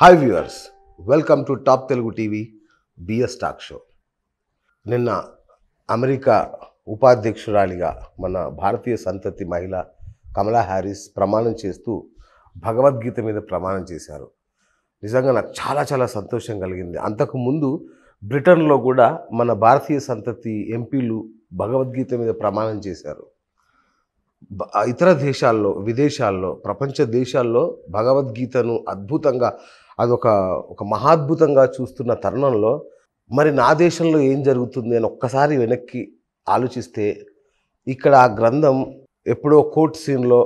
Hi viewers welcome to top Telugu TV BS talk show నిన్న America ఉపాధ్యక్షురాలిగా మన భారతీయ సంతతి మహిళ కమలా హ్యారిస్ ప్రమాణం చేస్తూ భగవద్గీత మీద ప్రమాణం చేశారు నిజంగా నాకు చాలా చాలా సంతోషం కలిగింది అంతకుముందు బ్రిటన్లో కూడా మన భారతీయ సంతతి ఎంపీలు భగవద్గీత మీద ప్రమాణం చేశారు ఇతర దేశాల్లో విదేశాల్లో ప్రపంచ దేశాల్లో భగవద్గీతను అద్భుతంగా అదొక ఒక మహాద్భుతంగా చూస్తున్న తరుణంలో మరి నా దేశంలో ఏం జరుగుతుంది అని ఒక్కసారి వెనక్కి ఆలోచిస్తే ఇక్కడ ఆ గ్రంథం ఎప్పుడో కోర్ట్ సీన్లో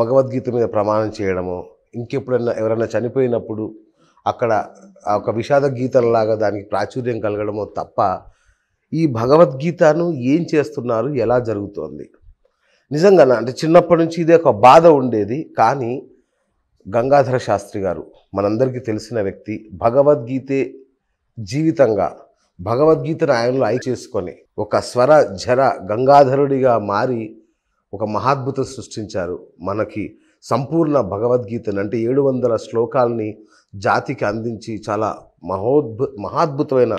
భగవద్గీత మీద ప్రమాణం చేయడము ఇంకెప్పుడన్నా ఎవరైనా చనిపోయినప్పుడు అక్కడ ఒక విషాద గీతంలాగా దానికి ప్రాచుర్యం కలగడమో తప్ప ఈ భగవద్గీతను ఏం చేస్తున్నారు ఎలా జరుగుతోంది నిజంగా అంటే చిన్నప్పటి నుంచి ఇదే ఒక బాధ ఉండేది కానీ గంగాధర శాస్త్రి గారు మనందరికీ తెలిసిన వ్యక్తి భగవద్గీతే జీవితంగా భగవద్గీతను ఆయనలో ఐ చేసుకొని ఒక స్వర జర గంగాధరుడిగా మారి ఒక మహాద్భుతం సృష్టించారు మనకి సంపూర్ణ భగవద్గీతను అంటే ఏడు వందల శ్లోకాలని జాతికి అందించి చాలా మహోద్భు మహాద్భుతమైన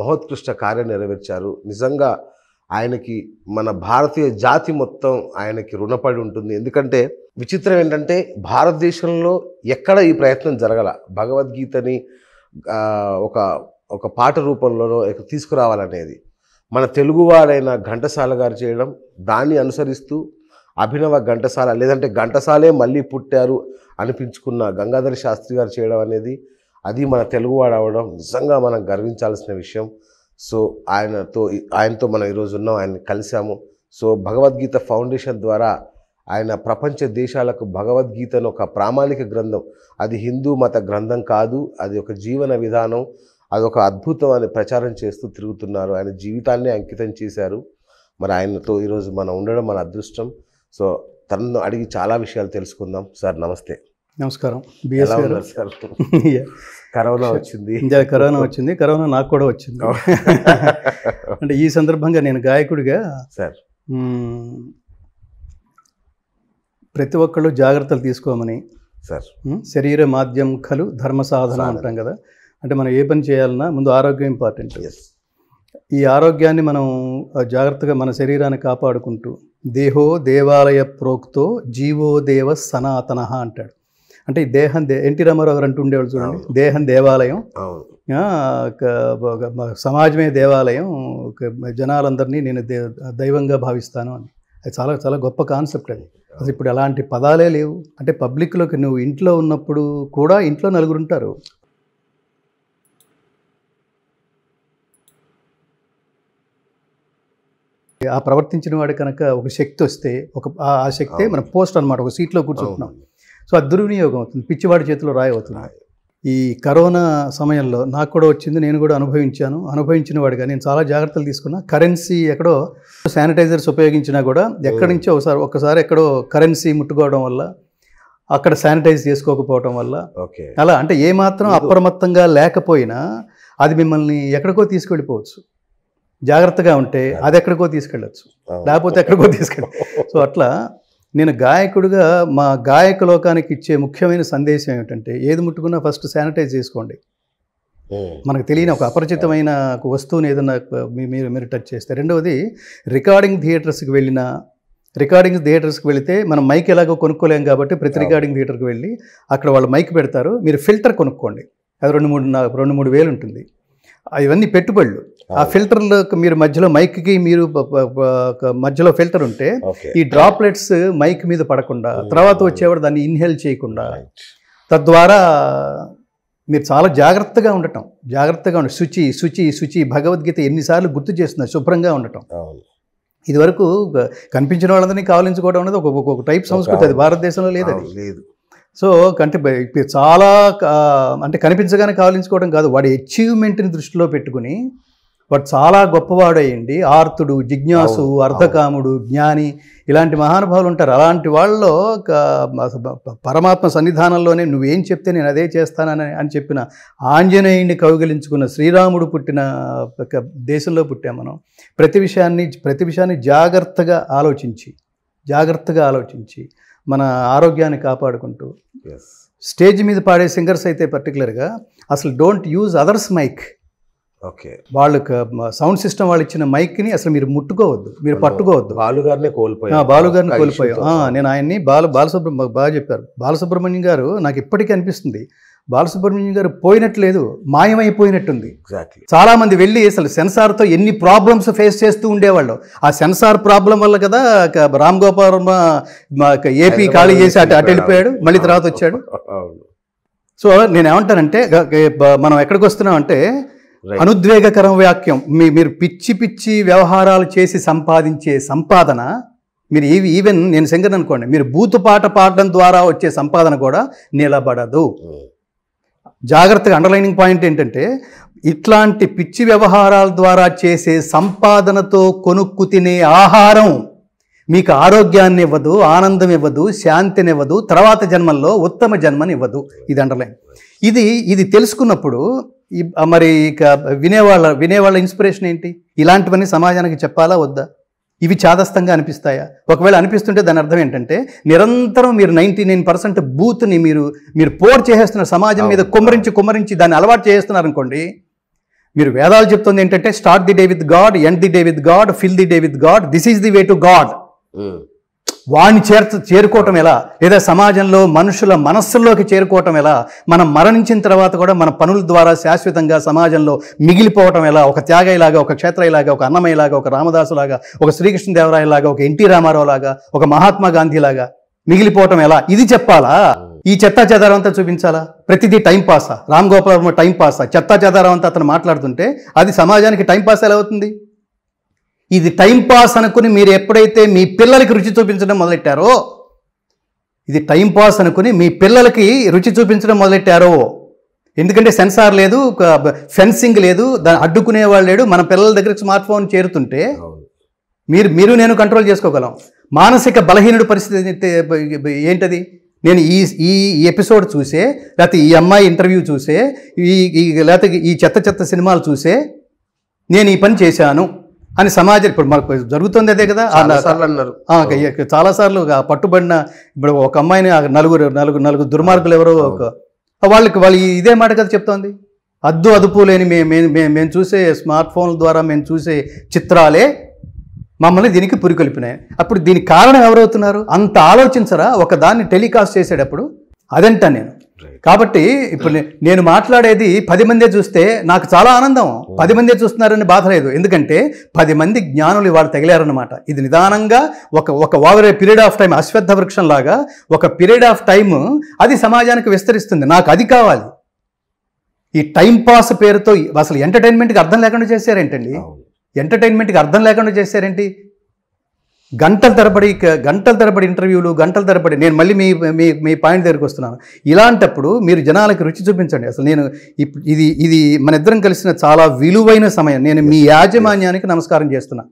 మహోత్కృష్ట కార్యం నెరవేర్చారు నిజంగా ఆయనకి మన భారతీయ జాతి మొత్తం ఆయనకి రుణపడి ఉంటుంది ఎందుకంటే విచిత్రం ఏంటంటే భారతదేశంలో ఎక్కడ ఈ ప్రయత్నం జరగల భగవద్గీతని ఒక ఒక పాట రూపంలోనో తీసుకురావాలనేది మన తెలుగువాడైన ఘంటసాల గారు చేయడం దాన్ని అనుసరిస్తూ అభినవ ఘంటసాల లేదంటే ఘంటసాలే మళ్ళీ పుట్టారు అనిపించుకున్న గంగాధర శాస్త్రి గారు చేయడం అనేది అది మన తెలుగువాడు అవడం నిజంగా మనం గర్వించాల్సిన విషయం సో ఆయనతో ఆయనతో మనం ఈరోజు ఉన్నాం ఆయన కలిసాము సో భగవద్గీత ఫౌండేషన్ ద్వారా ఆయన ప్రపంచ దేశాలకు భగవద్గీతను ఒక ప్రామాణిక గ్రంథం అది హిందూ మత గ్రంథం కాదు అది ఒక జీవన విధానం అది ఒక అద్భుతం అని ప్రచారం చేస్తూ తిరుగుతున్నారు ఆయన జీవితాన్ని అంకితం చేశారు మరి ఆయనతో ఈరోజు మనం ఉండడం మన అదృష్టం సో తనను అడిగి చాలా విషయాలు తెలుసుకుందాం సార్ నమస్తే నమస్కారం బిఎస్ఆర్ సార్ కరోనా వచ్చింది కరోనా వచ్చింది కరోనా నాకు కూడా వచ్చింది అంటే ఈ సందర్భంగా నేను గాయకుడిగా సార్ ప్రతి ఒక్కళ్ళు జాగ్రత్తలు తీసుకోమని సార్ శరీర మాధ్యం ఖలు ధర్మ సాధన అంటాం కదా అంటే మనం ఏ పని చేయాలన్నా ముందు ఆరోగ్యం ఇంపార్టెంట్ ఈ ఆరోగ్యాన్ని మనం జాగ్రత్తగా మన శరీరాన్ని కాపాడుకుంటూ దేహో దేవాలయ ప్రోక్తో జీవో దేవ సనాతన అంటాడు అంటే ఈ దేహం దే ఎన్టీ రామారావు గారు అంటుండేవాళ్ళు చూడండి దేహం దేవాలయం సమాజమే దేవాలయం జనాలందరినీ నేను దైవంగా భావిస్తాను అని అది చాలా చాలా గొప్ప కాన్సెప్ట్ అది అసలు ఇప్పుడు అలాంటి పదాలే లేవు అంటే పబ్లిక్లోకి నువ్వు ఇంట్లో ఉన్నప్పుడు కూడా ఇంట్లో నలుగురు ఉంటారు ఆ ప్రవర్తించిన వాడు కనుక ఒక శక్తి వస్తే ఒక ఆ శక్తే మన పోస్ట్ అనమాట ఒక సీట్లో కూర్చుంటున్నాం సో అది దుర్వినియోగం అవుతుంది పిచ్చివాడి చేతిలో రాయి అవుతుంది ఈ కరోనా సమయంలో నాకు కూడా వచ్చింది నేను కూడా అనుభవించాను అనుభవించిన వాడిగా నేను చాలా జాగ్రత్తలు తీసుకున్నా కరెన్సీ ఎక్కడో శానిటైజర్స్ ఉపయోగించినా కూడా ఎక్కడి నుంచో ఒకసారి ఒకసారి ఎక్కడో కరెన్సీ ముట్టుకోవడం వల్ల అక్కడ శానిటైజ్ చేసుకోకపోవడం వల్ల అలా అంటే ఏమాత్రం అప్రమత్తంగా లేకపోయినా అది మిమ్మల్ని ఎక్కడికో తీసుకెళ్ళిపోవచ్చు జాగ్రత్తగా ఉంటే అది ఎక్కడికో తీసుకెళ్ళచ్చు లేకపోతే ఎక్కడికో తీసుకెళ్ళచ్చు సో అట్లా నేను గాయకుడిగా మా గాయక లోకానికి ఇచ్చే ముఖ్యమైన సందేశం ఏమిటంటే ఏది ముట్టుకున్నా ఫస్ట్ శానిటైజ్ చేసుకోండి మనకు తెలియని ఒక అపరిచితమైన ఒక వస్తువుని ఏదైనా మీరు మీరు టచ్ చేస్తే రెండవది రికార్డింగ్ థియేటర్స్కి వెళ్ళిన రికార్డింగ్ థియేటర్స్కి వెళితే మనం మైక్ ఎలాగో కొనుక్కోలేం కాబట్టి ప్రతి రికార్డింగ్ థియేటర్కి వెళ్ళి అక్కడ వాళ్ళు మైక్ పెడతారు మీరు ఫిల్టర్ కొనుక్కోండి అది రెండు మూడు రెండు మూడు వేలు ఉంటుంది అవన్నీ పెట్టుబడులు ఆ ఫిల్టర్లు మీరు మధ్యలో మైక్కి మీరు మధ్యలో ఫిల్టర్ ఉంటే ఈ డ్రాప్లెట్స్ మైక్ మీద పడకుండా తర్వాత వచ్చేవాడు దాన్ని ఇన్హేల్ చేయకుండా తద్వారా మీరు చాలా జాగ్రత్తగా ఉండటం జాగ్రత్తగా ఉండటం శుచి శుచి శుచి భగవద్గీత ఎన్నిసార్లు గుర్తు చేస్తున్నారు శుభ్రంగా ఉండటం ఇదివరకు కనిపించిన వాళ్ళందరినీ కావలించుకోవడం అనేది ఒక టైప్ సంస్కృతి అది భారతదేశంలో లేదు అది లేదు సో అంటే చాలా అంటే కనిపించగానే కావలించుకోవడం కాదు వాడి అచీవ్మెంట్ని దృష్టిలో పెట్టుకుని వాడు చాలా గొప్పవాడయ్యండి ఆర్తుడు జిజ్ఞాసు అర్ధకాముడు జ్ఞాని ఇలాంటి మహానుభావులు ఉంటారు అలాంటి వాళ్ళలో పరమాత్మ సన్నిధానంలోనే నువ్వేం చెప్తే నేను అదే చేస్తానని అని చెప్పిన ఆంజనేయుడిని కౌగిలించుకున్న శ్రీరాముడు పుట్టిన దేశంలో పుట్టాం మనం ప్రతి విషయాన్ని ప్రతి విషయాన్ని జాగ్రత్తగా ఆలోచించి జాగ్రత్తగా ఆలోచించి మన ఆరోగ్యాన్ని కాపాడుకుంటూ స్టేజ్ మీద పాడే సింగర్స్ అయితే పర్టికులర్గా అసలు don't use others mic okay వాళ్ళకి సౌండ్ సిస్టమ్ వాళ్ళు ఇచ్చిన మైక్ని అసలు మీరు ముట్టుకోవద్దు మీరు పట్టుకోవద్దు బాలుగారిని కోల్పోయా బాలుగారిని కోల్పోయాం నేను ఆయన్ని బాల బాలసుబ్రహ్మ బాగా చెప్పారు బాలసుబ్రహ్మణ్యం గారు నాకు ఇప్పటికీ అనిపిస్తుంది బాలసుబ్రహ్మణ్యం గారు పోయినట్లేదు మాయమైపోయినట్టుంది ఎగ్జాక్ట్లీ చాలా మంది వెళ్ళి అసలు సెన్సార్తో ఎన్ని ప్రాబ్లమ్స్ ఫేస్ చేస్తూ ఉండేవాళ్ళు ఆ సెన్సార్ ప్రాబ్లం వల్ల కదా రామ్ గోపాల్ మా ఏపీ ఖాళీ చేసి అటు అటు వెళ్ళిపోయాడు మళ్ళీ తర్వాత వచ్చాడు సో నేను ఏమంటానంటే మనం ఎక్కడికి వస్తున్నాం అంటే అనుద్వేగకరం వాక్యం మీ మీరు పిచ్చి పిచ్చి వ్యవహారాలు చేసి సంపాదించే సంపాదన మీరు ఈవి ఈవెన్ నేను సింగర్ అనుకోండి మీరు బూతు పాట పాడడం ద్వారా వచ్చే సంపాదన కూడా నిలబడదు hmm. జాగ్రత్తగా అండర్లైనింగ్ పాయింట్ ఏంటంటే ఇట్లాంటి పిచ్చి వ్యవహారాల ద్వారా చేసే సంపాదనతో కొనుక్కు తినే ఆహారం మీకు ఆరోగ్యాన్ని ఇవ్వదు ఆనందం ఇవ్వదు శాంతినివ్వదు తర్వాత జన్మల్లో ఉత్తమ జన్మనివ్వదు ఇది అండర్లైన్ hmm. ఇది ఇది తెలుసుకున్నప్పుడు మరి ఇక వినేవాళ్ళ వినేవాళ్ళ ఇన్స్పిరేషన్ ఏంటి ఇలాంటివన్నీ సమాజానికి చెప్పాలా వద్దా ఇవి చాదస్తంగా అనిపిస్తాయా ఒకవేళ అనిపిస్తుంటే దాని అర్థం ఏంటంటే నిరంతరం మీరు నైంటీ నైన్ పర్సెంట్ బూత్ని మీరు మీరు పోర్ చేసేస్తున్న సమాజం మీద కుమ్మరించి కుమ్మరించి దాన్ని అలవాటు చేస్తున్నారు అనుకోండి మీరు వేదాలు చెప్తుంది ఏంటంటే start the day with God end the day with God fill the day with God this is the way to God వాణ్ణి చేర్చ చేరుకోవటం ఎలా లేదా సమాజంలో మనుషుల మనస్సుల్లోకి చేరుకోవటం ఎలా మనం మరణించిన తర్వాత కూడా మన పనుల ద్వారా శాశ్వతంగా సమాజంలో మిగిలిపోవటం ఎలా ఒక త్యాగయ్యలాగా ఒక క్షేత్రయ్యలాగా ఒక అన్నమయ్యలాగా ఒక రామదాసులాగా ఒక శ్రీకృష్ణదేవరాయలాగా ఒక ఎన్టీ రామారావులాగా ఒక మహాత్మా గాంధీలాగా మిగిలిపోవటం ఎలా ఇది చెప్పాలా ఈ చెత్తా చెదారం అంతా చూపించాలా ప్రతిదీ టైం పాసా రామ్ గోపాల్ వర్మ టైం పాసా చెత్తా చెదారం అంతా అతను మాట్లాడుతుంటే అది సమాజానికి టైం పాస్ ఎలా అవుతుంది ఇది టైంపాస్ అనుకుని మీరు ఎప్పుడైతే మీ పిల్లలకి రుచి చూపించడం మొదలెట్టారో ఇది టైంపాస్ అనుకుని మీ పిల్లలకి రుచి చూపించడం మొదలెట్టారో ఎందుకంటే సెన్సార్ లేదు ఫెన్సింగ్ లేదు దాన్ని అడ్డుకునేవాడు లేడు మన పిల్లల దగ్గర స్మార్ట్ ఫోన్ చేరుతుంటే మీరు మీరు నేను కంట్రోల్ చేసుకోగలం మానసిక బలహీనుడు పరిస్థితి ఏంటది నేను ఈ ఈ ఎపిసోడ్ చూసే లేకపోతే ఈ అమ్మాయి ఇంటర్వ్యూ చూసే ఈ లేకపోతే ఈ చెత్త చెత్త సినిమాలు చూసే నేను ఈ పని చేశాను అని సమాజం ఇప్పుడు మాకు జరుగుతుంది అదే కదా అన్నారు చాలా సార్లు పట్టుబడిన ఇప్పుడు ఒక అమ్మాయిని నలుగురు నలుగురు నలుగురు దుర్మార్గులు ఎవరో ఒక వాళ్ళకి వాళ్ళు ఇదే మాట కదా చెప్తోంది అద్దు అదుపు లేని మేము మేము చూసే స్మార్ట్ ఫోన్ల ద్వారా మేము చూసే చిత్రాలే మమ్మల్ని దీనికి పురికొల్పినాయి అప్పుడు దీనికి కారణం ఎవరవుతున్నారు అంత ఆలోచించరా ఒక దాన్ని టెలికాస్ట్ చేసేటప్పుడు అదంటా నేను కాబట్టి ఇప్పుడు నేను మాట్లాడేది పది మందే చూస్తే నాకు చాలా ఆనందం పది మందే చూస్తున్నారని బాధ లేదు ఎందుకంటే పది మంది జ్ఞానులు ఇవాళ తగిలారనమాట ఇది నిదానంగా ఒక ఒక ఓవర్ పీరియడ్ ఆఫ్ టైం అశ్వత్థ వృక్షం లాగా ఒక పీరియడ్ ఆఫ్ టైం అది సమాజానికి విస్తరిస్తుంది నాకు అది కావాలి ఈ టైం పాస్ పేరుతో అసలు ఎంటర్టైన్మెంట్కి అర్థం లేకుండా చేశారేంటండి ఎంటర్టైన్మెంట్కి అర్థం లేకుండా చేశారేంటి గంటల తరబడి గంటల తరబడి ఇంటర్వ్యూలు గంటల తరబడి నేను మళ్ళీ మీ మీ మీ పాయింట్ దగ్గరికి వస్తున్నాను ఇలాంటప్పుడు మీరు జనాలకు రుచి చూపించండి అసలు నేను ఇది ఇది మన ఇద్దరం కలిసిన చాలా విలువైన సమయం నేను మీ యాజమాన్యానికి నమస్కారం చేస్తున్నా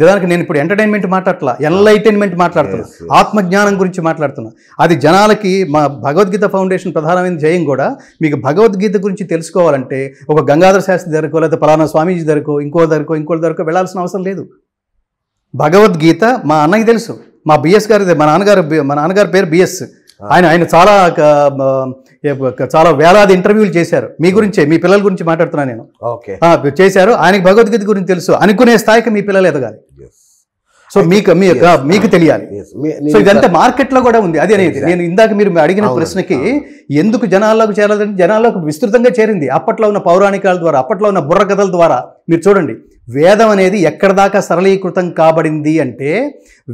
నిజానికి నేను ఇప్పుడు ఎంటర్టైన్మెంట్ మాట్లాడలా ఎన్లైటైన్మెంట్ మాట్లాడుతున్నా ఆత్మజ్ఞానం గురించి మాట్లాడుతున్నా అది జనాలకి మా భగవద్గీత ఫౌండేషన్ ప్రధానమైన జయం కూడా మీకు భగవద్గీత గురించి తెలుసుకోవాలంటే ఒక గంగాధర శాస్త్రి దగ్గరకో లేకపోతే పలానా స్వామీజీ దగ్గరకో ఇంకో దగ్గరకో ఇంకో దగ్గరకో వెళ్ళాల్సిన అవసరం లేదు భగవద్గీత మా అన్నకి తెలుసు మా బిఎస్ గారి మా నాన్నగారు మా నాన్నగారి పేరు బిఎస్ ఆయన ఆయన చాలా చాలా వేలాది ఇంటర్వ్యూలు చేశారు మీ గురించే మీ పిల్లల గురించి మాట్లాడుతున్నాను నేను చేశారు ఆయనకి భగవద్గీత గురించి తెలుసు అనుకునే స్థాయికి మీ పిల్లలు ఎదగాలి సో మీకు మీ యొక్క మీకు తెలియాలి సో ఇదంతా మార్కెట్లో కూడా ఉంది అది అనేది నేను ఇందాక మీరు అడిగిన ప్రశ్నకి ఎందుకు జనాల్లోకి చేరాలంటే జనాల్లోకి విస్తృతంగా చేరింది అప్పట్లో ఉన్న పౌరాణికాల ద్వారా అప్పట్లో ఉన్న బుర్రకథల ద్వారా మీరు చూడండి వేదం అనేది ఎక్కడ దాకా సరళీకృతం కాబడింది అంటే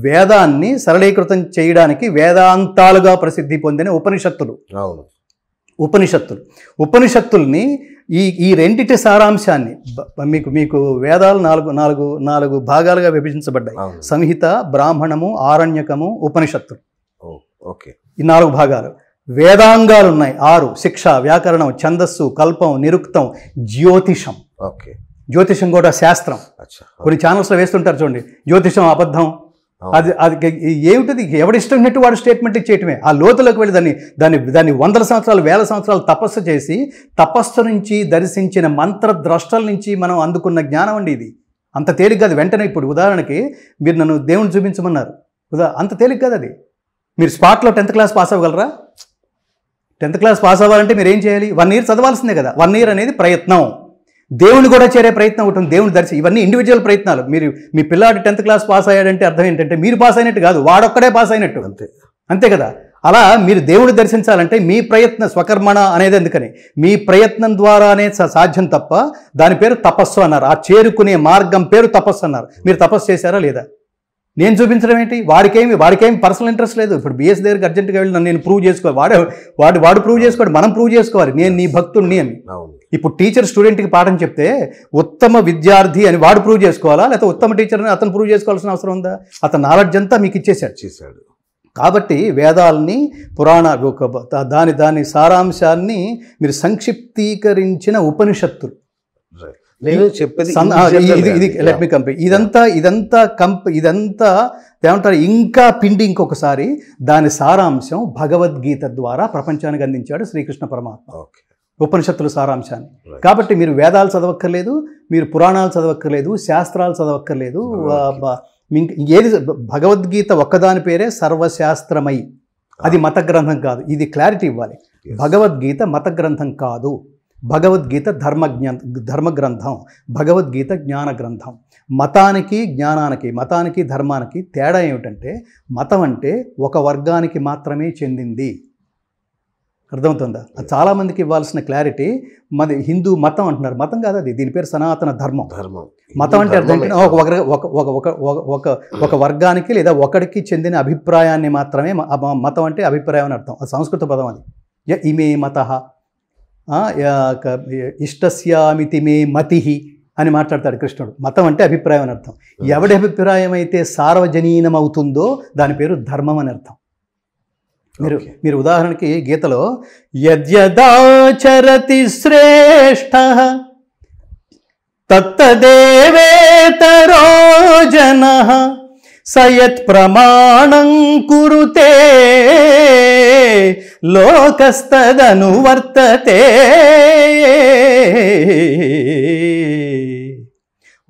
వేదాన్ని సరళీకృతం చేయడానికి వేదాంతాలుగా ప్రసిద్ధి పొందిన ఉపనిషత్తులు ఉపనిషత్తులు ఉపనిషత్తుల్ని ఈ ఈ రెండిటి సారాంశాన్ని మీకు మీకు వేదాలు నాలుగు నాలుగు నాలుగు భాగాలుగా విభజించబడ్డాయి సంహిత బ్రాహ్మణము ఆరణ్యకము ఉపనిషత్తులు ఓకే ఈ నాలుగు భాగాలు వేదాంగాలు ఉన్నాయి ఆరు శిక్ష వ్యాకరణం ఛందస్సు కల్పం నిరుక్తం జ్యోతిషం ఓకే జ్యోతిషం కూడా శాస్త్రం కొన్ని ఛానల్స్లో వేస్తుంటారు చూడండి జ్యోతిషం అబద్ధం అది అది ఏమిటది ఎవడిష్టం ఉన్నట్టు వాడు స్టేట్మెంట్ ఇచ్చేయటమే ఆ లోతులోకి వెళ్ళి దాన్ని దాన్ని దాన్ని వందల సంవత్సరాలు వేల సంవత్సరాలు తపస్సు చేసి తపస్సు నుంచి దర్శించిన మంత్ర ద్రష్టల నుంచి మనం అందుకున్న జ్ఞానం అండి ఇది అంత తేలిక కాదు వెంటనే ఇప్పుడు ఉదాహరణకి మీరు నన్ను దేవుని చూపించమన్నారు ఉదా అంత తేలిక కాదు అది మీరు స్పాట్లో టెన్త్ క్లాస్ పాస్ అవ్వగలరా టెన్త్ క్లాస్ పాస్ అవ్వాలంటే మీరు ఏం చేయాలి వన్ ఇయర్ చదవాల్సిందే కదా వన్ ఇయర్ అనేది ప్రయత్నం దేవుని కూడా చేరే ప్రయత్నం ఒకటి దేవుని దర్శనం ఇవన్నీ ఇండివిజువల్ ప్రయత్నాలు మీరు మీ పిల్లాడు టెన్త్ క్లాస్ పాస్ అయ్యాడంటే అర్థం ఏంటంటే మీరు పాస్ అయినట్టు కాదు వాడొక్కడే పాస్ అయినట్టు అంతే అంతే కదా అలా మీరు దేవుడు దర్శించాలంటే మీ ప్రయత్న స్వకర్మణ అనేది ఎందుకని మీ ప్రయత్నం ద్వారానే సాధ్యం తప్ప దాని పేరు తపస్సు అన్నారు ఆ చేరుకునే మార్గం పేరు తపస్సు అన్నారు మీరు తపస్సు చేశారా లేదా నేను చూపించడం ఏంటి వాడికేమి వాడికేమి పర్సనల్ ఇంట్రెస్ట్ లేదు ఇప్పుడు బిఎస్ దగ్గరికి అర్జెంట్గా వెళ్ళి నన్ను నేను ప్రూవ్ చేసుకోవాలి వాడే వాడు వాడు ప్రూవ్ చేసుకోవాలి మనం ప్రూవ్ చేసుకోవాలి నేను నీ భక్తుడిని అని ఇప్పుడు టీచర్ స్టూడెంట్కి పాఠం చెప్తే ఉత్తమ విద్యార్థి అని వాడు ప్రూవ్ చేసుకోవాలా లేకపోతే ఉత్తమ టీచర్ అని అతను ప్రూవ్ చేసుకోవాల్సిన అవసరం ఉందా అతను నాలెడ్జ్ అంతా మీకు ఇచ్చేసాడు చేశాడు కాబట్టి వేదాలని పురాణ దాని దాని సారాంశాన్ని మీరు సంక్షిప్తీకరించిన ఉపనిషత్తులు నేను చెప్పేది ఇది లెట్ మీ కంపెనీ ఇదంతా ఇదంతా కంప ఇదంతా ఏమంటారు ఇంకా పిండి ఇంకొకసారి దాని సారాంశం భగవద్గీత ద్వారా ప్రపంచానికి అందించాడు శ్రీకృష్ణ పరమాత్మ ఓకే ఉపనిషత్తుల సారాంశాన్ని కాబట్టి మీరు వేదాలు చదవక్కర్లేదు మీరు పురాణాలు చదవక్కర్లేదు శాస్త్రాలు చదవక్కర్లేదు ఏది భగవద్గీత ఒక్కదాని పేరే సర్వశాస్త్రమై అది మత గ్రంథం కాదు ఇది క్లారిటీ ఇవ్వాలి భగవద్గీత మత గ్రంథం కాదు భగవద్గీత ధర్మ జ్ఞా ధర్మగ్రంథం భగవద్గీత జ్ఞాన గ్రంథం మతానికి జ్ఞానానికి మతానికి ధర్మానికి తేడా ఏమిటంటే మతం అంటే ఒక వర్గానికి మాత్రమే చెందింది అర్థమవుతుందా అది చాలామందికి ఇవ్వాల్సిన క్లారిటీ మన హిందూ మతం అంటున్నారు మతం కాదు అది దీని పేరు సనాతన ధర్మం ధర్మం మతం అంటే అర్థం ఒక ఒక ఒక ఒక వర్గానికి లేదా ఒకడికి చెందిన అభిప్రాయాన్ని మాత్రమే మతం అంటే అభిప్రాయం అని అర్థం అది సంస్కృత పదం అది ఇమే మత ఇష్టస్యామితి మే మతి అని మాట్లాడతాడు కృష్ణుడు మతం అంటే అభిప్రాయం అని అర్థం ఎవడి అభిప్రాయం అయితే సార్వజనీనం అవుతుందో దాని పేరు ధర్మం అని అర్థం మీరు మీరు ఉదాహరణకి గీతలో యద్యదాచరతి శ్రేష్ట తత్తదేవేతరో జన సయత్ ప్రమాణం కురుతే లోకస్తదనువర్తతే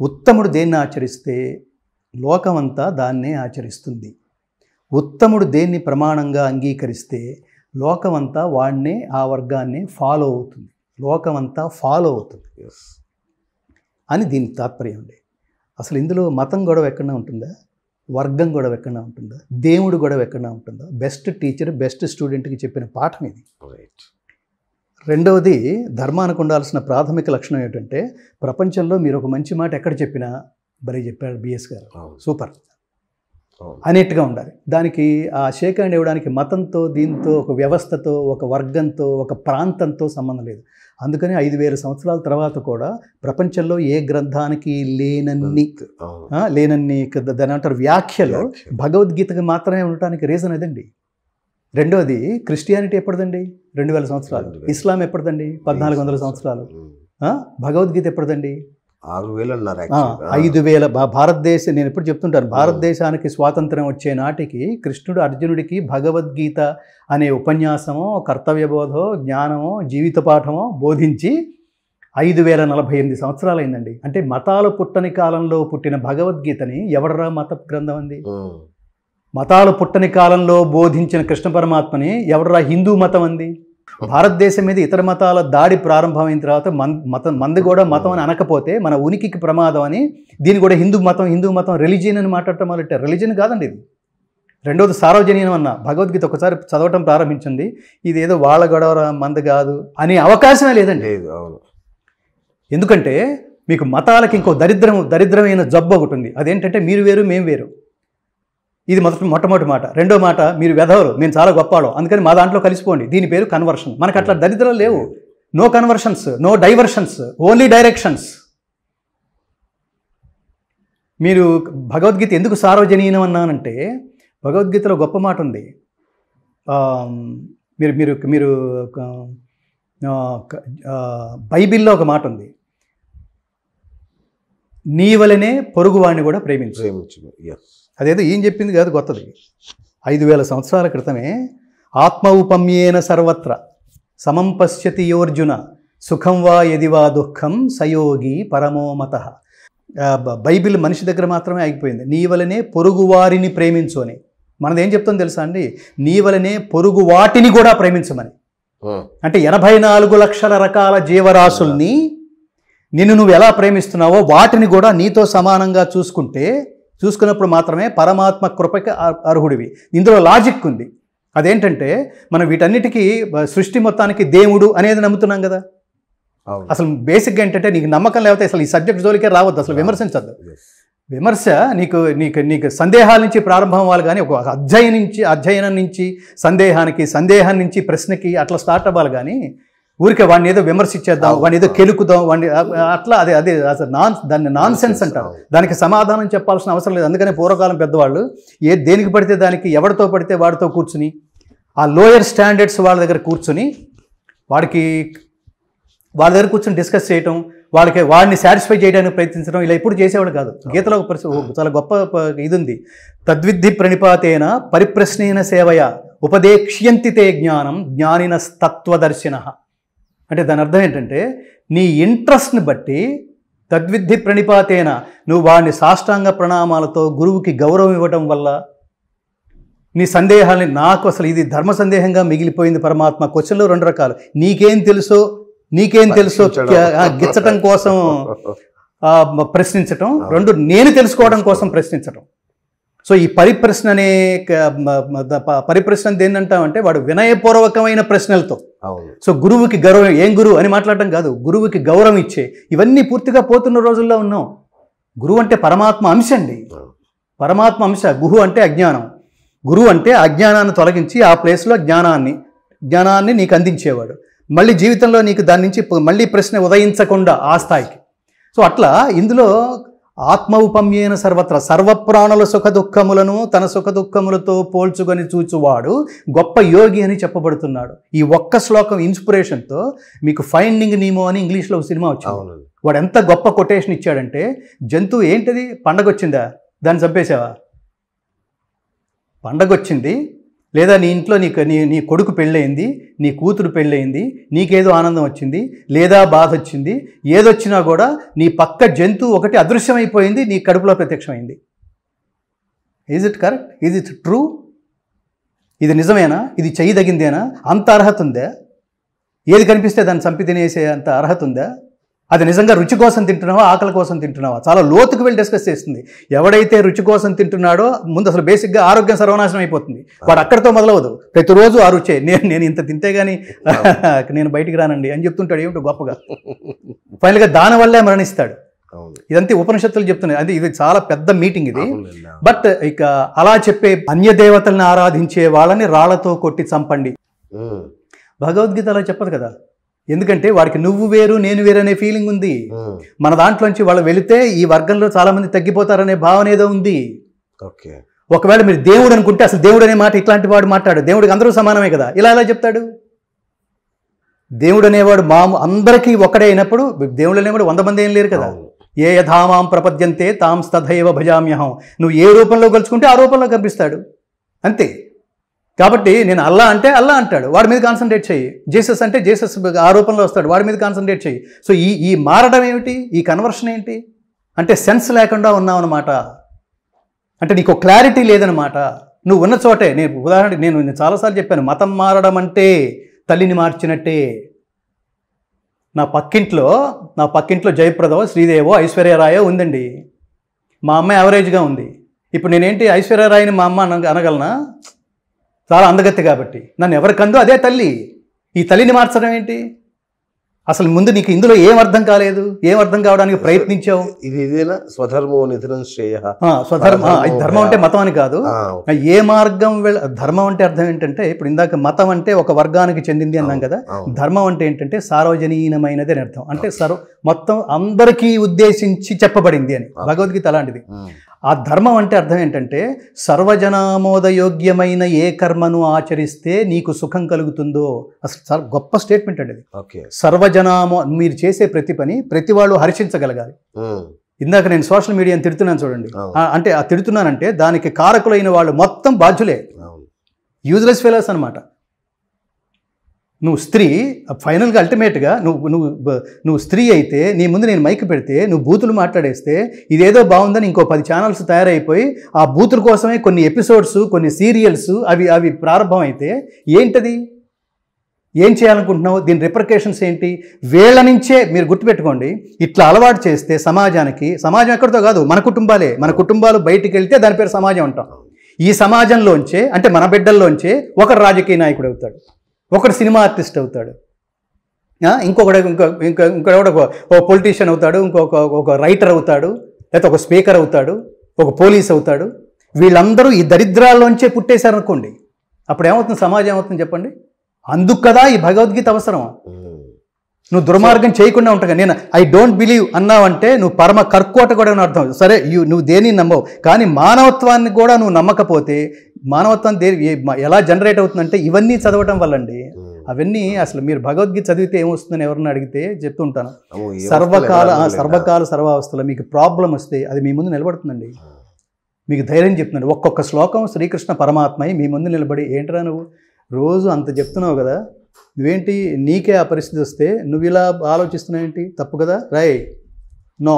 ఉత్తముడు దేన్ని ఆచరిస్తే లోకమంతా దాన్నే ఆచరిస్తుంది ఉత్తముడు దేన్ని ప్రమాణంగా అంగీకరిస్తే లోకమంతా వాడినే ఆ వర్గాన్నే ఫాలో అవుతుంది లోకమంతా ఫాలో అవుతుంది అని దీని తాత్పర్యం అండి అసలు ఇందులో మతం గొడవ ఎక్కడ ఉంటుందా వర్గం గొడవ ఎక్కడ ఉంటుందా దేవుడు గొడవ ఎక్కడ ఉంటుందో బెస్ట్ టీచర్ బెస్ట్ స్టూడెంట్కి చెప్పిన పాఠం ఇది రెండవది ధర్మానికి ఉండాల్సిన ప్రాథమిక లక్షణం ఏంటంటే ప్రపంచంలో మీరు ఒక మంచి మాట ఎక్కడ చెప్పినా బరీ చెప్పాడు బిఎస్ గారు సూపర్ అనేట్టుగా ఉండాలి దానికి ఆ షేక్ హ్యాండ్ ఇవ్వడానికి మతంతో దీంతో ఒక వ్యవస్థతో ఒక వర్గంతో ఒక ప్రాంతంతో సంబంధం లేదు అందుకని ఐదు వేల సంవత్సరాల తర్వాత కూడా ప్రపంచంలో ఏ గ్రంథానికి లేనన్ని లేనన్ని దాని అంటారు వ్యాఖ్యలు భగవద్గీతకు మాత్రమే ఉండటానికి రీజన్ అదండి రెండవది క్రిస్టియానిటీ ఎప్పటిదండి రెండు వేల సంవత్సరాలు ఇస్లాం ఎప్పటిదండి పద్నాలుగు వందల సంవత్సరాలు భగవద్గీత ఎప్పటిదండి ఆరు ఐదు వేల భారతదేశ నేను ఎప్పుడు చెప్తుంటాను భారతదేశానికి స్వాతంత్రం వచ్చే నాటికి కృష్ణుడు అర్జునుడికి భగవద్గీత అనే ఉపన్యాసమో కర్తవ్యబోధో జ్ఞానమో జీవిత పాఠమో బోధించి ఐదు వేల నలభై ఎనిమిది సంవత్సరాలైందండి అంటే మతాలు పుట్టని కాలంలో పుట్టిన భగవద్గీతని ఎవడరా మత గ్రంథం అంది మతాలు పుట్టని కాలంలో బోధించిన కృష్ణ పరమాత్మని ఎవడరా హిందూ మతం అంది భారతదేశం మీద ఇతర మతాల దాడి ప్రారంభమైన తర్వాత మన్ మతం మంది కూడా మతం అని అనకపోతే మన ఉనికికి ప్రమాదం అని దీన్ని కూడా హిందూ మతం హిందూ మతం రిలీజియన్ అని మాట్లాడటం మొదలెట్టే రిలీజియన్ కాదండి ఇది రెండవది సార్వజనీయం అన్న భగవద్గీత ఒకసారి చదవటం ప్రారంభించింది ఇది ఏదో వాళ్ళ గొడవ మంది కాదు అనే అవకాశమే లేదండి ఎందుకంటే మీకు మతాలకి ఇంకో దరిద్రం దరిద్రమైన జబ్బు ఒకటి ఉంది అదేంటంటే మీరు వేరు మేము వేరు ఇది మొదటి మొట్టమొదటి మాట రెండో మాట మీరు వెధవరు నేను చాలా గొప్పవాళ్ళం అందుకని మా దాంట్లో కలిసిపోండి దీని పేరు కన్వర్షన్ మనకు అట్లా hmm. దరిద్రం లేవు no conversions no diversions only directions మీరు భగవద్గీత ఎందుకు సార్వజనీయం అన్నానంటే భగవద్గీతలో గొప్ప మాట ఉంది మీరు మీరు మీరు బైబిల్లో ఒక మాట ఉంది నీ వలనే పొరుగువాడిని కూడా ప్రేమించు ప్రేమించు ఎస్ అదేదో ఏం చెప్పింది కాదు కొత్తది ఐదు వేల సంవత్సరాల క్రితమే ఆత్మ ఉపమ్యేన సర్వత్ర సమం పశ్యతి యోర్జున సుఖం వా ఎది వా దుఃఖం సయోగి పరమోమత బైబిల్ మనిషి దగ్గర మాత్రమే ఆగిపోయింది నీ వలనే పొరుగు వారిని ప్రేమించు అని మనది ఏం చెప్తాం తెలుసా అండి నీ వలనే పొరుగు వాటిని కూడా ప్రేమించమని అంటే ఎనభై నాలుగు లక్షల రకాల జీవరాశుల్ని నిన్ను నువ్వు ఎలా ప్రేమిస్తున్నావో వాటిని కూడా నీతో సమానంగా చూసుకుంటే చూసుకున్నప్పుడు మాత్రమే పరమాత్మ కృపకి అర్హుడివి ఇందులో లాజిక్ ఉంది అదేంటంటే మనం వీటన్నిటికీ సృష్టి మొత్తానికి దేవుడు అనేది నమ్ముతున్నాం కదా అసలు బేసిక్గా ఏంటంటే నీకు నమ్మకం లేకపోతే అసలు ఈ సబ్జెక్ట్ జోలికే రావద్దు అసలు విమర్శించద్దు విమర్శ నీకు నీకు నీకు సందేహాల నుంచి ప్రారంభం అవ్వాలి కానీ ఒక అధ్యయనం నుంచి అధ్యయనం నుంచి సందేహానికి సందేహం నుంచి ప్రశ్నకి అట్లా స్టార్ట్ అవ్వాలి కానీ ఊరికే వాడిని ఏదో విమర్శించేద్దాం వాడిని ఏదో కెలుకుదాం వాడిని అట్లా అదే అదే అసలు నాన్ దాన్ని నాన్ సెన్స్ అంటారు దానికి సమాధానం చెప్పాల్సిన అవసరం లేదు అందుకనే పూర్వకాలం పెద్దవాళ్ళు ఏ దేనికి పడితే దానికి ఎవరితో పడితే వాడితో కూర్చుని ఆ లోయర్ స్టాండర్డ్స్ వాళ్ళ దగ్గర కూర్చుని వాడికి వాళ్ళ దగ్గర కూర్చొని డిస్కస్ చేయటం వాళ్ళకి వాడిని సాటిస్ఫై చేయడానికి ప్రయత్నించడం ఇలా ఎప్పుడు చేసేవాడు కాదు గీతలో ఒక చాలా గొప్ప ఇది ఉంది తద్విద్ధి ప్రణిపాతేన పరిప్రశ్నైన సేవయ ఉపదేక్ష్యంతితే జ్ఞానం జ్ఞానినస్తత్వదర్శిన అంటే దాని అర్థం ఏంటంటే నీ ఇంట్రెస్ట్ని బట్టి తద్విద్ధి ప్రణిపాతేన నువ్వు వాడిని సాష్టాంగ ప్రణామాలతో గురువుకి గౌరవం ఇవ్వటం వల్ల నీ సందేహాన్ని నాకు అసలు ఇది ధర్మ సందేహంగా మిగిలిపోయింది పరమాత్మ క్వశ్చన్లు రెండు రకాలు నీకేం తెలుసో నీకేం తెలుసో గిచ్చటం కోసం ప్రశ్నించటం రెండు నేను తెలుసుకోవడం కోసం ప్రశ్నించటం సో ఈ పరిప్రశ్న అనే పరిప్రశ్న ఏంటంటామంటే వాడు వినయపూర్వకమైన ప్రశ్నలతో సో గురువుకి గౌరవం ఏం గురువు అని మాట్లాడటం కాదు గురువుకి గౌరవం ఇచ్చే ఇవన్నీ పూర్తిగా పోతున్న రోజుల్లో ఉన్నాం గురువు అంటే పరమాత్మ అంశ అండి పరమాత్మ అంశ గుహు అంటే అజ్ఞానం గురువు అంటే అజ్ఞానాన్ని తొలగించి ఆ ప్లేస్లో జ్ఞానాన్ని జ్ఞానాన్ని నీకు అందించేవాడు మళ్ళీ జీవితంలో నీకు దాని నుంచి మళ్ళీ ప్రశ్న ఉదయించకుండా ఆ స్థాయికి సో అట్లా ఇందులో ఆత్మ ఆత్మౌపమ్యేన సర్వత్ర సర్వప్రాణుల దుఃఖములను తన దుఃఖములతో పోల్చుకొని చూచువాడు గొప్ప యోగి అని చెప్పబడుతున్నాడు ఈ ఒక్క శ్లోకం ఇన్స్పిరేషన్తో మీకు ఫైండింగ్ నీమో అని ఇంగ్లీష్లో సినిమా వచ్చింది వాడు ఎంత గొప్ప కొటేషన్ ఇచ్చాడంటే జంతువు ఏంటిది పండగొచ్చిందా దాన్ని చంపేశావా పండగొచ్చింది లేదా నీ ఇంట్లో నీ నీ నీ కొడుకు పెళ్ళయింది నీ కూతురు పెళ్ళయింది నీకేదో ఆనందం వచ్చింది లేదా బాధ వచ్చింది ఏదొచ్చినా కూడా నీ పక్క జంతువు ఒకటి అదృశ్యమైపోయింది నీ కడుపులో ప్రత్యక్షమైంది is it correct is it true ఇది నిజమేనా ఇది చేయదగిందేనా అంత అర్హత ఉందా ఏది కనిపిస్తే దాన్ని చంపి తినేసే అంత అర్హత ఉందా అది నిజంగా రుచి కోసం తింటున్నావా ఆకలి కోసం తింటున్నావా చాలా లోతుకు వెళ్ళి డిస్కస్ చేస్తుంది ఎవడైతే రుచి కోసం తింటున్నాడో ముందు అసలు బేసిక్గా ఆరోగ్యం సర్వనాశనం అయిపోతుంది వాడు అక్కడితో మొదలవదు ప్రతిరోజు ఆ రుచే నేను నేను ఇంత తింటే కానీ నేను బయటికి రానండి అని చెప్తుంటాడు ఏమిటో గొప్పగా ఫైనల్గా వల్లే మరణిస్తాడు ఇదంతా ఉపనిషత్తులు చెప్తున్నాయి అది ఇది చాలా పెద్ద మీటింగ్ ఇది బట్ ఇక అలా చెప్పే అన్య దేవతలను ఆరాధించే వాళ్ళని రాళ్లతో కొట్టి చంపండి భగవద్గీత అలా చెప్పదు కదా ఎందుకంటే వాడికి నువ్వు వేరు నేను వేరు అనే ఫీలింగ్ ఉంది మన దాంట్లోంచి వాళ్ళు వెళితే ఈ వర్గంలో చాలా మంది తగ్గిపోతారనే భావన ఏదో ఉంది ఓకే ఒకవేళ మీరు దేవుడు అనుకుంటే అసలు దేవుడు అనే మాట ఇట్లాంటి వాడు మాట్లాడు దేవుడికి అందరూ సమానమే కదా ఇలా ఎలా చెప్తాడు దేవుడు అనేవాడు మాము అందరికీ ఒక్కడే అయినప్పుడు దేవుడు అనేవాడు వంద మంది ఏం లేరు కదా ఏ యథామాం ప్రపద్యంతే తాం స్తథైవ భజామ్యహం నువ్వు ఏ రూపంలో కలుసుకుంటే ఆ రూపంలో కనిపిస్తాడు అంతే కాబట్టి నేను అల్లా అంటే అల్లా అంటాడు వాడి మీద కాన్సన్ట్రేట్ చేయి జీసస్ అంటే జీసస్ ఆరోపణలో వస్తాడు వాడి మీద కాన్సన్ట్రేట్ చేయి సో ఈ ఈ మారడం ఏమిటి ఈ కన్వర్షన్ ఏంటి అంటే సెన్స్ లేకుండా ఉన్నావు అనమాట అంటే నీకు క్లారిటీ లేదనమాట నువ్వు ఉన్న చోటే నేను ఉదాహరణ నేను చాలాసార్లు చెప్పాను మతం మారడం అంటే తల్లిని మార్చినట్టే నా పక్కింట్లో నా పక్కింట్లో జయప్రదో శ్రీదేవో ఐశ్వర్యరాయో ఉందండి మా అమ్మాయి యావరేజ్గా ఉంది ఇప్పుడు నేనేంటి ఐశ్వర్యరాయని మా అమ్మ అనగలనా చాలా అందగత్తి కాబట్టి నన్ను ఎవరికందు అదే తల్లి ఈ తల్లిని మార్చడం ఏంటి అసలు ముందు నీకు ఇందులో ఏం అర్థం కాలేదు ఏం అర్థం కావడానికి ప్రయత్నించావు ఇది ఇదేనా నిధనం శ్రేయ స్వధర్మ ధర్మం అంటే మతం అని కాదు ఏ మార్గం వెళ్ళ ధర్మం అంటే అర్థం ఏంటంటే ఇప్పుడు ఇందాక మతం అంటే ఒక వర్గానికి చెందింది అన్నాం కదా ధర్మం అంటే ఏంటంటే సార్వజనీయమైనది అని అర్థం అంటే సర్వ మొత్తం అందరికీ ఉద్దేశించి చెప్పబడింది అని భగవద్గీత అలాంటిది ఆ ధర్మం అంటే అర్థం ఏంటంటే సర్వజనామోదయోగ్యమైన ఏ కర్మను ఆచరిస్తే నీకు సుఖం కలుగుతుందో అసలు గొప్ప స్టేట్మెంట్ అండి ఓకే సర్వజనామో మీరు చేసే ప్రతి పని ప్రతి వాళ్ళు హర్షించగలగాలి ఇందాక నేను సోషల్ మీడియాని తిడుతున్నాను చూడండి అంటే ఆ తిడుతున్నానంటే దానికి కారకులైన వాళ్ళు మొత్తం బాధ్యులే యూజ్లెస్ ఫెలర్స్ అనమాట నువ్వు స్త్రీ ఫైనల్గా అల్టిమేట్గా నువ్వు నువ్వు నువ్వు స్త్రీ అయితే నీ ముందు నేను మైక్ పెడితే నువ్వు బూతులు మాట్లాడేస్తే ఇదేదో బాగుందని ఇంకో పది ఛానల్స్ తయారైపోయి ఆ బూతుల కోసమే కొన్ని ఎపిసోడ్స్ కొన్ని సీరియల్స్ అవి అవి ప్రారంభం అయితే ఏంటది ఏం చేయాలనుకుంటున్నావు దీని రిప్రికేషన్స్ ఏంటి వీళ్ళ నుంచే మీరు గుర్తుపెట్టుకోండి ఇట్లా అలవాటు చేస్తే సమాజానికి సమాజం ఎక్కడితో కాదు మన కుటుంబాలే మన కుటుంబాలు బయటికి వెళ్తే దాని పేరు సమాజం అంటాం ఈ సమాజంలోంచే అంటే మన బిడ్డల్లోంచే ఒకరు రాజకీయ నాయకుడు అవుతాడు ఒకడు సినిమా ఆర్టిస్ట్ అవుతాడు ఇంకొకడు ఇంకో ఇంకా ఇంకొకడు ఒక పొలిటీషియన్ అవుతాడు ఇంకొక ఒక రైటర్ అవుతాడు లేకపోతే ఒక స్పీకర్ అవుతాడు ఒక పోలీస్ అవుతాడు వీళ్ళందరూ ఈ దరిద్రాల్లోంచే పుట్టేశారనుకోండి అప్పుడు ఏమవుతుంది సమాజం ఏమవుతుంది చెప్పండి అందుకు కదా ఈ భగవద్గీత అవసరం నువ్వు దుర్మార్గం చేయకుండా ఉంటా నేను ఐ డోంట్ బిలీవ్ అన్నావంటే నువ్వు పరమ కర్కోట కూడా అర్థం సరే యూ నువ్వు దేని నమ్మవు కానీ మానవత్వాన్ని కూడా నువ్వు నమ్మకపోతే మానవత్వం దే ఎలా జనరేట్ అవుతుందంటే ఇవన్నీ చదవటం వల్ల అండి అవన్నీ అసలు మీరు భగవద్గీత చదివితే ఏమొస్తుందని ఎవరిని అడిగితే చెప్తుంటాను సర్వకాల సర్వకాల సర్వావస్థలో మీకు ప్రాబ్లం వస్తే అది మీ ముందు నిలబడుతుందండి మీకు ధైర్యం చెప్తున్నాడు ఒక్కొక్క శ్లోకం శ్రీకృష్ణ పరమాత్మయ్య మీ ముందు నిలబడి ఏంటరా నువ్వు రోజు అంత చెప్తున్నావు కదా నువ్వేంటి నీకే ఆ పరిస్థితి వస్తే నువ్వు ఇలా ఆలోచిస్తున్నావు ఏంటి తప్పు కదా రాయ్ నో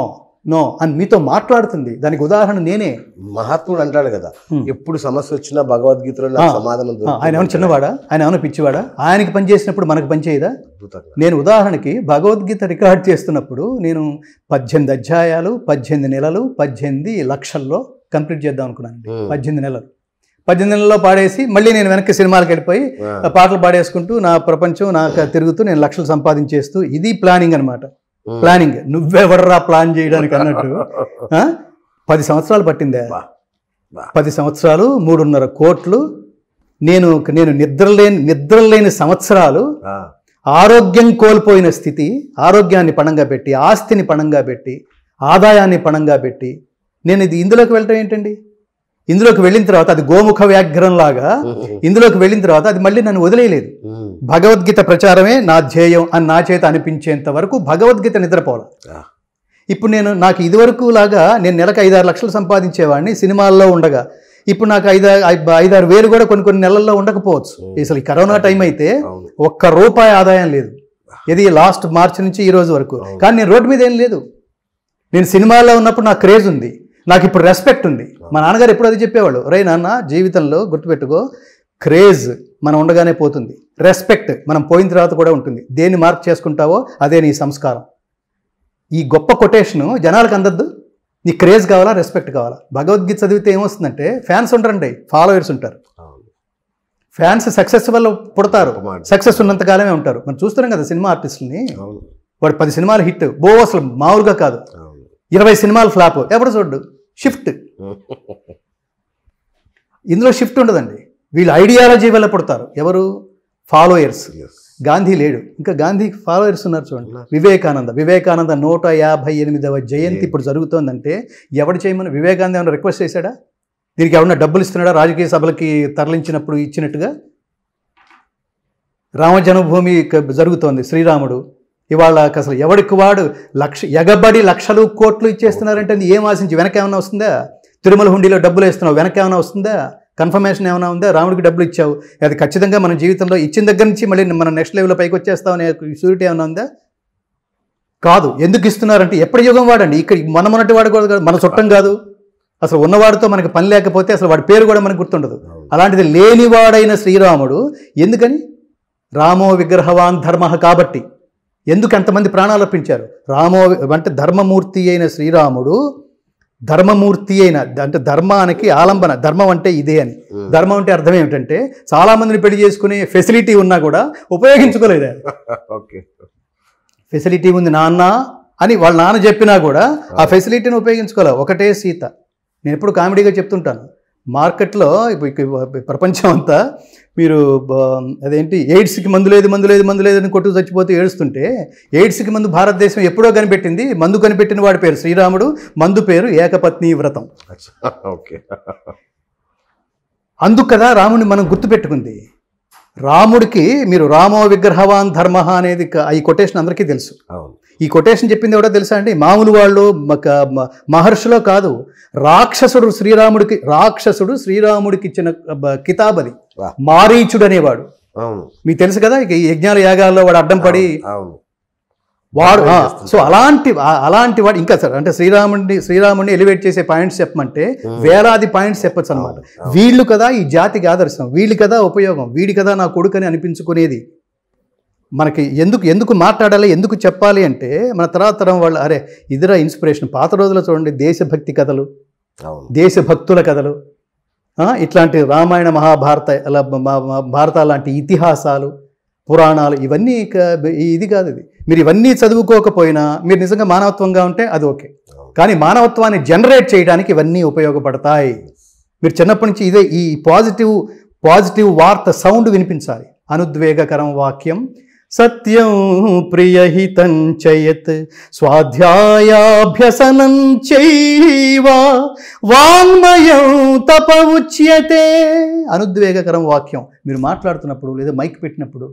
నో అని మీతో మాట్లాడుతుంది దానికి ఉదాహరణ నేనే మహాత్ముడు అంటాడు కదా ఎప్పుడు సమస్య వచ్చినా భగవద్గీతలో సమాధానం ఆయన ఏమైనా చిన్నవాడా ఆయన ఏమైనా పిచ్చివాడా ఆయనకి పనిచేసినప్పుడు మనకు పనిచేయదా నేను ఉదాహరణకి భగవద్గీత రికార్డ్ చేస్తున్నప్పుడు నేను పద్దెనిమిది అధ్యాయాలు పద్దెనిమిది నెలలు పద్దెనిమిది లక్షల్లో కంప్లీట్ చేద్దాం అనుకున్నాను పద్దెనిమిది నెలలు పద్దెనిమిది నెలల్లో పాడేసి మళ్ళీ నేను వెనక్కి సినిమాలకు వెళ్ళిపోయి పాటలు పాడేసుకుంటూ నా ప్రపంచం నాకు తిరుగుతూ నేను లక్షలు సంపాదించేస్తూ ఇది ప్లానింగ్ అనమాట ప్లానింగ్ నువ్వెవర్రా ప్లాన్ చేయడానికి అన్నట్టు పది సంవత్సరాలు పట్టిందే పది సంవత్సరాలు మూడున్నర కోట్లు నేను నేను నిద్రలేని నిద్రలేని సంవత్సరాలు ఆరోగ్యం కోల్పోయిన స్థితి ఆరోగ్యాన్ని పణంగా పెట్టి ఆస్తిని పణంగా పెట్టి ఆదాయాన్ని పణంగా పెట్టి నేను ఇది ఇందులోకి వెళ్ళటం ఏంటండి ఇందులోకి వెళ్ళిన తర్వాత అది గోముఖ వ్యాఘ్రం లాగా ఇందులోకి వెళ్ళిన తర్వాత అది మళ్ళీ నన్ను వదిలేయలేదు భగవద్గీత ప్రచారమే నా ధ్యేయం అని నా చేత అనిపించేంత వరకు భగవద్గీత నిద్రపోవాలి ఇప్పుడు నేను నాకు ఇదివరకు లాగా నేను నెలకు ఐదారు లక్షలు సంపాదించేవాడిని సినిమాల్లో ఉండగా ఇప్పుడు నాకు ఐదు ఐదారు వేలు కూడా కొన్ని కొన్ని నెలల్లో ఉండకపోవచ్చు అసలు ఈ కరోనా టైం అయితే ఒక్క రూపాయి ఆదాయం లేదు ఇది లాస్ట్ మార్చి నుంచి ఈ రోజు వరకు కానీ నేను రోడ్డు మీద ఏం లేదు నేను సినిమాల్లో ఉన్నప్పుడు నాకు క్రేజ్ ఉంది నాకు ఇప్పుడు రెస్పెక్ట్ ఉంది మా నాన్నగారు ఎప్పుడు అది చెప్పేవాళ్ళు రే నాన్న జీవితంలో గుర్తుపెట్టుకో క్రేజ్ మనం ఉండగానే పోతుంది రెస్పెక్ట్ మనం పోయిన తర్వాత కూడా ఉంటుంది దేన్ని మార్క్ చేసుకుంటావో అదే నీ సంస్కారం ఈ గొప్ప కొటేషను జనాలకు అందద్దు నీ క్రేజ్ కావాలా రెస్పెక్ట్ కావాలా భగవద్గీత చదివితే ఏమొస్తుందంటే ఫ్యాన్స్ ఉంటారండి ఫాలోవర్స్ ఉంటారు ఫ్యాన్స్ సక్సెస్ వల్ల పుడతారు సక్సెస్ ఉన్నంతకాలమే ఉంటారు మనం చూస్తున్నాం కదా సినిమా ఆర్టిస్టుల్ని వాడు పది సినిమాలు హిట్ బో అసలు మామూలుగా కాదు ఇరవై సినిమాలు ఫ్లాప్ ఎప్పుడు చూడ్డు షిఫ్ట్ ఇందులో షిఫ్ట్ ఉండదండి వీళ్ళు ఐడియాలజీ వల్ల పుడతారు ఎవరు ఫాలోయర్స్ గాంధీ లేడు ఇంకా గాంధీ ఫాలోయర్స్ ఉన్నారు చూడండి వివేకానంద వివేకానంద నూట యాభై ఎనిమిదవ జయంతి ఇప్పుడు జరుగుతోందంటే ఎవడు చేయమని వివేకానంద ఏమైనా రిక్వెస్ట్ చేశాడా దీనికి ఎవరన్నా డబ్బులు ఇస్తున్నాడా రాజకీయ సభలకి తరలించినప్పుడు ఇచ్చినట్టుగా రామ జన్మభూమి జరుగుతోంది శ్రీరాముడు ఇవాళ అసలు ఎవడికి వాడు లక్ష ఎగబడి లక్షలు కోట్లు ఇచ్చేస్తున్నారంటే ఏం ఆశించి వెనక ఏమైనా వస్తుందా తిరుమల హుండీలో డబ్బులు వేస్తున్నావు వెనక ఏమైనా వస్తుందా కన్ఫర్మేషన్ ఏమైనా ఉందా రాముడికి డబ్బులు ఇచ్చావు అది ఖచ్చితంగా మన జీవితంలో ఇచ్చిన దగ్గర నుంచి మళ్ళీ మనం నెక్స్ట్ లెవెల్లో పైకి వచ్చేస్తామనే అనే షూరిటీ ఏమైనా ఉందా కాదు ఎందుకు ఇస్తున్నారంటే ఎప్పటి యుగం వాడండి ఇక్కడ మన మొన్నటి వాడు కూడా మన చుట్టం కాదు అసలు ఉన్నవాడితో మనకి పని లేకపోతే అసలు వాడి పేరు కూడా మనకు గుర్తుండదు అలాంటిది లేనివాడైన శ్రీరాముడు ఎందుకని రామో విగ్రహవాన్ ధర్మ కాబట్టి ఎందుకు అంతమంది ప్రాణాలు అర్పించారు రామో అంటే ధర్మమూర్తి అయిన శ్రీరాముడు ధర్మమూర్తి అయిన అంటే ధర్మానికి ఆలంబన ధర్మం అంటే ఇదే అని ధర్మం అంటే అర్థం ఏమిటంటే చాలామందిని పెళ్లి చేసుకునే ఫెసిలిటీ ఉన్నా కూడా ఉపయోగించుకోలేదు ఓకే ఫెసిలిటీ ఉంది నాన్న అని వాళ్ళ నాన్న చెప్పినా కూడా ఆ ఫెసిలిటీని ఉపయోగించుకోవాలి ఒకటే సీత నేను ఎప్పుడు కామెడీగా చెప్తుంటాను మార్కెట్లో ఇప్పుడు ప్రపంచం అంతా మీరు అదేంటి ఎయిడ్స్కి మందు లేదు మందు లేదు మందు లేదని కొట్టు చచ్చిపోతే ఏడుస్తుంటే ఎయిడ్స్కి మందు భారతదేశం ఎప్పుడో కనిపెట్టింది మందు కనిపెట్టిన వాడి పేరు శ్రీరాముడు మందు పేరు ఏకపత్ని వ్రతం ఓకే అందుకు కదా రాముని మనం గుర్తుపెట్టుకుంది రాముడికి మీరు రామో విగ్రహవాన్ ధర్మ అనేది ఈ కొటేషన్ అందరికీ తెలుసు ఈ కొటేషన్ చెప్పింది కూడా తెలుసా అండి మామూలు వాళ్ళు మహర్షిలో కాదు రాక్షసుడు శ్రీరాముడికి రాక్షసుడు శ్రీరాముడికి ఇచ్చిన కితాబది మారీచుడు అనేవాడు మీకు తెలుసు కదా ఈ యజ్ఞాల యాగాల్లో వాడు అడ్డం పడి వాడు సో అలాంటి అలాంటి వాడు ఇంకా సార్ అంటే శ్రీరాముడిని శ్రీరాముడిని ఎలివేట్ చేసే పాయింట్స్ చెప్పమంటే hmm. వేలాది పాయింట్స్ చెప్పచ్చు అనమాట వీళ్ళు కదా ఈ జాతికి ఆదర్శం వీళ్ళు కదా ఉపయోగం వీడి కదా నా కొడుకని అనిపించుకునేది మనకి ఎందుకు ఎందుకు మాట్లాడాలి ఎందుకు చెప్పాలి అంటే మన తర్వాత తరం వాళ్ళు అరే ఇదిరా ఇన్స్పిరేషన్ పాత రోజుల్లో చూడండి దేశభక్తి కథలు దేశభక్తుల కథలు ఇట్లాంటి రామాయణ మహాభారత భారత లాంటి ఇతిహాసాలు పురాణాలు ఇవన్నీ ఇది కాదు ఇది మీరు ఇవన్నీ చదువుకోకపోయినా మీరు నిజంగా మానవత్వంగా ఉంటే అది ఓకే కానీ మానవత్వాన్ని జనరేట్ చేయడానికి ఇవన్నీ ఉపయోగపడతాయి మీరు చిన్నప్పటి నుంచి ఇదే ఈ పాజిటివ్ పాజిటివ్ వార్త సౌండ్ వినిపించాలి అనుద్వేగకరం వాక్యం సత్యం ప్రియహితం చయత్ స్వాధ్యాయాభ్యసనం చైవా వాంగ్మయం తప ఉచ్యతే అనుద్వేగకరం వాక్యం మీరు మాట్లాడుతున్నప్పుడు లేదా మైక్ పెట్టినప్పుడు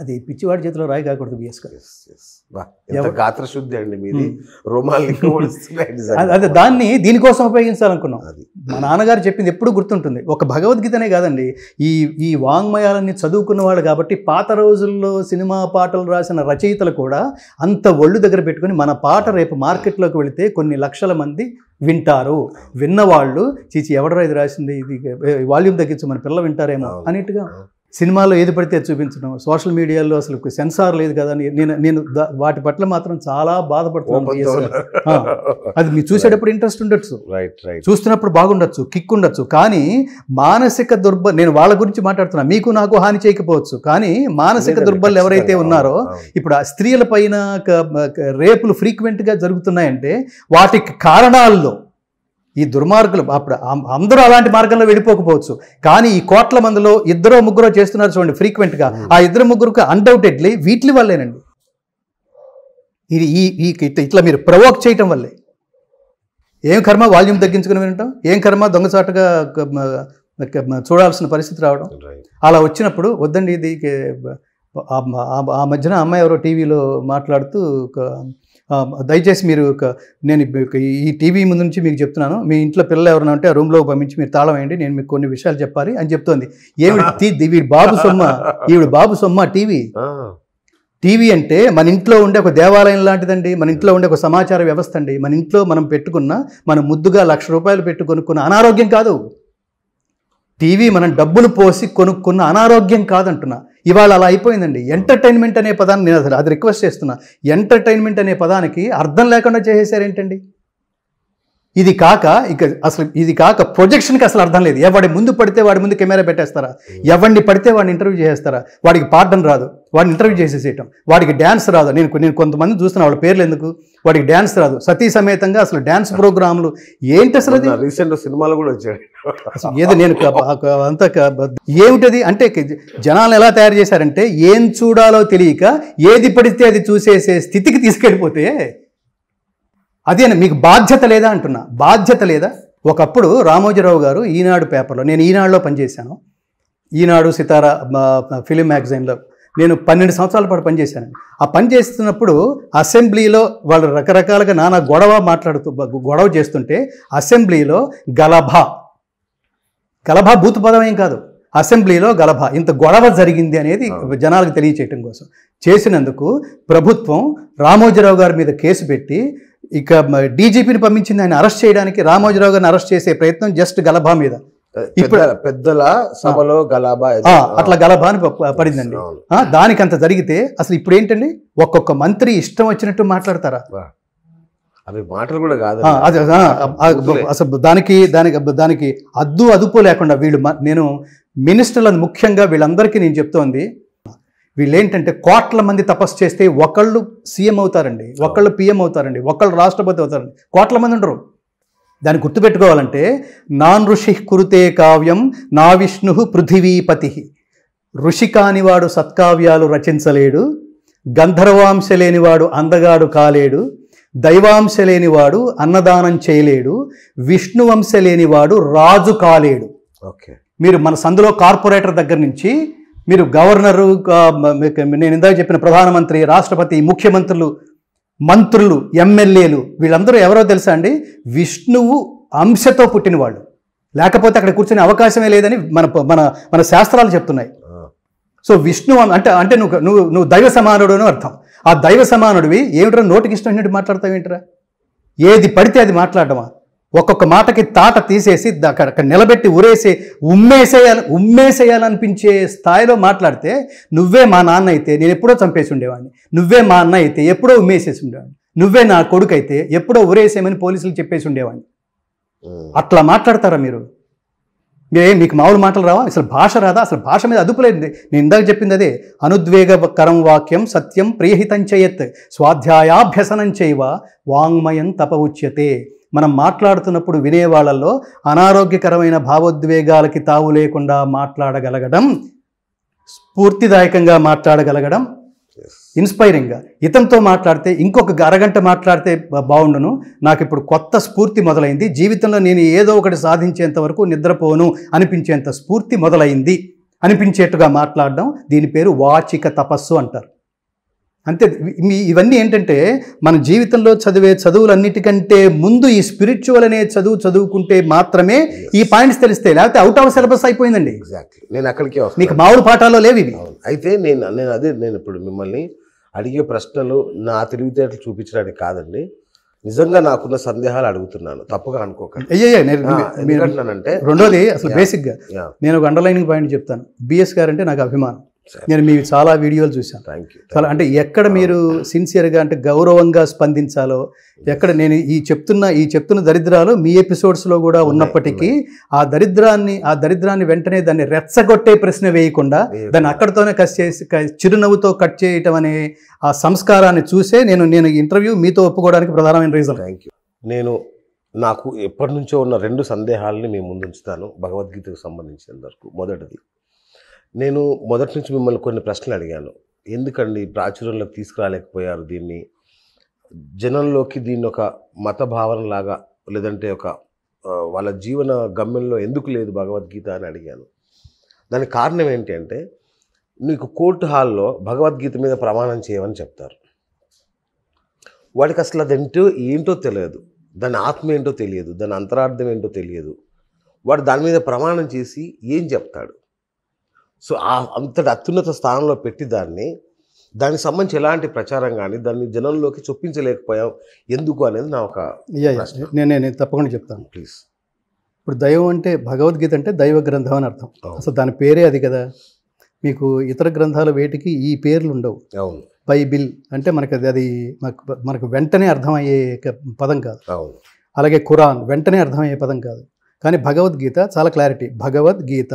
అది పిచ్చివాడి చేతిలో రాయి కాకూడదు బిఎస్ గారు గాత్రశుద్ధి అండి మీది అదే దాన్ని దీనికోసం ఉపయోగించాలనుకున్నాం మా నాన్నగారు చెప్పింది ఎప్పుడు గుర్తుంటుంది ఒక భగవద్గీతనే కాదండి ఈ ఈ వాంగ్మయాలన్నీ చదువుకున్న వాళ్ళు కాబట్టి పాత రోజుల్లో సినిమా పాటలు రాసిన రచయితలు కూడా అంత ఒళ్ళు దగ్గర పెట్టుకుని మన పాట రేపు మార్కెట్లోకి వెళితే కొన్ని లక్షల మంది వింటారు విన్నవాళ్ళు చీచి ఎవడరా ఇది రాసింది ఇది వాల్యూమ్ తగ్గించు మన పిల్లలు వింటారేమో అన్నట్టుగా సినిమాలో ఏది పడితే చూపించడం సోషల్ మీడియాలో అసలు సెన్సార్ లేదు కదా నేను నేను వాటి పట్ల మాత్రం చాలా బాధపడుతున్నాను అది మీరు చూసేటప్పుడు ఇంట్రెస్ట్ ఉండొచ్చు చూస్తున్నప్పుడు బాగుండొచ్చు కిక్ ఉండొచ్చు కానీ మానసిక దుర్బ నేను వాళ్ళ గురించి మాట్లాడుతున్నా మీకు నాకు హాని చేయకపోవచ్చు కానీ మానసిక దుర్బలు ఎవరైతే ఉన్నారో ఇప్పుడు ఆ స్త్రీల పైన రేపులు ఫ్రీక్వెంట్గా జరుగుతున్నాయంటే వాటికి కారణాల్లో ఈ దుర్మార్గులు అప్పుడు అందరూ అలాంటి మార్గంలో వెళ్ళిపోకపోవచ్చు కానీ ఈ కోట్ల మందిలో ఇద్దరో ముగ్గురో చేస్తున్నారు చూడండి ఫ్రీక్వెంట్గా hmm. ఆ ఇద్దరు ముగ్గురుకు అన్డౌటెడ్లీ వీటి వల్లేనండి ఇది ఈ ఇట్లా మీరు ప్రవోక్ చేయటం వల్లే ఏం కర్మ వాల్యూమ్ తగ్గించుకుని వినటం ఏం కర్మ దొంగచాటుగా చూడాల్సిన పరిస్థితి రావడం అలా వచ్చినప్పుడు వద్దండి ఇది ఆ మధ్యన అమ్మాయి ఎవరో టీవీలో మాట్లాడుతూ దయచేసి మీరు నేను ఈ టీవీ ముందు నుంచి మీకు చెప్తున్నాను మీ ఇంట్లో పిల్లలు ఎవరైనా ఉంటే ఆ రూమ్లో పంపించి మీరు తాళం వేయండి నేను మీకు కొన్ని విషయాలు చెప్పాలి అని చెప్తోంది ఏమిటి వీడి బాబు సొమ్మ ఈవిడ బాబు సొమ్మ టీవీ టీవీ అంటే మన ఇంట్లో ఉండే ఒక దేవాలయం లాంటిదండి మన ఇంట్లో ఉండే ఒక సమాచార వ్యవస్థ అండి మన ఇంట్లో మనం పెట్టుకున్న మనం ముద్దుగా లక్ష రూపాయలు పెట్టుకొనుక్కున్న అనారోగ్యం కాదు టీవీ మనం డబ్బులు పోసి కొనుక్కున్న అనారోగ్యం కాదంటున్నా ఇవాళ అలా అయిపోయిందండి ఎంటర్టైన్మెంట్ అనే పదాన్ని నేను అది రిక్వెస్ట్ చేస్తున్నా ఎంటర్టైన్మెంట్ అనే పదానికి అర్థం లేకుండా చేసేసారేంటండి ఇది కాక ఇక అసలు ఇది కాక ప్రొజెక్షన్కి అసలు అర్థం లేదు ఎవడి ముందు పడితే వాడి ముందు కెమెరా పెట్టేస్తారా ఎవడిని పడితే వాడిని ఇంటర్వ్యూ చేసేస్తారా వాడికి పాడడం రాదు వాడిని ఇంటర్వ్యూ చేసేసేయటం వాడికి డ్యాన్స్ రాదు నేను నేను కొంతమంది చూస్తున్నా వాళ్ళ పేర్లు ఎందుకు వాడికి డ్యాన్స్ రాదు సతీ సమేతంగా అసలు డ్యాన్స్ ప్రోగ్రాంలు ఏంటి అసలు అది రీసెంట్ సినిమాలు కూడా వచ్చాయి ఏదో నేను అంత ఏమిటది అంటే జనాలు ఎలా తయారు చేశారంటే ఏం చూడాలో తెలియక ఏది పడితే అది చూసేసే స్థితికి తీసుకెళ్ళిపోతే అదే మీకు బాధ్యత లేదా అంటున్నా బాధ్యత లేదా ఒకప్పుడు రామోజీరావు గారు ఈనాడు పేపర్లో నేను ఈనాడులో పనిచేశాను ఈనాడు సితార ఫిలిం మ్యాగజైన్లో నేను పన్నెండు సంవత్సరాల పాటు పనిచేశాను ఆ పని చేస్తున్నప్పుడు అసెంబ్లీలో వాళ్ళు రకరకాలుగా నానా గొడవ మాట్లాడుతూ గొడవ చేస్తుంటే అసెంబ్లీలో గలభ గలభ భూతపదం ఏం కాదు అసెంబ్లీలో గలభ ఇంత గొడవ జరిగింది అనేది జనాలకు తెలియచేయటం కోసం చేసినందుకు ప్రభుత్వం రామోజీరావు గారి మీద కేసు పెట్టి ఇక డీజీపీని పంపించింది ఆయన అరెస్ట్ చేయడానికి రామోజీరావు గారిని అరెస్ట్ చేసే ప్రయత్నం జస్ట్ గలభా మీద ఇప్పుడు పెద్దల సభలో గలభా అట్లా గలాబా అని పడిందండి దానికి అంత జరిగితే అసలు ఇప్పుడు ఏంటండి ఒక్కొక్క మంత్రి ఇష్టం వచ్చినట్టు మాట్లాడతారా అవి మాటలు కూడా కాదు అసలు దానికి దానికి దానికి అద్దు అదుపు లేకుండా వీళ్ళు నేను మినిస్టర్లను ముఖ్యంగా వీళ్ళందరికీ నేను చెప్తోంది వీళ్ళేంటంటే కోట్ల మంది తపస్సు చేస్తే ఒకళ్ళు సీఎం అవుతారండి ఒకళ్ళు పీఎం అవుతారండి ఒకళ్ళు రాష్ట్రపతి అవుతారండి కోట్ల మంది ఉండరు దాన్ని గుర్తుపెట్టుకోవాలంటే నాన్ ఋషి కురుతే కావ్యం నా విష్ణు పృథివీపతి ఋషి కానివాడు సత్కావ్యాలు రచించలేడు గంధర్వాంశ లేనివాడు అందగాడు కాలేడు దైవాంశ లేనివాడు అన్నదానం చేయలేడు విష్ణువంశ లేనివాడు రాజు కాలేడు ఓకే మీరు మన సందులో కార్పొరేటర్ దగ్గర నుంచి మీరు గవర్నరు నేను ఇందాక చెప్పిన ప్రధానమంత్రి రాష్ట్రపతి ముఖ్యమంత్రులు మంత్రులు ఎమ్మెల్యేలు వీళ్ళందరూ ఎవరో తెలుసా అండి విష్ణువు అంశతో పుట్టినవాళ్ళు లేకపోతే అక్కడ కూర్చునే అవకాశమే లేదని మన మన మన శాస్త్రాలు చెప్తున్నాయి సో విష్ణు అంటే అంటే నువ్వు నువ్వు నువ్వు దైవ సమానుడు అని అర్థం ఆ దైవ సమానుడివి ఏమిట్రా నోటికి ఏంటి మాట్లాడతావు ఏంట్రా ఏది పడితే అది మాట్లాడమా ఒక్కొక్క మాటకి తాట తీసేసి అక్కడ అక్కడ నిలబెట్టి ఉరేసి ఉమ్మేసేయాలి ఉమ్మేసేయాలనిపించే స్థాయిలో మాట్లాడితే నువ్వే మా నాన్న అయితే నేను ఎప్పుడో చంపేసి ఉండేవాడిని నువ్వే మా అన్న అయితే ఎప్పుడో ఉమ్మేసేసి ఉండేవాడిని నువ్వే నా కొడుకు అయితే ఎప్పుడో ఉరేసేయమని పోలీసులు చెప్పేసి ఉండేవాడిని అట్లా మాట్లాడతారా మీరు ఏ మీకు మామూలు మాటలు రావా అసలు భాష రాదా అసలు భాష మీద అదుపులేదు నేను ఇందాక చెప్పింది అదే అనుద్వేగకరం వాక్యం సత్యం ప్రియహితం చేయత్ స్వాధ్యాయాభ్యసనం చేయవ వాంగ్మయం తప ఉచ్యతే మనం మాట్లాడుతున్నప్పుడు వినే వాళ్ళల్లో అనారోగ్యకరమైన భావోద్వేగాలకి తావు లేకుండా మాట్లాడగలగడం స్ఫూర్తిదాయకంగా మాట్లాడగలగడం ఇన్స్పైరింగ్గా ఇతంతో మాట్లాడితే ఇంకొక అరగంట మాట్లాడితే బాగుండును నాకు ఇప్పుడు కొత్త స్ఫూర్తి మొదలైంది జీవితంలో నేను ఏదో ఒకటి సాధించేంత వరకు నిద్రపోను అనిపించేంత స్ఫూర్తి మొదలైంది అనిపించేట్టుగా మాట్లాడడం దీని పేరు వాచిక తపస్సు అంటారు అంతే ఇవన్నీ ఏంటంటే మన జీవితంలో చదివే చదువులన్నిటికంటే ముందు ఈ స్పిరిచువల్ అనే చదువు చదువుకుంటే మాత్రమే ఈ పాయింట్స్ తెలిస్తే లేకపోతే అవుట్ ఆఫ్ సిలబస్ అయిపోయిందండి ఎగ్జాక్ట్లీ నేను అక్కడికే మీకు మామూలు పాఠాల్లో లేవు ఇవి అయితే నేను నేను అదే నేను ఇప్పుడు మిమ్మల్ని అడిగే ప్రశ్నలు నా తెలివితేటలు చూపించడానికి కాదండి నిజంగా నాకున్న సందేహాలు అడుగుతున్నాను తప్పగా అనుకోకండి అయ్యే నేను రెండోది అసలు బేసిక్గా నేను ఒక అండర్లైనింగ్ పాయింట్ చెప్తాను బిఎస్ గారు అంటే నాకు అభిమానం నేను మీ చాలా వీడియోలు చూశాను థ్యాంక్ యూ చాలా అంటే ఎక్కడ మీరు సిన్సియర్గా ah. అంటే గౌరవంగా స్పందించాలో ఎక్కడ నేను ఈ చెప్తున్న ఈ చెప్తున్న దరిద్రాలు మీ ఎపిసోడ్స్లో కూడా ఉన్నప్పటికీ ఆ దరిద్రాన్ని ఆ దరిద్రాన్ని వెంటనే దాన్ని రెచ్చగొట్టే ప్రశ్న వేయకుండా దాన్ని అక్కడితోనే కట్ చేసి చిరునవ్వుతో కట్ చేయటం అనే ఆ సంస్కారాన్ని చూసే నేను నేను ఇంటర్వ్యూ మీతో ఒప్పుకోవడానికి ప్రధానమైన రీజన్ థ్యాంక్ యూ నేను నాకు ఎప్పటి నుంచో ఉన్న రెండు సందేహాలని మేము ముందుంచుతాను భగవద్గీతకు సంబంధించిన వరకు మొదటిది నేను మొదటి నుంచి మిమ్మల్ని కొన్ని ప్రశ్నలు అడిగాను ఎందుకండి ప్రాచుర్యంలోకి తీసుకురాలేకపోయారు దీన్ని జనంలోకి దీన్ని ఒక మత భావన లాగా లేదంటే ఒక వాళ్ళ జీవన గమ్యంలో ఎందుకు లేదు భగవద్గీత అని అడిగాను దానికి కారణం ఏంటి అంటే నీకు కోర్టు హాల్లో భగవద్గీత మీద ప్రమాణం చేయమని చెప్తారు వాడికి అసలు అదేంటో ఏంటో తెలియదు దాని ఆత్మ ఏంటో తెలియదు దాని అంతరార్థం ఏంటో తెలియదు వాడు దాని మీద ప్రమాణం చేసి ఏం చెప్తాడు సో ఆ అంతటి అత్యున్నత స్థానంలో పెట్టి దాన్ని దానికి సంబంధించి ఎలాంటి ప్రచారం కానీ దాన్ని జనంలోకి చొప్పించలేకపోయాం ఎందుకు అనేది నా ఒక నేనే నేను తప్పకుండా చెప్తాను ప్లీజ్ ఇప్పుడు దైవం అంటే భగవద్గీత అంటే దైవ గ్రంథం అని అర్థం అసలు దాని పేరే అది కదా మీకు ఇతర గ్రంథాల వేటికి ఈ పేర్లు ఉండవు అవును బైబిల్ అంటే మనకు అది అది మనకు మనకు వెంటనే అర్థమయ్యే పదం కాదు అలాగే ఖురాన్ వెంటనే అర్థమయ్యే పదం కాదు కానీ భగవద్గీత చాలా క్లారిటీ భగవద్గీత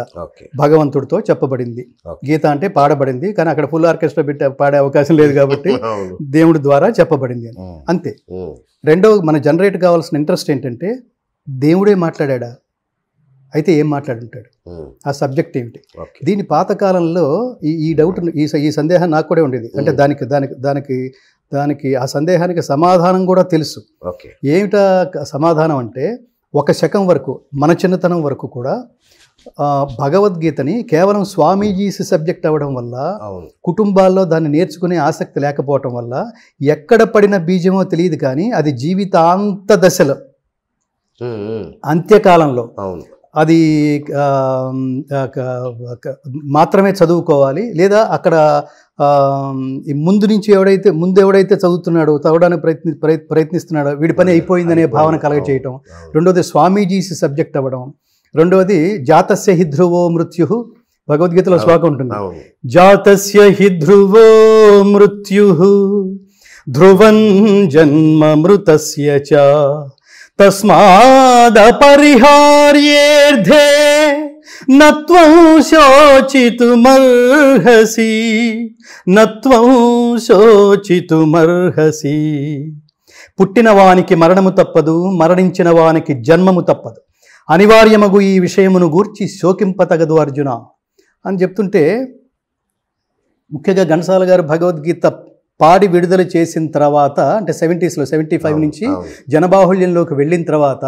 భగవంతుడితో చెప్పబడింది గీత అంటే పాడబడింది కానీ అక్కడ ఫుల్ ఆర్కెస్ట్రా పెట్ట పాడే అవకాశం లేదు కాబట్టి దేవుడి ద్వారా చెప్పబడింది అని అంతే రెండవ మన జనరేట్ కావాల్సిన ఇంట్రెస్ట్ ఏంటంటే దేవుడే మాట్లాడా అయితే ఏం మాట్లాడుంటాడు ఆ సబ్జెక్ట్ ఏమిటి దీని పాతకాలంలో ఈ ఈ డౌట్ ఈ ఈ సందేహం నాకు కూడా ఉండేది అంటే దానికి దానికి దానికి దానికి ఆ సందేహానికి సమాధానం కూడా తెలుసు ఏమిటా సమాధానం అంటే ఒక శకం వరకు మన చిన్నతనం వరకు కూడా భగవద్గీతని కేవలం స్వామీజీ సబ్జెక్ట్ అవ్వడం వల్ల కుటుంబాల్లో దాన్ని నేర్చుకునే ఆసక్తి లేకపోవటం వల్ల ఎక్కడ పడిన బీజమో తెలియదు కానీ అది జీవితాంత దశలో అంత్యకాలంలో అది మాత్రమే చదువుకోవాలి లేదా అక్కడ ఈ ముందు నుంచి ఎవడైతే ముందు ఎవడైతే చదువుతున్నాడో చదవడానికి ప్రయత్ని ప్రయత్నిస్తున్నాడో వీడి పని అయిపోయిందనే భావన కలగచేయటం రెండవది స్వామీజీస్ సబ్జెక్ట్ అవ్వడం రెండవది జాతస్య హిధ్రువో మృత్యు భగవద్గీతలో శ్లోకం ఉంటుంది జాతస్య హిధ్రువో మృత్యు ధ్రువం జన్మమృతస్య చ తస్మాదపరిహార్యేర్ధే నత్వం శోచితుమర్హసి నత్వం శోచితుమర్హసి పుట్టిన వానికి మరణము తప్పదు మరణించిన వానికి జన్మము తప్పదు అనివార్యమగు ఈ విషయమును గూర్చి శోకింపతగదు అర్జున అని చెప్తుంటే ముఖ్యంగా ఘనసాల గారు భగవద్గీత పాడి విడుదల చేసిన తర్వాత అంటే సెవెంటీస్లో సెవెంటీ ఫైవ్ నుంచి జనబాహుళ్యంలోకి వెళ్ళిన తర్వాత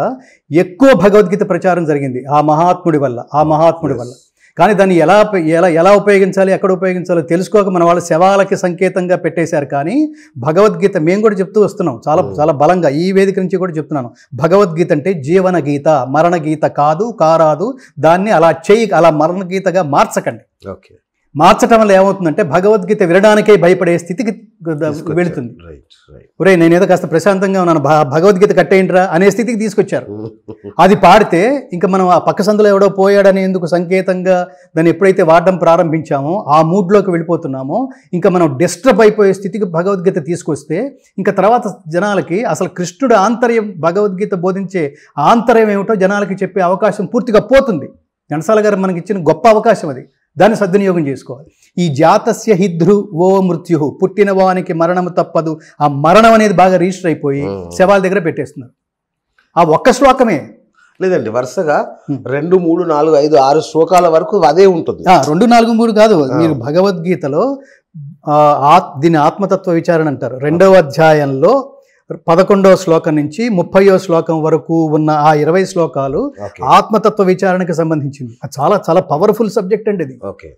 ఎక్కువ భగవద్గీత ప్రచారం జరిగింది ఆ మహాత్ముడి వల్ల ఆ మహాత్ముడి వల్ల కానీ దాన్ని ఎలా ఎలా ఎలా ఉపయోగించాలి ఎక్కడ ఉపయోగించాలో తెలుసుకోక మన వాళ్ళ శవాలకి సంకేతంగా పెట్టేశారు కానీ భగవద్గీత మేము కూడా చెప్తూ వస్తున్నాం చాలా hmm. చాలా బలంగా ఈ వేదిక నుంచి కూడా చెప్తున్నాను భగవద్గీత అంటే జీవన గీత మరణ గీత కాదు కారాదు దాన్ని అలా చేయి అలా మరణ గీతగా మార్చకండి ఓకే మార్చటం వల్ల ఏమవుతుందంటే భగవద్గీత వినడానికే భయపడే స్థితికి వెళుతుంది ఒరే నేనేదో కాస్త ప్రశాంతంగా ఉన్నాను భగవద్గీత కట్టేయండిరా అనే స్థితికి తీసుకొచ్చారు అది పాడితే ఇంకా మనం ఆ పక్క సందులో ఎవడో ఎందుకు సంకేతంగా దాన్ని ఎప్పుడైతే వాడడం ప్రారంభించామో ఆ మూడ్లోకి వెళ్ళిపోతున్నామో ఇంకా మనం డిస్టర్బ్ అయిపోయే స్థితికి భగవద్గీత తీసుకొస్తే ఇంకా తర్వాత జనాలకి అసలు కృష్ణుడు ఆంతర్యం భగవద్గీత బోధించే ఆంతర్యం ఏమిటో జనాలకి చెప్పే అవకాశం పూర్తిగా పోతుంది ఘనసాల గారు మనకి ఇచ్చిన గొప్ప అవకాశం అది దాన్ని సద్వినియోగం చేసుకోవాలి ఈ జాతస్య హిద్రు ఓ మృత్యు పుట్టిన వానికి మరణం తప్పదు ఆ మరణం అనేది బాగా రిజిస్టర్ అయిపోయి శవాల దగ్గర పెట్టేస్తున్నారు ఆ ఒక్క శ్లోకమే లేదండి వరుసగా రెండు మూడు నాలుగు ఐదు ఆరు శ్లోకాల వరకు అదే ఉంటుంది రెండు నాలుగు మూడు కాదు మీరు భగవద్గీతలో దీని ఆత్మతత్వ విచారణ అంటారు రెండవ అధ్యాయంలో పదకొండో శ్లోకం నుంచి ముప్పయో శ్లోకం వరకు ఉన్న ఆ ఇరవై శ్లోకాలు ఆత్మతత్వ విచారణకి సంబంధించింది చాలా చాలా పవర్ఫుల్ సబ్జెక్ట్ అండి ఇది ఓకే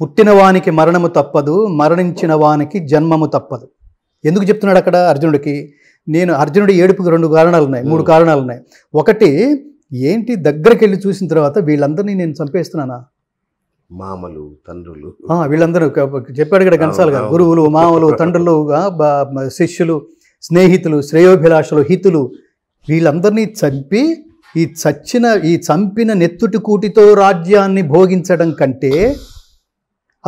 పుట్టినవానికి మరణము తప్పదు మరణించిన వానికి జన్మము తప్పదు ఎందుకు చెప్తున్నాడు అక్కడ అర్జునుడికి నేను అర్జునుడి ఏడుపుకి రెండు కారణాలు ఉన్నాయి మూడు కారణాలు ఉన్నాయి ఒకటి ఏంటి దగ్గరికి వెళ్ళి చూసిన తర్వాత వీళ్ళందరినీ నేను చంపేస్తున్నానా మామలు తండ్రులు వీళ్ళందరూ చెప్పాడు కదా కనసాలు గారు గురువులు మామలు తండ్రులు శిష్యులు స్నేహితులు శ్రేయోభిలాషలు హితులు వీళ్ళందరినీ చంపి ఈ చచ్చిన ఈ చంపిన నెత్తుటి కూటితో రాజ్యాన్ని భోగించడం కంటే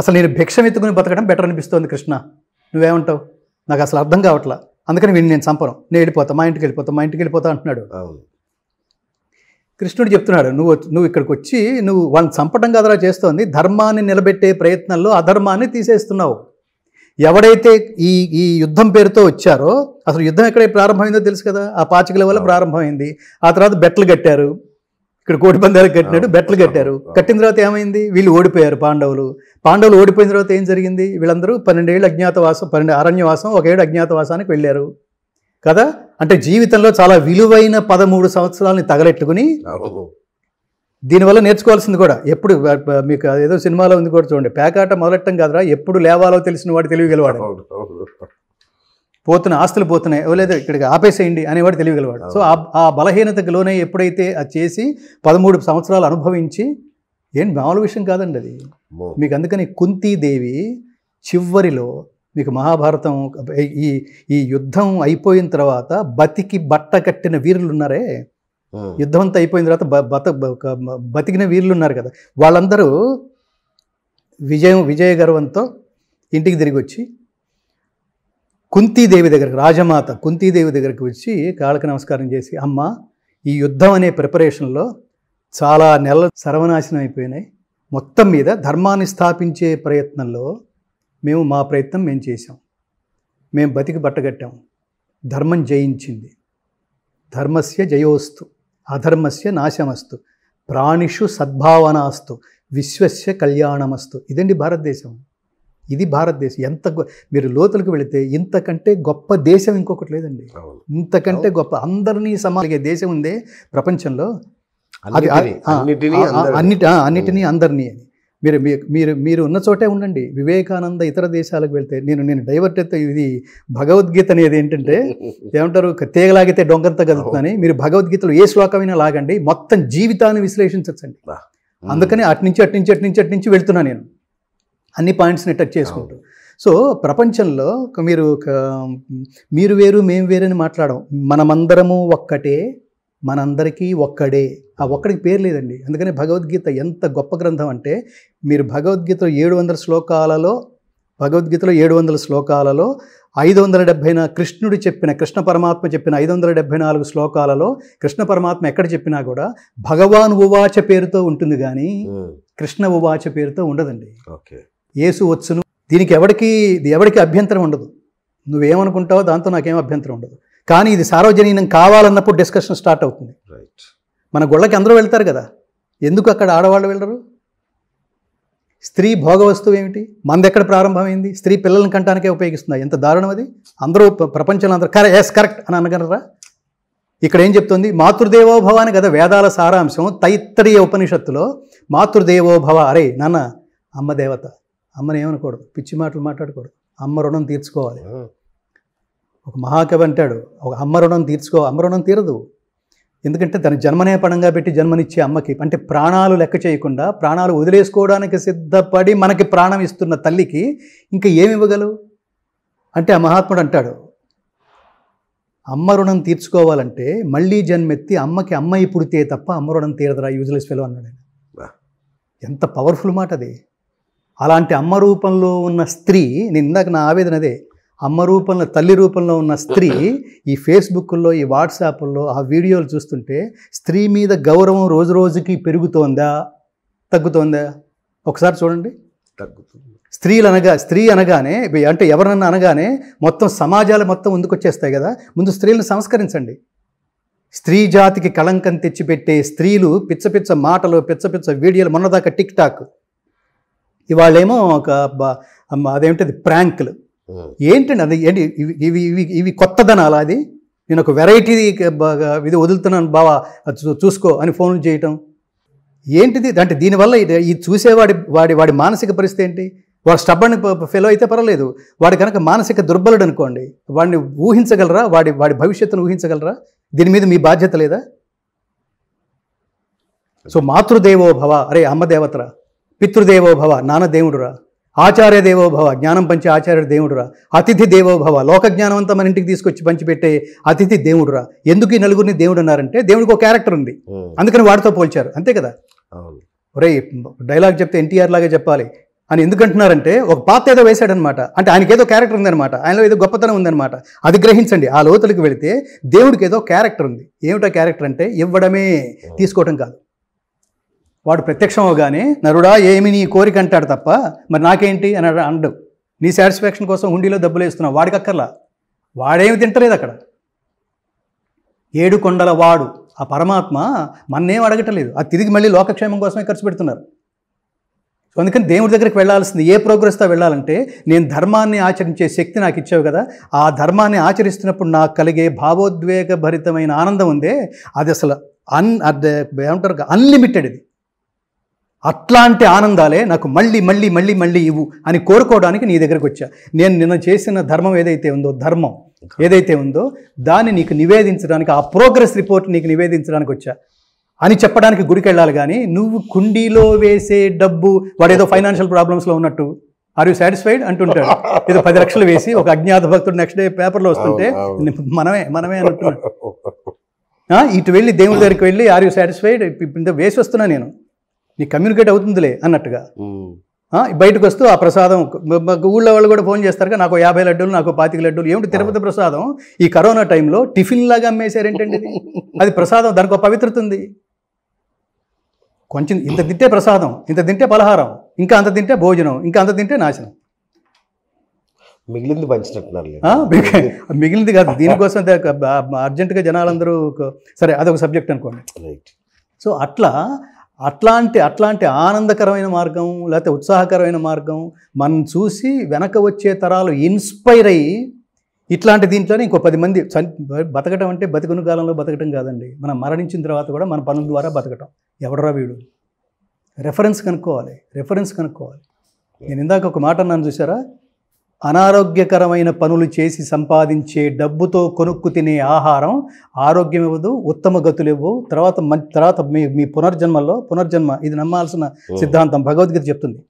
అసలు నేను భిక్ష ఎత్తుకుని బతకడం బెటర్ అనిపిస్తోంది కృష్ణ నువ్వేమంటావు నాకు అసలు అర్థం కావట్లా అందుకని వీళ్ళు నేను చంపను నేను వెళ్ళిపోతా మా ఇంటికి వెళ్ళిపోతా మా ఇంటికి వెళ్ళిపోతా అంటున్నాడు కృష్ణుడు చెప్తున్నాడు నువ్వు నువ్వు ఇక్కడికి వచ్చి నువ్వు వాళ్ళని చంపడం కదరా చేస్తోంది ధర్మాన్ని నిలబెట్టే ప్రయత్నంలో అధర్మాన్ని తీసేస్తున్నావు ఎవడైతే ఈ ఈ యుద్ధం పేరుతో వచ్చారో అసలు యుద్ధం ఎక్కడ ప్రారంభమైందో తెలుసు కదా ఆ పాచికల వల్ల ప్రారంభమైంది ఆ తర్వాత బెట్లు కట్టారు ఇక్కడ కోటి పందాలు కట్టినట్టు బెట్లు కట్టారు కట్టిన తర్వాత ఏమైంది వీళ్ళు ఓడిపోయారు పాండవులు పాండవులు ఓడిపోయిన తర్వాత ఏం జరిగింది వీళ్ళందరూ పన్నెండేళ్ళు అజ్ఞాతవాసం పన్నెండు అరణ్యవాసం ఒక ఏడు అజ్ఞాతవాసానికి వెళ్ళారు కదా అంటే జీవితంలో చాలా విలువైన పదమూడు సంవత్సరాలని తగలెట్టుకుని దీనివల్ల నేర్చుకోవాల్సింది కూడా ఎప్పుడు మీకు ఏదో సినిమాలో ఉంది కూడా చూడండి పేకాట మొదలెట్టం కాదురా ఎప్పుడు లేవాలో తెలిసిన వాడు తెలియగలవాడు పోతున్న ఆస్తులు పోతున్నాయి లేదు ఇక్కడికి ఆపేసేయండి అనేవాడు తెలియగలవాడు సో ఆ బలహీనతకు లోనే ఎప్పుడైతే అది చేసి పదమూడు సంవత్సరాలు అనుభవించి ఏం మామూలు విషయం కాదండి అది మీకు అందుకని కుంతీదేవి చివరిలో మీకు మహాభారతం ఈ ఈ యుద్ధం అయిపోయిన తర్వాత బతికి బట్ట కట్టిన వీరులు ఉన్నారే యుద్ధం అంతా అయిపోయిన తర్వాత బత బతికిన వీళ్ళు ఉన్నారు కదా వాళ్ళందరూ విజయం విజయ గర్వంతో ఇంటికి తిరిగి వచ్చి కుంతీదేవి దగ్గరకు రాజమాత కుంతీదేవి దగ్గరకు వచ్చి కాళ్ళకి నమస్కారం చేసి అమ్మ ఈ యుద్ధం అనే ప్రిపరేషన్లో చాలా నెలలు సర్వనాశనం అయిపోయినాయి మొత్తం మీద ధర్మాన్ని స్థాపించే ప్రయత్నంలో మేము మా ప్రయత్నం మేము చేసాం మేము బతికి బట్టగట్టాం ధర్మం జయించింది ధర్మస్య జయోస్తు అధర్మస్య నాశమస్తు ప్రాణిషు సద్భావనాస్తు విశ్వస్య కళ్యాణమస్తు ఇదండి భారతదేశం ఇది భారతదేశం ఎంత మీరు లోతులకు వెళితే ఇంతకంటే గొప్ప దేశం ఇంకొకటి లేదండి ఇంతకంటే గొప్ప అందరినీ సమాలిగే దేశం ఉందే ప్రపంచంలో అన్నిటినీ అన్నిటినీ అందరినీ అని మీరు మీరు మీరు ఉన్న చోటే ఉండండి వివేకానంద ఇతర దేశాలకు వెళ్తే నేను నేను డైవర్ట్ అయితే ఇది భగవద్గీత అనేది ఏంటంటే ఏమంటారు తీగలాగితే డొంగంత కదుగుతుందని మీరు భగవద్గీతలో ఏ శ్లోకమైనా లాగండి మొత్తం జీవితాన్ని విశ్లేషించచ్చండి అందుకని అటు అటు నుంచి నుంచి అటు నుంచి అటు నుంచి వెళ్తున్నా నేను అన్ని పాయింట్స్ని టచ్ చేసుకుంటూ సో ప్రపంచంలో మీరు మీరు వేరు మేము అని మాట్లాడము మనమందరము ఒక్కటే మనందరికీ ఒక్కడే ఆ ఒక్కడికి పేరు లేదండి అందుకనే భగవద్గీత ఎంత గొప్ప గ్రంథం అంటే మీరు భగవద్గీత ఏడు వందల శ్లోకాలలో భగవద్గీతలో ఏడు వందల శ్లోకాలలో ఐదు వందల డెబ్భై కృష్ణుడు చెప్పిన కృష్ణ పరమాత్మ చెప్పిన ఐదు వందల డెబ్భై నాలుగు శ్లోకాలలో కృష్ణ పరమాత్మ ఎక్కడ చెప్పినా కూడా భగవాన్ ఉవాచ పేరుతో ఉంటుంది కానీ కృష్ణ ఉవాచ పేరుతో ఉండదండి యేసు వచ్చును దీనికి ఎవరికి ఎవరికి అభ్యంతరం ఉండదు నువ్వేమనుకుంటావో దాంతో నాకేం అభ్యంతరం ఉండదు కానీ ఇది సార్వజనీనం కావాలన్నప్పుడు డిస్కషన్ స్టార్ట్ అవుతుంది రైట్ మన గొళ్ళకి అందరూ వెళ్తారు కదా ఎందుకు అక్కడ ఆడవాళ్ళు వెళ్ళరు స్త్రీ భోగ వస్తువు ఏమిటి మంది ఎక్కడ ప్రారంభమైంది స్త్రీ పిల్లల్ని కంటానికే ఉపయోగిస్తున్నాయి ఎంత దారుణం అది అందరూ ప్రపంచంలో అందరూ కర ఎస్ కరెక్ట్ అని అనగలరా ఇక్కడ ఏం చెప్తుంది మాతృదేవోభవ అని కదా వేదాల సారాంశం తైత్తరీయ ఉపనిషత్తులో మాతృదేవోభవ అరే నాన్న అమ్మ దేవత అమ్మని ఏమనకూడదు పిచ్చి మాటలు మాట్లాడకూడదు అమ్మ రుణం తీర్చుకోవాలి ఒక మహాకవి అంటాడు ఒక అమ్మ రుణం తీర్చుకో అమ్మ రుణం తీరదు ఎందుకంటే తన జన్మనే పణంగా పెట్టి జన్మనిచ్చే అమ్మకి అంటే ప్రాణాలు లెక్క చేయకుండా ప్రాణాలు వదిలేసుకోవడానికి సిద్ధపడి మనకి ప్రాణం ఇస్తున్న తల్లికి ఇంకా ఏమి ఇవ్వగలవు అంటే ఆ మహాత్ముడు అంటాడు అమ్మ రుణం తీర్చుకోవాలంటే మళ్ళీ జన్మెత్తి అమ్మకి అమ్మాయి పుడితే తప్ప అమ్మ రుణం తీరదరా యూజ్లెస్ ఫెలో అన్నాడు ఎంత పవర్ఫుల్ మాట అది అలాంటి అమ్మ రూపంలో ఉన్న స్త్రీ నేను ఇందాక నా ఆవేదన అదే అమ్మ రూపంలో తల్లి రూపంలో ఉన్న స్త్రీ ఈ ఫేస్బుక్లో ఈ వాట్సాప్లో ఆ వీడియోలు చూస్తుంటే స్త్రీ మీద గౌరవం రోజు రోజుకి పెరుగుతోందా తగ్గుతోందా ఒకసారి చూడండి తగ్గుతుంది స్త్రీలు అనగా స్త్రీ అనగానే అంటే ఎవరన్నా అనగానే మొత్తం సమాజాలు మొత్తం ముందుకొచ్చేస్తాయి కదా ముందు స్త్రీలను సంస్కరించండి స్త్రీ జాతికి కళంకం తెచ్చిపెట్టే స్త్రీలు పిచ్చ పిచ్చ మాటలు పిచ్చ పిచ్చ వీడియోలు మొన్నదాకా టిక్ టాక్ ఇవాళేమో ఒక అదేమిటది ప్రాంకులు ఏంటండి అది ఏంటి ఇవి ఇవి ఇవి కొత్తదనాలా అది నేను ఒక వెరైటీ బాగా ఇది వదులుతున్నాను బావా చూసుకో అని ఫోన్ చేయటం ఏంటిది అంటే దీనివల్ల ఇది చూసేవాడి వాడి వాడి మానసిక పరిస్థితి ఏంటి వాడు స్టబ్బన్ ఫెలో అయితే పర్వాలేదు వాడు కనుక మానసిక దుర్బలుడు అనుకోండి వాడిని ఊహించగలరా వాడి వాడి భవిష్యత్తును ఊహించగలరా దీని మీద మీ బాధ్యత లేదా సో మాతృదేవో భవ అరే అమ్మదేవతరా దేవతరా పితృదేవో భవ నాన్న రా ఆచార్య దేవోభవ జ్ఞానం పంచే ఆచార్య దేవుడురా అతిథి దేవోభవ లోక జ్ఞానం అంతా మన ఇంటికి తీసుకొచ్చి పంచిపెట్టే అతిథి దేవుడురా ఎందుకు ఈ నలుగురిని దేవుడు అన్నారంటే దేవుడికి ఒక క్యారెక్టర్ ఉంది అందుకని వాడితో పోల్చారు అంతే కదా ఒరే డైలాగ్ చెప్తే ఎన్టీఆర్ లాగే చెప్పాలి అని ఎందుకంటున్నారంటే ఒక పాత ఏదో వేశాడనమాట అంటే ఆయనకి ఏదో క్యారెక్టర్ ఉందనమాట ఆయనలో ఏదో గొప్పతనం ఉందనమాట అది గ్రహించండి ఆ లోతులకు వెళితే దేవుడికి ఏదో క్యారెక్టర్ ఉంది ఏమిటో క్యారెక్టర్ అంటే ఇవ్వడమే తీసుకోవడం కాదు వాడు ప్రత్యక్షం అవగానే నరుడా ఏమి నీ కోరిక అంటాడు తప్ప మరి నాకేంటి అని అనడు నీ సాటిస్ఫాక్షన్ కోసం హుండీలో దెబ్బలు వేస్తున్నావు వాడికి అక్కర్లా వాడేమి తింటలేదు అక్కడ ఏడు కొండల వాడు ఆ పరమాత్మ మన్నేం అడగటలేదు అది తిరిగి మళ్ళీ లోకక్షేమం కోసమే ఖర్చు పెడుతున్నారు సో అందుకని దేవుడి దగ్గరికి వెళ్ళాల్సింది ఏ ప్రోగ్రెస్తో వెళ్ళాలంటే నేను ధర్మాన్ని ఆచరించే శక్తి నాకు ఇచ్చావు కదా ఆ ధర్మాన్ని ఆచరిస్తున్నప్పుడు నాకు కలిగే భావోద్వేగ భరితమైన ఆనందం ఉందే అది అసలు అన్ ఏమంటారు అన్లిమిటెడ్ ఇది అట్లాంటి ఆనందాలే నాకు మళ్ళీ మళ్ళీ మళ్ళీ మళ్ళీ ఇవ్వు అని కోరుకోవడానికి నీ దగ్గరకు వచ్చా నేను నిన్న చేసిన ధర్మం ఏదైతే ఉందో ధర్మం ఏదైతే ఉందో దాన్ని నీకు నివేదించడానికి ఆ ప్రోగ్రెస్ రిపోర్ట్ నీకు నివేదించడానికి వచ్చా అని చెప్పడానికి గుడికి వెళ్ళాలి కానీ నువ్వు కుండీలో వేసే డబ్బు వాడు ఏదో ఫైనాన్షియల్ ప్రాబ్లమ్స్లో ఉన్నట్టు ఆర్ యూ సాటిస్ఫైడ్ అంటుంటాడు ఏదో పది లక్షలు వేసి ఒక అజ్ఞాత భక్తుడు నెక్స్ట్ డే పేపర్లో వస్తుంటే మనమే మనమే అనుకుంటున్నాడు ఇటు వెళ్ళి దేవుడి దగ్గరికి వెళ్ళి ఆర్ యూ సాటిస్ఫైడ్ వేసి వస్తున్నా నేను నీకు కమ్యూనికేట్ అవుతుందిలే అన్నట్టుగా బయటకు వస్తూ ఆ ప్రసాదం ఊళ్ళో వాళ్ళు కూడా ఫోన్ చేస్తారు నాకు యాభై లడ్డూలు నాకు పాతిక లడ్డూలు ఏమిటి తిరుపతి ప్రసాదం ఈ కరోనా టైంలో టిఫిన్ లాగా అమ్మేశారేంటండి అది ప్రసాదం దానికి ఒక పవిత్రత ఉంది కొంచెం ఇంత తింటే ప్రసాదం ఇంత తింటే పలహారం ఇంకా అంత తింటే భోజనం ఇంకా అంత తింటే నాశనం మిగిలింది పంచినట్టున్నారు మిగిలింది కాదు దీనికోసం అర్జెంటుగా జనాలందరూ సరే అదొక సబ్జెక్ట్ అనుకోండి సో అట్లా అట్లాంటి అట్లాంటి ఆనందకరమైన మార్గం లేకపోతే ఉత్సాహకరమైన మార్గం మనం చూసి వెనక వచ్చే తరాలు ఇన్స్పైర్ అయ్యి ఇట్లాంటి దీంట్లోనే ఇంకో పది మంది బతకటం అంటే బతికుని కాలంలో బతకటం కాదండి మనం మరణించిన తర్వాత కూడా మన పనుల ద్వారా బతకటం ఎవడరా వీడు రెఫరెన్స్ కనుక్కోవాలి రెఫరెన్స్ కనుక్కోవాలి నేను ఇందాక ఒక మాట అన్నాను చూసారా అనారోగ్యకరమైన పనులు చేసి సంపాదించే డబ్బుతో కొనుక్కు తినే ఆహారం ఆరోగ్యం ఇవ్వదు ఉత్తమ గతులు ఇవ్వవు తర్వాత తర్వాత మీ మీ పునర్జన్మలో పునర్జన్మ ఇది నమ్మాల్సిన సిద్ధాంతం భగవద్గీత చెప్తుంది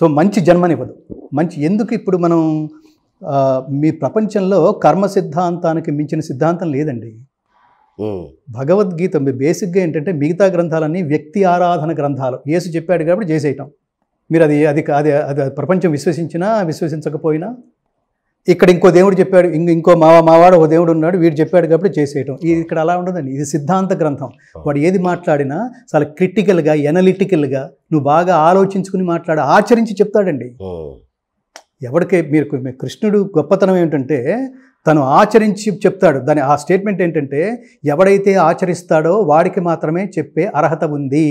సో మంచి జన్మనివ్వదు మంచి ఎందుకు ఇప్పుడు మనం మీ ప్రపంచంలో కర్మ సిద్ధాంతానికి మించిన సిద్ధాంతం లేదండి భగవద్గీత బేసిక్గా ఏంటంటే మిగతా గ్రంథాలన్నీ వ్యక్తి ఆరాధన గ్రంథాలు ఏసు చెప్పాడు కాబట్టి చేసేయటం మీరు అది అది అది అది ప్రపంచం విశ్వసించినా విశ్వసించకపోయినా ఇక్కడ ఇంకో దేవుడు చెప్పాడు ఇంకో మావ మావాడు ఒక దేవుడు ఉన్నాడు వీడు చెప్పాడు కాబట్టి చేసేయటం ఇది ఇక్కడ అలా ఉండదండి ఇది సిద్ధాంత గ్రంథం వాడు ఏది మాట్లాడినా చాలా క్రిటికల్గా ఎనలిటికల్గా నువ్వు బాగా ఆలోచించుకుని మాట్లాడు ఆచరించి చెప్తాడండి ఎవరికే మీరు కృష్ణుడు గొప్పతనం ఏంటంటే తను ఆచరించి చెప్తాడు దాని ఆ స్టేట్మెంట్ ఏంటంటే ఎవడైతే ఆచరిస్తాడో వాడికి మాత్రమే చెప్పే అర్హత ఉంది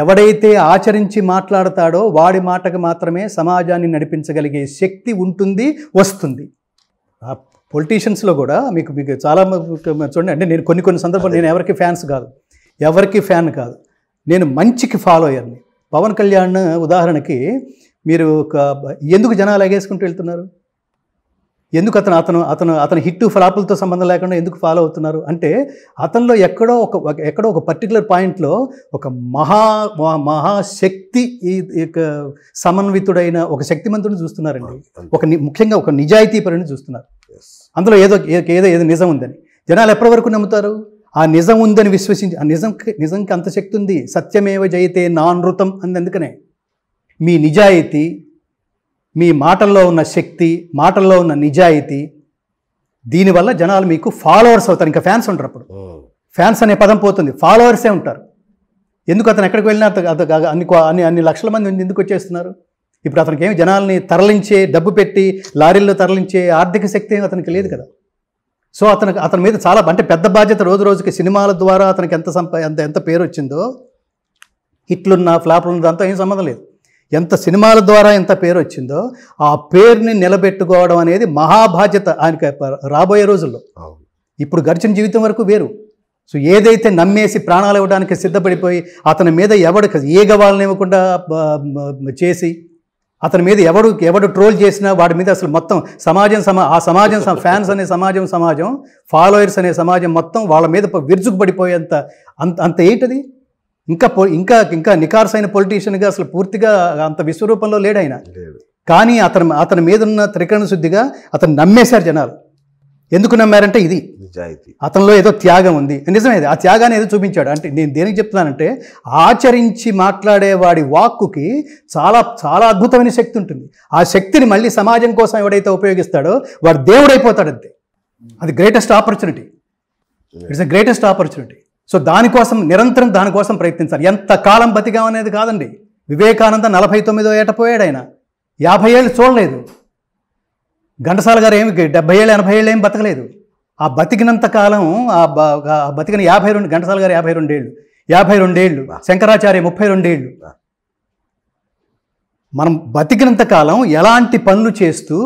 ఎవడైతే ఆచరించి మాట్లాడతాడో వాడి మాటకు మాత్రమే సమాజాన్ని నడిపించగలిగే శక్తి ఉంటుంది వస్తుంది ఆ పొలిటీషియన్స్లో కూడా మీకు మీకు చాలా చూడండి అంటే నేను కొన్ని కొన్ని సందర్భాలు నేను ఎవరికి ఫ్యాన్స్ కాదు ఎవరికి ఫ్యాన్ కాదు నేను మంచికి ఫాలో అయ్యాను పవన్ కళ్యాణ్ ఉదాహరణకి మీరు ఎందుకు జనాలు ఎగేసుకుంటూ వెళ్తున్నారు ఎందుకు అతను అతను అతను అతను హిట్ ఫ్లాపులతో సంబంధం లేకుండా ఎందుకు ఫాలో అవుతున్నారు అంటే అతనిలో ఎక్కడో ఒక ఎక్కడో ఒక పర్టికులర్ పాయింట్లో ఒక మహా మహాశక్తి సమన్వితుడైన ఒక శక్తిమంతుడిని చూస్తున్నారండి ఒక ముఖ్యంగా ఒక నిజాయితీ పరుని చూస్తున్నారు అందులో ఏదో ఏదో ఏదో నిజం ఉందని జనాలు ఎప్పటి వరకు నమ్ముతారు ఆ నిజం ఉందని విశ్వసించి ఆ నిజం నిజంకి అంత శక్తి ఉంది సత్యమేవ జయితే నానృతం అంది అందుకనే మీ నిజాయితీ మీ మాటల్లో ఉన్న శక్తి మాటల్లో ఉన్న నిజాయితీ దీనివల్ల జనాలు మీకు ఫాలోవర్స్ అవుతారు ఇంకా ఫ్యాన్స్ ఉంటారు అప్పుడు ఫ్యాన్స్ అనే పదం పోతుంది ఫాలోవర్సే ఉంటారు ఎందుకు అతను ఎక్కడికి వెళ్ళినా అన్ని అన్ని అన్ని లక్షల మంది ఎందుకు వచ్చేస్తున్నారు ఇప్పుడు అతనికి ఏమి జనాల్ని తరలించే డబ్బు పెట్టి లారీల్లో తరలించే ఆర్థిక శక్తి ఏమి అతనికి లేదు కదా సో అతనికి అతని మీద చాలా అంటే పెద్ద బాధ్యత రోజు రోజుకి సినిమాల ద్వారా అతనికి ఎంత సంప ఎంత ఎంత పేరు వచ్చిందో హిట్లున్నా ఫ్లాప్లున్నా దాంతో ఏం సంబంధం లేదు ఎంత సినిమాల ద్వారా ఎంత పేరు వచ్చిందో ఆ పేరుని నిలబెట్టుకోవడం అనేది మహాబాధ్యత ఆయనకి రాబోయే రోజుల్లో ఇప్పుడు గడిచిన జీవితం వరకు వేరు సో ఏదైతే నమ్మేసి ప్రాణాలు ఇవ్వడానికి సిద్ధపడిపోయి అతని మీద ఎవడు ఏగవాళ్ళని ఇవ్వకుండా చేసి అతని మీద ఎవడు ఎవడు ట్రోల్ చేసినా వాడి మీద అసలు మొత్తం సమాజం సమా ఆ సమాజం ఫ్యాన్స్ అనే సమాజం సమాజం ఫాలోయర్స్ అనే సమాజం మొత్తం వాళ్ళ మీద పడిపోయేంత అంత అంత ఏంటది ఇంకా ఇంకా ఇంకా నికార్స్ అయిన పొలిటీషియన్గా అసలు పూర్తిగా అంత విశ్వరూపంలో లేడు ఆయన కానీ అతను అతని మీద ఉన్న త్రికరణ శుద్ధిగా అతను నమ్మేశారు జనాలు ఎందుకు నమ్మారంటే ఇది నిజాయితీ అతనిలో ఏదో త్యాగం ఉంది నిజమే ఆ త్యాగాన్ని ఏదో చూపించాడు అంటే నేను దేనికి చెప్తున్నానంటే ఆచరించి మాట్లాడే వాడి వాక్కుకి చాలా చాలా అద్భుతమైన శక్తి ఉంటుంది ఆ శక్తిని మళ్ళీ సమాజం కోసం ఎవడైతే ఉపయోగిస్తాడో వాడు దేవుడైపోతాడు అది greatest opportunity it's the greatest opportunity so దానికోసం నిరంతరం దానికోసం ప్రయత్నించాలి ఎంత ఎంతకాలం బతికామనేది కాదండి వివేకానంద నలభై తొమ్మిదో ఏట పోయాడు ఆయన యాభై ఏళ్ళు చూడలేదు ఘంటసాల గారు ఏమి డెబ్బై ఏళ్ళు ఎనభై ఏళ్ళు ఏమి బతకలేదు ఆ బతికినంత కాలం ఆ బతికిన యాభై రెండు ఘంటసాల గారు యాభై రెండేళ్ళు యాభై రెండేళ్ళు శంకరాచార్య ముప్పై రెండేళ్ళు మనం బతికినంత కాలం ఎలాంటి పనులు చేస్తూ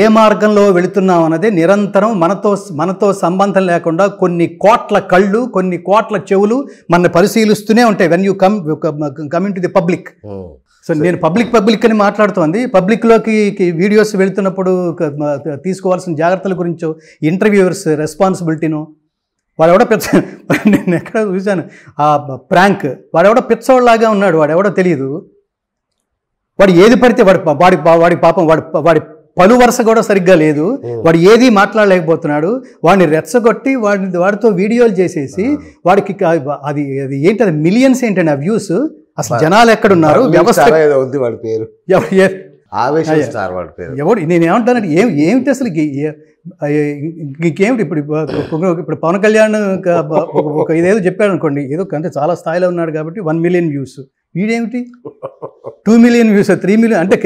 ఏ మార్గంలో వెళుతున్నాం అన్నది నిరంతరం మనతో మనతో సంబంధం లేకుండా కొన్ని కోట్ల కళ్ళు కొన్ని కోట్ల చెవులు మన పరిశీలిస్తూనే ఉంటాయి when you come coming to the public so నేను పబ్లిక్ పబ్లిక్ అని మాట్లాడుతోంది పబ్లిక్లోకి వీడియోస్ వెళుతున్నప్పుడు తీసుకోవాల్సిన జాగ్రత్తల గురించి ఇంటర్వ్యూవర్స్ రెస్పాన్సిబిలిటీను వాడెవడో పిచ్చ నేను ఎక్కడ చూశాను ఆ ప్రాంక్ వాడెవడో పిచ్చోళ్ళలాగా ఉన్నాడు వాడెవడో తెలియదు వాడు ఏది పడితే వాడి వాడి వాడి పాపం వాడి వాడి పలు వరుస కూడా సరిగ్గా లేదు వాడు ఏది మాట్లాడలేకపోతున్నాడు వాడిని రెచ్చగొట్టి వాడిని వాడితో వీడియోలు చేసేసి వాడికి అది అది ఏంటి అది మిలియన్స్ ఏంటండి ఆ వ్యూస్ అసలు జనాలు ఎక్కడున్నారు వ్యవస్థ పేరు ఎవడు నేను ఏమంటానంటే ఏం ఏమిటి అసలు ఇంకేమిటి ఇప్పుడు ఇప్పుడు పవన్ కళ్యాణ్ ఒక ఇదేదో చెప్పాడు అనుకోండి ఏదో కంటే చాలా స్థాయిలో ఉన్నాడు కాబట్టి వన్ మిలియన్ వ్యూస్ వీడేమిటి two million views three million అంటే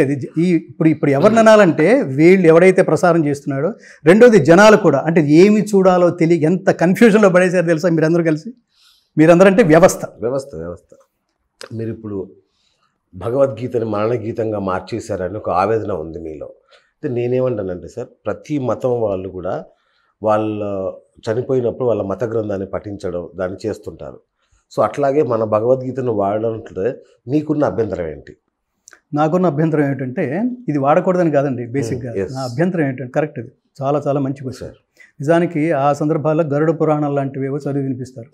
ఈ ఇప్పుడు ఇప్పుడు ఎవరిని అనాలంటే వీళ్ళు ఎవడైతే ప్రసారం చేస్తున్నాడో రెండోది జనాలు కూడా అంటే ఏమి చూడాలో తెలియ ఎంత కన్ఫ్యూజన్లో పడేసారు తెలుసా మీరందరూ కలిసి మీరందరూ అంటే వ్యవస్థ వ్యవస్థ వ్యవస్థ మీరు ఇప్పుడు భగవద్గీతని మరణ గీతంగా మార్చేశారని ఒక ఆవేదన ఉంది మీలో అయితే నేనేమంటానంటే సార్ ప్రతి మతం వాళ్ళు కూడా వాళ్ళ చనిపోయినప్పుడు వాళ్ళ మత గ్రంథాన్ని పఠించడం దాన్ని చేస్తుంటారు సో అట్లాగే మన భగవద్గీతను వాడటం నీకున్న అభ్యంతరం ఏంటి నాకున్న అభ్యంతరం ఏంటంటే ఇది వాడకూడదని కాదండి బేసిక్గా hmm, నా అభ్యంతరం ఏంటంటే కరెక్ట్ ఇది చాలా చాలా మంచి క్వశ్చన్ నిజానికి ఆ సందర్భాల్లో గరుడ పురాణాలు లాంటివి ఏవో చదివి వినిపిస్తారు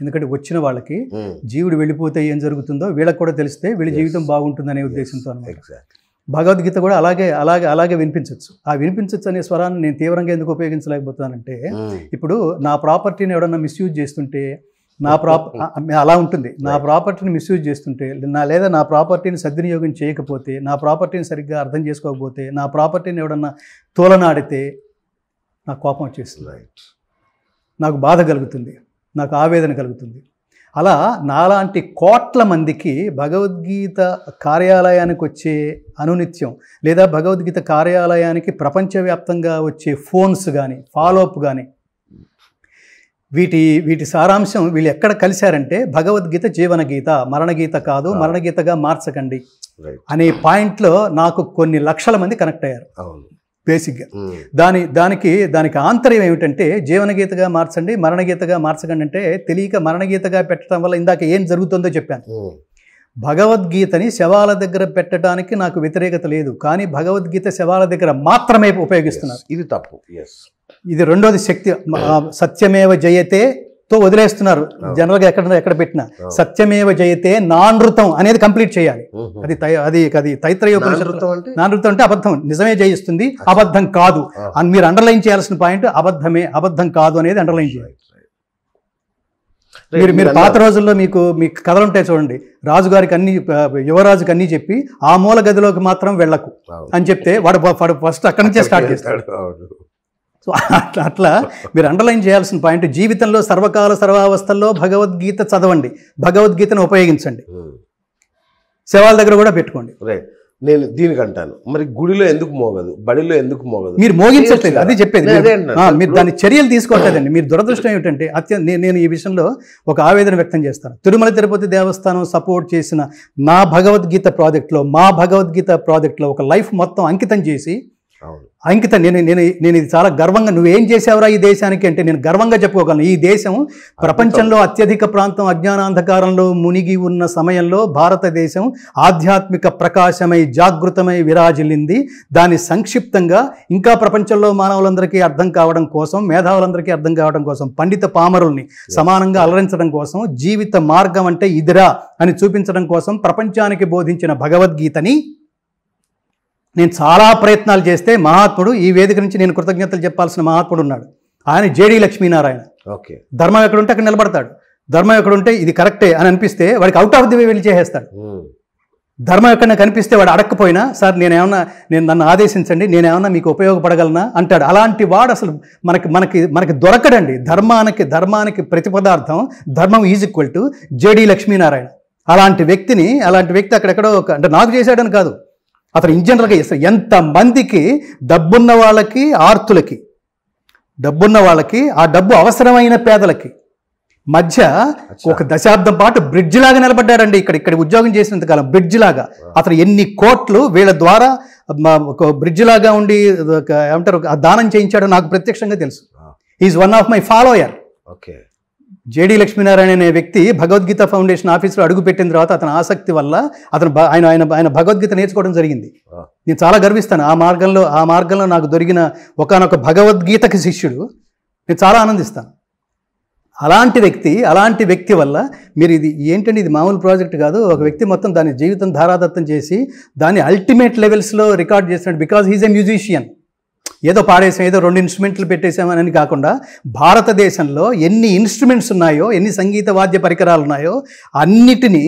ఎందుకంటే వచ్చిన వాళ్ళకి hmm. జీవుడు వెళ్ళిపోతే ఏం జరుగుతుందో వీళ్ళకి కూడా తెలిస్తే వీళ్ళ జీవితం బాగుంటుందనే ఉద్దేశంతో భగవద్గీత కూడా అలాగే అలాగే అలాగే వినిపించవచ్చు ఆ వినిపించవచ్చు అనే స్వరాన్ని నేను తీవ్రంగా ఎందుకు ఉపయోగించలేకపోతున్నానంటే hmm. ఇప్పుడు నా ప్రాపర్టీని ఎవడన్నా మిస్యూజ్ చేస్తుంటే నా ప్రాపర్ అలా ఉంటుంది నా ప్రాపర్టీని మిస్యూజ్ చేస్తుంటే నా లేదా నా ప్రాపర్టీని సద్వినియోగం చేయకపోతే నా ప్రాపర్టీని సరిగ్గా అర్థం చేసుకోకపోతే నా ప్రాపర్టీని ఎవడన్నా తోలనాడితే నాకు కోపం వచ్చేస్తుంది నాకు బాధ కలుగుతుంది నాకు ఆవేదన కలుగుతుంది అలా నాలాంటి కోట్ల మందికి భగవద్గీత కార్యాలయానికి వచ్చే అనునిత్యం లేదా భగవద్గీత కార్యాలయానికి ప్రపంచవ్యాప్తంగా వచ్చే ఫోన్స్ కానీ ఫాలోఅప్ కానీ వీటి వీటి సారాంశం వీళ్ళు ఎక్కడ కలిశారంటే భగవద్గీత జీవన గీత మరణగీత కాదు మరణగీతగా మార్చకండి అనే పాయింట్లో నాకు కొన్ని లక్షల మంది కనెక్ట్ అయ్యారు బేసిక్గా దాని దానికి దానికి ఆంతర్యం ఏమిటంటే జీవనగీతగా మార్చండి మరణగీతగా మార్చకండి అంటే తెలియక మరణగీతగా పెట్టడం వల్ల ఇందాక ఏం జరుగుతుందో చెప్పాను భగవద్గీతని శవాల దగ్గర పెట్టడానికి నాకు వ్యతిరేకత లేదు కానీ భగవద్గీత శవాల దగ్గర మాత్రమే ఉపయోగిస్తున్నారు ఇది తప్పు ఎస్ ఇది రెండోది శక్తి సత్యమేవ జయతే తో వదిలేస్తున్నారు జనరల్గా ఎక్కడ ఎక్కడ పెట్టినా సత్యమేవ జయతే నానృతం అనేది కంప్లీట్ చేయాలి అది అది అది తైత్రయోగం నానృతం అంటే అబద్ధం నిజమే జయిస్తుంది అబద్ధం కాదు అని మీరు అండర్లైన్ చేయాల్సిన పాయింట్ అబద్ధమే అబద్ధం కాదు అనేది అండర్లైన్ చేయాలి మీరు మీరు పాత రోజుల్లో మీకు మీకు కథలు ఉంటాయి చూడండి రాజుగారికి అన్ని యువరాజుకి అన్ని చెప్పి ఆ మూల గదిలోకి మాత్రం వెళ్ళకు అని చెప్తే వాడు ఫస్ట్ అక్కడి నుంచే స్టార్ట్ చేస్తాడు సో అట్లా అట్లా మీరు అండర్లైన్ చేయాల్సిన పాయింట్ జీవితంలో సర్వకాల సర్వావస్థల్లో భగవద్గీత చదవండి భగవద్గీతను ఉపయోగించండి శవాల hmm. దగ్గర కూడా పెట్టుకోండి నేను దీనికి అంటాను మరి గుడిలో ఎందుకు మోగదు బడిలో ఎందుకు మోగదు మీరు మోగించట్లేదు అది చెప్పేది మీరు దాని చర్యలు తీసుకోవట్లేదండి మీరు దురదృష్టం ఏమిటంటే అత్యంత నేను ఈ విషయంలో ఒక ఆవేదన వ్యక్తం చేస్తాను తిరుమల తిరుపతి దేవస్థానం సపోర్ట్ చేసిన నా భగవద్గీత ప్రాజెక్ట్లో మా భగవద్గీత ప్రాజెక్ట్లో ఒక లైఫ్ మొత్తం అంకితం చేసి అంకిత నేను నేను నేను ఇది చాలా గర్వంగా నువ్వేం చేసావురా ఈ దేశానికి అంటే నేను గర్వంగా చెప్పుకోగలను ఈ దేశం ప్రపంచంలో అత్యధిక ప్రాంతం అజ్ఞానాంధకారంలో మునిగి ఉన్న సమయంలో భారతదేశం ఆధ్యాత్మిక ప్రకాశమై జాగృతమై విరాజిల్లింది దాని సంక్షిప్తంగా ఇంకా ప్రపంచంలో మానవులందరికీ అర్థం కావడం కోసం మేధావులందరికీ అర్థం కావడం కోసం పండిత పామరుల్ని సమానంగా అలరించడం కోసం జీవిత మార్గం అంటే ఇదిరా అని చూపించడం కోసం ప్రపంచానికి బోధించిన భగవద్గీతని నేను చాలా ప్రయత్నాలు చేస్తే మహాత్ముడు ఈ వేదిక నుంచి నేను కృతజ్ఞతలు చెప్పాల్సిన మహాత్ముడు ఉన్నాడు ఆయన జేడి లక్ష్మీనారాయణ ఓకే ధర్మం ఎక్కడ ఉంటే అక్కడ నిలబడతాడు ధర్మం ఎక్కడ ఉంటే ఇది కరెక్టే అని అనిపిస్తే వాడికి అవుట్ ఆఫ్ ది వే వెళ్ళి చేసేస్తాడు ధర్మం ఎక్కడ కనిపిస్తే వాడు అడగకపోయినా సార్ నేనేమన్నా నేను నన్ను ఆదేశించండి నేనేమన్నా మీకు ఉపయోగపడగలనా అంటాడు అలాంటి వాడు అసలు మనకి మనకి మనకి దొరకడండి ధర్మానికి ధర్మానికి ప్రతిపదార్థం ధర్మం is equal to JD Lakshminarayana అలాంటి వ్యక్తిని అలాంటి వ్యక్తి అక్కడెక్కడో అంటే నాకు చేశాడని కాదు అతను ఇన్ జనరల్గా చేస్తాడు ఎంతమందికి డబ్బున్న వాళ్ళకి ఆర్తులకి డబ్బున్న వాళ్ళకి ఆ డబ్బు అవసరమైన పేదలకి మధ్య ఒక దశాబ్దం పాటు బ్రిడ్జ్ లాగా నిలబడ్డాడండి ఇక్కడ ఇక్కడ ఉద్యోగం కాలం బ్రిడ్జ్ లాగా అతను ఎన్ని కోట్లు వీళ్ళ ద్వారా బ్రిడ్జ్ లాగా ఉండి ఏమంటారు దానం చేయించాడో నాకు ప్రత్యక్షంగా తెలుసు is one of my follower okay JD Lakshminarayana అనే వ్యక్తి భగవద్గీత ఫౌండేషన్ ఆఫీస్లో అడుగుపెట్టిన తర్వాత అతని ఆసక్తి వల్ల అతను ఆయన ఆయన ఆయన భగవద్గీత నేర్చుకోవడం జరిగింది నేను చాలా గర్విస్తాను ఆ మార్గంలో ఆ మార్గంలో నాకు దొరికిన ఒకనొక భగవద్గీతకి శిష్యుడు నేను చాలా ఆనందిస్తాను అలాంటి వ్యక్తి అలాంటి వ్యక్తి వల్ల మీరు ఇది ఏంటంటే ఇది మామూలు ప్రాజెక్ట్ కాదు ఒక వ్యక్తి మొత్తం దాని జీవితం ధారాదత్తం చేసి దాన్ని అల్టిమేట్ లెవెల్స్లో రికార్డ్ చేస్తున్నాడు బికాజ్ హీజ్ ఎ మ్యూజిషియన్ ఏదో పాడేసాం ఏదో రెండు ఇన్స్ట్రుమెంట్లు పెట్టేసామని కాకుండా భారతదేశంలో ఎన్ని ఇన్స్ట్రుమెంట్స్ ఉన్నాయో ఎన్ని సంగీత వాద్య పరికరాలు ఉన్నాయో అన్నిటినీ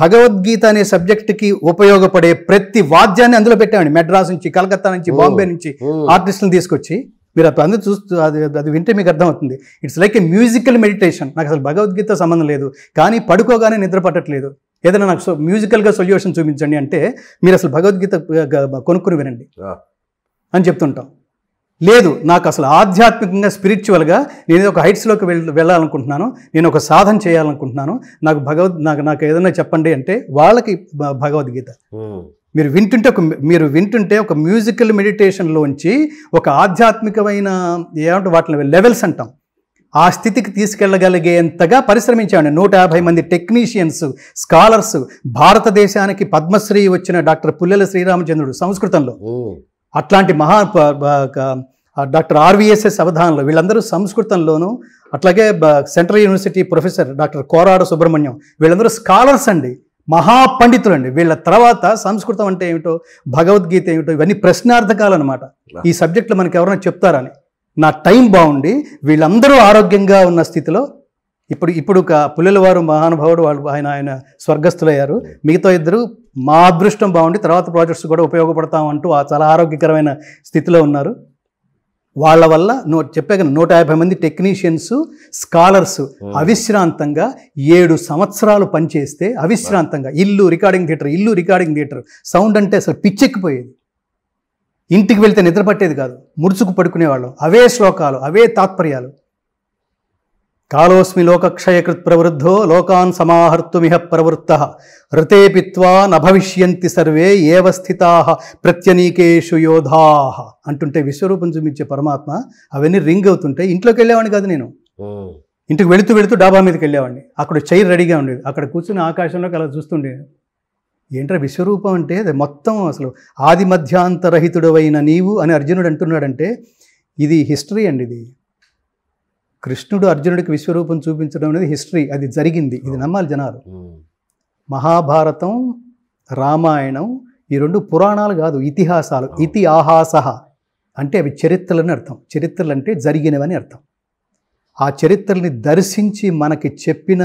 భగవద్గీత అనే సబ్జెక్టుకి ఉపయోగపడే ప్రతి వాద్యాన్ని అందులో పెట్టామండి మెడ్రాస్ నుంచి కలకత్తా నుంచి బాంబే నుంచి ఆర్టిస్టులను తీసుకొచ్చి మీరు అప్పుడు అందరూ చూస్తూ అది అది వింటే మీకు అర్థమవుతుంది it's like a musical meditation నాకు అసలు భగవద్గీత సంబంధం లేదు కానీ పడుకోగానే నిద్ర పట్టట్లేదు ఏదైనా నాకు సో మ్యూజికల్గా సొల్యూషన్ చూపించండి అంటే మీరు అసలు భగవద్గీత కొనుక్కుని వినండి అని చెప్తుంటాం లేదు నాకు అసలు ఆధ్యాత్మికంగా స్పిరిచువల్గా నేను ఒక హైట్స్లోకి వెళ్ళి వెళ్ళాలనుకుంటున్నాను నేను ఒక సాధన చేయాలనుకుంటున్నాను నాకు భగవద్ నాకు నాకు ఏదైనా చెప్పండి అంటే వాళ్ళకి భగవద్గీత మీరు వింటుంటే ఒక మీరు వింటుంటే ఒక మ్యూజికల్ మెడిటేషన్లోంచి ఒక ఆధ్యాత్మికమైన ఏమంటే వాటిని లెవెల్స్ అంటాం ఆ స్థితికి తీసుకెళ్ళగలిగేంతగా పరిశ్రమించాడు నూట యాభై మంది టెక్నీషియన్స్ స్కాలర్స్ భారతదేశానికి పద్మశ్రీ వచ్చిన డాక్టర్ పుల్లెల శ్రీరామచంద్రుడు సంస్కృతంలో అట్లాంటి మహా డాక్టర్ ఆర్వీఎస్ఎస్ అవధానంలో వీళ్ళందరూ సంస్కృతంలోనూ అట్లాగే central university professor doctor Korada Subrahmanyam వీళ్ళందరూ స్కాలర్స్ అండి మహాపండితులు అండి వీళ్ళ తర్వాత సంస్కృతం అంటే ఏమిటో భగవద్గీత ఏమిటో ఇవన్నీ ప్రశ్నార్థకాలు అనమాట ఈ సబ్జెక్టులు మనకి ఎవరైనా చెప్తారని నా టైం బాగుండి వీళ్ళందరూ ఆరోగ్యంగా ఉన్న స్థితిలో ఇప్పుడు ఇప్పుడు వారు మహానుభావుడు వాళ్ళు ఆయన ఆయన స్వర్గస్థులయ్యారు మిగతా ఇద్దరు మా అదృష్టం బాగుండి తర్వాత ప్రాజెక్ట్స్ కూడా ఉపయోగపడతామంటూ ఆ చాలా ఆరోగ్యకరమైన స్థితిలో ఉన్నారు వాళ్ళ వల్ల నో చెప్పే కదా నూట యాభై మంది టెక్నీషియన్స్ స్కాలర్స్ hmm. అవిశ్రాంతంగా ఏడు సంవత్సరాలు పనిచేస్తే అవిశ్రాంతంగా ఇల్లు రికార్డింగ్ థియేటర్ ఇల్లు రికార్డింగ్ థియేటర్ సౌండ్ అంటే అసలు పిచ్చెక్కిపోయేది ఇంటికి వెళ్తే నిద్ర పట్టేది కాదు ముడుచుకు పడుకునేవాళ్ళు అవే శ్లోకాలు అవే తాత్పర్యాలు కాళోస్మి లోకక్షయకృత్ ప్రవృద్ధో లోకాన్ సమాహర్తుమిహ ప్రవృత్త ఋతే పిత్వా నభవిష్యంతి సర్వే ఏవ స్థితా ప్రత్యనీకేషు యోధా అంటుంటే విశ్వరూపం చూపించే పరమాత్మ అవన్నీ రింగ్ అవుతుంటే ఇంట్లోకి వెళ్ళేవాడిని కాదు నేను ఇంటికి వెళుతూ వెళుతూ డాబా మీదకి వెళ్ళేవాడిని అక్కడ చైర్ రెడీగా ఉండేది అక్కడ కూర్చుని ఆకాశంలోకి అలా చూస్తుండే ఏంట్రా విశ్వరూపం అంటే అది మొత్తం అసలు ఆది మధ్యాంతరహితుడవైన నీవు అని అర్జునుడు అంటున్నాడంటే ఇది హిస్టరీ అండి ఇది కృష్ణుడు అర్జునుడికి విశ్వరూపం చూపించడం అనేది హిస్టరీ అది జరిగింది ఇది నమ్మాలి జనాలు మహాభారతం రామాయణం ఈ రెండు పురాణాలు కాదు ఇతిహాసాలు ఇతి ఆహాస అంటే అవి చరిత్రలని అర్థం చరిత్రలు అంటే జరిగినవని అర్థం ఆ చరిత్రని దర్శించి మనకి చెప్పిన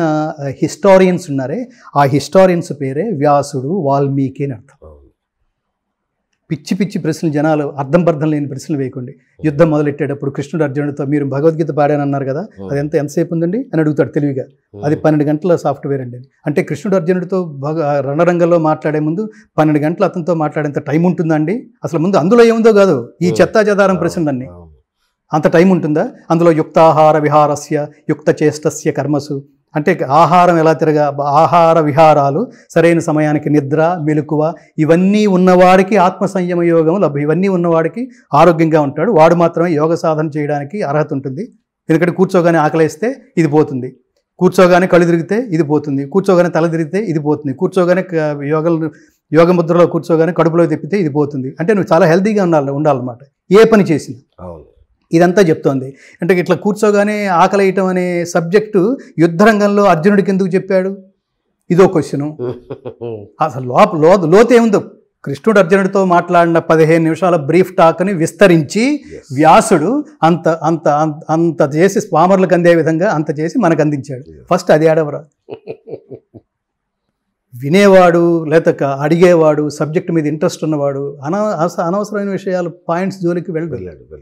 హిస్టారియన్స్ ఉన్నారే ఆ హిస్టారియన్స్ పేరే వ్యాసుడు వాల్మీకి అని అర్థం పిచ్చి పిచ్చి ప్రశ్నలు జనాలు అర్థం పర్థం లేని ప్రశ్నలు వేయకండి యుద్ధం మొదలెట్టేటప్పుడు కృష్ణుడు అర్జునుడితో మీరు భగవద్గీత పాడానన్నారు కదా అది ఎంత ఎంతసేపు ఉందండి అని అడుగుతాడు తెలివిగా అది పన్నెండు గంటల సాఫ్ట్వేర్ అండి అంటే కృష్ణుడు అర్జునుడితో రణరంగంలో మాట్లాడే ముందు పన్నెండు గంటలు అతనితో మాట్లాడేంత టైం ఉంటుందండి అసలు ముందు అందులో ఏముందో కాదు ఈ చెత్తాచెదారం ప్రశ్నలన్నీ అంత టైం ఉంటుందా అందులో యుక్తాహార విహారస్య యుక్త చేష్టస్య కర్మసు అంటే ఆహారం ఎలా తిరగా ఆహార విహారాలు సరైన సమయానికి నిద్ర మెలకువ ఇవన్నీ ఉన్నవాడికి ఆత్మ సంయమ యోగం లభ్యం ఇవన్నీ ఉన్నవాడికి ఆరోగ్యంగా ఉంటాడు వాడు మాత్రమే యోగ సాధన చేయడానికి అర్హత ఉంటుంది ఎందుకంటే కూర్చోగానే ఆకలేస్తే ఇది పోతుంది కూర్చోగానే కళ్ళు తిరిగితే ఇది పోతుంది కూర్చోగానే తల తిరిగితే ఇది పోతుంది కూర్చోగానే యోగ యోగ ముద్రలో కూర్చోగానే కడుపులో తిప్పితే ఇది పోతుంది అంటే నువ్వు చాలా హెల్తీగా ఉండాలి ఉండాలన్నమాట ఏ పని చేసినా ఇదంతా చెప్తోంది అంటే ఇట్లా కూర్చోగానే ఆకలేయటం అనే సబ్జెక్టు యుద్ధరంగంలో అర్జునుడికి ఎందుకు చెప్పాడు ఇదో క్వశ్చను అసలు లోప లో ఉందో కృష్ణుడు అర్జునుడితో మాట్లాడిన పదిహేను నిమిషాల బ్రీఫ్ టాక్ని విస్తరించి వ్యాసుడు అంత అంత అంత చేసి స్వామర్లకు అందే విధంగా అంత చేసి మనకు అందించాడు ఫస్ట్ అది ఆడవరా వినేవాడు లేక అడిగేవాడు సబ్జెక్ట్ మీద ఇంట్రెస్ట్ ఉన్నవాడు అనా అనవసరమైన విషయాలు పాయింట్స్ జోలికి వెళ్ళాడు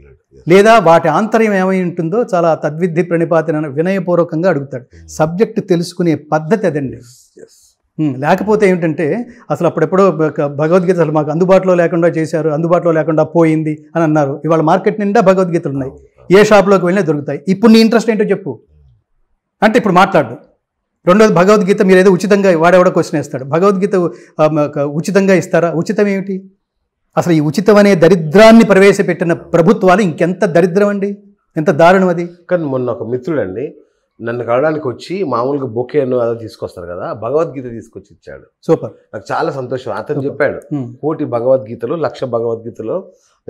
లేదా వాటి ఆంతర్యం ఏమై ఉంటుందో చాలా తద్విద్ధి ప్రణిపాతిన వినయపూర్వకంగా అడుగుతాడు hmm. సబ్జెక్ట్ తెలుసుకునే పద్ధతి అదండి hmm. లేకపోతే ఏమిటంటే అసలు అప్పుడెప్పుడో భగవద్గీత అసలు మాకు అందుబాటులో లేకుండా చేశారు అందుబాటులో లేకుండా పోయింది అని అన్నారు ఇవాళ మార్కెట్ నిండా భగవద్గీతలు ఉన్నాయి ఏ షాప్లోకి వెళ్ళినా దొరుకుతాయి ఇప్పుడు నీ ఇంట్రెస్ట్ ఏంటో చెప్పు hmm. అంటే ఇప్పుడు మాట్లాడు రెండోది భగవద్గీత మీరు ఏదో ఉచితంగా వాడేవాడ క్వశ్చన్ వేస్తాడు భగవద్గీత ఉచితంగా ఇస్తారా ఉచితం ఏమిటి అసలు ఈ ఉచితం అనే దరిద్రాన్ని ప్రవేశపెట్టిన ప్రభుత్వాలు ఇంకెంత దరిద్రం అండి ఎంత దారుణం అది కానీ మొన్న ఒక మిత్రుడండి నన్ను కలడానికి వచ్చి మామూలుగా బొకేను అదో తీసుకొస్తారు కదా భగవద్గీత తీసుకొచ్చి ఇచ్చాడు సూపర్ నాకు చాలా సంతోషం అతను చెప్పాడు కోటి భగవద్గీతలు లక్ష భగవద్గీతలు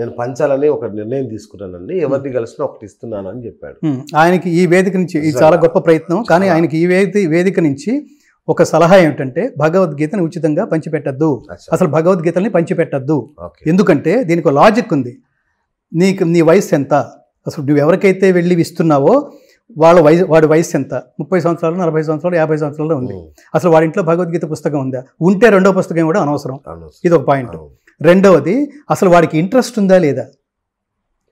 నేను పంచాలని ఒక నిర్ణయం తీసుకున్నానండి ఎవరిని కలిసినా ఒకటి ఇస్తున్నాను అని చెప్పాడు ఆయనకి ఈ వేదిక నుంచి ఇది చాలా గొప్ప ప్రయత్నం కానీ ఆయనకి ఈ వేది వేదిక నుంచి ఒక సలహా ఏమిటంటే భగవద్గీతని ఉచితంగా పంచిపెట్టద్దు అసలు భగవద్గీతని పంచిపెట్టద్దు ఎందుకంటే దీనికి లాజిక్ ఉంది నీకు నీ వయసు ఎంత అసలు నువ్వు ఎవరికైతే వెళ్ళి ఇస్తున్నావో వాళ్ళ వయసు వాడి వయసు ఎంత ముప్పై సంవత్సరాలు నలభై సంవత్సరాలు యాభై సంవత్సరాలు ఉంది అసలు వాడి ఇంట్లో భగవద్గీత పుస్తకం ఉందా ఉంటే రెండో పుస్తకం కూడా అనవసరం ఇది ఒక పాయింట్ రెండవది అసలు వాడికి ఇంట్రెస్ట్ ఉందా లేదా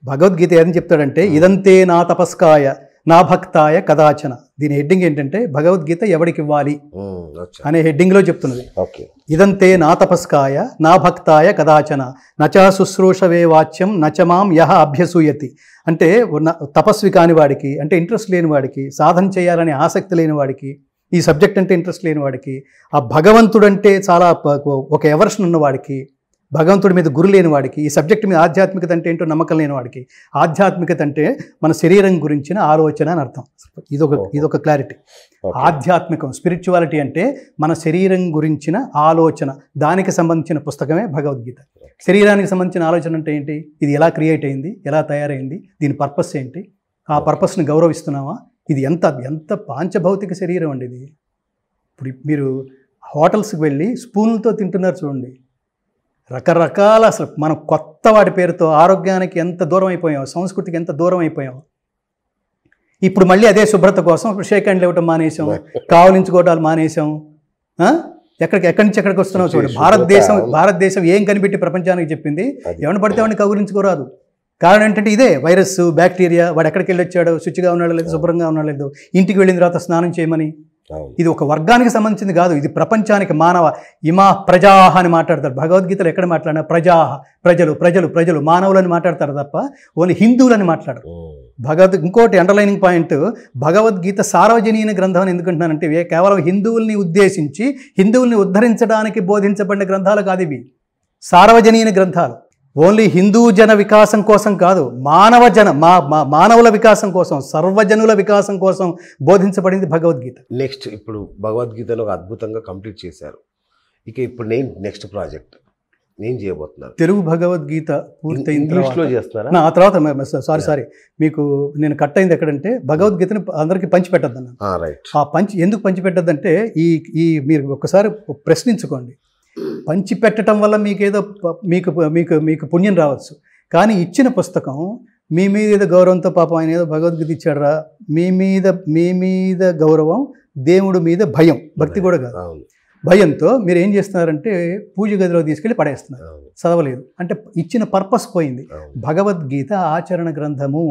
భగవద్గీత ఏదని చెప్తాడంటే ఇదంతే నా తపస్కాయ నా భక్తాయ కదాచన దీని హెడ్డింగ్ ఏంటంటే భగవద్గీత ఎవడికి ఇవ్వాలి అనే హెడ్డింగ్లో చెప్తున్నది ఇదంతే నా తపస్కాయ నా భక్తాయ కదాచన నచా శుశ్రూషవే వాచ్యం నచమాం యహ అభ్యసూయతి అంటే తపస్వి కాని వాడికి అంటే ఇంట్రెస్ట్ లేని వాడికి సాధన చేయాలనే ఆసక్తి లేని వాడికి ఈ సబ్జెక్ట్ అంటే ఇంట్రెస్ట్ లేని వాడికి ఆ భగవంతుడంటే చాలా ఒక ఎవర్షన్ ఉన్నవాడికి భగవంతుడి మీద గురు లేని వాడికి ఈ సబ్జెక్ట్ మీద ఆధ్యాత్మికత అంటే ఏంటో నమ్మకం లేని వాడికి ఆధ్యాత్మికత అంటే మన శరీరం గురించిన ఆలోచన అని అర్థం ఇదొక ఇదొక క్లారిటీ ఆధ్యాత్మికం స్పిరిచువాలిటీ అంటే మన శరీరం గురించిన ఆలోచన దానికి సంబంధించిన పుస్తకమే భగవద్గీత శరీరానికి సంబంధించిన ఆలోచన అంటే ఏంటి ఇది ఎలా క్రియేట్ అయింది ఎలా తయారైంది దీని పర్పస్ ఏంటి ఆ పర్పస్ని గౌరవిస్తున్నావా ఇది ఎంత ఎంత పాంచభౌతిక శరీరం అండి ఇది ఇప్పుడు మీరు హోటల్స్కి వెళ్ళి స్పూన్లతో తింటున్నారు చూడండి రకరకాల అసలు మనం కొత్త వాటి పేరుతో ఆరోగ్యానికి ఎంత దూరం అయిపోయాం సంస్కృతికి ఎంత దూరం అయిపోయాం ఇప్పుడు మళ్ళీ అదే శుభ్రత కోసం షేక్ హ్యాండ్లు ఇవ్వటం మానేసాం కావలించుకోవటాలు మానేసాం ఎక్కడికి ఎక్కడి నుంచి ఎక్కడికి వస్తున్నావు చూడు భారతదేశం భారతదేశం ఏం కనిపెట్టి ప్రపంచానికి చెప్పింది ఎవరిని పడితే వాడిని కౌగులించుకోరాదు కారణం ఏంటంటే ఇదే వైరస్ బ్యాక్టీరియా వాడు ఎక్కడికి వెళ్ళి వచ్చాడు శుచిగా ఉన్నాడు లేదు శుభ్రంగా ఉన్నాడు లేదు ఇంటికి వెళ్ళిన తర్వాత స్నానం చేయమని ఇది ఒక వర్గానికి సంబంధించింది కాదు ఇది ప్రపంచానికి మానవ ఇమా ప్రజా అని మాట్లాడతారు భగవద్గీతలో ఎక్కడ మాట్లాడినా ప్రజాహ ప్రజలు ప్రజలు ప్రజలు మానవులని మాట్లాడతారు తప్ప ఓన్లీ హిందువులని మాట్లాడరు భగవద్ ఇంకోటి అండర్లైనింగ్ పాయింట్ భగవద్గీత సార్వజనీన గ్రంథం అని ఎందుకంటున్నానంటే కేవలం హిందువుల్ని ఉద్దేశించి హిందువుల్ని ఉద్ధరించడానికి బోధించబడిన గ్రంథాలు కాదు ఇవి సార్వజనీన గ్రంథాలు ఓన్లీ హిందూ జన వికాసం కోసం కాదు మానవ జన మా మానవుల వికాసం కోసం సర్వజనుల వికాసం కోసం బోధించబడింది భగవద్గీత నెక్స్ట్ ఇప్పుడు భగవద్గీతలో అద్భుతంగా కంప్లీట్ చేశారు ఇక ఇప్పుడు నేను నెక్స్ట్ ప్రాజెక్ట్ నేను చేయబోతున్నాను తెలుగు భగవద్గీత పూర్తయిన ఇంగ్లీష్లో చేస్తారా ఆ తర్వాత సారీ సారీ మీకు నేను కట్ అయింది ఎక్కడంటే భగవద్గీతను అందరికీ పంచిపెట్టద్దు రైట్ ah, ఆ పంచి ఎందుకు పంచిపెట్టద్దంటే ఈ ఈ మీరు ఒక్కసారి ప్రశ్నించుకోండి పంచిపెట్టడం వల్ల మీకేదో మీకు మీకు మీకు పుణ్యం రావచ్చు కానీ ఇచ్చిన పుస్తకం మీ మీద ఏదో గౌరవంతో పాపం ఆయన ఏదో భగవద్గీత ఇచ్చాడరా మీ మీద మీ మీద గౌరవం దేవుడు మీద భయం భక్తి కూడా కాదు భయంతో మీరు ఏం చేస్తున్నారంటే పూజ గదిలో తీసుకెళ్ళి పడేస్తున్నారు చదవలేదు అంటే ఇచ్చిన పర్పస్ పోయింది భగవద్గీత ఆచరణ గ్రంథము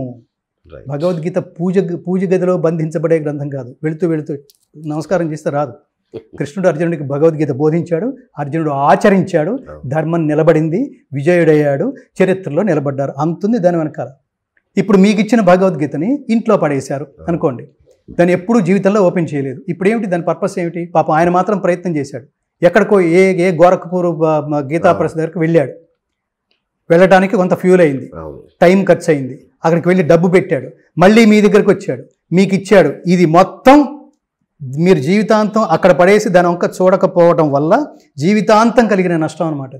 భగవద్గీత పూజ పూజ గదిలో బంధించబడే గ్రంథం కాదు వెళుతూ వెళుతూ నమస్కారం చేస్తే రాదు కృష్ణుడు అర్జునుడికి భగవద్గీత బోధించాడు అర్జునుడు ఆచరించాడు ధర్మం నిలబడింది విజయుడయ్యాడు చరిత్రలో నిలబడ్డారు అంతుంది దాని వెనకాల ఇప్పుడు మీకు ఇచ్చిన భగవద్గీతని ఇంట్లో పడేశారు అనుకోండి దాన్ని ఎప్పుడూ జీవితంలో ఓపెన్ చేయలేదు ఇప్పుడు ఏమిటి దాని పర్పస్ ఏమిటి పాపం ఆయన మాత్రం ప్రయత్నం చేశాడు ఎక్కడికో ఏ ఏ గోరఖపూర్ గీతా పరిషత్ దగ్గరికి వెళ్ళాడు వెళ్ళటానికి కొంత ఫ్యూల్ అయింది టైం ఖర్చు అయింది అక్కడికి వెళ్ళి డబ్బు పెట్టాడు మళ్ళీ మీ దగ్గరకు వచ్చాడు మీకు ఇచ్చాడు ఇది మొత్తం మీరు జీవితాంతం అక్కడ పడేసి దాని వంక చూడకపోవడం వల్ల జీవితాంతం కలిగిన నష్టం అనమాట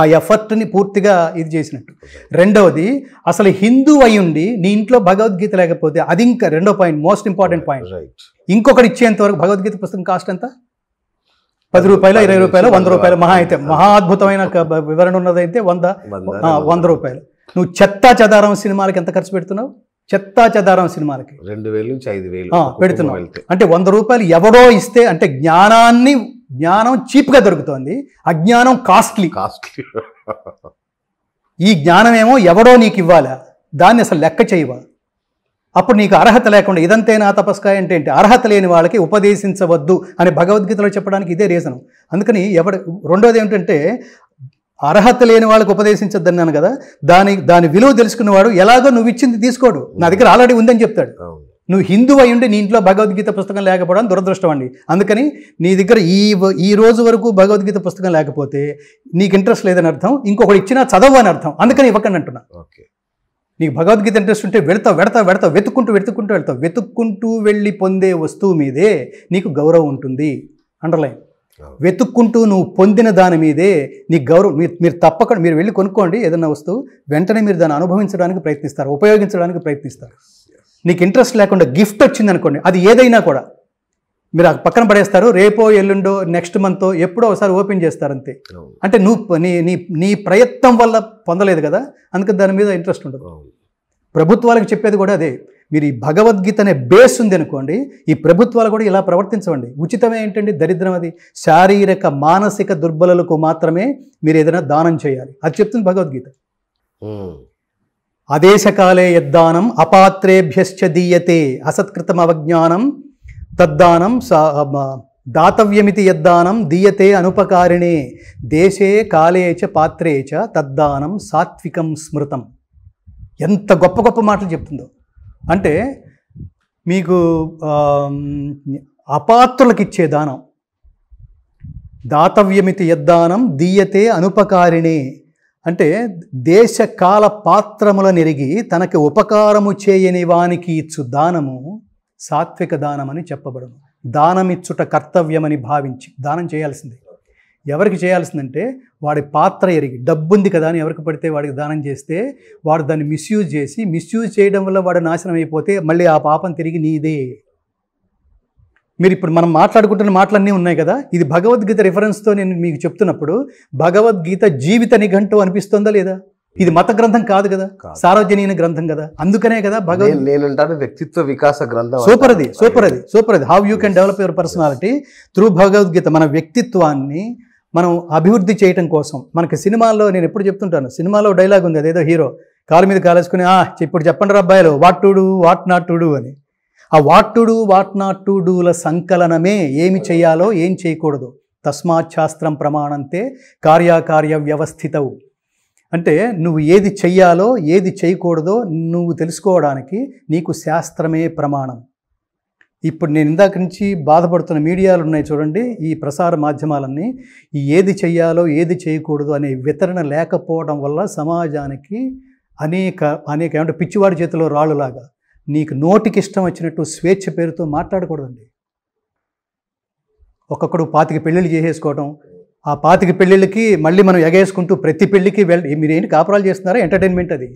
ఆ ఎఫర్ట్ని పూర్తిగా ఇది చేసినట్టు రెండవది అసలు హిందూ అయ్యుండి నీ ఇంట్లో భగవద్గీత లేకపోతే అది ఇంకా రెండో పాయింట్ మోస్ట్ ఇంపార్టెంట్ పాయింట్ ఇంకొకటి ఇచ్చేంత వరకు భగవద్గీత పుస్తకం కాస్ట్ ఎంత పది రూపాయలు ఇరవై రూపాయలు వంద రూపాయలు మహా అయితే మహా అద్భుతమైన వివరణ ఉన్నదైతే వంద వంద రూపాయలు నువ్వు చెత్త చదారం సినిమాలకు ఎంత ఖర్చు పెడుతున్నావు చెత్తా చెదారం సినిమాలకి రెండు వేలు నుంచి ఐదు వేలు పెడుతున్నాం అంటే వంద రూపాయలు ఎవడో ఇస్తే అంటే జ్ఞానాన్ని జ్ఞానం చీప్గా దొరుకుతోంది అజ్ఞానం కాస్ట్లీ కాస్ట్లీ ఈ జ్ఞానం ఏమో ఎవడో నీకు ఇవ్వాలా దాన్ని అసలు లెక్క చేయవా అప్పుడు నీకు అర్హత లేకుండా ఇదంతే నా తపస్కాయ అంటే ఏంటి అర్హత లేని వాళ్ళకి ఉపదేశించవద్దు అని భగవద్గీతలో చెప్పడానికి ఇదే రీజను అందుకని ఎవడు రెండోది ఏమిటంటే అర్హత లేని వాళ్ళకు ఉపదేశించద్దన్నాను కదా దాని దాని విలువ తెలుసుకున్నవాడు ఎలాగో నువ్వు ఇచ్చింది తీసుకోడు నా దగ్గర ఆల్రెడీ ఉందని చెప్తాడు నువ్వు హిందూ అయి ఉండి నీ ఇంట్లో భగవద్గీత పుస్తకం లేకపోవడం దురదృష్టం అండి అందుకని నీ దగ్గర ఈ ఈ రోజు వరకు భగవద్గీత పుస్తకం లేకపోతే నీకు ఇంట్రెస్ట్ లేదని అర్థం ఇంకొకటి ఇచ్చినా చదవు అని అర్థం అందుకని ఇవ్వకండి అంటున్నా ఓకే నీకు భగవద్గీత ఇంట్రెస్ట్ ఉంటే వెళతావు వెడతావు వెడతావు వెతుక్కుంటూ వెతుక్కుంటూ వెళ్తావు వెతుక్కుంటూ వెళ్ళి పొందే వస్తువు మీదే నీకు గౌరవం ఉంటుంది అండర్లైన్ వెతుక్కుంటూ నువ్వు పొందిన దాని మీదే నీ గౌరవం మీరు మీరు తప్పకుండా మీరు వెళ్ళి కొనుక్కోండి ఏదన్నా వస్తువు వెంటనే మీరు దాన్ని అనుభవించడానికి ప్రయత్నిస్తారు ఉపయోగించడానికి ప్రయత్నిస్తారు నీకు ఇంట్రెస్ట్ లేకుండా గిఫ్ట్ వచ్చింది అనుకోండి అది ఏదైనా కూడా మీరు ఆ పక్కన పడేస్తారు రేపో ఎల్లుండో నెక్స్ట్ మంత్ ఎప్పుడో ఒకసారి ఓపెన్ చేస్తారు అంతే అంటే నువ్వు నీ నీ నీ ప్రయత్నం వల్ల పొందలేదు కదా అందుకని దాని మీద ఇంట్రెస్ట్ ఉండదు ప్రభుత్వాలకు చెప్పేది కూడా అదే మీరు ఈ భగవద్గీత అనే బేస్ ఉంది అనుకోండి ఈ ప్రభుత్వాలు కూడా ఇలా ప్రవర్తించవండి ఉచితమే ఏంటండి దరిద్రం అది శారీరక మానసిక దుర్బలకు మాత్రమే మీరు ఏదైనా దానం చేయాలి అది చెప్తుంది భగవద్గీత అదేశకాలే యద్దానం అపాత్రేభ్యశ్చ దీయతే అసత్కృతం అవజ్ఞానం తద్దానం దాతవ్యమితి యద్దానం దీయతే అనుపకారిణే దేశే కాలే చ పాత్రే చ తద్దానం సాత్వికం స్మృతం ఎంత గొప్ప గొప్ప మాటలు చెప్తుందో అంటే మీకు అపాత్రులకు ఇచ్చే దానం దాతవ్యమితి యద్దానం దీయతే అనుపకారిణి అంటే దేశకాల పాత్రముల నెరిగి తనకి ఉపకారము చేయని వానికి ఇచ్చు దానము సాత్విక దానమని చెప్పబడను దానమిచ్చుట కర్తవ్యమని భావించి దానం చేయాల్సిందే ఎవరికి చేయాల్సిందంటే వాడి పాత్ర ఎరిగి డబ్బు ఉంది కదా అని ఎవరికి పడితే వాడికి దానం చేస్తే వాడు దాన్ని మిస్యూజ్ చేసి మిస్యూజ్ చేయడం వల్ల వాడు నాశనం అయిపోతే మళ్ళీ ఆ పాపం తిరిగి నీదే మీరు ఇప్పుడు మనం మాట్లాడుకుంటున్న మాటలన్నీ ఉన్నాయి కదా ఇది భగవద్గీత రిఫరెన్స్తో నేను మీకు చెప్తున్నప్పుడు భగవద్గీత జీవిత నిఘంటు అనిపిస్తుందా లేదా ఇది మత గ్రంథం కాదు కదా సార్వజనీయ గ్రంథం కదా అందుకనే కదా భగవద్ నేనంటాను వ్యక్తిత్వ వికాస గ్రంథం సూపర్ అది సూపర్ అది సూపర్ అది how you can develop your personality through Bhagavad Gita మన వ్యక్తిత్వాన్ని మనం అభివృద్ధి చేయటం కోసం మనకి సినిమాల్లో నేను ఎప్పుడు చెప్తుంటాను సినిమాలో డైలాగ్ ఉంది అదేదో హీరో కాలు మీద కాలేసుకుని ఇప్పుడు చెప్పండి అబ్బాయిలు what to do what not to do అని ఆ what to do what not to డూల సంకలనమే ఏమి చేయాలో ఏం చేయకూడదు తస్మాత్ శాస్త్రం ప్రమాణంతే కార్యాకార్య వ్యవస్థితవు అంటే నువ్వు ఏది చెయ్యాలో ఏది చేయకూడదో నువ్వు తెలుసుకోవడానికి నీకు శాస్త్రమే ప్రమాణం ఇప్పుడు నేను ఇందాక నుంచి బాధపడుతున్న మీడియాలు ఉన్నాయి చూడండి ఈ ప్రసార మాధ్యమాలన్నీ ఏది చేయాలో ఏది చేయకూడదు అనే వితరణ లేకపోవడం వల్ల సమాజానికి అనేక అనేక ఏమంటే పిచ్చివాడి చేతిలో రాళ్ళులాగా నీకు నోటికి ఇష్టం వచ్చినట్టు స్వేచ్ఛ పేరుతో మాట్లాడకూడదండి ఒక్కొక్కడు పాతిక పెళ్ళిళ్ళు చేసేసుకోవడం ఆ పాతిక పెళ్ళిళ్ళకి మళ్ళీ మనం ఎగేసుకుంటూ ప్రతి పెళ్ళికి వెళ్ళి ఏంటి కాపురాలు చేస్తున్నారా ఎంటర్టైన్మెంట్ అది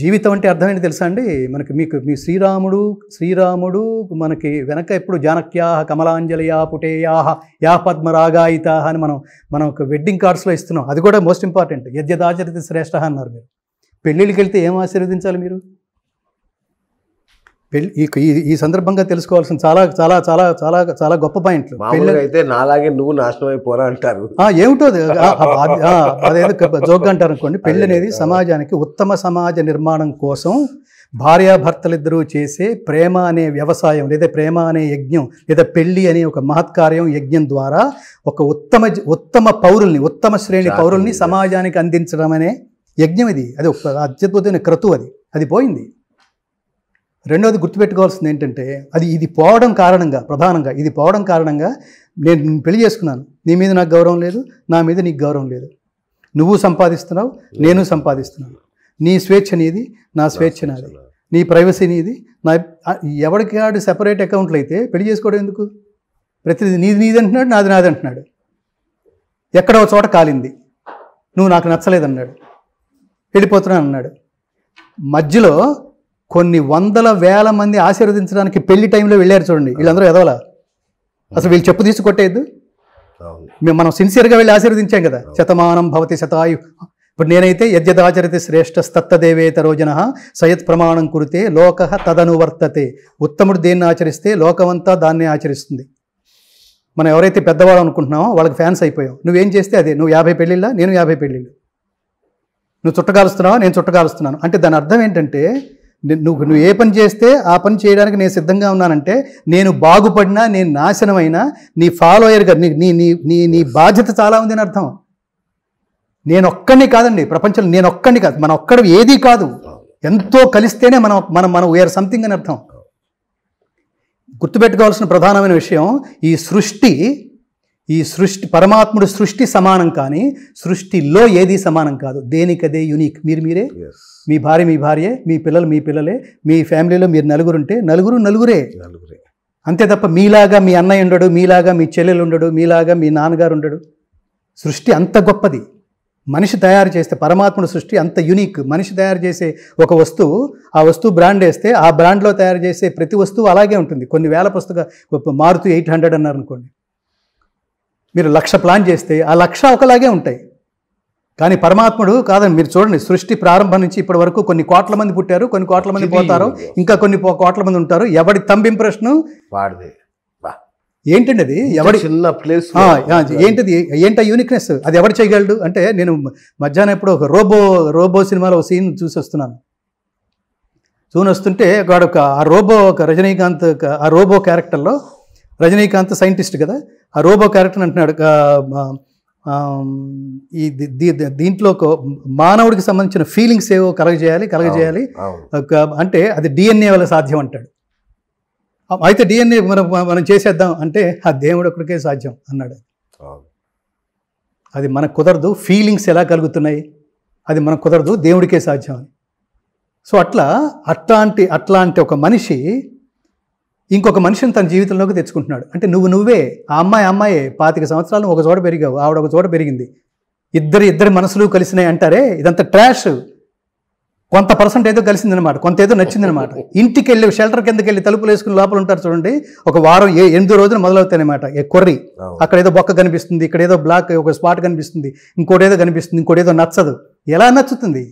జీవితం అంటే అర్థమైంది తెలుసా అండి మనకి మీకు మీ శ్రీరాముడు శ్రీరాముడు మనకి వెనక ఎప్పుడు జానక్యాహ కమలాంజలియా పుటేయాహ యా పద్మరాగాయిత అని మనం మనం ఒక వెడ్డింగ్ కార్డ్స్లో ఇస్తున్నాం అది కూడా మోస్ట్ ఇంపార్టెంట్ యజ్ఞదాచరిత శ్రేష్ఠ అన్నారు మీరు పెళ్ళిళ్ళకి వెళ్తే ఏం ఆశీర్వదించాలి మీరు పెళ్లి ఈ సందర్భంగా తెలుసుకోవాల్సిన చాలా చాలా చాలా చాలా చాలా గొప్ప పాయింట్లు అయితే నాలాగే నువ్వు నాశనం అయిపోరా అంటారు ఏమిటో అదేదో జోక్ అంటారు అనుకోండి పెళ్లి అనేది సమాజానికి ఉత్తమ సమాజ నిర్మాణం కోసం భార్యాభర్తలిద్దరూ చేసే ప్రేమ అనే వ్యవసాయం లేదా ప్రేమ అనే యజ్ఞం లేదా పెళ్ళి అనే ఒక మహత్కార్యం యజ్ఞం ద్వారా ఒక ఉత్తమ ఉత్తమ పౌరుల్ని ఉత్తమ శ్రేణి పౌరుల్ని సమాజానికి అందించడం అనే యజ్ఞం ఇది అది అత్యద్భుతమైన క్రతువు అది అది పోయింది రెండవది గుర్తుపెట్టుకోవాల్సింది ఏంటంటే అది ఇది పోవడం కారణంగా ప్రధానంగా ఇది పోవడం కారణంగా నేను పెళ్లి చేసుకున్నాను నీ మీద నాకు గౌరవం లేదు నా మీద నీకు గౌరవం లేదు నువ్వు సంపాదిస్తున్నావు నేను సంపాదిస్తున్నాను నీ స్వేచ్ఛ నీది నా స్వేచ్ఛ నాది నీ ప్రైవసీ నీది నా ఎవరికి ఆడు సెపరేట్ అకౌంట్లు అయితే పెళ్లి చేసుకోవడం ఎందుకు ప్రతిదీ నీది నీది అంటున్నాడు నాది నాది అంటున్నాడు ఎక్కడో చోట కాలింది నువ్వు నాకు నచ్చలేదన్నాడు వెళ్ళిపోతున్నాను అన్నాడు మధ్యలో కొన్ని వందల వేల మంది ఆశీర్వదించడానికి పెళ్లి టైంలో వెళ్ళారు చూడండి వీళ్ళందరూ ఎదవలా అసలు వీళ్ళు చెప్పు తీసి కొట్టేయద్దు మేము మనం సిన్సియర్గా వెళ్ళి ఆశీర్వదించాం కదా శతమానం భవతి శతాయు ఇప్పుడు నేనైతే శ్రేష్ఠ శ్రేష్టస్తత్తదేవేత రోజున సయత్ ప్రమాణం కురితే లోక తదనువర్తతే ఉత్తముడు దేన్ని ఆచరిస్తే లోకమంతా దాన్నే ఆచరిస్తుంది మనం ఎవరైతే పెద్దవాళ్ళు అనుకుంటున్నామో వాళ్ళకి ఫ్యాన్స్ అయిపోయాం నువ్వేం చేస్తే అదే నువ్వు యాభై పెళ్ళిళ్ళ నేను యాభై పెళ్ళిళ్ళు నువ్వు చుట్టగాలుస్తున్నావా నేను చుట్టగాలుస్తున్నాను అంటే దాని అర్థం ఏంటంటే నువ్వు నువ్వు ఏ పని చేస్తే ఆ పని చేయడానికి నేను సిద్ధంగా ఉన్నానంటే నేను బాగుపడినా నేను నాశనమైనా నీ ఫాలోయర్గా నీ నీ నీ నీ బాధ్యత చాలా ఉంది అని అర్థం నేను ఒక్కడిని కాదండి ప్రపంచంలో నేను ఒక్కడిని కాదు మన ఒక్కడు ఏదీ కాదు ఎంతో కలిస్తేనే మనం మనం మనం వేర్ సంథింగ్ అని అర్థం గుర్తుపెట్టుకోవాల్సిన ప్రధానమైన విషయం ఈ సృష్టి ఈ సృష్టి పరమాత్ముడు సృష్టి సమానం కానీ సృష్టిలో ఏది సమానం కాదు దేనికదే యునిక్ మీరు మీరే మీ భార్య మీ భార్యే మీ పిల్లలు మీ పిల్లలే మీ ఫ్యామిలీలో మీరు నలుగురు ఉంటే నలుగురు నలుగురే నలుగురే అంతే తప్ప మీలాగా మీ అన్నయ్య ఉండడు మీలాగా మీ చెల్లెలు ఉండడు మీలాగా మీ నాన్నగారు ఉండడు సృష్టి అంత గొప్పది మనిషి తయారు చేస్తే పరమాత్ముడు సృష్టి అంత యునిక్ మనిషి తయారు చేసే ఒక వస్తువు ఆ వస్తువు బ్రాండ్ వేస్తే ఆ బ్రాండ్లో తయారు చేసే ప్రతి వస్తువు అలాగే ఉంటుంది కొన్ని వేల పుస్తక మారుతూ ఎయిట్ హండ్రెడ్ అన్నారు అనుకోండి మీరు లక్ష ప్లాన్ చేస్తే ఆ లక్ష ఒకలాగే ఉంటాయి కానీ పరమాత్ముడు కాదని మీరు చూడండి సృష్టి ప్రారంభం నుంచి ఇప్పటి వరకు కొన్ని కోట్ల మంది పుట్టారు కొన్ని కోట్ల మంది పోతారు ఇంకా కొన్ని కోట్ల మంది ఉంటారు ఎవడి తంబిం ప్రశ్న ఏంటండి అది ఎవడి చిన్న ప్లేస్ ఏంటిది ఏంటి యూనిక్నెస్ అది ఎవడు చేయగలడు అంటే నేను మధ్యాహ్నం ఎప్పుడు ఒక రోబో రోబో సినిమాలో ఒక సీన్ చూసి వస్తున్నాను చూసి వస్తుంటే ఒక ఆ రోబో ఒక రజనీకాంత్ ఆ రోబో క్యారెక్టర్లో రజనీకాంత్ సైంటిస్ట్ కదా ఆ రోబో క్యారెక్టర్ అంటున్నాడు ఈ దీంట్లో మానవుడికి సంబంధించిన ఫీలింగ్స్ ఏవో కలగజేయాలి కలగజేయాలి అంటే అది డిఎన్ఏ వల్ల సాధ్యం అంటాడు అయితే డిఎన్ఏ మనం మనం చేసేద్దాం అంటే ఆ దేవుడు ఒకరికే సాధ్యం అన్నాడు అది మనకు కుదరదు ఫీలింగ్స్ ఎలా కలుగుతున్నాయి అది మనకు కుదరదు దేవుడికే సాధ్యం అని సో అట్లా అట్లాంటి అట్లాంటి ఒక మనిషి ఇంకొక మనిషిని తన జీవితంలోకి తెచ్చుకుంటున్నాడు అంటే నువ్వు నువ్వే ఆ అమ్మాయి అమ్మాయి పాతిక సంవత్సరాలు ఒక చోట పెరిగావు ఆవిడ ఒక చోట పెరిగింది ఇద్దరు ఇద్దరి మనసులు కలిసినాయి అంటారే ఇదంతా ట్రాష్ కొంత పర్సెంట్ ఏదో కలిసిందనమాట కొంత ఏదో నచ్చిందనమాట ఇంటికి వెళ్ళి షెల్టర్ కిందకి వెళ్ళి తలుపులు వేసుకుని లోపల ఉంటారు చూడండి ఒక వారం ఏ ఎనిమిది రోజులు మొదలవుతాయన్నమాట ఏ కొర్రి అక్కడ ఏదో బొక్క కనిపిస్తుంది ఇక్కడ ఏదో బ్లాక్ ఒక స్పాట్ కనిపిస్తుంది ఇంకోటేదో కనిపిస్తుంది ఏదో నచ్చదు ఎలా నచ్చుతుంది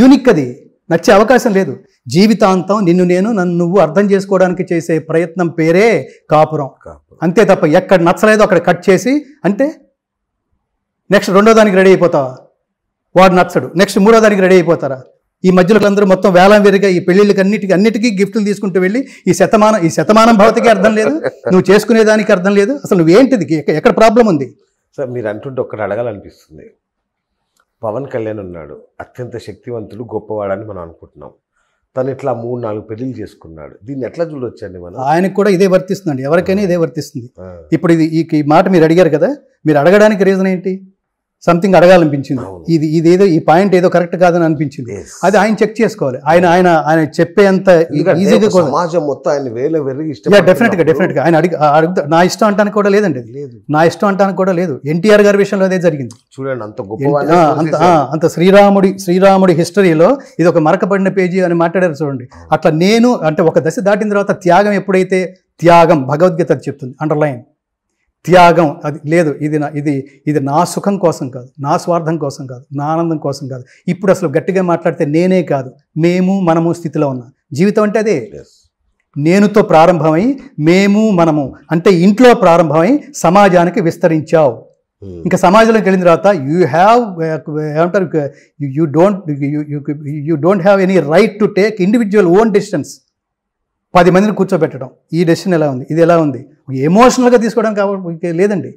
యూనిక్ అది నచ్చే అవకాశం లేదు జీవితాంతం నిన్ను నేను నన్ను నువ్వు అర్థం చేసుకోవడానికి చేసే ప్రయత్నం పేరే కాపురం అంతే తప్ప ఎక్కడ నచ్చలేదో అక్కడ కట్ చేసి అంటే నెక్స్ట్ రెండో దానికి రెడీ అయిపోతావా వాడు నచ్చడు నెక్స్ట్ మూడో దానికి రెడీ అయిపోతారా ఈ మధ్యలో అందరూ మొత్తం వేలం వేరుగా ఈ పెళ్ళిళ్ళకి అన్నిటికీ అన్నిటికీ గిఫ్ట్లు తీసుకుంటూ వెళ్ళి ఈ శతమానం ఈ శతమానం భవతికి అర్థం లేదు నువ్వు దానికి అర్థం లేదు అసలు నువ్వేంటిది ఎక్కడ ప్రాబ్లం ఉంది సార్ మీరు అంటుంటే ఒక్కటి అడగాలనిపిస్తుంది పవన్ కళ్యాణ్ ఉన్నాడు అత్యంత శక్తివంతుడు గొప్పవాడని మనం అనుకుంటున్నాం తను ఇట్లా మూడు నాలుగు పెళ్లి చేసుకున్నాడు దీన్ని ఎట్లా చూడొచ్చండి మనం ఆయనకు కూడా ఇదే వర్తిస్తుందండి ఎవరికైనా ఇదే వర్తిస్తుంది ఇప్పుడు ఇది ఈ మాట మీరు అడిగారు కదా మీరు అడగడానికి రీజన్ ఏంటి సంథింగ్ అడగాలనిపించింది ఇది ఇది ఏదో ఈ పాయింట్ ఏదో కరెక్ట్ కాదని అనిపించింది అది ఆయన చెక్ చేసుకోవాలి ఆయన ఆయన ఆయన చెప్పేంత ఈజీగా సమాజం మొత్తం ఆయన వేల ఇష్టం డెఫినెట్ గా ఆయన అడిగి అడుగుతా నా ఇష్టం అంటానికి కూడా లేదండి లేదు నా ఇష్టం అంటానికి కూడా లేదు ఎన్టీఆర్ గారి విషయంలో అదే జరిగింది చూడండి అంత అంత అంత శ్రీరాముడి శ్రీరాముడి హిస్టరీలో ఇది ఒక మరకబడిన పేజీ అని మాట్లాడారు చూడండి అట్లా నేను అంటే ఒక దశ దాటిన తర్వాత త్యాగం ఎప్పుడైతే త్యాగం భగవద్గీత చెప్తుంది అండర్లైన్ త్యాగం అది లేదు ఇది నా ఇది ఇది నా సుఖం కోసం కాదు నా స్వార్థం కోసం కాదు నా ఆనందం కోసం కాదు ఇప్పుడు అసలు గట్టిగా మాట్లాడితే నేనే కాదు మేము మనము స్థితిలో ఉన్నా జీవితం అంటే అదే నేనుతో ప్రారంభమై మేము మనము అంటే ఇంట్లో ప్రారంభమై సమాజానికి విస్తరించావు hmm. ఇంకా సమాజంలోకి వెళ్ళిన తర్వాత యూ హ్యావ్ ఏమంటారు you don't you don't have any right to take individual own distance పది మందిని కూర్చోబెట్టడం ఈ డెసిషన్ ఎలా ఉంది ఇది ఎలా ఉంది ఎమోషనల్గా తీసుకోవడం కాబట్టి లేదండి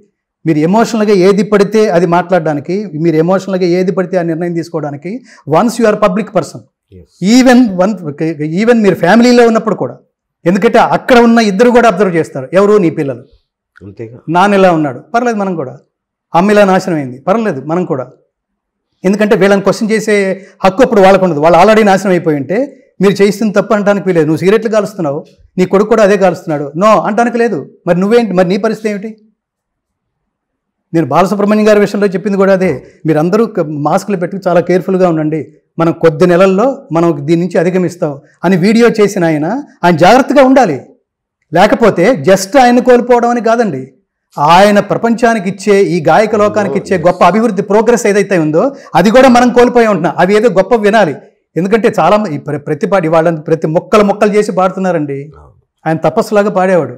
మీరు ఎమోషనల్గా ఏది పడితే అది మాట్లాడడానికి మీరు ఎమోషనల్గా ఏది పడితే ఆ నిర్ణయం తీసుకోవడానికి once you are public person even one even మీరు ఫ్యామిలీలో ఉన్నప్పుడు కూడా ఎందుకంటే అక్కడ ఉన్న ఇద్దరు కూడా అబ్జర్వ్ చేస్తారు ఎవరు నీ పిల్లలు నాన్న ఇలా ఉన్నాడు పర్లేదు మనం కూడా అమ్మిలా నాశనం అయింది పర్లేదు మనం కూడా ఎందుకంటే వీళ్ళని క్వశ్చన్ చేసే హక్కు అప్పుడు వాళ్ళకు ఉండదు వాళ్ళు ఆల్రెడీ నాశనం అయిపోయి ఉంటే మీరు చేయిస్తుంది తప్పు అనడానికి వీలేదు నువ్వు సిగరెట్లు కాలుస్తున్నావు నీ కొడుకు కూడా అదే కాలుస్తున్నాడు నో అంటానికి లేదు మరి నువ్వేంటి మరి నీ పరిస్థితి ఏమిటి నేను బాలసుబ్రహ్మణ్యం గారి విషయంలో చెప్పింది కూడా అదే మీరందరూ మాస్కులు పెట్టుకు చాలా కేర్ఫుల్గా ఉండండి మనం కొద్ది నెలల్లో మనం దీని నుంచి అధిగమిస్తాం అని వీడియో చేసిన ఆయన ఆయన జాగ్రత్తగా ఉండాలి లేకపోతే జస్ట్ ఆయన కోల్పోవడం అని కాదండి ఆయన ప్రపంచానికి ఇచ్చే ఈ గాయక లోకానికి ఇచ్చే గొప్ప అభివృద్ధి ప్రోగ్రెస్ ఏదైతే ఉందో అది కూడా మనం కోల్పోయి ఉంటున్నాం అవి ఏదో గొప్ప వినాలి ఎందుకంటే చాలా ప్రతి పాట వాళ్ళని ప్రతి మొక్కలు మొక్కలు చేసి పాడుతున్నారండి ఆయన తపస్సులాగా పాడేవాడు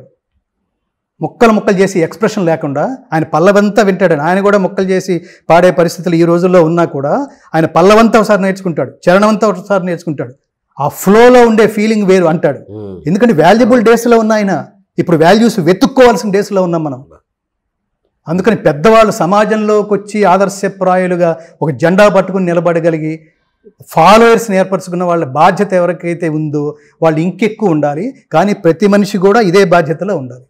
ముక్కలు మొక్కలు చేసి ఎక్స్ప్రెషన్ లేకుండా ఆయన పల్లవంతా వింటాడని ఆయన కూడా మొక్కలు చేసి పాడే పరిస్థితులు ఈ రోజుల్లో ఉన్నా కూడా ఆయన పల్లవంతా ఒకసారి నేర్చుకుంటాడు చరణవంతా ఒకసారి నేర్చుకుంటాడు ఆ ఫ్లోలో ఉండే ఫీలింగ్ వేరు అంటాడు ఎందుకంటే వాల్యుబుల్ డేస్లో ఉన్న ఆయన ఇప్పుడు వాల్యూస్ వెతుక్కోవాల్సిన డేస్లో ఉన్నాం మనం అందుకని పెద్దవాళ్ళు సమాజంలోకి వచ్చి ఆదర్శప్రాయులుగా ఒక జెండా పట్టుకుని నిలబడగలిగి ఫాలోయర్స్ని ఏర్పరచుకున్న వాళ్ళ బాధ్యత ఎవరికైతే ఉందో వాళ్ళు ఇంకెక్కువ ఉండాలి కానీ ప్రతి మనిషి కూడా ఇదే బాధ్యతలో ఉండాలి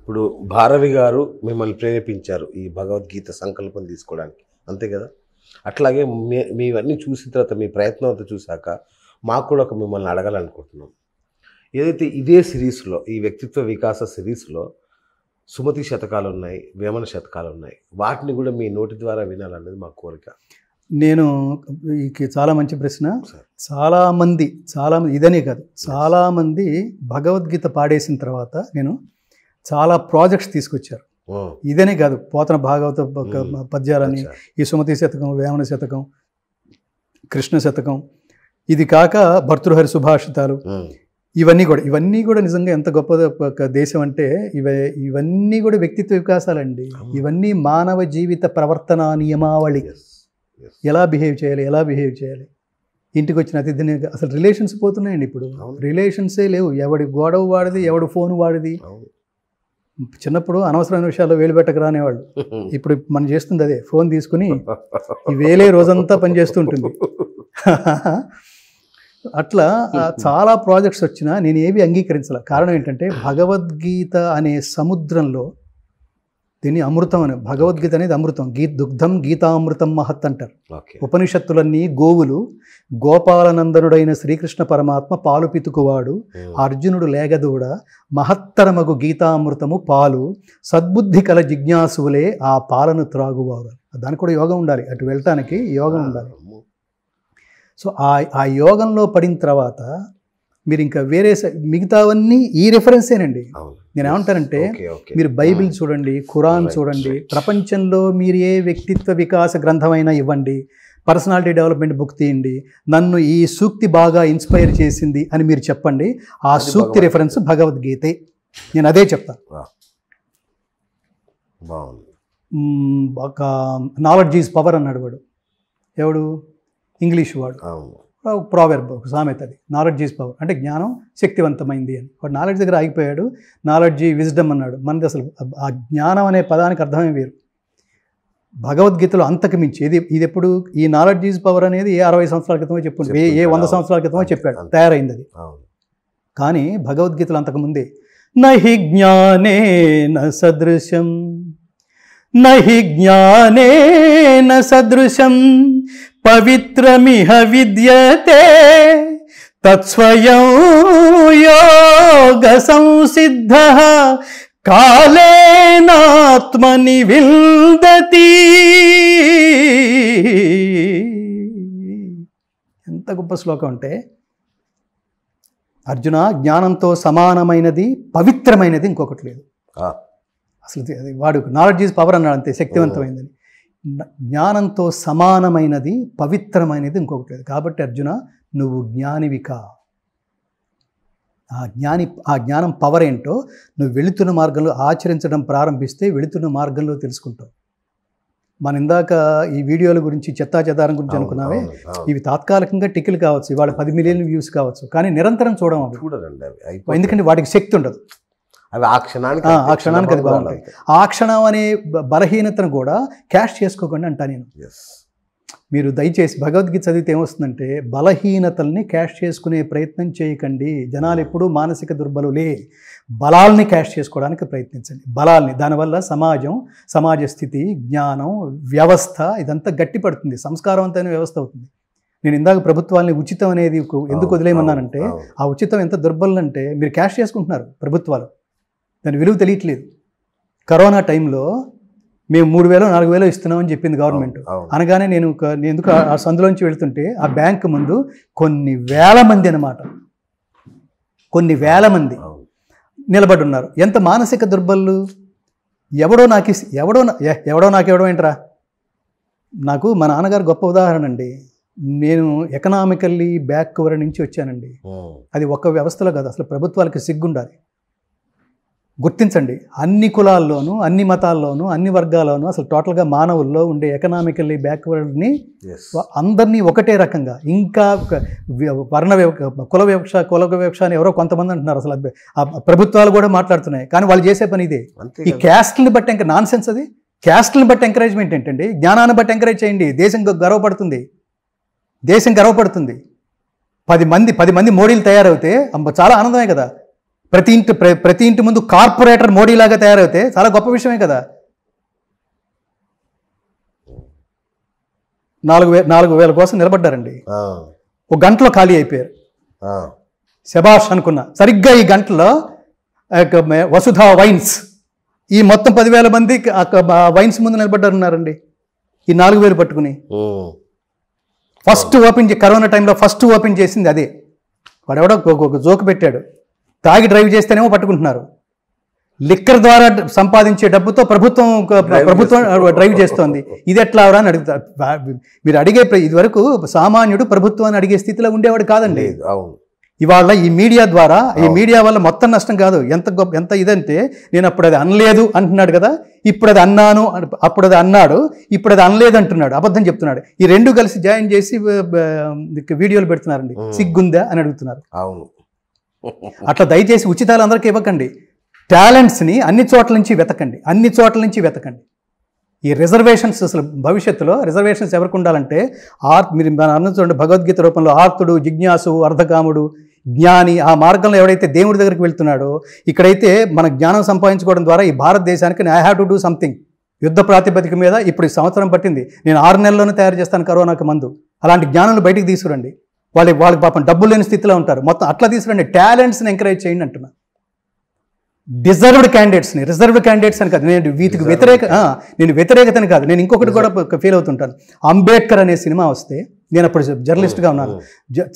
ఇప్పుడు భారవి గారు మిమ్మల్ని ప్రేరేపించారు ఈ భగవద్గీత సంకల్పం తీసుకోవడానికి అంతే కదా అట్లాగే మీ మీవన్నీ చూసిన తర్వాత మీ ప్రయత్నం అంతా చూశాక మాకు కూడా ఒక మిమ్మల్ని అడగాలనుకుంటున్నాం ఏదైతే ఇదే సిరీస్లో ఈ వ్యక్తిత్వ వికాస సిరీస్లో సుమతి శతకాలు ఉన్నాయి వేమన శతకాలు ఉన్నాయి వాటిని కూడా మీ నోటి ద్వారా వినాలన్నది మా కోరిక నేను చాలా మంచి ప్రశ్న చాలామంది చాలా ఇదనే కాదు చాలామంది భగవద్గీత పాడేసిన తర్వాత నేను చాలా ప్రాజెక్ట్స్ తీసుకొచ్చారు ఇదనే కాదు పోతన భాగవత పద్యాలని ఈ సుమతి శతకం వేమన శతకం కృష్ణ శతకం ఇది కాక భర్తృహరి సుభాషితాలు ఇవన్నీ కూడా ఇవన్నీ కూడా నిజంగా ఎంత గొప్ప దేశం అంటే ఇవ ఇవన్నీ కూడా వ్యక్తిత్వ వికాసాలండి ఇవన్నీ మానవ జీవిత ప్రవర్తన నియమావళి ఎలా బిహేవ్ చేయాలి ఎలా బిహేవ్ చేయాలి ఇంటికి వచ్చిన అతిథిని అసలు రిలేషన్స్ పోతున్నాయండి ఇప్పుడు రిలేషన్సే లేవు ఎవడి గొడవ వాడిది ఎవడు ఫోన్ వాడిది చిన్నప్పుడు అనవసరమైన విషయాల్లో వేలు పెట్టక రానేవాళ్ళు ఇప్పుడు మనం చేస్తుంది అదే ఫోన్ తీసుకుని వేలే రోజంతా ఉంటుంది అట్లా చాలా ప్రాజెక్ట్స్ వచ్చినా నేను ఏవి అంగీకరించాల కారణం ఏంటంటే భగవద్గీత అనే సముద్రంలో దీన్ని అమృతం అనే భగవద్గీత అనేది అమృతం గీ దుగ్ధం గీతామృతం మహత్ అంటారు ఉపనిషత్తులన్నీ గోవులు గోపాలనందనుడైన శ్రీకృష్ణ పరమాత్మ పాలు పితుకువాడు అర్జునుడు లేగదూడ మహత్తరమగు గీతామృతము పాలు సద్బుద్ధి కల జిజ్ఞాసువులే ఆ పాలను త్రాగువారు దానికి కూడా యోగం ఉండాలి అటు వెళ్ళటానికి యోగం ఉండాలి సో ఆ ఆ యోగంలో పడిన తర్వాత మీరు ఇంకా వేరే మిగతావన్నీ ఈ రిఫరెన్సేనండి నేను ఏమంటానంటే మీరు బైబిల్ చూడండి ఖురాన్ చూడండి ప్రపంచంలో మీరు ఏ వ్యక్తిత్వ వికాస గ్రంథమైనా ఇవ్వండి పర్సనాలిటీ డెవలప్మెంట్ బుక్ తీయండి నన్ను ఈ సూక్తి బాగా ఇన్స్పైర్ చేసింది అని మీరు చెప్పండి ఆ సూక్తి రిఫరెన్స్ భగవద్గీతే నేను అదే చెప్తాను ఒక నాలెడ్జ్ ఈజ్ పవర్ అన్నాడు వాడు ఎవడు ఇంగ్లీష్ వాడు ప్రావెర్బ్ ఒక సామెత అది నాలెడ్జ్ ఈజ్ పవర్ అంటే జ్ఞానం శక్తివంతమైంది అని వాడు నాలెడ్జ్ దగ్గర ఆగిపోయాడు నాలెడ్జ్ విజ్డమ్ అన్నాడు మనది అసలు ఆ జ్ఞానం అనే పదానికి అర్థమే వేరు భగవద్గీతలో అంతకు మించి ఇది ఇది ఎప్పుడు ఈ నాలెడ్జ్ ఈజ్ పవర్ అనేది ఏ అరవై సంవత్సరాల క్రితమో చెప్పు ఏ ఏ వంద సంవత్సరాల క్రితమో చెప్పాడు తయారైంది అది కానీ భగవద్గీతలో అంతకుముందే నహి న సదృశం నహి న సదృశం పవిత్రమిహ విద్యతే తత్స్వయం యోగ సంసిద్ధ కాలేనాత్మని విందతి ఎంత గొప్ప శ్లోకం అంటే అర్జున జ్ఞానంతో సమానమైనది పవిత్రమైనది ఇంకొకటి లేదు అసలు వాడు నాలెడ్జ్ ఈజ్ పవర్ అన్నాడు అంతే శక్తివంతమైందని జ్ఞానంతో సమానమైనది పవిత్రమైనది ఇంకొకటి లేదు కాబట్టి అర్జున నువ్వు జ్ఞానివిక ఆ జ్ఞాని ఆ జ్ఞానం పవర్ ఏంటో నువ్వు వెళుతున్న మార్గంలో ఆచరించడం ప్రారంభిస్తే వెళుతున్న మార్గంలో తెలుసుకుంటావు మన ఇందాక ఈ వీడియోల గురించి చెత్తా చెదారం గురించి అనుకున్నావే ఇవి తాత్కాలికంగా టికెలు కావచ్చు ఇవాళ పది మిలియన్ వ్యూస్ కావచ్చు కానీ నిరంతరం చూడడం ఎందుకంటే వాటికి శక్తి ఉండదు అవి ఆ క్షణానికి ఆ క్షణానికి అది బాగుంటాయి ఆ క్షణం అనే బలహీనతను కూడా క్యాష్ చేసుకోకండి అంటాను నేను మీరు దయచేసి భగవద్గీత చదివితే ఏమొస్తుందంటే బలహీనతల్ని క్యాష్ చేసుకునే ప్రయత్నం చేయకండి జనాలు ఎప్పుడూ మానసిక దుర్బలులే బలాల్ని క్యాష్ చేసుకోవడానికి ప్రయత్నించండి బలాల్ని దానివల్ల సమాజం సమాజ స్థితి జ్ఞానం వ్యవస్థ ఇదంతా గట్టిపడుతుంది సంస్కారవంతమైన వ్యవస్థ అవుతుంది నేను ఇందాక ప్రభుత్వాలని ఉచితం అనేది ఎందుకు వదిలేయమన్నానంటే ఆ ఉచితం ఎంత దుర్బలం అంటే మీరు క్యాష్ చేసుకుంటున్నారు ప్రభుత్వాలు దాని విలువ తెలియట్లేదు కరోనా టైంలో మేము మూడు వేలు నాలుగు వేలు ఇస్తున్నామని చెప్పింది గవర్నమెంట్ అనగానే నేను నేను ఎందుకు ఆ సందులోంచి వెళ్తుంటే ఆ బ్యాంక్ ముందు కొన్ని వేల మంది అనమాట కొన్ని వేల మంది నిలబడి ఉన్నారు ఎంత మానసిక దుర్బలు ఎవడో నాకు ఎవడో ఎవడో నాకు ఎవడో ఏంట్రా నాకు మా నాన్నగారు గొప్ప ఉదాహరణ అండి నేను ఎకనామికల్లీ బ్యాక్ కవర్ నుంచి వచ్చానండి అది ఒక్క వ్యవస్థలో కాదు అసలు ప్రభుత్వాలకు సిగ్గుండాలి గుర్తించండి అన్ని కులాల్లోనూ అన్ని మతాల్లోనూ అన్ని వర్గాల్లోనూ అసలు టోటల్గా మానవుల్లో ఉండే ఎకనామికల్లీ బ్యాక్వర్డ్ని అందరినీ ఒకటే రకంగా ఇంకా వర్ణ కుల వివక్ష కుల వివక్ష అని ఎవరో కొంతమంది అంటున్నారు అసలు ప్రభుత్వాలు కూడా మాట్లాడుతున్నాయి కానీ వాళ్ళు చేసే పని ఇదే ఈ క్యాస్ట్ని బట్టి ఇంకా నాన్ సెన్స్ అది క్యాస్ట్ని బట్టి ఎంకరేజ్మెంట్ ఏంటండి జ్ఞానాన్ని బట్టి ఎంకరేజ్ చేయండి దేశం గర్వపడుతుంది దేశం గర్వపడుతుంది పది మంది పది మంది మోడీలు తయారవుతే చాలా ఆనందమే కదా ప్రతి ఇంటి ప్రతి ఇంటి ముందు కార్పొరేటర్ మోడీలాగా తయారైతే చాలా గొప్ప విషయమే కదా నాలుగు వే నాలుగు వేల కోసం నిలబడ్డారండి ఒక గంటలో ఖాళీ అయిపోయారు శబాష్ అనుకున్నా సరిగ్గా ఈ గంటలో వసుధ వైన్స్ ఈ మొత్తం పదివేల మంది వైన్స్ ముందు నిలబడ్డారున్నారండి ఈ నాలుగు వేలు పట్టుకుని ఫస్ట్ ఓపెన్ కరోనా టైంలో ఫస్ట్ ఓపెన్ చేసింది అదే వాడెవడో ఒక జోకు పెట్టాడు తాగి డ్రైవ్ చేస్తేనేమో పట్టుకుంటున్నారు లిక్కర్ ద్వారా సంపాదించే డబ్బుతో ప్రభుత్వం ప్రభుత్వం డ్రైవ్ చేస్తోంది ఇది ఎట్లా అని అడుగుతారు మీరు అడిగే ఇదివరకు సామాన్యుడు ప్రభుత్వాన్ని అడిగే స్థితిలో ఉండేవాడు కాదండి అవును ఇవాళ ఈ మీడియా ద్వారా ఈ మీడియా వల్ల మొత్తం నష్టం కాదు ఎంత గొప్ప ఎంత ఇదంటే నేను అప్పుడు అది అనలేదు అంటున్నాడు కదా ఇప్పుడు అది అన్నాను అప్పుడు అది అన్నాడు ఇప్పుడు అది అనలేదు అంటున్నాడు అబద్ధం చెప్తున్నాడు ఈ రెండు కలిసి జాయిన్ చేసి వీడియోలు పెడుతున్నారండి సిగ్గుందా అని అడుగుతున్నారు అవును అట్లా దయచేసి ఉచితాలు అందరికీ ఇవ్వకండి టాలెంట్స్ని అన్ని చోట్ల నుంచి వెతకండి అన్ని చోట్ల నుంచి వెతకండి ఈ రిజర్వేషన్స్ అసలు భవిష్యత్తులో రిజర్వేషన్స్ ఎవరికి ఉండాలంటే ఆర్ మీరు అన్న చూడండి భగవద్గీత రూపంలో ఆర్తుడు జిజ్ఞాసు అర్ధకాముడు జ్ఞాని ఆ మార్గంలో ఎవడైతే దేవుడి దగ్గరికి వెళ్తున్నాడో ఇక్కడైతే మన జ్ఞానం సంపాదించుకోవడం ద్వారా ఈ భారతదేశానికి I have to do something యుద్ధ ప్రాతిపదిక మీద ఇప్పుడు ఈ సంవత్సరం పట్టింది నేను ఆరు నెలల్లోనే తయారు చేస్తాను కరోనాకు మందు అలాంటి జ్ఞానాన్ని బయటికి తీసుకురండి వాళ్ళకి వాళ్ళకి పాపం డబ్బులు లేని స్థితిలో ఉంటారు మొత్తం అట్లా తీసుకురండి టాలెంట్స్ని ఎంకరేజ్ చేయండి అంటున్నా డిజర్వ్డ్ క్యాండిడేట్స్ని రిజర్వ్డ్ క్యాండిడేట్స్ అని కాదు నేను వీటికి వ్యతిరేక నేను వ్యతిరేకతని కాదు నేను ఇంకొకటి కూడా ఫీల్ అవుతుంటాను అంబేద్కర్ అనే సినిమా వస్తే నేను అప్పుడు జర్నలిస్ట్గా ఉన్నాను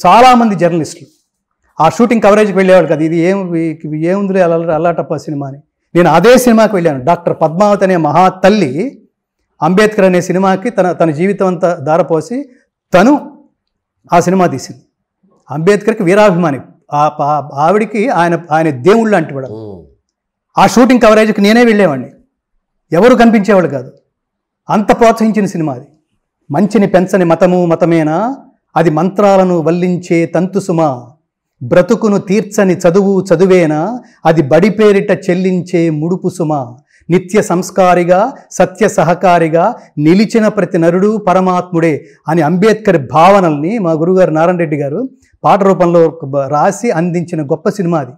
చాలామంది జర్నలిస్టులు ఆ షూటింగ్ కవరేజ్కి వెళ్ళేవాడు కదా ఇది ఏం ఏముంది అలా అల్లాటప్ప సినిమా అని నేను అదే సినిమాకి వెళ్ళాను డాక్టర్ పద్మావతి అనే మహా తల్లి అంబేద్కర్ అనే సినిమాకి తన తన జీవితం అంతా దారపోసి తను ఆ సినిమా తీసింది అంబేద్కర్కి వీరాభిమాని ఆవిడికి ఆయన ఆయన దేవుళ్ళు వాడు ఆ షూటింగ్ కవరేజ్కి నేనే వెళ్ళేవాడిని ఎవరు కనిపించేవాళ్ళు కాదు అంత ప్రోత్సహించిన సినిమా అది మంచిని పెంచని మతము మతమేనా అది మంత్రాలను వల్లించే తంతుసుమ బ్రతుకును తీర్చని చదువు చదువేనా అది బడి పేరిట చెల్లించే ముడుపు సుమ నిత్య సంస్కారిగా సత్య సహకారిగా నిలిచిన ప్రతి నరుడు పరమాత్ముడే అని అంబేద్కర్ భావనల్ని మా గురుగారు నారాయణ రెడ్డి గారు పాట రూపంలో రాసి అందించిన గొప్ప సినిమా అది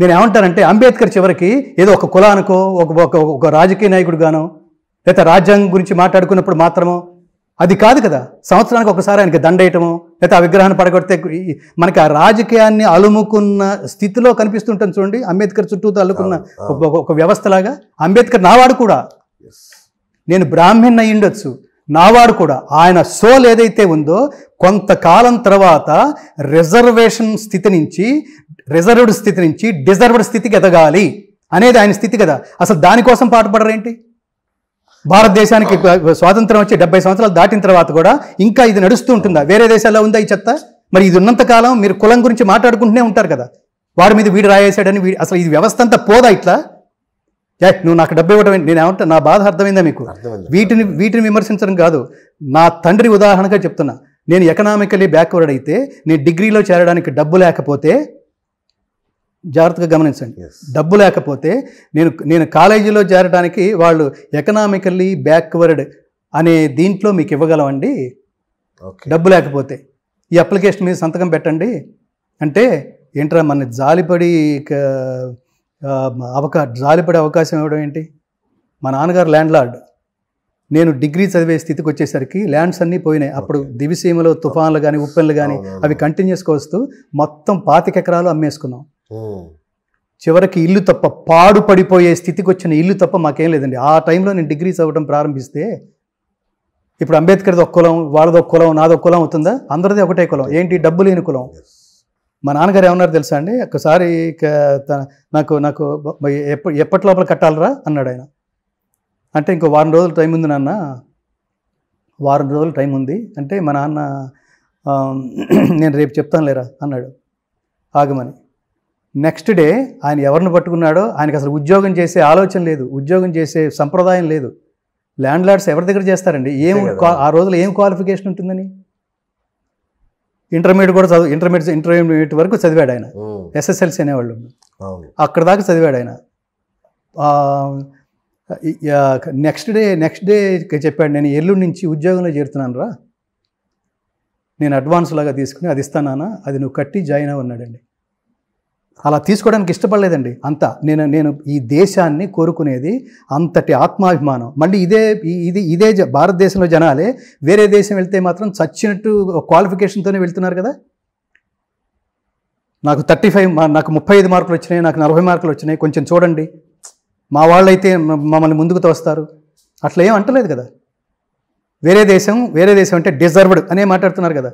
నేను ఏమంటానంటే అంబేద్కర్ చివరికి ఏదో ఒక కులానికో ఒక ఒక రాజకీయ నాయకుడు గానో లేదా రాజ్యాంగం గురించి మాట్లాడుకున్నప్పుడు మాత్రమో అది కాదు కదా సంవత్సరానికి ఒకసారి ఆయనకి దండేయటము లేదా ఆ విగ్రహాన్ని పడగొడితే మనకి ఆ రాజకీయాన్ని అలుముకున్న స్థితిలో కనిపిస్తుంటాం చూడండి అంబేద్కర్ చుట్టూ అల్లుకున్న ఒక వ్యవస్థలాగా అంబేద్కర్ నావాడు కూడా నేను బ్రాహ్మణ్ ఉండొచ్చు నావాడు కూడా ఆయన సోల్ ఏదైతే ఉందో కొంతకాలం తర్వాత రిజర్వేషన్ స్థితి నుంచి రిజర్వ్డ్ స్థితి నుంచి డిజర్వ్డ్ స్థితికి ఎదగాలి అనేది ఆయన స్థితి కదా అసలు దానికోసం పాటుపడరేంటి భారతదేశానికి స్వాతంత్రం వచ్చి డెబ్బై సంవత్సరాలు దాటిన తర్వాత కూడా ఇంకా ఇది నడుస్తూ ఉంటుందా వేరే దేశాల్లో ఉందా ఈ చెత్త మరి ఇది ఉన్నంత కాలం మీరు కులం గురించి మాట్లాడుకుంటూనే ఉంటారు కదా వారి మీద వీడు రాయేశాడని వీడి అసలు ఇది వ్యవస్థ అంతా పోదా ఇట్లా ఏ నువ్వు నాకు డబ్బు ఇవ్వడం నేను ఏమంటా నా బాధ అర్థమైందా మీకు వీటిని వీటిని విమర్శించడం కాదు నా తండ్రి ఉదాహరణగా చెప్తున్నా నేను ఎకనామికలీ బ్యాక్వర్డ్ అయితే నేను డిగ్రీలో చేరడానికి డబ్బు లేకపోతే జాగ్రత్తగా గమనించండి డబ్బు లేకపోతే నేను నేను కాలేజీలో చేరడానికి వాళ్ళు ఎకనామికల్లీ బ్యాక్వర్డ్ అనే దీంట్లో మీకు ఇవ్వగలమండి డబ్బు లేకపోతే ఈ అప్లికేషన్ మీద సంతకం పెట్టండి అంటే ఏంట్రా మన జాలిపడి అవకా జాలిపడే అవకాశం ఇవ్వడం ఏంటి మా నాన్నగారు ల్యాండ్ లార్డ్ నేను డిగ్రీ చదివే స్థితికి వచ్చేసరికి ల్యాండ్స్ అన్నీ పోయినాయి అప్పుడు దివిసీమలో తుఫాన్లు కానీ ఉప్పెన్లు కానీ అవి కంటిన్యూస్గా వస్తూ మొత్తం పాతిక ఎకరాలు అమ్మేసుకున్నాం చివరికి ఇల్లు తప్ప పాడు పడిపోయే స్థితికి వచ్చిన ఇల్లు తప్ప మాకేం లేదండి ఆ టైంలో నేను డిగ్రీ చదవడం ప్రారంభిస్తే ఇప్పుడు అంబేద్కర్ది ఒక కులం వాళ్ళది ఒక కులం నాది ఒక కులం అవుతుందా అందరిది ఒకటే కులం ఏంటి డబ్బు లేని కులం మా నాన్నగారు ఏమన్నారు తెలుసా అండి ఒకసారి నాకు నాకు ఎప్పటి లోపల కట్టాలరా అన్నాడు ఆయన అంటే ఇంకో వారం రోజులు టైం ఉంది నాన్న వారం రోజులు టైం ఉంది అంటే మా నాన్న నేను రేపు చెప్తాను లేరా అన్నాడు ఆగమని నెక్స్ట్ డే ఆయన ఎవరిని పట్టుకున్నాడో ఆయనకు అసలు ఉద్యోగం చేసే ఆలోచన లేదు ఉద్యోగం చేసే సంప్రదాయం లేదు ల్యాండ్ లార్డ్స్ ఎవరి దగ్గర చేస్తారండి ఏం ఆ రోజులు ఏం క్వాలిఫికేషన్ ఉంటుందని ఇంటర్మీడియట్ కూడా చదువు ఇంటర్మీడియట్ ఇంటర్మీడియట్ వరకు చదివాడు ఆయన ఎస్ఎస్ఎల్సి అనేవాళ్ళు అక్కడ దాకా చదివాడు ఆయన నెక్స్ట్ డే నెక్స్ట్ డే చెప్పాడు నేను ఎల్లుండి నుంచి ఉద్యోగంలో చేరుతున్నాను రా నేను అడ్వాన్స్ లాగా తీసుకుని అది ఇస్తానా అది నువ్వు కట్టి జాయిన్ అవ్వన్నాడండి అలా తీసుకోవడానికి ఇష్టపడలేదండి అంత నేను నేను ఈ దేశాన్ని కోరుకునేది అంతటి ఆత్మాభిమానం మళ్ళీ ఇదే ఇది ఇదే భారతదేశంలో జనాలే వేరే దేశం వెళ్తే మాత్రం చచ్చినట్టు క్వాలిఫికేషన్తోనే వెళ్తున్నారు కదా నాకు థర్టీ ఫైవ్ నాకు ముప్పై ఐదు మార్కులు వచ్చినాయి నాకు నలభై మార్కులు వచ్చినాయి కొంచెం చూడండి మా వాళ్ళైతే మమ్మల్ని ముందుకు తోస్తారు అట్లా ఏం అంటలేదు కదా వేరే దేశం వేరే దేశం అంటే డిజర్వ్డ్ అనే మాట్లాడుతున్నారు కదా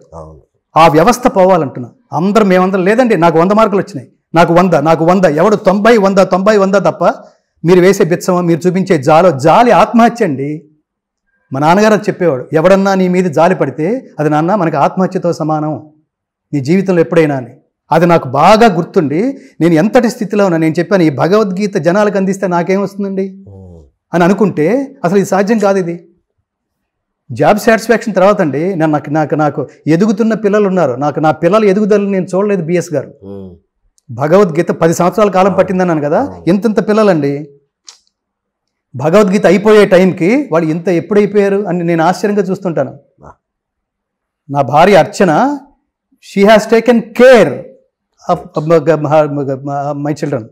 ఆ వ్యవస్థ పోవాలంటున్నా అందరం మేమందరం లేదండి నాకు వంద మార్కులు వచ్చినాయి నాకు వంద నాకు వంద ఎవడు తొంభై వంద తొంభై వంద తప్ప మీరు వేసే బిచ్చమ మీరు చూపించే జాలో జాలి ఆత్మహత్య అండి మా నాన్నగారు అది చెప్పేవాడు ఎవడన్నా నీ మీద జాలి పడితే అది నాన్న మనకి ఆత్మహత్యతో సమానం నీ జీవితంలో ఎప్పుడైనా అని అది నాకు బాగా గుర్తుండి నేను ఎంతటి స్థితిలో ఉన్నా నేను చెప్పాను ఈ భగవద్గీత జనాలకు అందిస్తే నాకేం వస్తుందండి అని అనుకుంటే అసలు ఇది సాధ్యం కాదు ఇది జాబ్ సాటిస్ఫాక్షన్ తర్వాత అండి నాకు నాకు నాకు ఎదుగుతున్న పిల్లలు ఉన్నారు నాకు నా పిల్లల ఎదుగుదలని నేను చూడలేదు బిఎస్ గారు భగవద్గీత పది సంవత్సరాల కాలం పట్టింది అన్నాను కదా ఎంతెంత పిల్లలండి భగవద్గీత అయిపోయే టైంకి వాళ్ళు ఇంత ఎప్పుడైపోయారు అని నేను ఆశ్చర్యంగా చూస్తుంటాను నా భార్య Archana she has taken care of my children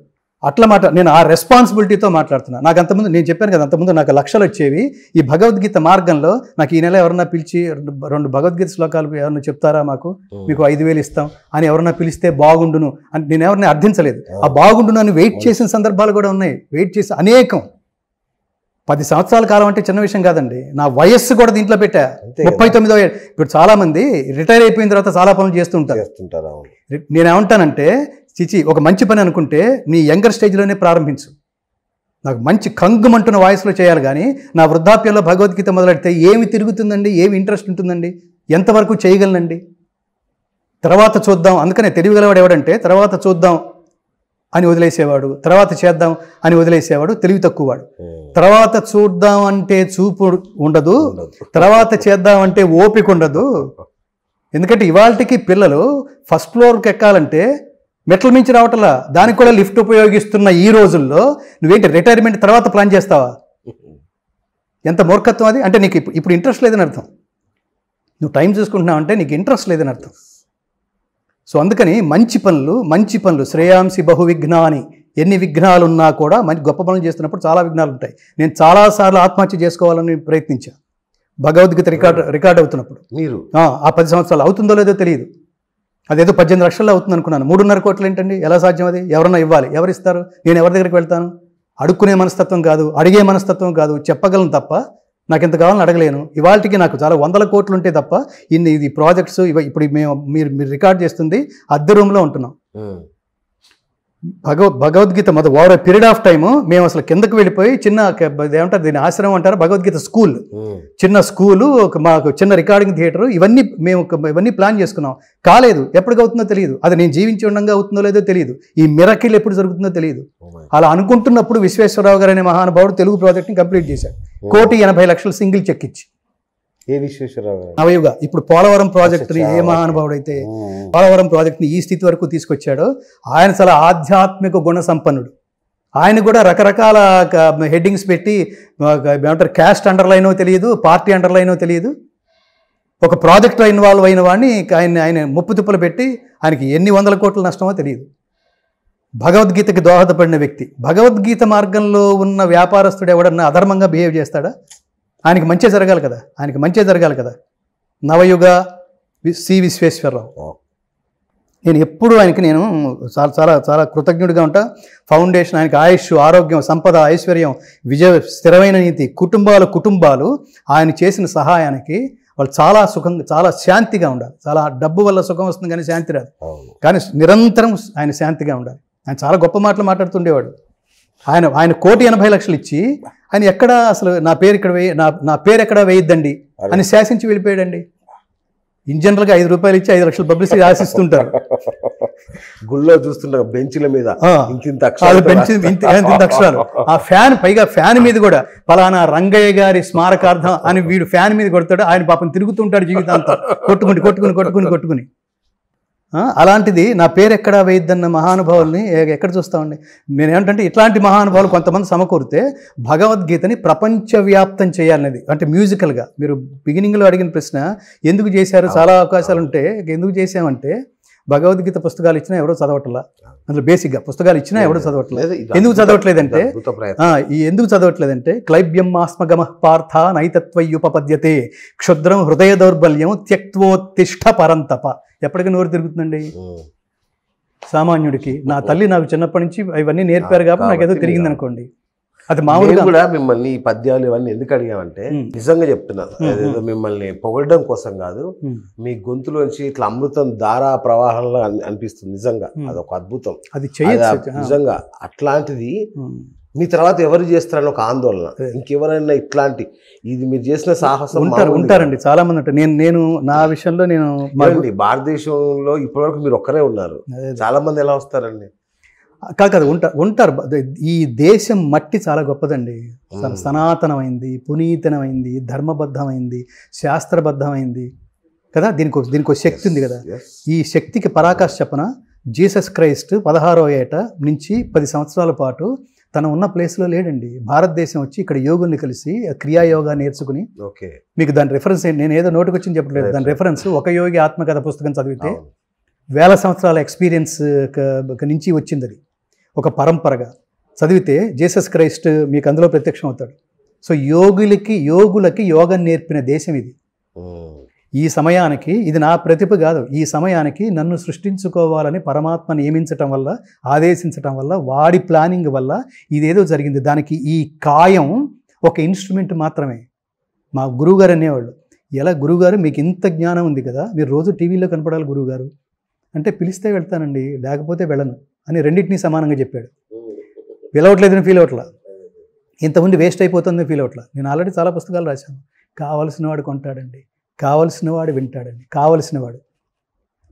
అట్లా మాట నేను ఆ రెస్పాన్సిబిలిటీతో మాట్లాడుతున్నా నాకు అంతకుముందు నేను చెప్పాను కదా అంతకుముందు నాకు లక్షలు వచ్చేవి ఈ భగవద్గీత మార్గంలో నాకు ఈ నెల ఎవరన్నా పిలిచి రెండు భగవద్గీత శ్లోకాలు ఎవరన్నా చెప్తారా మాకు మీకు ఐదు వేలు ఇస్తాం అని ఎవరన్నా పిలిస్తే బాగుండును అని నేను ఎవరిని అర్థించలేదు ఆ బాగుండును అని వెయిట్ చేసిన సందర్భాలు కూడా ఉన్నాయి వెయిట్ చేసి అనేకం పది సంవత్సరాల కాలం అంటే చిన్న విషయం కాదండి నా వయస్సు కూడా దీంట్లో పెట్టా ముప్పై తొమ్మిదో ఇప్పుడు చాలామంది రిటైర్ అయిపోయిన తర్వాత చాలా పనులు చేస్తుంటారు నేను ఏమంటానంటే చిచి ఒక మంచి పని అనుకుంటే నీ యంగర్ స్టేజ్లోనే ప్రారంభించు నాకు మంచి కంగుమంటున్న వాయిస్లో చేయాలి కానీ నా వృద్ధాప్యంలో భగవద్గీత మొదలెడితే ఏమి తిరుగుతుందండి ఏమి ఇంట్రెస్ట్ ఉంటుందండి ఎంతవరకు చేయగలనండి తర్వాత చూద్దాం అందుకనే తెలివిగలవాడు ఎవడంటే తర్వాత చూద్దాం అని వదిలేసేవాడు తర్వాత చేద్దాం అని వదిలేసేవాడు తెలివి తక్కువవాడు తర్వాత చూద్దాం అంటే చూపు ఉండదు తర్వాత చేద్దాం అంటే ఓపిక ఉండదు ఎందుకంటే ఇవాళకి పిల్లలు ఫస్ట్ ఫ్లోర్కి ఎక్కాలంటే మెట్ల మించి రావటంలా దానికి కూడా లిఫ్ట్ ఉపయోగిస్తున్న ఈ రోజుల్లో నువ్వేంటి రిటైర్మెంట్ తర్వాత ప్లాన్ చేస్తావా ఎంత మూర్ఖత్వం అది అంటే నీకు ఇప్పుడు ఇంట్రెస్ట్ లేదని అర్థం నువ్వు టైం చూసుకుంటున్నావు అంటే నీకు ఇంట్రెస్ట్ లేదని అర్థం సో అందుకని మంచి పనులు మంచి పనులు శ్రేయాంసి బహు విఘ్నాని ఎన్ని విఘ్నాలు ఉన్నా కూడా మంచి గొప్ప పనులు చేస్తున్నప్పుడు చాలా విఘ్నాలు ఉంటాయి నేను చాలాసార్లు ఆత్మహత్య చేసుకోవాలని ప్రయత్నించాను భగవద్గీత రికార్డ్ రికార్డ్ అవుతున్నప్పుడు మీరు ఆ పది సంవత్సరాలు అవుతుందో లేదో తెలియదు అదేదో పద్దెనిమిది లక్షలు అవుతుంది అనుకున్నాను మూడున్నర కోట్లు ఏంటండి ఎలా సాధ్యం అది ఎవరన్నా ఇవ్వాలి ఎవరు ఇస్తారు నేను ఎవరి దగ్గరికి వెళ్తాను అడుక్కునే మనస్తత్వం కాదు అడిగే మనస్తత్వం కాదు చెప్పగలను తప్ప నాకు ఇంత కావాలని అడగలేను ఇవాళకి నాకు చాలా వందల కోట్లు ఉంటే తప్ప ఇన్ని ఇది ప్రాజెక్ట్స్ ఇవి ఇప్పుడు మేము మీరు మీరు రికార్డ్ చేస్తుంది అద్దె రూమ్లో ఉంటున్నాం భగవద్ భగవద్గీత మొదటి ఓవర్ పీరియడ్ ఆఫ్ టైము మేము అసలు కిందకు వెళ్ళిపోయి చిన్న ఏమంటారు దీని ఆశ్రమం అంటారు భగవద్గీత స్కూల్ చిన్న స్కూలు మాకు చిన్న రికార్డింగ్ థియేటర్ ఇవన్నీ మేము ఇవన్నీ ప్లాన్ చేసుకున్నాం కాలేదు ఎప్పటికి అవుతుందో తెలియదు అది నేను జీవించి ఉండగా అవుతుందో లేదో తెలియదు ఈ మిరకిల్ ఎప్పుడు జరుగుతుందో తెలియదు oh అలా అనుకుంటున్నప్పుడు విశ్వేశ్వరరావు గారు అనే మహానుభావుడు తెలుగు ప్రాజెక్ట్ని కంప్లీట్ చేశారు కోటి ఎనభై లక్షలు సింగిల్ చెక్ ఇచ్చి ఏ విశ్వేశ్వరరావు అవయవగా ఇప్పుడు పోలవరం ప్రాజెక్టుని ఏ మహానుభావుడు అయితే పోలవరం ని ఈ స్థితి వరకు తీసుకొచ్చాడో ఆయన చాలా ఆధ్యాత్మిక గుణ సంపన్నుడు ఆయన కూడా రకరకాల హెడ్డింగ్స్ పెట్టి ఏమంటారు క్యాస్ట్ అండర్లైనో తెలియదు పార్టీ అండర్లైనో తెలియదు ఒక ప్రాజెక్ట్లో ఇన్వాల్వ్ అయిన వాడిని ఆయన ఆయన ముప్పు పెట్టి ఆయనకి ఎన్ని వందల కోట్ల నష్టమో తెలియదు భగవద్గీతకి దోహదపడిన వ్యక్తి భగవద్గీత మార్గంలో ఉన్న వ్యాపారస్తుడు ఎవడన్నా అధర్మంగా బిహేవ్ చేస్తాడా ఆయనకి మంచి జరగాలి కదా ఆయనకి మంచి జరగాలి కదా నవయుగ సి విశ్వేశ్వరరావు నేను ఎప్పుడు ఆయనకి నేను చాలా చాలా చాలా కృతజ్ఞుడిగా ఉంటా ఫౌండేషన్ ఆయనకి ఆయుష్ ఆరోగ్యం సంపద ఐశ్వర్యం విజయ స్థిరమైన నీతి కుటుంబాలు కుటుంబాలు ఆయన చేసిన సహాయానికి వాళ్ళు చాలా సుఖంగా చాలా శాంతిగా ఉండాలి చాలా డబ్బు వల్ల సుఖం వస్తుంది కానీ శాంతి రాదు కానీ నిరంతరం ఆయన శాంతిగా ఉండాలి ఆయన చాలా గొప్ప మాటలు మాట్లాడుతుండేవాడు ఆయన ఆయన కోటి ఎనభై లక్షలు ఇచ్చి ఆయన ఎక్కడ అసలు నా పేరు ఇక్కడ వేయ నా నా పేరు ఎక్కడ వేయద్దండి అని శాసించి వెళ్ళిపోయాడండి ఇన్ జనరల్గా ఐదు రూపాయలు ఇచ్చి ఐదు లక్షలు పబ్లిసిటీ ఆశిస్తుంటారు గుళ్ళో చూస్తున్న బెంచ్ల మీద ఇంత అక్షరాలు ఆ ఫ్యాన్ పైగా ఫ్యాన్ మీద కూడా పలానా రంగయ్య గారి స్మారకార్థం అని వీడు ఫ్యాన్ మీద కొడతాడు ఆయన పాపం తిరుగుతుంటాడు జీవితాంతం కొట్టుకుని కొట్టుకుని కొట్టుకుని కొట్టుకుని అలాంటిది నా పేరు ఎక్కడ వేయద్దన్న మహానుభావుల్ని ఎక్కడ చూస్తామండి నేను ఏమంటే ఇట్లాంటి మహానుభావులు కొంతమంది సమకూరితే భగవద్గీతని ప్రపంచవ్యాప్తం చేయాలనేది అంటే మ్యూజికల్గా మీరు బిగినింగ్లో అడిగిన ప్రశ్న ఎందుకు చేశారు చాలా అవకాశాలు ఉంటే ఎందుకు చేశామంటే భగవద్గీత పుస్తకాలు ఇచ్చినా ఎవరో చదవట్లా అందులో బేసిక్గా పుస్తకాలు ఇచ్చినా ఎవరో చదవట్లేదు ఎందుకు చదవట్లేదంటే ఎందుకు చదవట్లేదంటే క్లైబ్యం ఆస్మగమ పార్థ నైతత్వయ్యుపపద్యతే క్షుద్రం హృదయ దౌర్బల్యం త్యక్వోత్తిష్ట పరంతప ఎప్పటికీ నోరు తిరుగుతుందండి సామాన్యుడికి నా తల్లి నాకు చిన్నప్పటి నుంచి ఇవన్నీ నేర్పారు కాబట్టి నాకేదో తిరిగింది అనుకోండి అది మామూలుగా కూడా మిమ్మల్ని ఈ పద్యాలు ఇవన్నీ ఎందుకు అడిగామంటే నిజంగా చెప్తున్నాను మిమ్మల్ని పొగడడం కోసం కాదు మీ గొంతులోంచి ఇట్లా అమృతం దారా ప్రవాహంలో అనిపిస్తుంది నిజంగా అదొక అద్భుతం అది నిజంగా అట్లాంటిది మీ తర్వాత ఎవరు చేస్తారని ఒక ఆందోళన ఇంకెవరైనా ఇట్లాంటి ఇది మీరు చేసిన సాహసం ఉంటారు ఉంటారండి చాలా మంది ఉంటారు నేను నేను నా విషయంలో నేను భారతదేశంలో ఇప్పటివరకు మీరు ఒక్కరే ఉన్నారు చాలా మంది ఎలా వస్తారండి కాదు కాదు ఉంటారు ఉంటారు ఈ దేశం మట్టి చాలా గొప్పదండి సనాతనమైంది పునీతనమైంది ధర్మబద్ధమైంది శాస్త్రబద్ధమైంది కదా దీనికి దీనికి శక్తి ఉంది కదా ఈ శక్తికి చెప్పన జీసస్ క్రైస్ట్ పదహారో ఏట నుంచి పది సంవత్సరాల పాటు తను ఉన్న ప్లేస్లో లేడండి భారతదేశం వచ్చి ఇక్కడ యోగుల్ని కలిసి క్రియాయోగా నేర్చుకుని ఓకే మీకు దాని రిఫరెన్స్ నేను ఏదో నోటుకు వచ్చింది చెప్పట్లేదు దాని రిఫరెన్స్ ఒక యోగి ఆత్మకథ పుస్తకం చదివితే వేల సంవత్సరాల ఎక్స్పీరియన్స్ నుంచి వచ్చింది అది ఒక పరంపరగా చదివితే జీసస్ క్రైస్ట్ మీకు అందులో ప్రత్యక్షం అవుతాడు సో యోగులకి యోగులకి యోగం నేర్పిన దేశం ఇది ఈ సమయానికి ఇది నా ప్రతిభ కాదు ఈ సమయానికి నన్ను సృష్టించుకోవాలని పరమాత్మ నియమించటం వల్ల ఆదేశించటం వల్ల వాడి ప్లానింగ్ వల్ల ఇదేదో జరిగింది దానికి ఈ కాయం ఒక ఇన్స్ట్రుమెంట్ మాత్రమే మా గురువుగారు అనేవాళ్ళు ఎలా గురువుగారు మీకు ఇంత జ్ఞానం ఉంది కదా మీరు రోజు టీవీలో కనపడాలి గురువుగారు అంటే పిలిస్తే వెళ్తానండి లేకపోతే వెళ్ళను అని రెండింటినీ సమానంగా చెప్పాడు పిలవట్లేదని ఫీల్ అవట్లా ఇంతమంది వేస్ట్ అయిపోతుందని ఫీల్ అవట్లా నేను ఆల్రెడీ చాలా పుస్తకాలు రాశాను కావలసిన వాడు కొంటాడండి కావలసిన వాడు వింటాడండి కావలసిన వాడు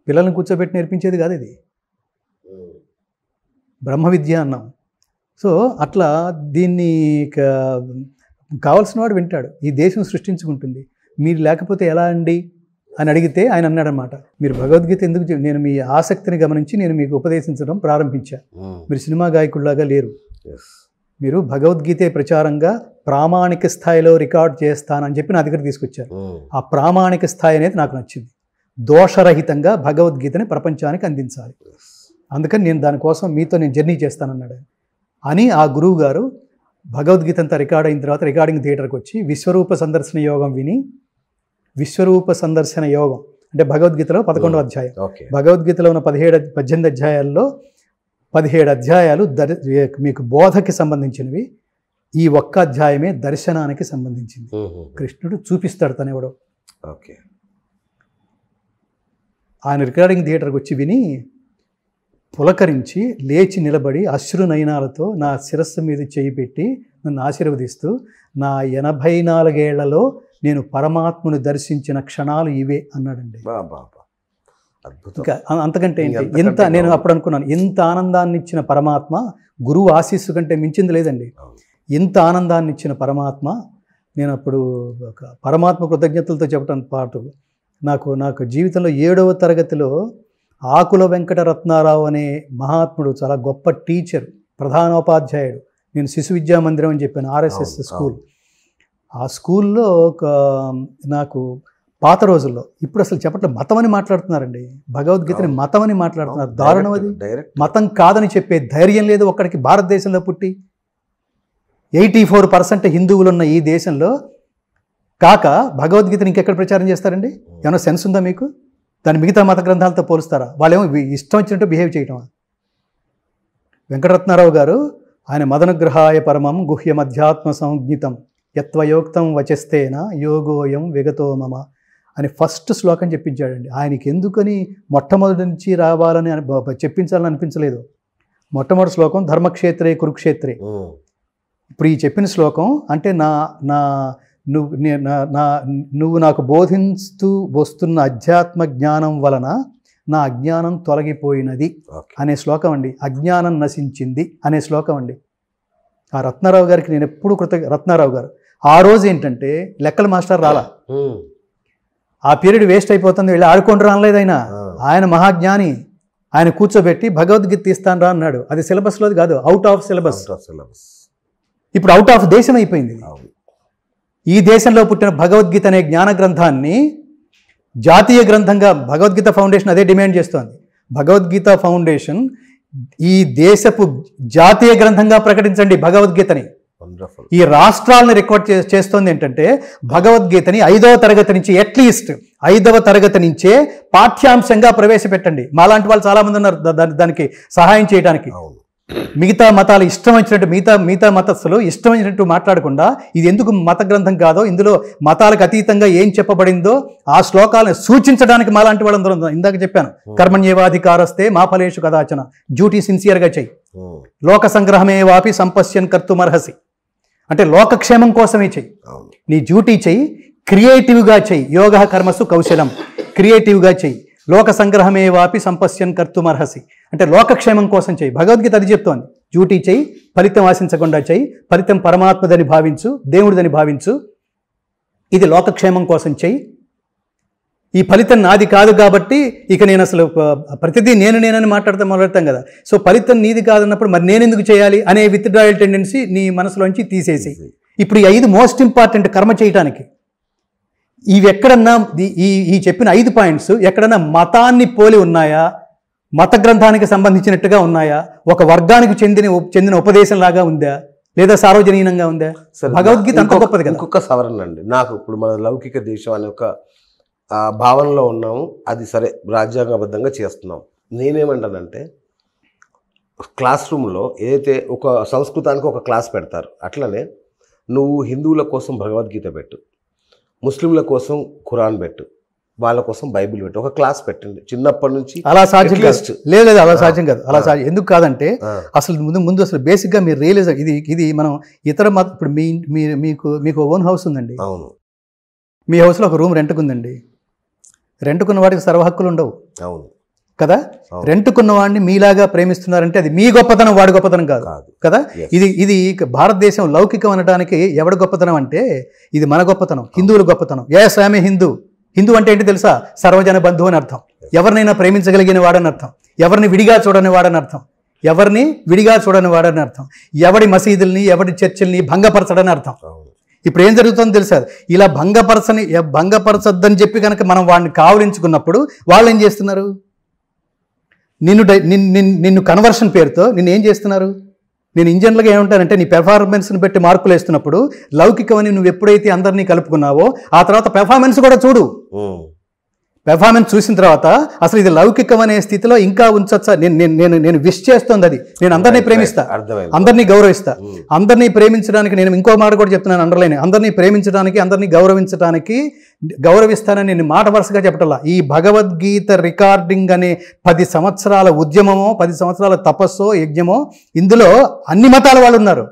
పిల్లల్ని కూర్చోబెట్టి నేర్పించేది కాదు ఇది బ్రహ్మ విద్య అన్నాం సో అట్లా దీన్ని కావలసిన వాడు వింటాడు ఈ దేశం సృష్టించుకుంటుంది మీరు లేకపోతే ఎలా అండి అని అడిగితే ఆయన అన్నాడనమాట మీరు భగవద్గీత ఎందుకు నేను మీ ఆసక్తిని గమనించి నేను మీకు ఉపదేశించడం ప్రారంభించా hmm. మీరు సినిమా గాయకుల్లాగా లేరు మీరు భగవద్గీతే ప్రచారంగా ప్రామాణిక స్థాయిలో రికార్డ్ చేస్తానని చెప్పి నా దగ్గర తీసుకొచ్చారు hmm. ఆ ప్రామాణిక స్థాయి అనేది నాకు నచ్చింది దోషరహితంగా భగవద్గీతని ప్రపంచానికి అందించాలి అందుకని నేను దానికోసం మీతో నేను జర్నీ చేస్తానన్నాడు అని ఆ గురువు గారు భగవద్గీత అంతా రికార్డ్ అయిన తర్వాత రికార్డింగ్ థియేటర్కి వచ్చి విశ్వరూప సందర్శన యోగం విని విశ్వరూప సందర్శన యోగం అంటే భగవద్గీతలో పదకొండో hmm. అధ్యాయం భగవద్గీతలో ఉన్న పదిహేడు పద్దెనిమిది అధ్యాయాల్లో పదిహేడు అధ్యాయాలు దర్ మీకు బోధకి సంబంధించినవి ఈ ఒక్క అధ్యాయమే దర్శనానికి సంబంధించింది hmm, hmm, కృష్ణుడు చూపిస్తాడు తనెవడో ఓకే ఆయన రికార్డింగ్ థియేటర్కి వచ్చి విని పులకరించి లేచి నిలబడి అశ్రునయనాలతో నా శిరస్సు మీద చేయి పెట్టి నన్ను ఆశీర్వదిస్తూ నా ఎనభై నాలుగేళ్లలో నేను పరమాత్మను దర్శించిన క్షణాలు ఇవే అన్నాడండి ఇంకా అంతకంటే ఏంటి ఎంత నేను అప్పుడు అనుకున్నాను ఎంత ఆనందాన్ని ఇచ్చిన పరమాత్మ గురువు ఆశీస్సు కంటే మించింది లేదండి ఎంత ఆనందాన్ని ఇచ్చిన పరమాత్మ నేను అప్పుడు ఒక పరమాత్మ కృతజ్ఞతలతో చెప్పడం పాటు నాకు నాకు జీవితంలో ఏడవ తరగతిలో ఆకుల వెంకటరత్నారావు అనే మహాత్ముడు చాలా గొప్ప టీచర్ ప్రధానోపాధ్యాయుడు నేను శిశు విద్యా మందిరం అని చెప్పాను ఆర్ఎస్ఎస్ స్కూల్ ఆ స్కూల్లో ఒక నాకు పాత రోజుల్లో ఇప్పుడు అసలు చెప్పట్లే మతం అని మాట్లాడుతున్నారండి భగవద్గీతని మతం అని మాట్లాడుతున్నారు దారుణం అది మతం కాదని చెప్పే ధైర్యం లేదు ఒక్కడికి భారతదేశంలో పుట్టి ఎయిటీ ఫోర్ పర్సెంట్ హిందువులు ఉన్న ఈ దేశంలో కాక భగవద్గీతని ఇంకెక్కడ ప్రచారం చేస్తారండి ఏమైనా సెన్స్ ఉందా మీకు దాని మిగతా మత గ్రంథాలతో పోలుస్తారా వాళ్ళేమో ఇష్టం వచ్చినట్టు బిహేవ్ చేయటం వెంకటరత్నారావు గారు ఆయన మదనగ్రహాయ పరమం గుహ్యమధ్యాత్మ సంజ్ఞితం యత్వయోక్తం వచస్తేన యోగోయం విగతో మమ అని ఫస్ట్ శ్లోకం చెప్పించాడండి ఆయనకి ఎందుకని మొట్టమొదటి నుంచి రావాలని చెప్పించాలని అనిపించలేదు మొట్టమొదటి శ్లోకం ధర్మక్షేత్రే కురుక్షేత్రే ఇప్పుడు ఈ చెప్పిన శ్లోకం అంటే నా నా నువ్వు నా నువ్వు నాకు బోధిస్తూ వస్తున్న అధ్యాత్మ జ్ఞానం వలన నా అజ్ఞానం తొలగిపోయినది అనే శ్లోకం అండి అజ్ఞానం నశించింది అనే శ్లోకం అండి ఆ రత్నారావు గారికి నేను ఎప్పుడు కృత రత్నారావు గారు ఆ రోజు ఏంటంటే లెక్కల మాస్టర్ రాలా ఆ పీరియడ్ వేస్ట్ అయిపోతుంది వెళ్ళి ఆడుకొని రానలేదు ఆయన ఆయన మహాజ్ఞాని ఆయన కూర్చోబెట్టి భగవద్గీత తీస్తాను రా అన్నాడు అది సిలబస్లో కాదు అవుట్ ఆఫ్ సిలబస్ సిలబస్ ఇప్పుడు అవుట్ ఆఫ్ దేశం అయిపోయింది ఈ దేశంలో పుట్టిన భగవద్గీత అనే జ్ఞాన గ్రంథాన్ని జాతీయ గ్రంథంగా భగవద్గీత ఫౌండేషన్ అదే డిమాండ్ చేస్తోంది భగవద్గీత ఫౌండేషన్ ఈ దేశపు జాతీయ గ్రంథంగా ప్రకటించండి భగవద్గీతని ఈ రాష్ట్రాలను రికార్డ్ చేస్తోంది చేస్తుంది ఏంటంటే భగవద్గీతని ఐదవ తరగతి నుంచి అట్లీస్ట్ ఐదవ తరగతి నుంచే పాఠ్యాంశంగా ప్రవేశపెట్టండి మాలాంటి వాళ్ళు చాలామంది ఉన్నారు దానికి సహాయం చేయడానికి మిగతా మతాలు ఇష్టం వచ్చినట్టు మిగతా మిగతా మతస్థులు ఇష్టం వచ్చినట్టు మాట్లాడకుండా ఇది ఎందుకు మత గ్రంథం కాదో ఇందులో మతాలకు అతీతంగా ఏం చెప్పబడిందో ఆ శ్లోకాలను సూచించడానికి మాలాంటి వాళ్ళందరూ ఇందాక చెప్పాను hmm. కర్మణ్యేవాధికారస్తే మా ఫలేషు కదాచన డ్యూటీ సిన్సియర్గా చెయ్యి hmm. లోక సంగ్రహమే వాపి సంపశ్యన్ కర్తుమర్హసి అంటే లోకక్షేమం కోసమే చెయ్యి నీ డ్యూటీ చెయ్యి క్రియేటివ్గా చెయ్యి యోగ కర్మసు కౌశలం క్రియేటివ్గా చెయ్యి లోక సంగ్రహమే వాపి సంపశ్యన్ కర్తుమర్హసి అంటే లోకక్షేమం కోసం చెయ్యి భగవద్గీత అది చెప్తోంది డ్యూటీ చెయ్యి ఫలితం ఆశించకుండా చెయ్యి ఫలితం పరమాత్మదని భావించు దేవుడిదని భావించు ఇది లోకక్షేమం కోసం చెయ్యి ఈ ఫలితం నాది కాదు కాబట్టి ఇక నేను అసలు ప్రతిదీ నేను నేనని మాట్లాడతాం మొదలెడతాం కదా సో ఫలితం నీది కాదన్నప్పుడు మరి నేను ఎందుకు చేయాలి అనే విత్డ్రాయల్ టెండెన్సీ నీ మనసులోంచి తీసేసి ఇప్పుడు ఈ ఐదు మోస్ట్ ఇంపార్టెంట్ కర్మ చేయటానికి ఇవి ఎక్కడన్నా ఈ ఈ చెప్పిన ఐదు పాయింట్స్ ఎక్కడన్నా మతాన్ని పోలి ఉన్నాయా మత గ్రంథానికి సంబంధించినట్టుగా ఉన్నాయా ఒక వర్గానికి చెందిన చెందిన ఉపదేశంలాగా ఉందా లేదా సార్వజనీనంగా ఉందా భగవద్గీత అంత గొప్పది కదా ఇంకొక సవరణ అండి నాకు ఇప్పుడు మన లౌకిక దేశం అనే ఒక భావనలో ఉన్నాము అది సరే రాజ్యాంగబద్ధంగా చేస్తున్నాం నేనేమంటానంటే క్లాస్ రూమ్లో ఏదైతే ఒక సంస్కృతానికి ఒక క్లాస్ పెడతారు అట్లనే నువ్వు హిందువుల కోసం భగవద్గీత పెట్టు ముస్లింల కోసం ఖురాన్ పెట్టు వాళ్ళ కోసం బైబిల్ పెట్టి ఒక క్లాస్ పెట్టండి చిన్నప్పటి నుంచి అలా సాధ్యం కాదు లేదు అలా సాధ్యం కాదు అలా సాధ్యం ఎందుకు కాదంటే అసలు ముందు ముందు అసలు బేసిక్గా మీరు రియలైజ్ ఇది ఇది మనం ఇతర మత ఇప్పుడు మీ మీకు మీకు ఓన్ హౌస్ ఉందండి అవును మీ హౌస్లో ఒక రూమ్ రెంట్కు ఉందండి రెంటుకున్న వాడికి సర్వహక్కులు ఉండవు అవును కదా రెంటుకున్న వాడిని మీలాగా ప్రేమిస్తున్నారంటే అది మీ గొప్పతనం వాడి గొప్పతనం కాదు కదా ఇది ఇది భారతదేశం లౌకికం అనడానికి ఎవడి గొప్పతనం అంటే ఇది మన గొప్పతనం హిందువుల గొప్పతనం ఏ స్వామి హిందూ హిందూ అంటే ఏంటి తెలుసా సర్వజన బంధువు అని అర్థం ఎవరినైనా ప్రేమించగలిగిన వాడని అర్థం ఎవరిని విడిగా చూడని వాడని అర్థం ఎవరిని విడిగా చూడని వాడని అర్థం ఎవడి మసీదుల్ని ఎవడి చర్చిల్ని భంగపరచడని అర్థం ఇప్పుడు ఏం జరుగుతుందో తెలుసా ఇలా భంగపరచని భంగపరచొద్దని చెప్పి కనుక మనం వాడిని కావలించుకున్నప్పుడు వాళ్ళు ఏం చేస్తున్నారు నిన్ను నిన్ను కన్వర్షన్ పేరుతో నిన్ను ఏం చేస్తున్నారు నేను ఇంజన్లుగా ఏమంటానంటే నీ పెర్ఫార్మెన్స్ని బట్టి మార్కులు వేస్తున్నప్పుడు లౌకికమని నువ్వు ఎప్పుడైతే అందరినీ కలుపుకున్నావో ఆ తర్వాత పెర్ఫార్మెన్స్ కూడా చూడు పెర్ఫార్మెన్స్ చూసిన తర్వాత అసలు ఇది లౌకికం అనే స్థితిలో ఇంకా ఉంచొచ్చా నేను నేను నేను విష్ చేస్తుంది అది నేను అందరినీ ప్రేమిస్తా అందరినీ గౌరవిస్తా అందరినీ ప్రేమించడానికి నేను ఇంకో మాట కూడా చెప్తున్నాను అండర్లైన్ అందరినీ ప్రేమించడానికి అందరినీ గౌరవించడానికి గౌరవిస్తానని నేను మాట వరుసగా చెప్పటల్లా ఈ భగవద్గీత రికార్డింగ్ అనే పది సంవత్సరాల ఉద్యమమో పది సంవత్సరాల తపస్సో యజ్ఞమో ఇందులో అన్ని మతాల వాళ్ళు ఉన్నారు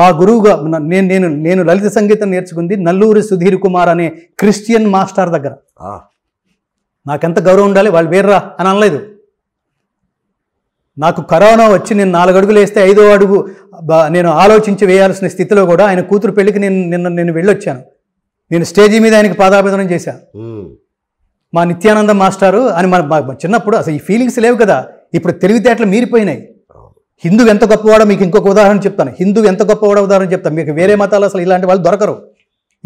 మా గురువుగా నేను నేను నేను లలిత సంగీతం నేర్చుకుంది నల్లూరి సుధీర్ కుమార్ అనే క్రిస్టియన్ మాస్టర్ దగ్గర నాకెంత గౌరవం ఉండాలి వాళ్ళు వేర్రా అని అనలేదు నాకు కరోనా వచ్చి నేను నాలుగు అడుగులు వేస్తే ఐదో అడుగు నేను ఆలోచించి వేయాల్సిన స్థితిలో కూడా ఆయన కూతురు పెళ్లికి నేను నిన్న నేను వెళ్ళొచ్చాను నేను స్టేజీ మీద ఆయనకి పాదాభిదనం చేశాను మా నిత్యానంద మాస్టారు అని మన చిన్నప్పుడు అసలు ఈ ఫీలింగ్స్ లేవు కదా ఇప్పుడు తెలివితేటలు మీరిపోయినాయి హిందువు ఎంత గొప్పవాడో మీకు ఇంకొక ఉదాహరణ చెప్తాను హిందువు ఎంత గొప్పవాడో ఉదాహరణ చెప్తాను మీకు వేరే మతాలు అసలు ఇలాంటి వాళ్ళు దొరకరు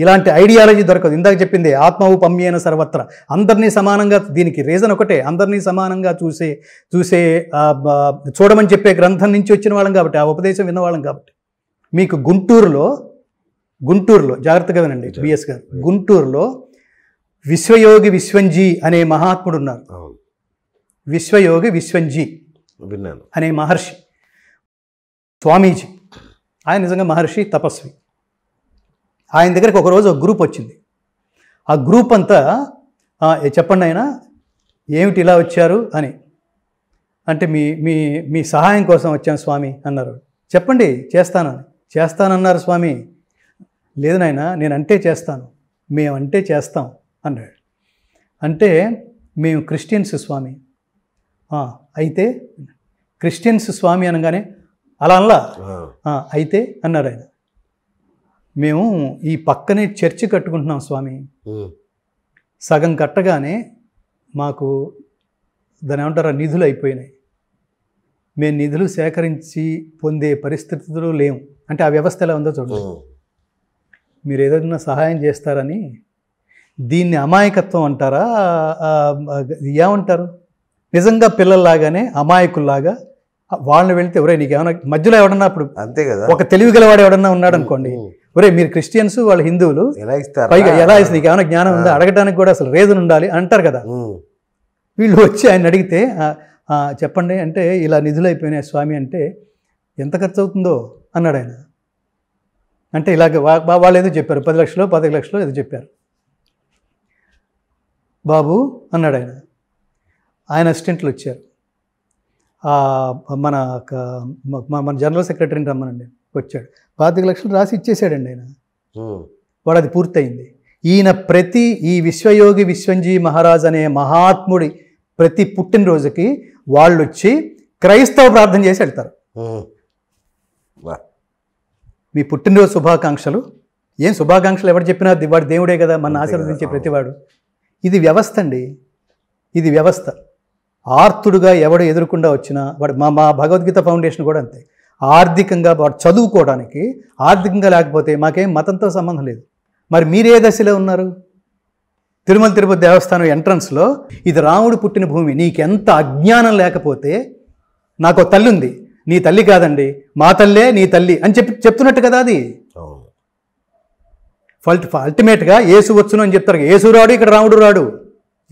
ఇలాంటి ఐడియాలజీ దొరకదు ఇందాక చెప్పింది ఆత్మ ఉపమ్యైన సర్వత్ర అందరినీ సమానంగా దీనికి రీజన్ ఒకటే అందరినీ సమానంగా చూసే చూసే చూడమని చెప్పే గ్రంథం నుంచి వచ్చిన వాళ్ళం కాబట్టి ఆ ఉపదేశం విన్నవాళ్ళం కాబట్టి మీకు గుంటూరులో గుంటూరులో జాగ్రత్తగా వినండి బిఎస్ గారు గుంటూరులో విశ్వయోగి విశ్వంజీ అనే మహాత్ముడు ఉన్నారు విశ్వయోగి విశ్వంజీ విన్నాను అనే మహర్షి స్వామీజీ ఆయన నిజంగా మహర్షి తపస్వి ఆయన దగ్గరికి ఒకరోజు ఒక గ్రూప్ వచ్చింది ఆ గ్రూప్ అంతా చెప్పండి ఆయన ఏమిటి ఇలా వచ్చారు అని అంటే మీ మీ మీ సహాయం కోసం వచ్చాను స్వామి అన్నారు చెప్పండి చేస్తాను చేస్తానన్నారు స్వామి లేదు నాయన అంటే చేస్తాను మేమంటే చేస్తాం అన్నాడు అంటే మేము క్రిస్టియన్స్ స్వామి అయితే క్రిస్టియన్స్ స్వామి అనగానే అలా అల్లా అయితే అన్నారు ఆయన మేము ఈ పక్కనే చర్చి కట్టుకుంటున్నాం స్వామి సగం కట్టగానే మాకు దాని ఏమంటారా నిధులు అయిపోయినాయి మేము నిధులు సేకరించి పొందే పరిస్థితులు లేవు అంటే ఆ వ్యవస్థ ఎలా ఉందో చూడండి మీరు ఏదైనా సహాయం చేస్తారని దీన్ని అమాయకత్వం అంటారా ఏమంటారు నిజంగా పిల్లల్లాగానే అమాయకుల్లాగా వాళ్ళని వెళ్తే ఎవరైనా నీకు ఏమైనా మధ్యలో ఎవడన్నా అప్పుడు అంతే కదా ఒక తెలివి గలవాడు ఎవడన్నా ఉన్నాడు అనుకోండి ఒరే మీరు క్రిస్టియన్స్ వాళ్ళు హిందువులు ఎలా ఇస్తారు పైగా ఎలా ఇస్తుంది ఏమైనా జ్ఞానం ఉందా అడగడానికి కూడా అసలు రీజన్ ఉండాలి అంటారు కదా వీళ్ళు వచ్చి ఆయన అడిగితే చెప్పండి అంటే ఇలా నిధులు అయిపోయినాయి స్వామి అంటే ఎంత ఖర్చు అవుతుందో అన్నాడు ఆయన అంటే ఇలాగ వాళ్ళు ఏదో చెప్పారు పది లక్షలు పదహైదు లక్షలు ఏదో చెప్పారు బాబు అన్నాడు ఆయన ఆయన అసిస్టెంట్లు వచ్చారు మన మన జనరల్ సెక్రటరీని రమ్మనండి వచ్చాడు పాతిక లక్షలు రాసి ఇచ్చేసాడండి ఆయన వాడు అది పూర్తయింది ఈయన ప్రతి ఈ విశ్వయోగి విశ్వంజీ మహారాజ్ అనే మహాత్ముడి ప్రతి పుట్టినరోజుకి వాళ్ళు వచ్చి క్రైస్తవ ప్రార్థన చేసి వెళ్తారు మీ పుట్టినరోజు శుభాకాంక్షలు ఏం శుభాకాంక్షలు ఎవరు చెప్పినా వాడు దేవుడే కదా మన ఆశీర్వదించే ప్రతివాడు ఇది వ్యవస్థ అండి ఇది వ్యవస్థ ఆర్తుడుగా ఎవడు ఎదురకుండా వచ్చినా వాడు మా మా భగవద్గీత ఫౌండేషన్ కూడా అంతే ఆర్థికంగా చదువుకోవడానికి ఆర్థికంగా లేకపోతే మాకేం మతంతో సంబంధం లేదు మరి మీరే దశలో ఉన్నారు తిరుమల తిరుపతి దేవస్థానం ఎంట్రన్స్లో ఇది రాముడు పుట్టిన భూమి నీకెంత అజ్ఞానం లేకపోతే నాకు తల్లి ఉంది నీ తల్లి కాదండి మా తల్లే నీ తల్లి అని చెప్పి చెప్తున్నట్టు కదా అది ఫల్ట్ అల్టిమేట్గా ఏసు వచ్చును అని చెప్తారు ఏసు రాడు ఇక్కడ రాముడు రాడు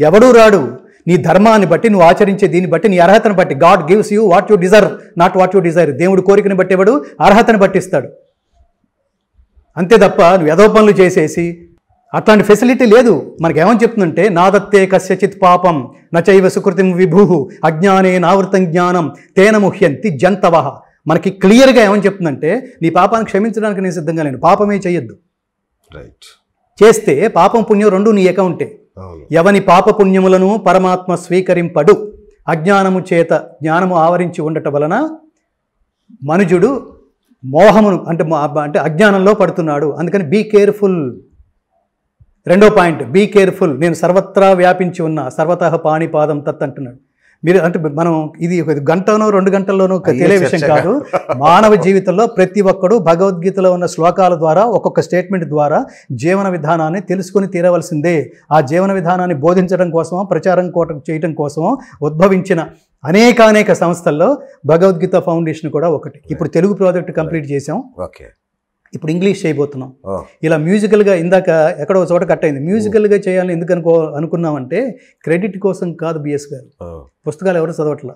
ఎవడూ రాడు నీ ధర్మాన్ని బట్టి నువ్వు ఆచరించే దీన్ని బట్టి నీ అర్హతను బట్టి God gives you what you deserve not what you desire దేవుడు బట్టి ఎవడు అర్హతను బట్టిస్తాడు అంతే తప్ప నువ్వు ఏదో పనులు చేసేసి అట్లాంటి ఫెసిలిటీ లేదు మనకి ఏమని చెప్తుందంటే నాదత్తే కస్యచిత్ పాపం నచైవ సుకృతిం విభూ అజ్ఞానే నావృతం జ్ఞానం తేన ముహ్యంతి జంతవ మనకి క్లియర్గా ఏమని చెప్తుందంటే నీ పాపాన్ని క్షమించడానికి నేను సిద్ధంగా లేను పాపమే చేయొద్దు రైట్ చేస్తే పాపం పుణ్యం రెండు నీ అకౌంటే ఎవని పాపపుణ్యములను పరమాత్మ స్వీకరింపడు అజ్ఞానము చేత జ్ఞానము ఆవరించి ఉండటం వలన మనుజుడు మోహమును అంటే అంటే అజ్ఞానంలో పడుతున్నాడు అందుకని బీ కేర్ఫుల్ రెండో పాయింట్ బీ కేర్ఫుల్ నేను సర్వత్రా వ్యాపించి ఉన్న సర్వతః పాణిపాదం తత్ అంటున్నాడు మీరు అంటే మనం ఇది గంటనో రెండు గంటల్లోనూ తెలియ విషయం కాదు మానవ జీవితంలో ప్రతి ఒక్కడు భగవద్గీతలో ఉన్న శ్లోకాల ద్వారా ఒక్కొక్క స్టేట్మెంట్ ద్వారా జీవన విధానాన్ని తెలుసుకుని తీరవలసిందే ఆ జీవన విధానాన్ని బోధించడం కోసం ప్రచారం చేయడం కోసం ఉద్భవించిన అనేకానేక సంస్థల్లో భగవద్గీత ఫౌండేషన్ కూడా ఒకటి ఇప్పుడు తెలుగు ప్రాజెక్ట్ కంప్లీట్ చేసాం ఓకే ఇప్పుడు ఇంగ్లీష్ చేయబోతున్నాం ఇలా మ్యూజికల్గా ఇందాక ఎక్కడో చోట కట్ అయింది మ్యూజికల్గా చేయాలని ఎందుకు అనుకో అనుకున్నామంటే క్రెడిట్ కోసం కాదు బిఎస్ గారు పుస్తకాలు ఎవరు చదవట్లా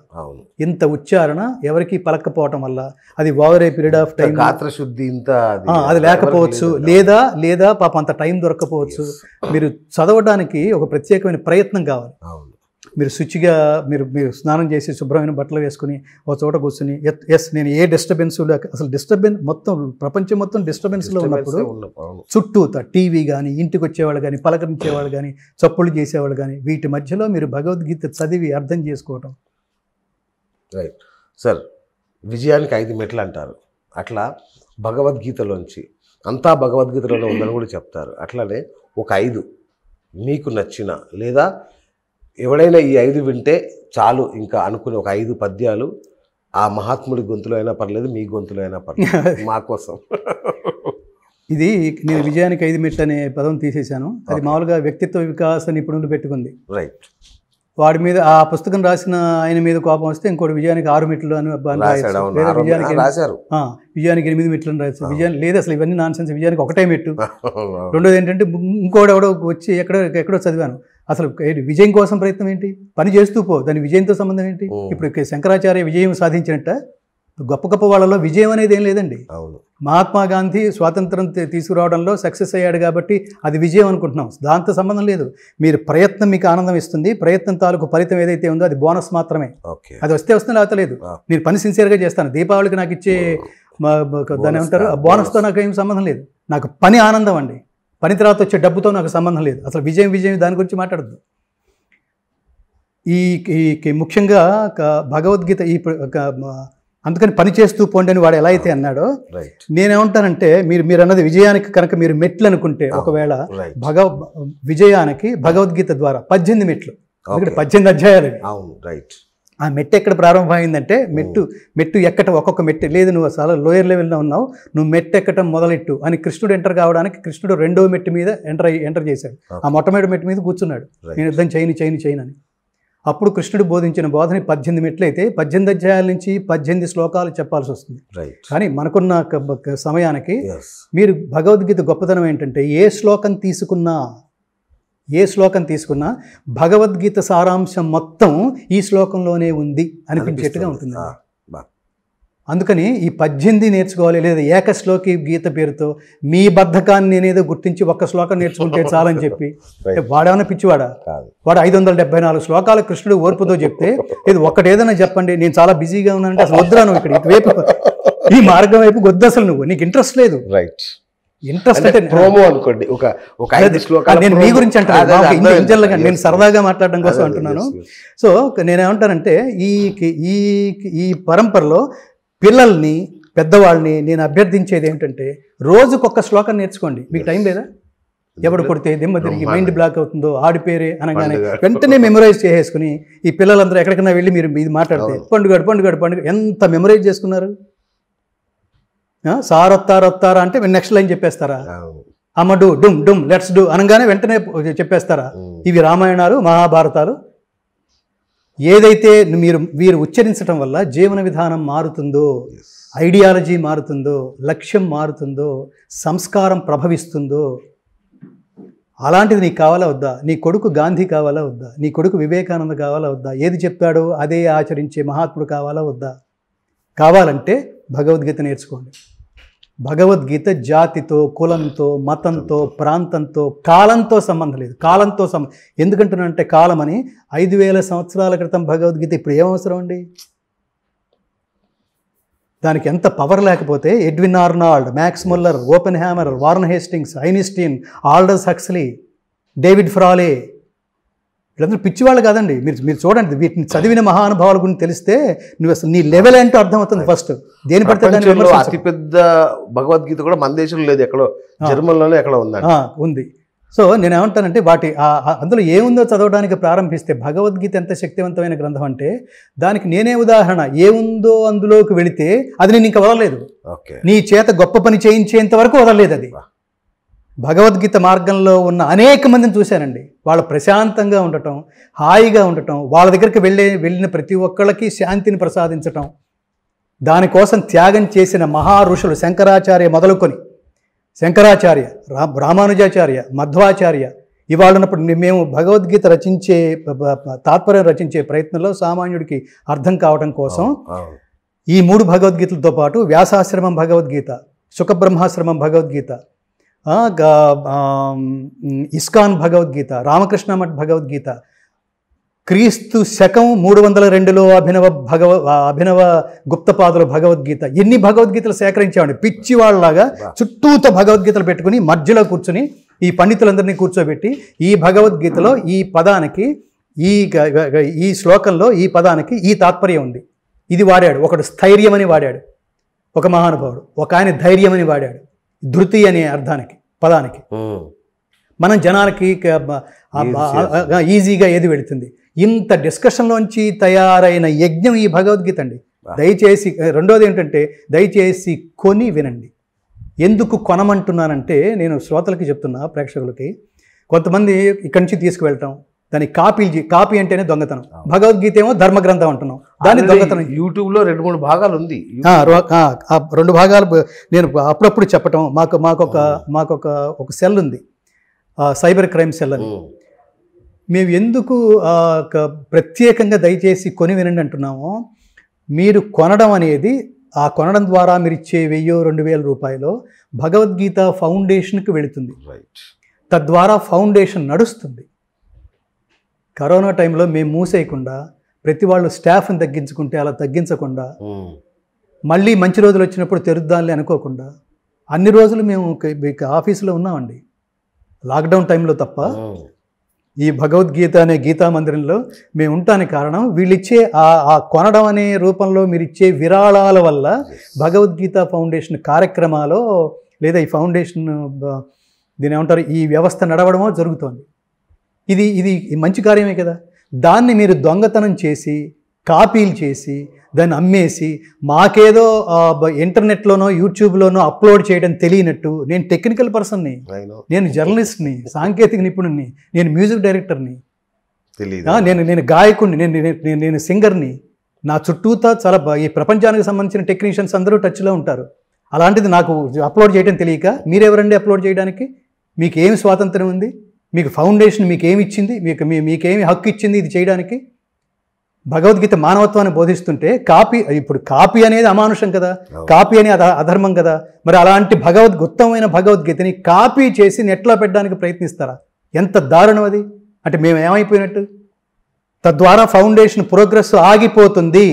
ఇంత ఉచ్చారణ ఎవరికి పలకపోవటం వల్ల అది over a period of time శుద్ధి ఇంత అది లేకపోవచ్చు లేదా లేదా పాప అంత టైం దొరకకపోవచ్చు మీరు చదవడానికి ఒక ప్రత్యేకమైన ప్రయత్నం కావాలి మీరు శుచిగా మీరు మీరు స్నానం చేసి శుభ్రమైన బట్టలు వేసుకుని ఒక చోట కూర్చుని ఎస్ నేను ఏ డిస్టర్బెన్స్ లేక అసలు డిస్టర్బెన్స్ మొత్తం ప్రపంచం మొత్తం డిస్టర్బెన్స్లో ఉన్నప్పుడు చుట్టూ టీవీ కానీ ఇంటికి వచ్చేవాళ్ళు కానీ పలకరించేవాళ్ళు కానీ చప్పులు చేసేవాళ్ళు కానీ వీటి మధ్యలో మీరు భగవద్గీత చదివి అర్థం చేసుకోవటం రైట్ సార్ విజయానికి ఐదు మెట్లు అంటారు అట్లా భగవద్గీతలోంచి అంతా భగవద్గీతలో ఉందని కూడా చెప్తారు అట్లానే ఒక ఐదు మీకు నచ్చిన లేదా ఎవడైనా ఈ ఐదు వింటే చాలు ఇంకా అనుకునే ఒక ఐదు పద్యాలు ఆ మహాత్ముడి గొంతులో అయినా పర్లేదు మీ గొంతులో అయినా పర్లేదు మా కోసం ఇది నేను విజయానికి ఐదు మెట్లు అనే పదం తీసేశాను అది మామూలుగా వ్యక్తిత్వ వికాస నిపుణులు పెట్టుకుంది రైట్ వాడి మీద ఆ పుస్తకం రాసిన ఆయన మీద కోపం వస్తే ఇంకోటి విజయానికి ఆరు మెట్లు అని విజయానికి విజయానికి ఎనిమిది మెట్లు అని రాశారు విజయానికి లేదు అసలు ఇవన్నీ నాన్ సెన్స్ విజయానికి ఒకటే మెట్టు రెండోది ఏంటంటే ఇంకోటి ఎవడో వచ్చి ఎక్కడో ఎక్కడో చదివాను అసలు విజయం కోసం ప్రయత్నం ఏంటి పని చేస్తూ పో దాని విజయంతో సంబంధం ఏంటి ఇప్పుడు శంకరాచార్య విజయం సాధించినట్ట గొప్ప గొప్ప వాళ్ళలో విజయం అనేది ఏం లేదండి మహాత్మా గాంధీ స్వాతంత్రం తీసుకురావడంలో సక్సెస్ అయ్యాడు కాబట్టి అది విజయం అనుకుంటున్నాం దాంతో సంబంధం లేదు మీరు ప్రయత్నం మీకు ఆనందం ఇస్తుంది ప్రయత్నం తాలూకు ఫలితం ఏదైతే ఉందో అది బోనస్ మాత్రమే అది వస్తే వస్తుంది లేకపోతే లేదు నేను పని సిన్సియర్గా చేస్తాను దీపావళికి నాకు ఇచ్చే దాని ఏమంటారు బోనస్తో నాకు ఏం సంబంధం లేదు నాకు పని ఆనందం అండి పని తర్వాత వచ్చే డబ్బుతో నాకు సంబంధం లేదు అసలు విజయం విజయం దాని గురించి మాట్లాడద్దు ఈ ముఖ్యంగా భగవద్గీత ఈ అందుకని పని చేస్తూ పోండి అని వాడు ఎలా అయితే అన్నాడో నేనేమంటానంటే మీరు మీరు అన్నది విజయానికి కనుక మీరు మెట్లు అనుకుంటే ah, ఒకవేళ భగవ విజయానికి భగవద్గీత ద్వారా పద్దెనిమిది మెట్లు ఎందుకంటే పద్దెనిమిది అధ్యాయాలు రైట్ ఆ మెట్టు ఎక్కడ ప్రారంభమైందంటే మెట్టు మెట్టు ఎక్కటం ఒక్కొక్క మెట్టు లేదు నువ్వు చాలా లోయర్ లెవెల్లో ఉన్నావు నువ్వు మెట్టు ఎక్కటం మొదలెట్టు అని కృష్ణుడు ఎంటర్ కావడానికి కృష్ణుడు రెండో మెట్టు మీద ఎంటర్ ఎంటర్ చేశాడు ఆ మొట్టమొదటి మెట్టు మీద కూర్చున్నాడు నేను యుద్ధం చేయని చేయని చేయను అని అప్పుడు కృష్ణుడు బోధించిన బోధని పద్దెనిమిది మెట్లు అయితే పద్దెనిమిది అధ్యాయాల నుంచి పద్దెనిమిది శ్లోకాలు చెప్పాల్సి వస్తుంది కానీ మనకున్న సమయానికి మీరు భగవద్గీత గొప్పతనం ఏంటంటే ఏ శ్లోకం తీసుకున్నా ఏ శ్లోకం తీసుకున్నా భగవద్గీత సారాంశం మొత్తం ఈ శ్లోకంలోనే ఉంది అనిపించేట్టుగా ఉంటుంది అందుకని ఈ పద్దెనిమిది నేర్చుకోవాలి లేదా ఏక శ్లోకి గీత పేరుతో మీ బద్ధకాన్ని నేనేదో గుర్తించి ఒక్క శ్లోకం నేర్చుకుంటే చాలని చెప్పి వాడేమన్నా పిచ్చివాడా వాడు ఐదు వందల డెబ్బై నాలుగు శ్లోకాలు కృష్ణుడు ఓర్పుతో చెప్తే ఇది ఒకటేదైనా చెప్పండి నేను చాలా బిజీగా ఉన్నానంటే అసలు వద్దురా నువ్వు ఇక్కడ ఇటువైపు ఈ మార్గం వైపు వద్దు అసలు నువ్వు నీకు ఇంట్రెస్ట్ లేదు రైట్ ఇంట్రెస్ట్ అంటే ప్రోమో అనుకోండి ఒక ఒక ఐదు శ్లోకాలు నేను మీ గురించి అంటాను నేను సరదాగా మాట్లాడడం కోసం అంటున్నాను సో నేనేమంటానంటే ఈ ఈ ఈ పరంపరలో పిల్లల్ని పెద్దవాళ్ళని నేను అభ్యర్థించేది ఏంటంటే రోజుకొక శ్లోకం నేర్చుకోండి మీకు టైం లేదా ఎవడు కొడితే దిమ్మ తిరిగి మైండ్ బ్లాక్ అవుతుందో ఆడి పేరే అనగానే వెంటనే మెమరైజ్ చేసేసుకుని ఈ పిల్లలందరూ ఎక్కడికైనా వెళ్ళి మీరు ఇది మాట్లాడితే పండుగడు పండుగడు పండుగ ఎంత మెమరైజ్ చేసుకున్నారు సార్ వస్తారు అంటే నెక్స్ట్ లైన్ చెప్పేస్తారా అమ్మ do dum dum let's do అనగానే వెంటనే చెప్పేస్తారా ఇవి రామాయణాలు మహాభారతాలు ఏదైతే మీరు మీరు ఉచ్చరించడం వల్ల జీవన విధానం మారుతుందో ఐడియాలజీ మారుతుందో లక్ష్యం మారుతుందో సంస్కారం ప్రభవిస్తుందో అలాంటిది నీకు కావాలా వద్దా నీ కొడుకు గాంధీ కావాలా వద్దా నీ కొడుకు వివేకానంద కావాలా వద్దా ఏది చెప్పాడో అదే ఆచరించే మహాత్ముడు కావాలా వద్దా కావాలంటే భగవద్గీత నేర్చుకోండి భగవద్గీత జాతితో కులంతో మతంతో ప్రాంతంతో కాలంతో సంబంధం లేదు కాలంతో సంబంధం ఎందుకంటున్నానంటే కాలం అని ఐదు వేల సంవత్సరాల క్రితం భగవద్గీత ఇప్పుడు ఏమవసరం అండి దానికి ఎంత పవర్ లేకపోతే Edwin Arnold Max Muller Oppenheimer Warren Hastings Einstein Aldous Huxley David Frawley వీళ్ళందరూ పిచ్చివాళ్ళు కాదండి మీరు మీరు చూడండి వీటిని చదివిన మహానుభావాల గురించి తెలిస్తే నువ్వు అసలు నీ లెవెల్ ఏంటో అర్థమవుతుంది ఫస్ట్ దేని పడితే అతిపెద్ద భగవద్గీత కూడా మన దేశంలో లేదు ఎక్కడో జర్మన్లోనే ఎక్కడ ఉందా ఉంది సో నేను ఏమంటానంటే వాటి అందులో ఏముందో చదవడానికి ప్రారంభిస్తే భగవద్గీత ఎంత శక్తివంతమైన గ్రంథం అంటే దానికి నేనే ఉదాహరణ ఏముందో అందులోకి వెళితే అది నేను ఇంకా వదలలేదు నీ చేత గొప్ప పని చేయించేంత వరకు వదలలేదు అది భగవద్గీత మార్గంలో ఉన్న అనేక మందిని చూశానండి వాళ్ళు ప్రశాంతంగా ఉండటం హాయిగా ఉండటం వాళ్ళ దగ్గరికి వెళ్ళే వెళ్ళిన ప్రతి ఒక్కళ్ళకి శాంతిని ప్రసాదించటం దానికోసం త్యాగం చేసిన మహా ఋషులు శంకరాచార్య మొదలుకొని శంకరాచార్య రా రామానుజాచార్య మధ్వాచార్య ఇవాళ ఉన్నప్పుడు మేము భగవద్గీత రచించే తాత్పర్యం రచించే ప్రయత్నంలో సామాన్యుడికి అర్థం కావడం కోసం ఈ మూడు భగవద్గీతలతో పాటు వ్యాసాశ్రమం భగవద్గీత సుఖబ్రహ్మాశ్రమం భగవద్గీత ఇస్కాన్ భగవద్గీత రామకృష్ణ మఠ్ భగవద్గీత క్రీస్తు శకం మూడు వందల రెండులో అభినవ భగవ అభినవ గుప్తపాదుల భగవద్గీత ఎన్ని భగవద్గీతలు సేకరించామండి పిచ్చి వాళ్ళలాగా చుట్టూత భగవద్గీతలు పెట్టుకుని మధ్యలో కూర్చుని ఈ పండితులందరినీ కూర్చోబెట్టి ఈ భగవద్గీతలో ఈ పదానికి ఈ ఈ శ్లోకంలో ఈ పదానికి ఈ తాత్పర్యం ఉంది ఇది వాడాడు ఒకడు స్థైర్యమని వాడాడు ఒక మహానుభావుడు ఒక ఆయన ధైర్యమని వాడాడు ధృతి అనే అర్థానికి పదానికి మనం జనాలకి ఈజీగా ఏది వెళుతుంది ఇంత డిస్కషన్లోంచి తయారైన యజ్ఞం ఈ భగవద్గీత అండి దయచేసి రెండోది ఏంటంటే దయచేసి కొని వినండి ఎందుకు కొనమంటున్నానంటే నేను శ్రోతలకి చెప్తున్నా ప్రేక్షకులకి కొంతమంది ఇక్కడి నుంచి తీసుకువెళ్ళటం దాన్ని కాపీలు కాపీ అంటేనే దొంగతనం భగవద్గీత ఏమో ధర్మగ్రంథం అంటున్నాం దాన్ని దొంగతనం యూట్యూబ్లో రెండు మూడు భాగాలు ఉంది రెండు భాగాలు నేను అప్పుడప్పుడు చెప్పటం మాకు మాకొక మాకొక ఒక సెల్ ఉంది సైబర్ క్రైమ్ సెల్ అని మేము ఎందుకు ప్రత్యేకంగా దయచేసి కొని వినండి అంటున్నామో మీరు కొనడం అనేది ఆ కొనడం ద్వారా మీరు ఇచ్చే వెయ్యో రెండు వేల రూపాయలు భగవద్గీత ఫౌండేషన్కి వెళుతుంది తద్వారా ఫౌండేషన్ నడుస్తుంది కరోనా టైంలో మేము మూసేయకుండా ప్రతి వాళ్ళు స్టాఫ్ని తగ్గించుకుంటే అలా తగ్గించకుండా మళ్ళీ మంచి రోజులు వచ్చినప్పుడు తెరుద్దాంలే అనుకోకుండా అన్ని రోజులు మేము ఆఫీసులో ఉన్నామండి లాక్డౌన్ టైంలో తప్ప ఈ భగవద్గీత అనే గీతా మందిరంలో మేము ఉంటానికి కారణం వీళ్ళిచ్చే ఆ కొనడం అనే రూపంలో మీరు ఇచ్చే విరాళాల వల్ల భగవద్గీత ఫౌండేషన్ కార్యక్రమాలు లేదా ఈ ఫౌండేషన్ దీని ఏమంటారు ఈ వ్యవస్థ నడవడమో జరుగుతోంది ఇది ఇది మంచి కార్యమే కదా దాన్ని మీరు దొంగతనం చేసి కాపీలు చేసి దాన్ని అమ్మేసి మాకేదో ఇంటర్నెట్లోనో యూట్యూబ్లోనో అప్లోడ్ చేయడం తెలియనట్టు నేను టెక్నికల్ పర్సన్ని నేను జర్నలిస్ట్ని సాంకేతిక నిపుణుడిని నేను మ్యూజిక్ డైరెక్టర్ని నేను నేను గాయకుడిని నేను నేను సింగర్ని నా చుట్టూతా చాలా ఈ ప్రపంచానికి సంబంధించిన టెక్నీషియన్స్ అందరూ టచ్లో ఉంటారు అలాంటిది నాకు అప్లోడ్ చేయడం తెలియక మీరెవరండి అప్లోడ్ చేయడానికి మీకు ఏం స్వాతంత్రం ఉంది మీకు ఫౌండేషన్ మీకు ఏమి ఇచ్చింది మీకు మీ మీకేమి హక్కు ఇచ్చింది ఇది చేయడానికి భగవద్గీత మానవత్వాన్ని బోధిస్తుంటే కాపీ ఇప్పుడు కాపీ అనేది అమానుషం కదా కాపీ అధ అధర్మం కదా మరి అలాంటి భగవద్ ఉత్తమమైన భగవద్గీతని కాపీ చేసి నెట్లో పెట్టడానికి ప్రయత్నిస్తారా ఎంత దారుణం అది అంటే మేము ఏమైపోయినట్టు తద్వారా ఫౌండేషన్ ప్రోగ్రెస్ ఆగిపోతుంది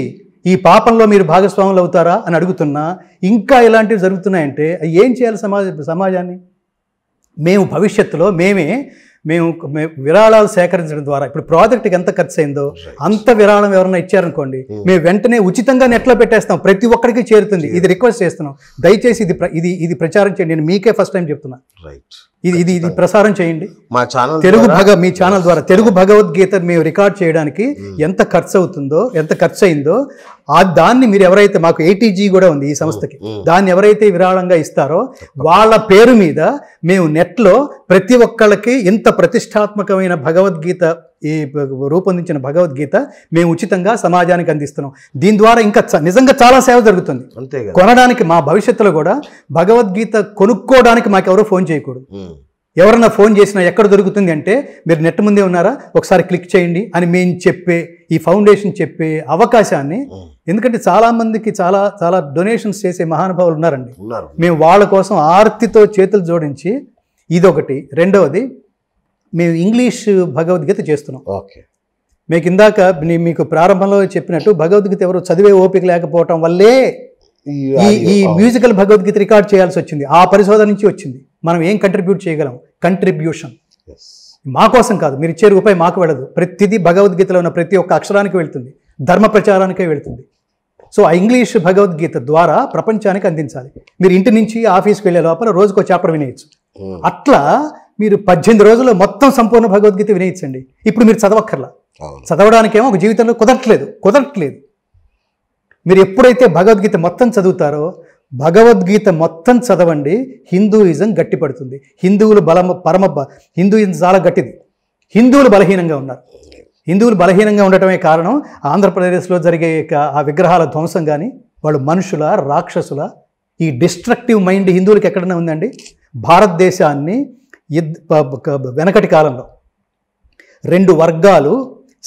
ఈ పాపంలో మీరు భాగస్వాములు అవుతారా అని అడుగుతున్నా ఇంకా ఇలాంటివి జరుగుతున్నాయంటే ఏం చేయాలి సమాజ సమాజాన్ని మేము భవిష్యత్తులో మేమే మేము విరాళాలు సేకరించడం ద్వారా ఇప్పుడు ప్రాజెక్ట్కి ఎంత ఖర్చు అయిందో అంత విరాళం ఎవరైనా ఇచ్చారనుకోండి hmm. మేము వెంటనే ఉచితంగా నెట్లో పెట్టేస్తాం ప్రతి ఒక్కరికి చేరుతుంది ఇది రిక్వెస్ట్ చేస్తున్నాం దయచేసి ఇది ఇది ఇది ప్రచారం చేయండి నేను మీకే ఫస్ట్ టైం చెప్తున్నా రైట్ ఇది ఇది ఇది ప్రసారం చేయండి మా ఛానల్ తెలుగు భగ మీ ఛానల్ ద్వారా తెలుగు భగవద్గీత మేము రికార్డ్ చేయడానికి ఎంత ఖర్చు అవుతుందో ఎంత ఖర్చు అయిందో ఆ దాన్ని మీరు ఎవరైతే మాకు ఏటీజీ కూడా ఉంది ఈ సంస్థకి దాన్ని ఎవరైతే విరాళంగా ఇస్తారో వాళ్ళ పేరు మీద మేము నెట్లో ప్రతి ఒక్కళ్ళకి ఇంత ప్రతిష్టాత్మకమైన భగవద్గీత ఈ రూపొందించిన భగవద్గీత మేము ఉచితంగా సమాజానికి అందిస్తున్నాం దీని ద్వారా ఇంకా నిజంగా చాలా సేవ జరుగుతుంది అంతే కొనడానికి మా భవిష్యత్తులో కూడా భగవద్గీత కొనుక్కోవడానికి మాకెవరో ఫోన్ చేయకూడదు ఎవరన్నా ఫోన్ చేసినా ఎక్కడ దొరుకుతుంది అంటే మీరు నెట్ ముందే ఉన్నారా ఒకసారి క్లిక్ చేయండి అని మేము చెప్పే ఈ ఫౌండేషన్ చెప్పే అవకాశాన్ని ఎందుకంటే చాలా మందికి చాలా చాలా డొనేషన్స్ చేసే మహానుభావులు ఉన్నారండి మేము వాళ్ళ కోసం ఆర్తితో చేతులు జోడించి ఇదొకటి రెండవది మేము ఇంగ్లీష్ భగవద్గీత చేస్తున్నాం ఓకే మీకు ఇందాక మీకు ప్రారంభంలో చెప్పినట్టు భగవద్గీత ఎవరు చదివే ఓపిక లేకపోవటం వల్లే ఈ ఈ మ్యూజికల్ భగవద్గీత రికార్డ్ చేయాల్సి వచ్చింది ఆ పరిశోధన నుంచి వచ్చింది మనం ఏం కంట్రిబ్యూట్ చేయగలం కంట్రిబ్యూషన్ మా కోసం కాదు మీరు ఇచ్చే రూపాయి మాకు వెళ్ళదు ప్రతిదీ భగవద్గీతలో ఉన్న ప్రతి ఒక్క అక్షరానికి వెళ్తుంది ధర్మ ప్రచారానికే వెళ్తుంది సో ఆ ఇంగ్లీష్ భగవద్గీత ద్వారా ప్రపంచానికి అందించాలి మీరు ఇంటి నుంచి ఆఫీస్కి వెళ్ళే లోపల రోజుకో చాప్టర్ వినేయచ్చు hmm. అట్లా మీరు పద్దెనిమిది రోజుల్లో మొత్తం సంపూర్ణ భగవద్గీత వినయించండి ఇప్పుడు మీరు చదవక్కర్లా చదవడానికేమో ఒక జీవితంలో కుదరట్లేదు కుదరట్లేదు మీరు ఎప్పుడైతే భగవద్గీత మొత్తం చదువుతారో భగవద్గీత మొత్తం చదవండి హిందూయిజం గట్టిపడుతుంది హిందువులు బల పరమ హిందూయిజం చాలా గట్టిది హిందువులు బలహీనంగా ఉన్నారు హిందువులు బలహీనంగా ఉండటమే కారణం ఆంధ్రప్రదేశ్లో జరిగే ఆ విగ్రహాల ధ్వంసం కానీ వాళ్ళు మనుషుల రాక్షసుల ఈ డిస్ట్రక్టివ్ మైండ్ హిందువులకు ఎక్కడైనా ఉందండి భారతదేశాన్ని వెనకటి కాలంలో రెండు వర్గాలు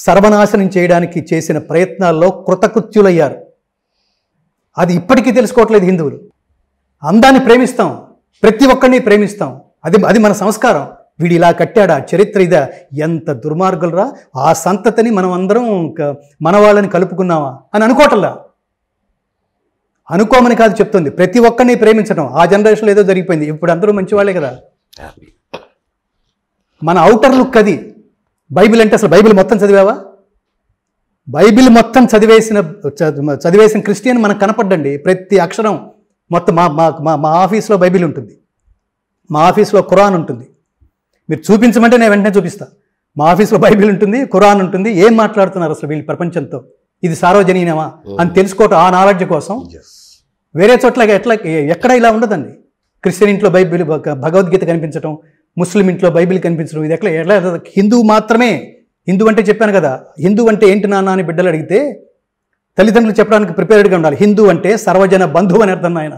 సర్వనాశనం చేయడానికి చేసిన ప్రయత్నాల్లో కృతకృత్యులయ్యారు అది ఇప్పటికీ తెలుసుకోవట్లేదు హిందువులు అందాన్ని ప్రేమిస్తాం ప్రతి ఒక్కరిని ప్రేమిస్తాం అది అది మన సంస్కారం వీడు ఇలా కట్టాడా చరిత్ర ఇదా ఎంత దుర్మార్గులరా ఆ సంతతిని మనం అందరం మన వాళ్ళని కలుపుకున్నావా అని అనుకోవటంలా అనుకోమని కాదు చెప్తుంది ప్రతి ఒక్కరిని ప్రేమించడం ఆ జనరేషన్లో ఏదో జరిగిపోయింది ఇప్పుడు అందరూ మంచివాళ్ళే కదా మన అవుటర్ లుక్ అది బైబిల్ అంటే అసలు బైబిల్ మొత్తం చదివావా బైబిల్ మొత్తం చదివేసిన చదివేసిన క్రిస్టియన్ మనకు కనపడ్డండి ప్రతి అక్షరం మొత్తం మా మా మా ఆఫీస్లో బైబిల్ ఉంటుంది మా ఆఫీస్లో ఖురాన్ ఉంటుంది మీరు చూపించమంటే నేను వెంటనే చూపిస్తా మా ఆఫీస్లో బైబిల్ ఉంటుంది ఖురాన్ ఉంటుంది ఏం మాట్లాడుతున్నారు అసలు వీళ్ళు ప్రపంచంతో ఇది సార్వజనీయమా అని తెలుసుకోవటం ఆ నాలెడ్జ్ కోసం వేరే చోట్ల ఎట్లా ఎక్కడ ఇలా ఉండదండి క్రిస్టియన్ ఇంట్లో బైబిల్ భగవద్గీత కనిపించటం ముస్లిం ఇంట్లో బైబిల్ కనిపించడం ఇది ఎట్లా ఎట్లా హిందూ మాత్రమే హిందూ అంటే చెప్పాను కదా హిందూ అంటే ఏంటి నాన్న అని బిడ్డలు అడిగితే తల్లిదండ్రులు చెప్పడానికి ప్రిపేర్డ్గా ఉండాలి హిందూ అంటే సర్వజన బంధువు అని అర్థం ఆయన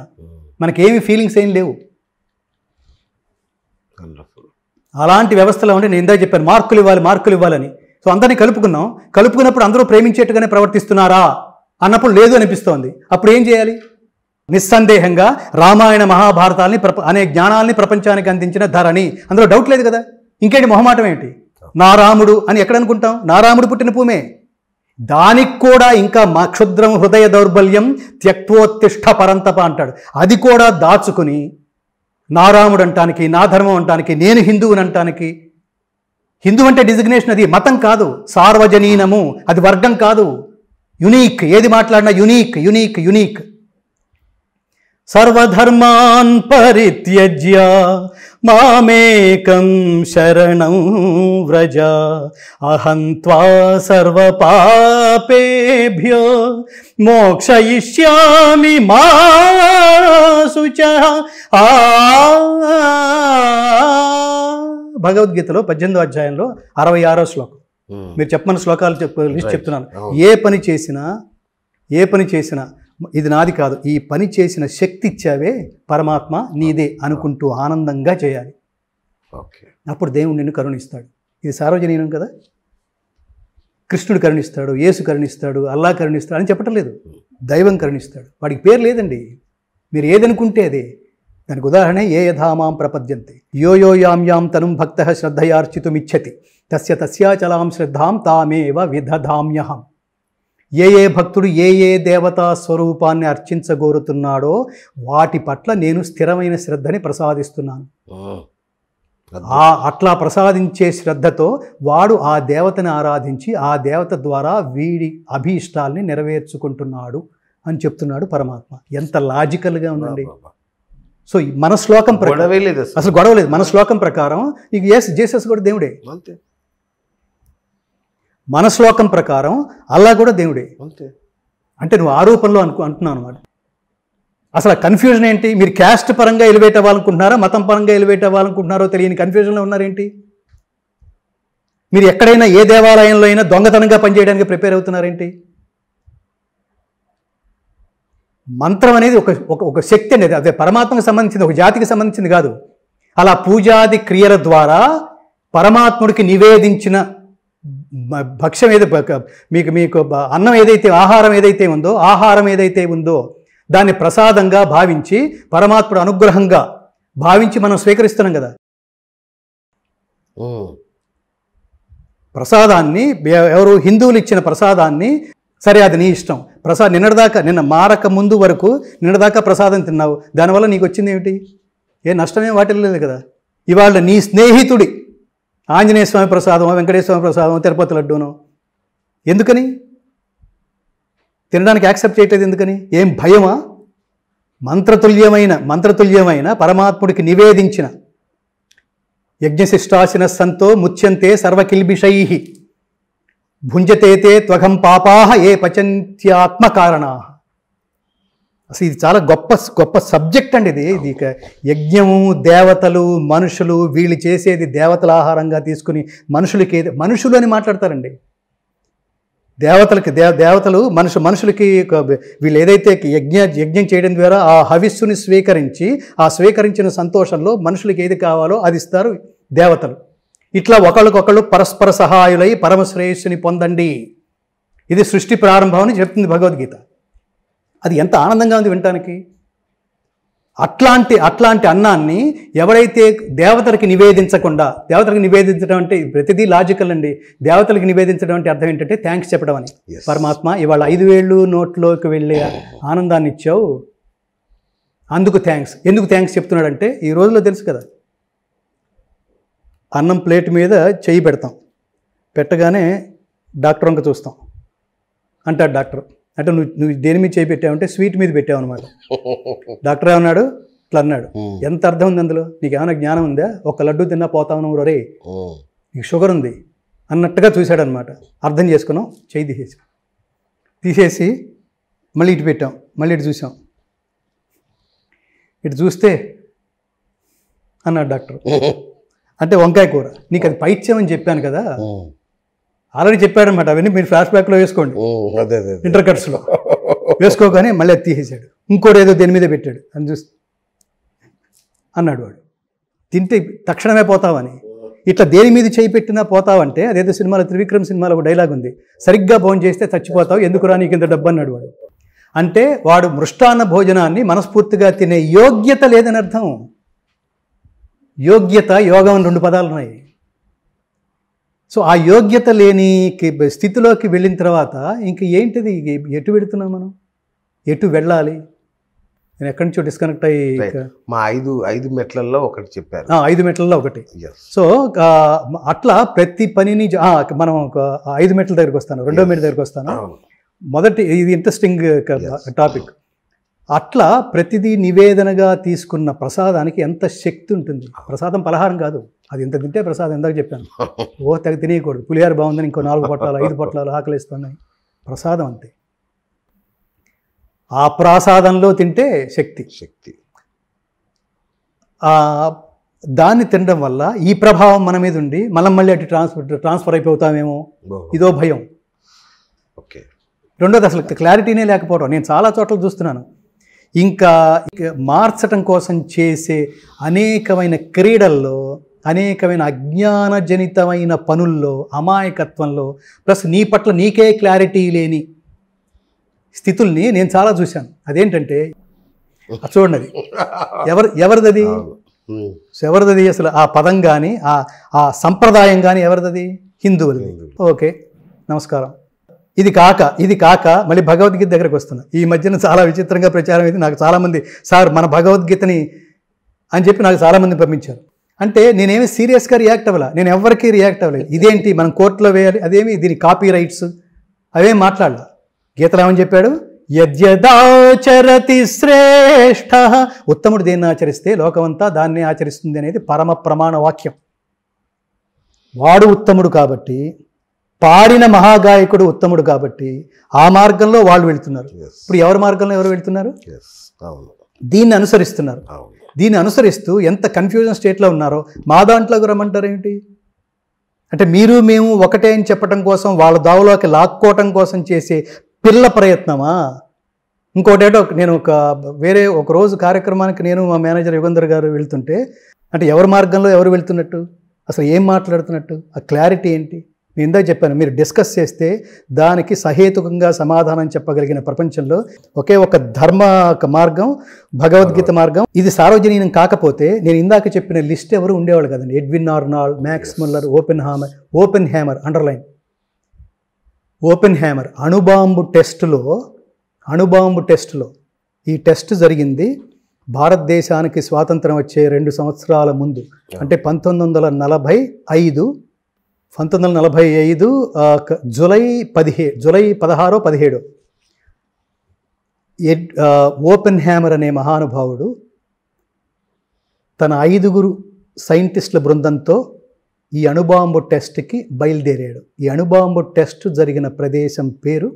మనకేమి ఫీలింగ్స్ ఏం లేవు అలాంటి వ్యవస్థలో ఉంటే నేను ఇందా చెప్పాను మార్కులు ఇవ్వాలి మార్కులు ఇవ్వాలని సో అందరినీ కలుపుకున్నాం కలుపుకున్నప్పుడు అందరూ ప్రేమించేట్టుగానే ప్రవర్తిస్తున్నారా అన్నప్పుడు లేదు అనిపిస్తోంది అప్పుడు ఏం చేయాలి నిస్సందేహంగా రామాయణ మహాభారతాలని ప్రప అనే జ్ఞానాల్ని ప్రపంచానికి అందించిన ధరణి అందులో డౌట్ లేదు కదా ఇంకేంటి మొహమాటం ఏంటి నారాముడు అని ఎక్కడ అనుకుంటాం నారాముడు పుట్టిన భూమే దానికి కూడా ఇంకా మక్షుద్రం హృదయ దౌర్బల్యం త్యక్తోత్తిష్ట పరంతప అంటాడు అది కూడా దాచుకుని నారాముడు అంటానికి నా ధర్మం అంటానికి నేను హిందువుని అంటానికి హిందూ అంటే డిజిగ్నేషన్ అది మతం కాదు సార్వజనీనము అది వర్గం కాదు యునీక్ ఏది మాట్లాడినా యునీక్ యునీక్ యునీక్ సర్వధర్మాన్ పరిత్యజ్య మామేకం శరణం వ్రజ అహం త్వా సర్వపాపేభ్యో మోక్షయిష్యామి మా శుచ ఆ భగవద్గీతలో పద్దెనిమిదో అధ్యాయంలో అరవై ఆరో శ్లోకం మీరు చెప్పమని శ్లోకాలు చెప్పు లిస్ట్ చెప్తున్నాను ఏ పని చేసినా ఏ పని చేసినా ఇది నాది కాదు ఈ పని చేసిన శక్తి ఇచ్చావే పరమాత్మ నీదే అనుకుంటూ ఆనందంగా చేయాలి ఓకే అప్పుడు దేవుడు నిన్ను కరుణిస్తాడు ఇది సార్వజనీయం కదా కృష్ణుడు కరుణిస్తాడు యేసు కరుణిస్తాడు అల్లా కరుణిస్తాడు అని చెప్పటం లేదు దైవం కరుణిస్తాడు వాడికి పేరు లేదండి మీరు ఏదనుకుంటే అదే దానికి ఉదాహరణ ఏ యథామాం ప్రపద్యంతే యో యో యాం యాం తనుం భక్త శ్రద్ధయార్చితుమిచ్చతి తస్య తస్యాచలాం శ్రద్ధాం తామేవ విధధామ్యహం ఏ ఏ భక్తుడు ఏ ఏ దేవతా స్వరూపాన్ని అర్చించగోరుతున్నాడో వాటి పట్ల నేను స్థిరమైన శ్రద్ధని ప్రసాదిస్తున్నాను ఆ అట్లా ప్రసాదించే శ్రద్ధతో వాడు ఆ దేవతని ఆరాధించి ఆ దేవత ద్వారా వీడి అభీష్టాల్ని నెరవేర్చుకుంటున్నాడు అని చెప్తున్నాడు పరమాత్మ ఎంత లాజికల్గా ఉందండి సో మన శ్లోకం ప్రకారం అసలు గొడవలేదు మన శ్లోకం ప్రకారం ఇక ఎస్ జేసెస్ కూడా దేవుడే అంతే మన శ్లోకం ప్రకారం అల్లా కూడా దేవుడే అంటే నువ్వు ఆరోపణలో అనుకు అంటున్నావు అనమాట అసలు కన్ఫ్యూజన్ ఏంటి మీరు క్యాస్ట్ పరంగా ఎలివేట్ అవ్వాలనుకుంటున్నారా మతం పరంగా ఎలివేట్ అవ్వాలనుకుంటున్నారో తెలియని కన్ఫ్యూజన్లో ఉన్నారేంటి మీరు ఎక్కడైనా ఏ దేవాలయంలో అయినా దొంగతనంగా పనిచేయడానికి ప్రిపేర్ అవుతున్నారేంటి మంత్రం అనేది ఒక ఒక శక్తి అనేది అదే పరమాత్మకు సంబంధించింది ఒక జాతికి సంబంధించింది కాదు అలా పూజాది క్రియల ద్వారా పరమాత్ముడికి నివేదించిన భక్ష్యం ఏది మీకు మీకు అన్నం ఏదైతే ఆహారం ఏదైతే ఉందో ఆహారం ఏదైతే ఉందో దాన్ని ప్రసాదంగా భావించి పరమాత్ముడు అనుగ్రహంగా భావించి మనం స్వీకరిస్తున్నాం కదా ప్రసాదాన్ని ఎవరు హిందువులు ఇచ్చిన ప్రసాదాన్ని సరే అది నీ ఇష్టం ప్రసాద్ నిన్నటిదాకా నిన్న మారక ముందు వరకు నిన్నటిదాకా ప్రసాదం తిన్నావు దానివల్ల నీకు వచ్చింది ఏమిటి ఏ నష్టమే వాటిల్లేదు కదా ఇవాళ నీ స్నేహితుడి ఆంజనేయ స్వామి ప్రసాదం వెంకటేశ్వర స్వామి ప్రసాదం తిరుపతి లడ్డూను ఎందుకని తినడానికి యాక్సెప్ట్ చేయట్లేదు ఎందుకని ఏం భయమా మంత్రతుల్యమైన మంత్రతుల్యమైన పరమాత్ముడికి నివేదించిన యజ్ఞశిష్టాశిన సంతో ముచ్యంతే సర్వకిల్బిషై భుంజతేతే త్వగం పాపా ఏ పచంత్యాత్మ కారణా అసలు ఇది చాలా గొప్ప గొప్ప సబ్జెక్ట్ అండి ఇది ఇది యజ్ఞము దేవతలు మనుషులు వీళ్ళు చేసేది దేవతల ఆహారంగా తీసుకుని మనుషులకి మనుషులు అని మాట్లాడతారండి దేవతలకి దే దేవతలు మనుషు మనుషులకి వీళ్ళు ఏదైతే యజ్ఞ యజ్ఞం చేయడం ద్వారా ఆ హవిస్సుని స్వీకరించి ఆ స్వీకరించిన సంతోషంలో మనుషులకి ఏది కావాలో అది ఇస్తారు దేవతలు ఇట్లా ఒకళ్ళకొకళ్ళు పరస్పర సహాయులై పరమశ్రేయస్సుని పొందండి ఇది సృష్టి ప్రారంభం అని చెప్తుంది భగవద్గీత అది ఎంత ఆనందంగా ఉంది వినటానికి అట్లాంటి అట్లాంటి అన్నాన్ని ఎవరైతే దేవతలకి నివేదించకుండా దేవతలకు నివేదించడం అంటే ప్రతిదీ లాజికల్ అండి దేవతలకు నివేదించడం అంటే అర్థం ఏంటంటే థ్యాంక్స్ చెప్పడం అని పరమాత్మ ఇవాళ ఐదు వేళ్ళు నోట్లోకి వెళ్ళే ఆనందాన్ని ఇచ్చావు అందుకు థ్యాంక్స్ ఎందుకు థ్యాంక్స్ చెప్తున్నాడంటే ఈ రోజులో తెలుసు కదా అన్నం ప్లేట్ మీద చేయి పెడతాం పెట్టగానే డాక్టర్ వంక చూస్తాం అంటాడు డాక్టర్ అంటే నువ్వు నువ్వు దేని మీద చేయి పెట్టావంటే స్వీట్ మీద పెట్టావు అనమాట డాక్టర్ ఏమన్నాడు ఇట్లా అన్నాడు ఎంత అర్థం ఉంది అందులో నీకు ఏమైనా జ్ఞానం ఉందా ఒక లడ్డు తిన్నా పోతా ఉన్నావు రే నీకు షుగర్ ఉంది అన్నట్టుగా అనమాట అర్థం చేసుకున్నాం చేయి తీసేసి తీసేసి మళ్ళీ ఇటు పెట్టాం మళ్ళీ ఇటు చూసాం ఇటు చూస్తే అన్నాడు డాక్టర్ అంటే వంకాయ కూర నీకు అది పైత్యం అని చెప్పాను కదా ఆల్రెడీ చెప్పాడనమాట అవన్నీ మీరు ఫ్లాష్ బ్యాక్లో వేసుకోండి అదే ఇంటర్ వేసుకోగానే మళ్ళీ అది తీసేసాడు ఇంకోటి ఏదో దేని మీద పెట్టాడు అని చూసి అన్నాడు వాడు తింటే తక్షణమే పోతావని ఇట్లా దేని మీద చేయి పెట్టినా పోతావంటే అదేదో సినిమాలో త్రివిక్రమ్ సినిమాలో ఒక డైలాగ్ ఉంది సరిగ్గా భోజనం చేస్తే చచ్చిపోతావు ఎందుకు రాని కింద డబ్బు అన్నాడు వాడు అంటే వాడు మృష్టాన్న భోజనాన్ని మనస్ఫూర్తిగా తినే యోగ్యత లేదని అర్థం యోగ్యత యోగం రెండు పదాలు ఉన్నాయి సో ఆ యోగ్యత లేని స్థితిలోకి వెళ్ళిన తర్వాత ఇంక ఏంటిది ఎటు పెడుతున్నాం మనం ఎటు వెళ్ళాలి నేను ఎక్కడి నుంచో డిస్కనెక్ట్ అయ్యి మా ఐదు ఐదు మెట్లల్లో ఒకటి చెప్పారు ఐదు మెట్లల్లో ఒకటి సో అట్లా ప్రతి పనిని మనం ఐదు మెట్ల దగ్గరికి వస్తాను రెండో మెట్ల దగ్గరికి వస్తాను మొదటి ఇది ఇంట్రెస్టింగ్ టాపిక్ uh, అట్లా ప్రతిదీ నివేదనగా తీసుకున్న ప్రసాదానికి ఎంత శక్తి ఉంటుంది ప్రసాదం పలహారం కాదు అది ఇంత తింటే ప్రసాదం ఇందాక చెప్పాను ఓ తెగ తినేయకూడదు పులిహార బాగుందని ఇంకో నాలుగు పొట్లాలు ఐదు పొట్లాలు ఆకలిస్తున్నాయి ప్రసాదం అంతే ఆ ప్రసాదంలో తింటే శక్తి శక్తి దాన్ని తినడం వల్ల ఈ ప్రభావం మన మీద ఉండి మనం మళ్ళీ అటు ట్రాన్స్ఫర్ ట్రాన్స్ఫర్ అయిపోతామేమో ఇదో భయం ఓకే రెండోది అసలు క్లారిటీనే లేకపోవడం నేను చాలా చోట్ల చూస్తున్నాను ఇంకా మార్చటం కోసం చేసే అనేకమైన క్రీడల్లో అనేకమైన అజ్ఞానజనితమైన పనుల్లో అమాయకత్వంలో ప్లస్ నీ పట్ల నీకే క్లారిటీ లేని స్థితుల్ని నేను చాలా చూశాను అదేంటంటే చూడండి అది ఎవరు ఎవరిదది ఎవరిదది అసలు ఆ పదం కానీ ఆ ఆ సంప్రదాయం కానీ ఎవరిదది హిందువులది ఓకే నమస్కారం ఇది కాక ఇది కాక మళ్ళీ భగవద్గీత దగ్గరకు వస్తున్నా ఈ మధ్యన చాలా విచిత్రంగా ప్రచారం అయితే నాకు చాలామంది సార్ మన భగవద్గీతని అని చెప్పి నాకు చాలామంది పంపించారు అంటే నేనేమి సీరియస్గా రియాక్ట్ అవ్వాల నేను ఎవరికి రియాక్ట్ అవ్వలేదు ఇదేంటి మనం కోర్టులో వేయాలి అదేమి దీని కాపీ రైట్స్ అవేం మాట్లాడాల గీతలు ఏమని చెప్పాడు యద్యదాచరతి శ్రేష్ట ఉత్తముడు దేన్ని ఆచరిస్తే లోకమంతా దాన్ని ఆచరిస్తుంది అనేది పరమ ప్రమాణ వాక్యం వాడు ఉత్తముడు కాబట్టి పాడిన మహాగాయకుడు ఉత్తముడు కాబట్టి ఆ మార్గంలో వాళ్ళు వెళ్తున్నారు ఇప్పుడు ఎవరి మార్గంలో ఎవరు వెళ్తున్నారు దీన్ని అనుసరిస్తున్నారు దీన్ని అనుసరిస్తూ ఎంత కన్ఫ్యూజన్ స్టేట్లో ఉన్నారో మా దాంట్లోకి రమ్మంటారు ఏంటి అంటే మీరు మేము ఒకటే అని చెప్పడం కోసం వాళ్ళ దావులోకి లాక్కోవటం కోసం చేసే పిల్ల ప్రయత్నమా ఇంకోటేటో నేను ఒక వేరే ఒక రోజు కార్యక్రమానికి నేను మా మేనేజర్ యుగంధర్ గారు వెళ్తుంటే అంటే ఎవరి మార్గంలో ఎవరు వెళ్తున్నట్టు అసలు ఏం మాట్లాడుతున్నట్టు ఆ క్లారిటీ ఏంటి నేను ఇందాక చెప్పాను మీరు డిస్కస్ చేస్తే దానికి సహేతుకంగా సమాధానం చెప్పగలిగిన ప్రపంచంలో ఒకే ఒక ధర్మ మార్గం భగవద్గీత మార్గం ఇది సార్వజనీయం కాకపోతే నేను ఇందాక చెప్పిన లిస్ట్ ఎవరు ఉండేవాళ్ళు కదండి Edwin Arnold Max Muller Oppenheimer Oppenheimer underline Oppenheimer అణుబాంబు టెస్టులో అణుబాంబు టెస్టులో ఈ టెస్ట్ జరిగింది భారతదేశానికి స్వాతంత్రం వచ్చే రెండు సంవత్సరాల ముందు అంటే పంతొమ్మిది వందల నలభై ఐదు పంతొమ్మిది వందల నలభై ఐదు జూలై పదిహే జూలై పదహారో పదిహేడు ఎడ్ ఓపెన్ హ్యామర్ అనే మహానుభావుడు తన ఐదుగురు సైంటిస్టుల బృందంతో ఈ అణుబాంబు టెస్ట్కి బయలుదేరాడు ఈ అణుబాంబు టెస్ట్ జరిగిన ప్రదేశం పేరు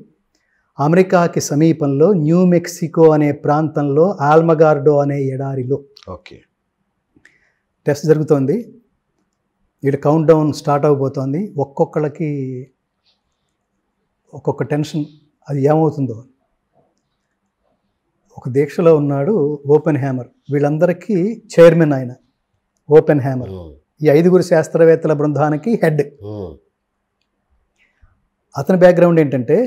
అమెరికాకి సమీపంలో న్యూ మెక్సికో అనే ప్రాంతంలో ఆల్మగార్డో అనే ఎడారిలో ఓకే టెస్ట్ జరుగుతోంది ఇక్కడ కౌంట్ డౌన్ స్టార్ట్ అవబోతోంది ఒక్కొక్కళ్ళకి ఒక్కొక్క టెన్షన్ అది ఏమవుతుందో ఒక దీక్షలో ఉన్నాడు ఓపెన్ హ్యామర్ వీళ్ళందరికీ చైర్మన్ ఆయన ఓపెన్ హ్యామర్ ఈ ఐదుగురు శాస్త్రవేత్తల బృందానికి హెడ్ అతని బ్యాక్గ్రౌండ్ ఏంటంటే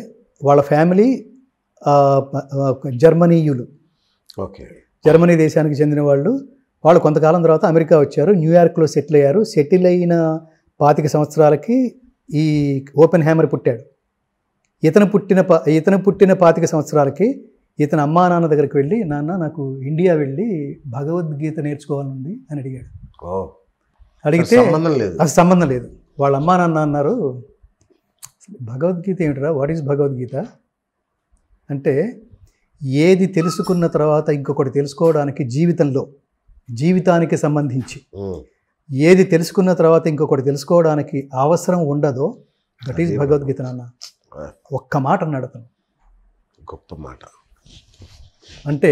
వాళ్ళ ఫ్యామిలీ జర్మనీయులు ఓకే జర్మనీ దేశానికి చెందిన వాళ్ళు వాళ్ళు కొంతకాలం తర్వాత అమెరికా వచ్చారు న్యూయార్క్లో సెటిల్ అయ్యారు సెటిల్ అయిన పాతిక సంవత్సరాలకి ఈ ఓపెన్ హ్యామర్ పుట్టాడు ఇతను పుట్టిన ఇతను పుట్టిన పాతిక సంవత్సరాలకి ఇతను అమ్మా నాన్న దగ్గరికి వెళ్ళి నాన్న నాకు ఇండియా వెళ్ళి భగవద్గీత నేర్చుకోవాలనుంది అని అడిగాడు అడిగితే సంబంధం లేదు అసలు సంబంధం లేదు వాళ్ళ అమ్మా నాన్న అన్నారు భగవద్గీత ఏమిటరా వాట్ ఈస్ భగవద్గీత అంటే ఏది తెలుసుకున్న తర్వాత ఇంకొకటి తెలుసుకోవడానికి జీవితంలో జీవితానికి సంబంధించి ఏది తెలుసుకున్న తర్వాత ఇంకొకటి తెలుసుకోవడానికి అవసరం ఉండదో దట్ ఈస్ భగవద్గీత నాన్న ఒక్క మాట అన్నాడు అతను గొప్ప మాట అంటే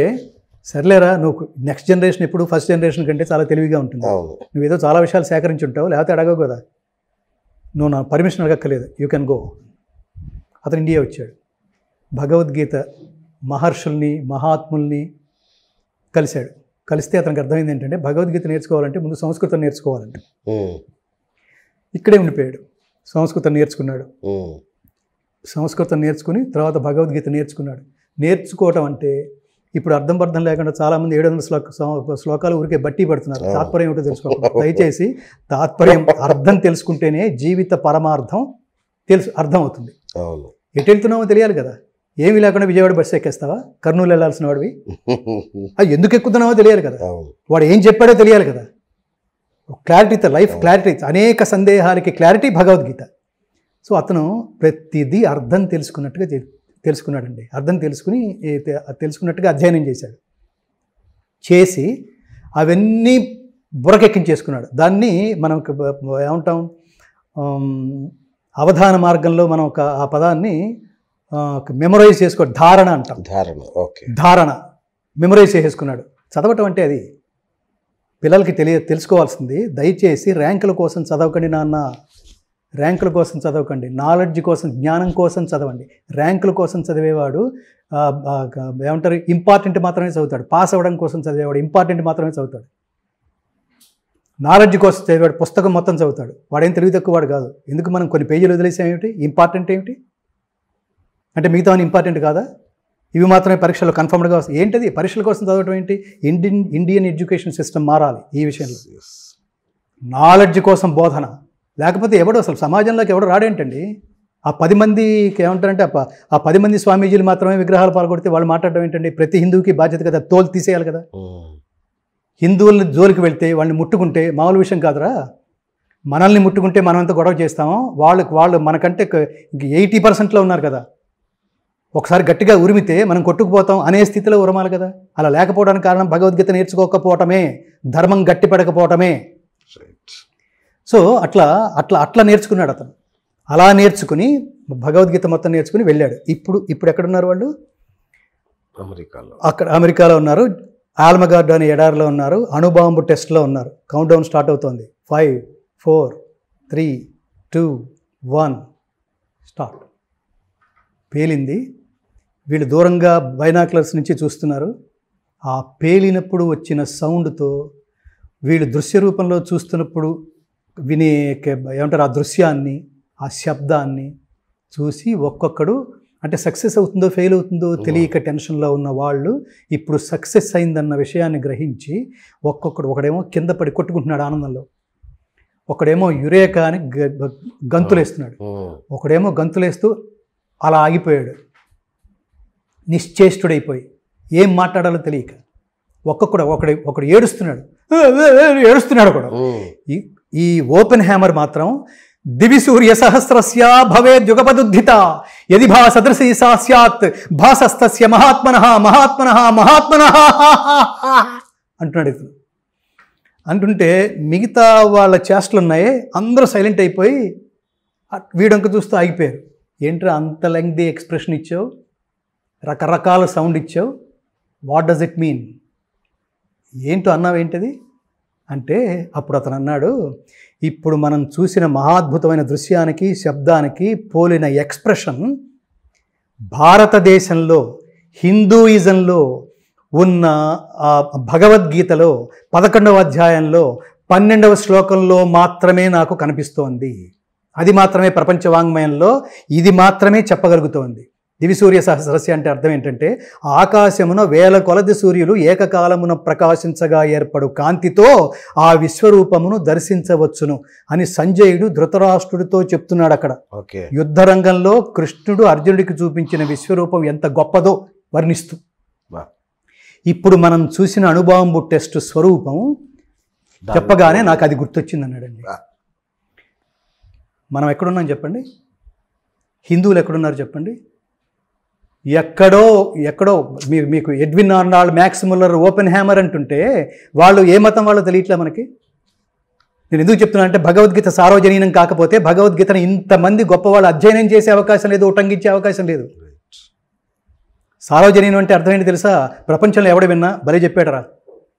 సర్లేరా నువ్వు నెక్స్ట్ జనరేషన్ ఇప్పుడు ఫస్ట్ జనరేషన్ కంటే చాలా తెలివిగా ఉంటుంది నువ్వు ఏదో చాలా విషయాలు సేకరించి ఉంటావు లేకపోతే అడగవు కదా నువ్వు నా పర్మిషన్ అడగక్కర్లేదు యూ కెన్ గో అతను ఇండియా వచ్చాడు భగవద్గీత మహర్షుల్ని మహాత్ముల్ని కలిశాడు కలిస్తే అతనికి అర్థమైంది ఏంటంటే భగవద్గీత నేర్చుకోవాలంటే ముందు సంస్కృతం నేర్చుకోవాలంటే ఇక్కడే ఉండిపోయాడు సంస్కృతం నేర్చుకున్నాడు సంస్కృతం నేర్చుకుని తర్వాత భగవద్గీత నేర్చుకున్నాడు నేర్చుకోవటం అంటే ఇప్పుడు అర్థం అర్థం లేకుండా చాలామంది ఏడు వందల శ్లోక శ్లోకాలు ఊరికే బట్టి పడుతున్నారు తాత్పర్యం ఏమిటో తెలుసుకోవాలి దయచేసి తాత్పర్యం అర్థం తెలుసుకుంటేనే జీవిత పరమార్థం తెలుసు అర్థం అవుతుంది ఎటు వెళ్తున్నామో తెలియాలి కదా ఏమి లేకుండా విజయవాడ బస్సు ఎక్కేస్తావా కర్నూలు వెళ్ళాల్సిన వాడివి అది ఎందుకు ఎక్కుతున్నావో తెలియాలి కదా వాడు ఏం చెప్పాడో తెలియాలి కదా క్లారిటీతో లైఫ్ క్లారిటీ అనేక సందేహాలకి క్లారిటీ భగవద్గీత సో అతను ప్రతిదీ అర్థం తెలుసుకున్నట్టుగా తెలుసుకున్నాడండి అర్థం తెలుసుకుని తెలుసుకున్నట్టుగా అధ్యయనం చేశాడు చేసి అవన్నీ బురకెక్కించేసుకున్నాడు దాన్ని మనం ఏమంటాం అవధాన మార్గంలో మనం ఒక ఆ పదాన్ని మెమొరైజ్ చేసుకో ధారణ అంటాం ధారణ ఓకే ధారణ మెమొరైజ్ చేసేసుకున్నాడు చదవటం అంటే అది పిల్లలకి తెలియ తెలుసుకోవాల్సింది దయచేసి ర్యాంకుల కోసం చదవకండి నాన్న ర్యాంకుల కోసం చదవకండి నాలెడ్జ్ కోసం జ్ఞానం కోసం చదవండి ర్యాంకుల కోసం చదివేవాడు ఏమంటారు ఇంపార్టెంట్ మాత్రమే చదువుతాడు పాస్ అవ్వడం కోసం చదివేవాడు ఇంపార్టెంట్ మాత్రమే చదువుతాడు నాలెడ్జ్ కోసం చదివాడు పుస్తకం మొత్తం చదువుతాడు వాడేం తెలివి తక్కువ వాడు కాదు ఎందుకు మనం కొన్ని పేజీలు వదిలేసాం ఏమిటి ఇంపార్టెంట్ ఏమిటి అంటే మిగతా ఇంపార్టెంట్ కాదా ఇవి మాత్రమే పరీక్షలు కన్ఫర్మ్డ్గా వస్తాయి ఏంటది పరీక్షల కోసం చదవడం ఏంటి ఇండియన్ ఇండియన్ ఎడ్యుకేషన్ సిస్టమ్ మారాలి ఈ విషయంలో నాలెడ్జ్ కోసం బోధన లేకపోతే ఎవడు అసలు సమాజంలోకి ఎవడు రాడేంటండి ఆ పది మందికి ఏమంటారంటే ఆ పది మంది స్వామీజీలు మాత్రమే విగ్రహాలు పాల్గొడితే వాళ్ళు మాట్లాడడం ఏంటండి ప్రతి హిందువుకి బాధ్యత కదా తోలు తీసేయాలి కదా హిందువుల్ని జోలికి వెళ్తే వాళ్ళని ముట్టుకుంటే మామూలు విషయం కాదురా మనల్ని ముట్టుకుంటే మనమంతా గొడవ చేస్తాము వాళ్ళకి వాళ్ళు మనకంటే ఎయిటీ పర్సెంట్లో ఉన్నారు కదా ఒకసారి గట్టిగా ఉరిమితే మనం కొట్టుకుపోతాం అనే స్థితిలో ఉరమాలి కదా అలా లేకపోవడానికి కారణం భగవద్గీత నేర్చుకోకపోవటమే ధర్మం గట్టిపడకపోవటమే సో అట్లా అట్లా అట్లా నేర్చుకున్నాడు అతను అలా నేర్చుకుని భగవద్గీత మొత్తం నేర్చుకుని వెళ్ళాడు ఇప్పుడు ఇప్పుడు ఎక్కడున్నారు వాళ్ళు అమెరికాలో అక్కడ అమెరికాలో ఉన్నారు ఆల్మగార్డ్ అనే ఎడారిలో ఉన్నారు అణుబాంబు టెస్ట్లో ఉన్నారు కౌంట్ డౌన్ స్టార్ట్ అవుతోంది five four three two one start పేలింది వీళ్ళు దూరంగా బైనాక్లర్స్ నుంచి చూస్తున్నారు ఆ పేలినప్పుడు వచ్చిన సౌండ్తో వీళ్ళు దృశ్య రూపంలో చూస్తున్నప్పుడు వినే ఏమంటారు ఆ దృశ్యాన్ని ఆ శబ్దాన్ని చూసి ఒక్కొక్కడు అంటే సక్సెస్ అవుతుందో ఫెయిల్ అవుతుందో తెలియక టెన్షన్లో ఉన్న వాళ్ళు ఇప్పుడు సక్సెస్ అయిందన్న విషయాన్ని గ్రహించి ఒక్కొక్కడు ఒకడేమో కింద పడి కొట్టుకుంటున్నాడు ఆనందంలో ఒకడేమో యురేకా అని గంతులేస్తున్నాడు ఒకడేమో గంతులేస్తూ అలా ఆగిపోయాడు నిశ్చేష్టుడైపోయి ఏం మాట్లాడాలో తెలియక ఒక్కొక్కడు ఒకడు ఒకడు ఏడుస్తున్నాడు ఏడుస్తున్నాడు కూడా ఈ ఓపెన్ హ్యామర్ మాత్రం దివి సూర్య సహస్రస్య భవే యుగపదుద్ధిత యది భా సదృశీ సా సత్ భాసస్తస్య మహాత్మన మహాత్మన మహాత్మన అంటున్నాడు ఇతను అంటుంటే మిగతా వాళ్ళ చేష్టలు ఉన్నాయి అందరూ సైలెంట్ అయిపోయి వీడంక చూస్తూ ఆగిపోయారు ఏంట్రా అంత లెంగ్ది ఎక్స్ప్రెషన్ ఇచ్చావు రకరకాల సౌండ్ ఇచ్చావు వాట్ డస్ ఇట్ మీన్ ఏంటో ఏంటిది అంటే అప్పుడు అతను అన్నాడు ఇప్పుడు మనం చూసిన మహాద్భుతమైన దృశ్యానికి శబ్దానికి పోలిన ఎక్స్ప్రెషన్ భారతదేశంలో హిందూయిజంలో ఉన్న భగవద్గీతలో పదకొండవ అధ్యాయంలో పన్నెండవ శ్లోకంలో మాత్రమే నాకు కనిపిస్తోంది అది మాత్రమే ప్రపంచ వాంగ్మయంలో ఇది మాత్రమే చెప్పగలుగుతోంది దివిసూర్య సహస్రస్య అంటే అర్థం ఏంటంటే ఆకాశమున వేల కొలది సూర్యులు ఏకకాలమున ప్రకాశించగా ఏర్పడు కాంతితో ఆ విశ్వరూపమును దర్శించవచ్చును అని సంజయుడు ధృతరాష్ట్రుడితో చెప్తున్నాడు అక్కడ యుద్ధ రంగంలో కృష్ణుడు అర్జునుడికి చూపించిన విశ్వరూపం ఎంత గొప్పదో వర్ణిస్తూ ఇప్పుడు మనం చూసిన అణుబాంబు టెస్ట్ స్వరూపం చెప్పగానే నాకు అది గుర్తొచ్చింది అన్నాడండి మనం ఎక్కడున్నాం చెప్పండి హిందువులు ఎక్కడున్నారు చెప్పండి ఎక్కడో ఎక్కడో మీరు మీకు Edwin Arnold Max Muller Muller Oppenheimer అంటుంటే వాళ్ళు ఏ మతం వాళ్ళు తెలియట్లే మనకి నేను ఎందుకు చెప్తున్నాను అంటే భగవద్గీత సార్వజనీయం కాకపోతే భగవద్గీతను ఇంతమంది గొప్పవాళ్ళు అధ్యయనం చేసే అవకాశం లేదు ఉటంకించే అవకాశం లేదు సార్వజనీయం అంటే అర్థమైంది తెలుసా ప్రపంచంలో ఎవడ విన్నా భలే చెప్పాడరా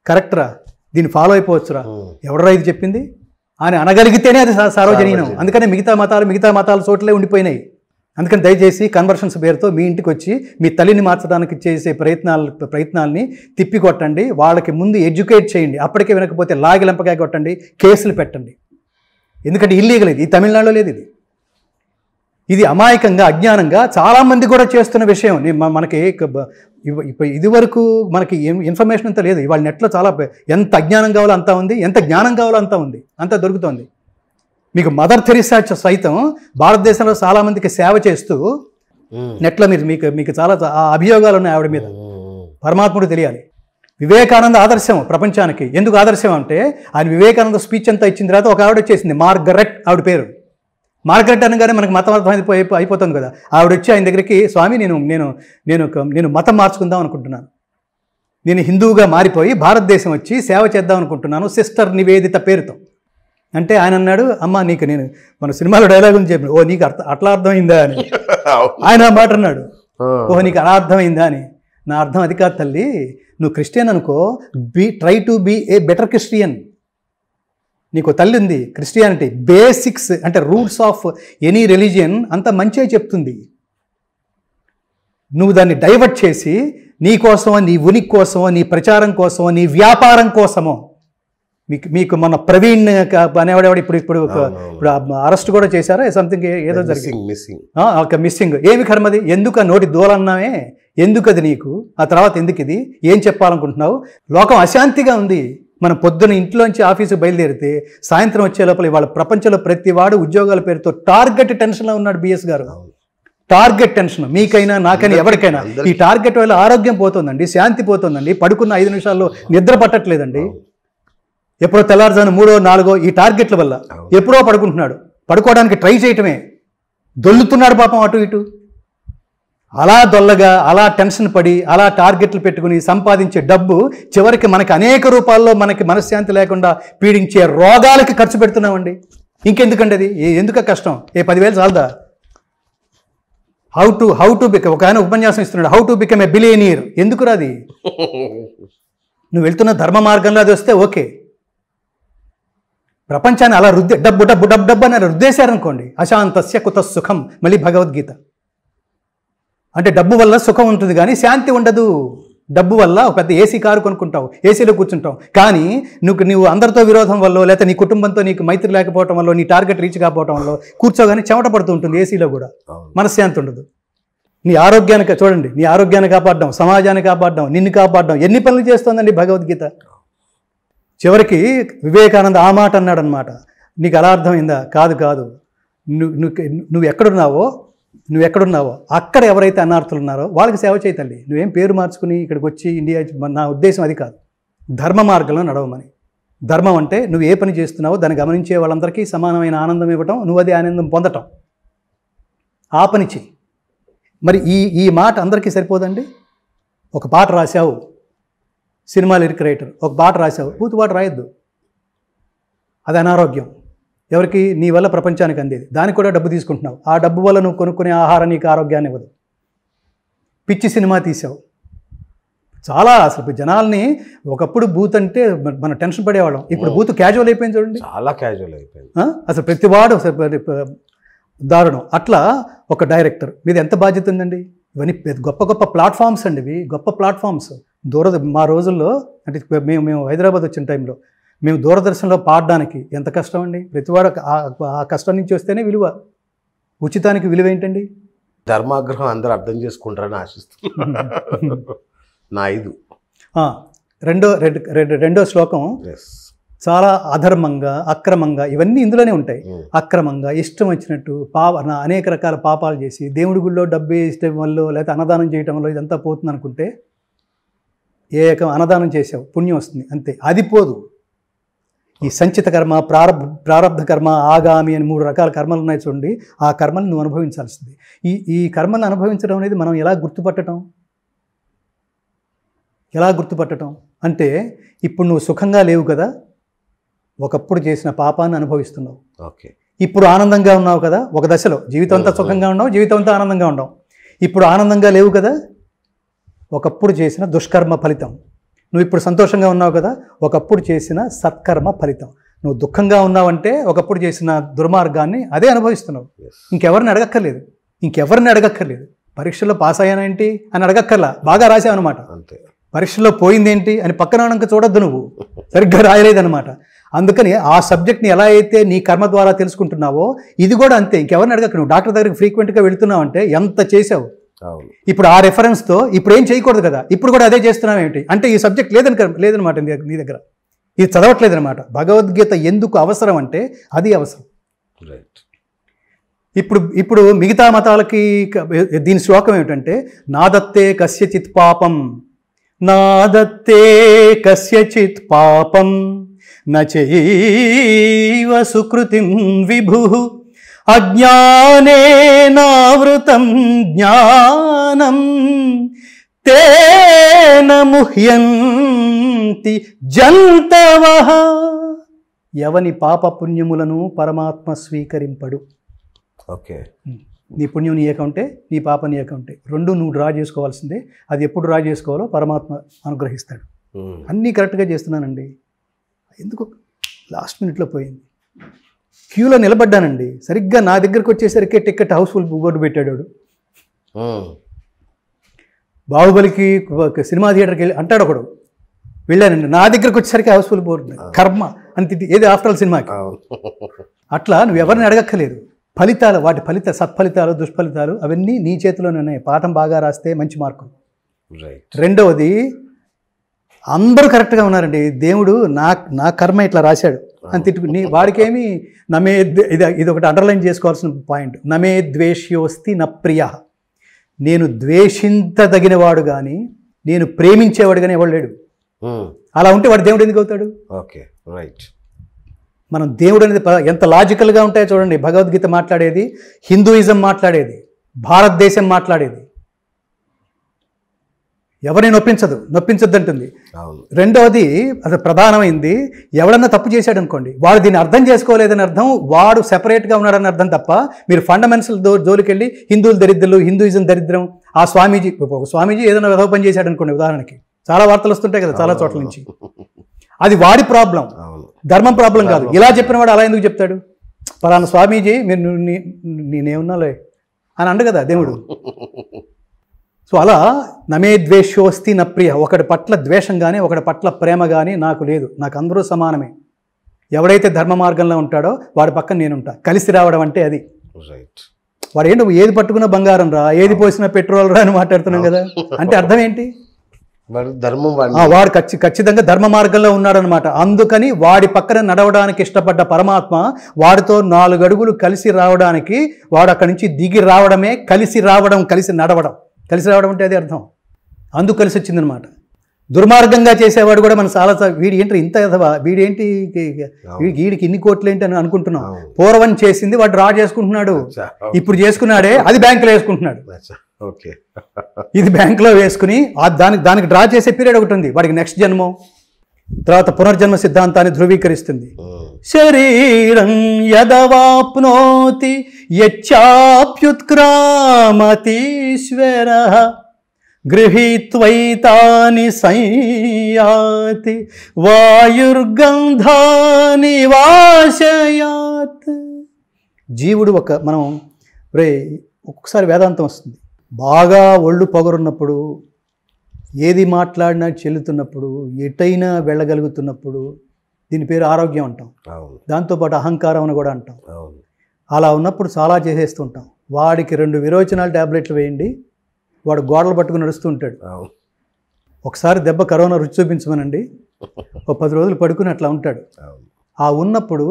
కరెక్ట్రా దీన్ని ఫాలో అయిపోవచ్చురా ఎవడరా ఇది చెప్పింది అని అనగలిగితేనే అది సార్వజనీయం అందుకనే మిగతా మతాలు మిగతా మతాలు చోట్లే ఉండిపోయినాయి అందుకని దయచేసి కన్వర్షన్స్ పేరుతో మీ ఇంటికి వచ్చి మీ తల్లిని మార్చడానికి చేసే ప్రయత్నాల ప్రయత్నాల్ని తిప్పికొట్టండి వాళ్ళకి ముందు ఎడ్యుకేట్ చేయండి అప్పటికే వినకపోతే లాగి కొట్టండి కేసులు పెట్టండి ఎందుకంటే ఇల్లీగల్ ఇది తమిళనాడులో లేదు ఇది ఇది అమాయకంగా అజ్ఞానంగా చాలామంది కూడా చేస్తున్న విషయం మనకి ఇదివరకు మనకి ఇన్ఫర్మేషన్ అంతా లేదు ఇవాళ నెట్లో చాలా ఎంత అజ్ఞానం కావాలో అంతా ఉంది ఎంత జ్ఞానం కావాలో అంతా ఉంది అంతా దొరుకుతోంది మీకు మదర్ థెరిసా సైతం భారతదేశంలో చాలామందికి సేవ చేస్తూ నెట్లో మీద మీకు మీకు చాలా ఆ అభియోగాలు ఉన్నాయి ఆవిడ మీద పరమాత్ముడు తెలియాలి వివేకానంద ఆదర్శం ప్రపంచానికి ఎందుకు ఆదర్శం అంటే ఆయన వివేకానంద స్పీచ్ అంతా ఇచ్చిన తర్వాత ఒక ఆవిడ వచ్చేసింది మార్గరెట్ ఆవిడ పేరు మార్గరెట్ అనగానే మనకు మతం అర్థమైపోయి అయిపోతుంది కదా ఆవిడ వచ్చి ఆయన దగ్గరికి స్వామి నేను నేను నేను నేను మతం మార్చుకుందాం అనుకుంటున్నాను నేను హిందువుగా మారిపోయి భారతదేశం వచ్చి సేవ చేద్దాం అనుకుంటున్నాను సిస్టర్ నివేదిత పేరుతో అంటే ఆయన అన్నాడు అమ్మ నీకు నేను మన సినిమాలో డైలాగ్ ఉంది చెప్పిన ఓ నీకు అర్థం అట్లా అర్థమైందా అని ఆయన మాట అన్నాడు ఓహో నీకు అలా అర్థమైందా అని నా అర్థం అది కాదు తల్లి నువ్వు క్రిస్టియన్ అనుకో be try to be a better Christian నీకు తల్లి ఉంది క్రిస్టియానిటీ బేసిక్స్ అంటే రూట్స్ ఆఫ్ ఎనీ రిలీజియన్ అంత మంచిగా చెప్తుంది నువ్వు దాన్ని డైవర్ట్ చేసి నీ కోసమో నీ ఉనికి కోసమో నీ ప్రచారం కోసమో నీ వ్యాపారం కోసమో మీకు మీకు మన ప్రవీణ్ అనేవాడేవాడు ఇప్పుడు ఇప్పుడు ఇప్పుడు అరెస్ట్ కూడా చేశారా సంథింగ్ ఏదో జరిగింది మిస్సింగ్ ఒక మిస్సింగ్ ఏమి కర్మది ఎందుకు ఆ నోటి దూలన్నామే ఎందుకు అది నీకు ఆ తర్వాత ఎందుకు ఇది ఏం చెప్పాలనుకుంటున్నావు లోకం అశాంతిగా ఉంది మనం పొద్దున ఇంట్లోంచి ఆఫీసు బయలుదేరితే సాయంత్రం వచ్చే లోపల ఇవాళ ప్రపంచంలో ప్రతి వాడు ఉద్యోగాల పేరుతో టార్గెట్ టెన్షన్లో ఉన్నాడు బిఎస్ గారు టార్గెట్ టెన్షన్ మీకైనా నాకైనా ఎవరికైనా ఈ టార్గెట్ వల్ల ఆరోగ్యం పోతుందండి శాంతి పోతుందండి పడుకున్న ఐదు నిమిషాల్లో నిద్ర పట్టట్లేదండి ఎప్పుడో తెల్లారుజాను మూడో నాలుగో ఈ టార్గెట్ల వల్ల ఎప్పుడో పడుకుంటున్నాడు పడుకోవడానికి ట్రై చేయటమే దొల్లుతున్నాడు పాపం అటు ఇటు అలా దొల్లగా అలా టెన్షన్ పడి అలా టార్గెట్లు పెట్టుకుని సంపాదించే డబ్బు చివరికి మనకి అనేక రూపాల్లో మనకి మనశ్శాంతి లేకుండా పీడించే రోగాలకి ఖర్చు పెడుతున్నామండి ఇంకెందుకండి అది ఎందుక కష్టం ఏ పదివేలు చాలదా how to how to become ఒక ఆయన ఉపన్యాసం ఇస్తున్నాడు how to become a billionaire ఎందుకు రాది నువ్వు వెళ్తున్న ధర్మ మార్గంలో అది వస్తే ఓకే ప్రపంచాన్ని అలా రుద్ది డబ్బు డబ్బు డబ్బు డబ్బు అని రుద్దేశారనుకోండి అశాంతస్య కుత సుఖం మళ్ళీ భగవద్గీత అంటే డబ్బు వల్ల సుఖం ఉంటుంది కానీ శాంతి ఉండదు డబ్బు వల్ల ఒక పెద్ద ఏసీ కారు కొనుక్కుంటావు ఏసీలో కూర్చుంటావు కానీ నువ్వు నువ్వు అందరితో విరోధం వల్ల లేకపోతే నీ కుటుంబంతో నీకు మైత్రి లేకపోవడం వల్ల నీ టార్గెట్ రీచ్ కాకపోవడం వల్ల కూర్చోగానే చెమట పడుతూ ఉంటుంది ఏసీలో కూడా మనశ్శాంతి ఉండదు నీ ఆరోగ్యానికి చూడండి నీ ఆరోగ్యాన్ని కాపాడడం సమాజాన్ని కాపాడడం నిన్ను కాపాడడం ఎన్ని పనులు చేస్తోందండి భగవద్గీత చివరికి వివేకానంద ఆ మాట అన్నాడనమాట నీకు అలా అర్థమైందా కాదు కాదు నువ్వు నువ్వు ఎక్కడున్నావో నువ్వు ఎక్కడున్నావో అక్కడ ఎవరైతే అన్నార్థులు ఉన్నారో వాళ్ళకి సేవ చేయతండి నువ్వేం పేరు మార్చుకుని ఇక్కడికి వచ్చి ఇండియా నా ఉద్దేశం అది కాదు ధర్మ మార్గంలో నడవమని ధర్మం అంటే నువ్వు ఏ పని చేస్తున్నావో దాన్ని గమనించే వాళ్ళందరికీ సమానమైన ఆనందం ఇవ్వటం నువ్వు అదే ఆనందం పొందటం ఆ పని చెయ్యి మరి ఈ ఈ మాట అందరికీ సరిపోదండి ఒక పాట రాశావు సినిమా లిరిక్ రైటర్ ఒక పాట రాసావు పూర్తి పాట రాయొద్దు అది అనారోగ్యం ఎవరికి నీ వల్ల ప్రపంచానికి అందేది దానికి కూడా డబ్బు తీసుకుంటున్నావు ఆ డబ్బు వల్ల నువ్వు కొనుక్కునే ఆహారం నీకు ఆరోగ్యాన్ని ఇవ్వదు పిచ్చి సినిమా తీసావు చాలా అసలు జనాల్ని ఒకప్పుడు బూత్ అంటే మనం టెన్షన్ పడేవాళ్ళం ఇప్పుడు బూత్ క్యాజువల్ అయిపోయింది చూడండి చాలా క్యాజువల్ అయిపోయింది అసలు ప్రతివాడు దారుణం అట్లా ఒక డైరెక్టర్ మీద ఎంత బాధ్యత ఉందండి ఇవన్నీ గొప్ప గొప్ప ప్లాట్ఫామ్స్ అండి ఇవి గొప్ప ప్లాట్ఫామ్స్ దూరద మా రోజుల్లో అంటే మేము మేము హైదరాబాద్ వచ్చిన టైంలో మేము దూరదర్శన్లో పాడడానికి ఎంత కష్టం అండి ప్రతివాడు ఆ కష్టం నుంచి వస్తేనే విలువ ఉచితానికి విలువ ఏంటండి ధర్మాగ్రహం అందరూ అర్థం చేసుకుంటారని ఆశిస్తున్నాను నా ఐదు రెండో రెండు రెండో శ్లోకం చాలా అధర్మంగా అక్రమంగా ఇవన్నీ ఇందులోనే ఉంటాయి hmm. అక్రమంగా ఇష్టం వచ్చినట్టు పాప అనేక రకాల పాపాలు చేసి దేవుడి గుళ్ళో డబ్బు ఇష్టం వల్ల లేకపోతే అన్నదానం చేయటం వల్ల ఇదంతా పోతుంది అనుకుంటే ఏ రకం అన్నదానం చేసావు పుణ్యం వస్తుంది అంతే అది పోదు ఈ సంచిత కర్మ ప్రారంభ ప్రారంభ కర్మ ఆగామి అని మూడు రకాల కర్మలు ఉన్నాయి చూడండి ఆ కర్మలు నువ్వు అనుభవించాల్సింది ఈ ఈ కర్మలను అనుభవించడం అనేది మనం ఎలా గుర్తుపట్టడం ఎలా గుర్తుపట్టడం అంటే ఇప్పుడు నువ్వు సుఖంగా లేవు కదా ఒకప్పుడు చేసిన పాపాన్ని అనుభవిస్తున్నావు ఓకే ఇప్పుడు ఆనందంగా ఉన్నావు కదా ఒక దశలో జీవితం అంతా సుఖంగా ఉండవు జీవితం అంతా ఆనందంగా ఉండవు ఇప్పుడు ఆనందంగా లేవు కదా ఒకప్పుడు చేసిన దుష్కర్మ ఫలితం నువ్వు ఇప్పుడు సంతోషంగా ఉన్నావు కదా ఒకప్పుడు చేసిన సత్కర్మ ఫలితం నువ్వు దుఃఖంగా ఉన్నావంటే ఒకప్పుడు చేసిన దుర్మార్గాన్ని అదే అనుభవిస్తున్నావు ఇంకెవరిని అడగక్కర్లేదు ఇంకెవరిని అడగక్కర్లేదు పరీక్షలో పాస్ అయ్యానేంటి అని అడగక్కర్లా బాగా రాసావన్నమాట అంతే పరీక్షలో పోయిందేంటి అని పక్కన చూడొద్దు నువ్వు సరిగ్గా రాయలేదనమాట అందుకని ఆ సబ్జెక్ట్ని ఎలా అయితే నీ కర్మ ద్వారా తెలుసుకుంటున్నావో ఇది కూడా అంతే ఇంకెవరిని అడగక్క నువ్వు డాక్టర్ దగ్గరికి ఫ్రీక్వెంట్గా వెళుతున్నావు అంటే ఎంత చేసావు ఇప్పుడు ఆ రెఫరెన్స్తో ఇప్పుడు ఏం చేయకూడదు కదా ఇప్పుడు కూడా అదే చేస్తున్నాం ఏమిటి అంటే ఈ సబ్జెక్ట్ లేదని లేదనమాట నీ దగ్గర ఇది చదవట్లేదనమాట భగవద్గీత ఎందుకు అవసరం అంటే అది అవసరం రైట్ ఇప్పుడు ఇప్పుడు మిగతా మతాలకి దీని శ్లోకం ఏమిటంటే నాదత్తే కస్యచిత్ పాపం నాదత్తే కస్యచిత్ పాపం నచైవ సుకృతిం విభు అజ్ఞానేనావృతం జ్ఞానం తేన ముహ్యంతి జంతవ ఎవని పాప పుణ్యములను పరమాత్మ స్వీకరింపడు ఓకే నీ పుణ్యం నీ అకౌంటే నీ పాప నీ అకౌంటే రెండు నువ్వు డ్రా చేసుకోవాల్సిందే అది ఎప్పుడు డ్రా చేసుకోవాలో పరమాత్మ అనుగ్రహిస్తాడు అన్నీ కరెక్ట్గా చేస్తున్నానండి ఎందుకు లాస్ట్ మినిట్లో పోయింది క్యూలో నిలబడ్డానండి సరిగ్గా నా దగ్గరకు వచ్చేసరికి టికెట్ హౌస్ఫుల్ బోర్డు పెట్టాడు బాహుబలికి సినిమా థియేటర్కి వెళ్ళి అంటాడు ఒకడు వెళ్ళానండి నా దగ్గరకు వచ్చేసరికి హౌస్ఫుల్ బోర్డు కర్మ అంత ఏది ఆఫ్టర్ ఆల్ సినిమాకి అట్లా నువ్వు ఎవరిని అడగక్కలేదు ఫలితాలు వాటి ఫలిత సత్ఫలితాలు దుష్ఫలితాలు అవన్నీ నీ చేతిలోనే ఉన్నాయి పాఠం బాగా రాస్తే మంచి మార్కులు రెండవది అందరూ కరెక్ట్గా ఉన్నారండి దేవుడు నా నా కర్మ ఇట్లా రాశాడు అని తిట్టుకు నీ వాడికేమి నమే ఇది ఇది ఒకటి అండర్లైన్ చేసుకోవాల్సిన పాయింట్ నమే ద్వేష్యోస్తి నా ప్రియ నేను ద్వేషించదగిన వాడు కానీ నేను ప్రేమించేవాడు కానీ ఎవడు లేడు hmm. అలా ఉంటే వాడు దేవుడు ఎందుకు అవుతాడు ఓకే రైట్ మనం దేవుడు అనేది ఎంత లాజికల్గా ఉంటాయో చూడండి భగవద్గీత మాట్లాడేది హిందూయిజం మాట్లాడేది భారతదేశం మాట్లాడేది ఎవరిని నొప్పించదు నొప్పించద్దు అంటుంది రెండవది అది ప్రధానమైంది ఎవడన్నా తప్పు చేశాడు అనుకోండి వాడు దీన్ని అర్థం చేసుకోలేదని అర్థం వాడు సెపరేట్గా ఉన్నాడని అర్థం తప్ప మీరు ఫండమెంటల్ దో జోలికెళ్ళి హిందువులు దరిద్రులు హిందూయిజం దరిద్రం ఆ స్వామీజీ స్వామీజీ ఏదైనా విధవ పని చేశాడు అనుకోండి ఉదాహరణకి చాలా వార్తలు వస్తుంటాయి కదా చాలా చోట్ల నుంచి అది వాడి ప్రాబ్లం ధర్మం ప్రాబ్లం కాదు ఇలా చెప్పిన వాడు అలా ఎందుకు చెప్తాడు పలానా స్వామీజీ మీరు లే అని అండు కదా దేవుడు సో అలా నమే ద్వేషోస్తి న ప్రియ ఒకటి పట్ల ద్వేషం కానీ ఒకటి పట్ల ప్రేమ కానీ నాకు లేదు నాకు అందరూ సమానమే ఎవడైతే ధర్మ మార్గంలో ఉంటాడో వాడి పక్కన నేనుంటా కలిసి రావడం అంటే అది రైట్ వాడు ఏంటి ఏది పట్టుకున్న బంగారం రా ఏది పోసినా పెట్రోల్ రా అని మాట్లాడుతున్నాం కదా అంటే అర్థం ఏంటి ధర్మం వాడు ఖచ్చి ఖచ్చితంగా ధర్మ మార్గంలో ఉన్నాడనమాట అందుకని వాడి పక్కన నడవడానికి ఇష్టపడ్డ పరమాత్మ వాడితో నాలుగు అడుగులు కలిసి రావడానికి వాడు అక్కడి నుంచి దిగి రావడమే కలిసి రావడం కలిసి నడవడం కలిసి రావడం అంటే అదే అర్థం అందుకు కలిసి వచ్చిందనమాట దుర్మార్గంగా చేసేవాడు కూడా మన చాలా వీడి ఏంటి ఇంత వీడి వీడేంటి వీడికి ఇన్ని కోట్లు ఏంటి అని అనుకుంటున్నాం పూర్వం చేసింది వాడు డ్రా చేసుకుంటున్నాడు ఇప్పుడు చేసుకున్నాడే అది బ్యాంకులో వేసుకుంటున్నాడు ఓకే ఇది బ్యాంకులో వేసుకుని దానికి దానికి డ్రా చేసే పీరియడ్ ఒకటి ఉంది వాడికి నెక్స్ట్ జన్మం తర్వాత పునర్జన్మ సిద్ధాంతాన్ని ధృవీకరిస్తుంది శరీరం యదవాప్నోతి యచ్చాప్యుత్క్రామతీశ్వర గృహీత్వైతాని సంయాతి వాయుర్గంధాని వాశయాత్ జీవుడు ఒక మనం రే ఒక్కసారి వేదాంతం వస్తుంది బాగా ఒళ్ళు పొగరున్నప్పుడు ఏది మాట్లాడినా చెల్లుతున్నప్పుడు ఎటైనా వెళ్ళగలుగుతున్నప్పుడు దీని పేరు ఆరోగ్యం అంటాం దాంతోపాటు అహంకారం అని కూడా అంటాం అలా ఉన్నప్పుడు చాలా చేసేస్తుంటాం వాడికి రెండు విరోచనాలు ట్యాబ్లెట్లు వేయండి వాడు గోడలు పట్టుకుని నడుస్తుంటాడు ఒకసారి దెబ్బ కరోనా రుచి చూపించమనండి ఒక పది రోజులు పడుకుని అట్లా ఉంటాడు ఆ ఉన్నప్పుడు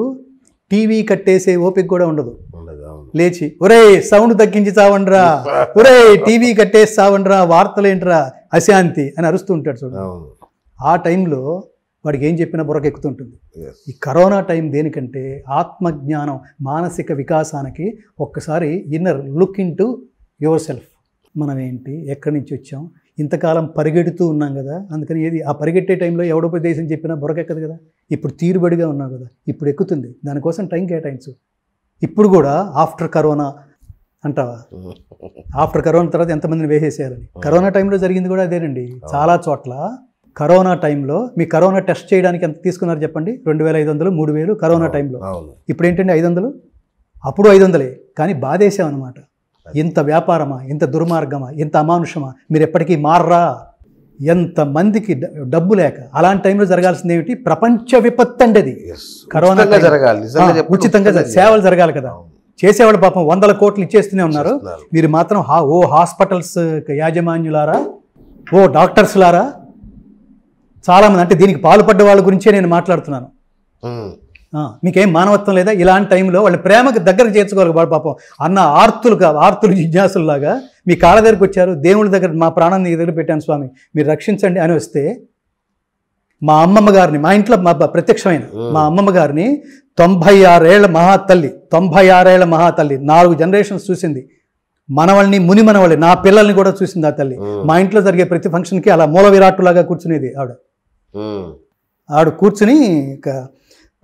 టీవీ కట్టేసే ఓపిక కూడా ఉండదు లేచి ఒరే సౌండ్ తగ్గించి చావండ్రా ఒరే టీవీ కట్టేసి చావండ్రా ఏంట్రా అశాంతి అని అరుస్తూ ఉంటాడు చూడు ఆ టైంలో వాడికి ఏం చెప్పినా బుర్రకెక్కుతుంటుంది ఈ కరోనా టైం దేనికంటే ఆత్మజ్ఞానం మానసిక వికాసానికి ఒక్కసారి inner look in to your self మనం ఏంటి ఎక్కడి నుంచి వచ్చాం ఇంతకాలం పరిగెడుతూ ఉన్నాం కదా అందుకని ఏది ఆ పరిగెట్టే టైంలో ఎవడో దేశం చెప్పినా బుర్రకెక్కదు కదా ఇప్పుడు తీరుబడిగా ఉన్నాం కదా ఇప్పుడు ఎక్కుతుంది దానికోసం టైం కేటాయించు ఇప్పుడు కూడా ఆఫ్టర్ కరోనా అంటావా ఆఫ్టర్ కరోనా తర్వాత ఎంతమందిని వేసేసేయాలని కరోనా టైంలో జరిగింది కూడా అదేనండి చాలా చోట్ల కరోనా టైంలో మీ కరోనా టెస్ట్ చేయడానికి ఎంత తీసుకున్నారు చెప్పండి రెండు వేల ఐదు వందలు మూడు వేలు కరోనా టైంలో ఇప్పుడు ఏంటండి ఐదు వందలు అప్పుడు ఐదు వందలే కానీ బాధేసామన్నమాట అనమాట ఇంత వ్యాపారమా ఇంత దుర్మార్గమా ఇంత అమానుషమా మీరు ఎప్పటికీ మార్రా ఎంతమందికి డబ్బు లేక అలాంటి టైంలో జరగాల్సింది ఏమిటి ప్రపంచ విపత్తు అండి అది కరోనా జరగాలి ఉచితంగా సేవలు జరగాలి కదా చేసేవాళ్ళు పాపం వందల కోట్లు ఇచ్చేస్తూనే ఉన్నారు మీరు మాత్రం హా ఓ హాస్పిటల్స్ యాజమాన్యులారా ఓ డాక్టర్స్లారా చాలామంది అంటే దీనికి పాల్పడ్డ వాళ్ళ గురించే నేను మాట్లాడుతున్నాను మీకేం మానవత్వం లేదా ఇలాంటి టైంలో వాళ్ళ ప్రేమకు దగ్గరకు చేర్చుకోవాలి వాడు పాపం అన్న ఆర్తులు ఆర్తులు జిజ్ఞాసుల్లాగా మీ కాళ్ళ దగ్గరకు వచ్చారు దేవుడి దగ్గర మా ప్రాణం నీ దగ్గర పెట్టాను స్వామి మీరు రక్షించండి అని వస్తే మా అమ్మమ్మ గారిని మా ఇంట్లో మా ప్రత్యక్షమైన మా అమ్మమ్మ గారిని తొంభై ఆరేళ్ల మహాతల్లి తొంభై ఆరేళ్ల మహాతల్లి నాలుగు జనరేషన్స్ చూసింది మనవల్ని ముని మనవల్ని నా పిల్లల్ని కూడా చూసింది ఆ తల్లి మా ఇంట్లో జరిగే ప్రతి ఫంక్షన్కి అలా మూల విరాట్టులాగా కూర్చునేది ఆవిడ ఆవిడ కూర్చుని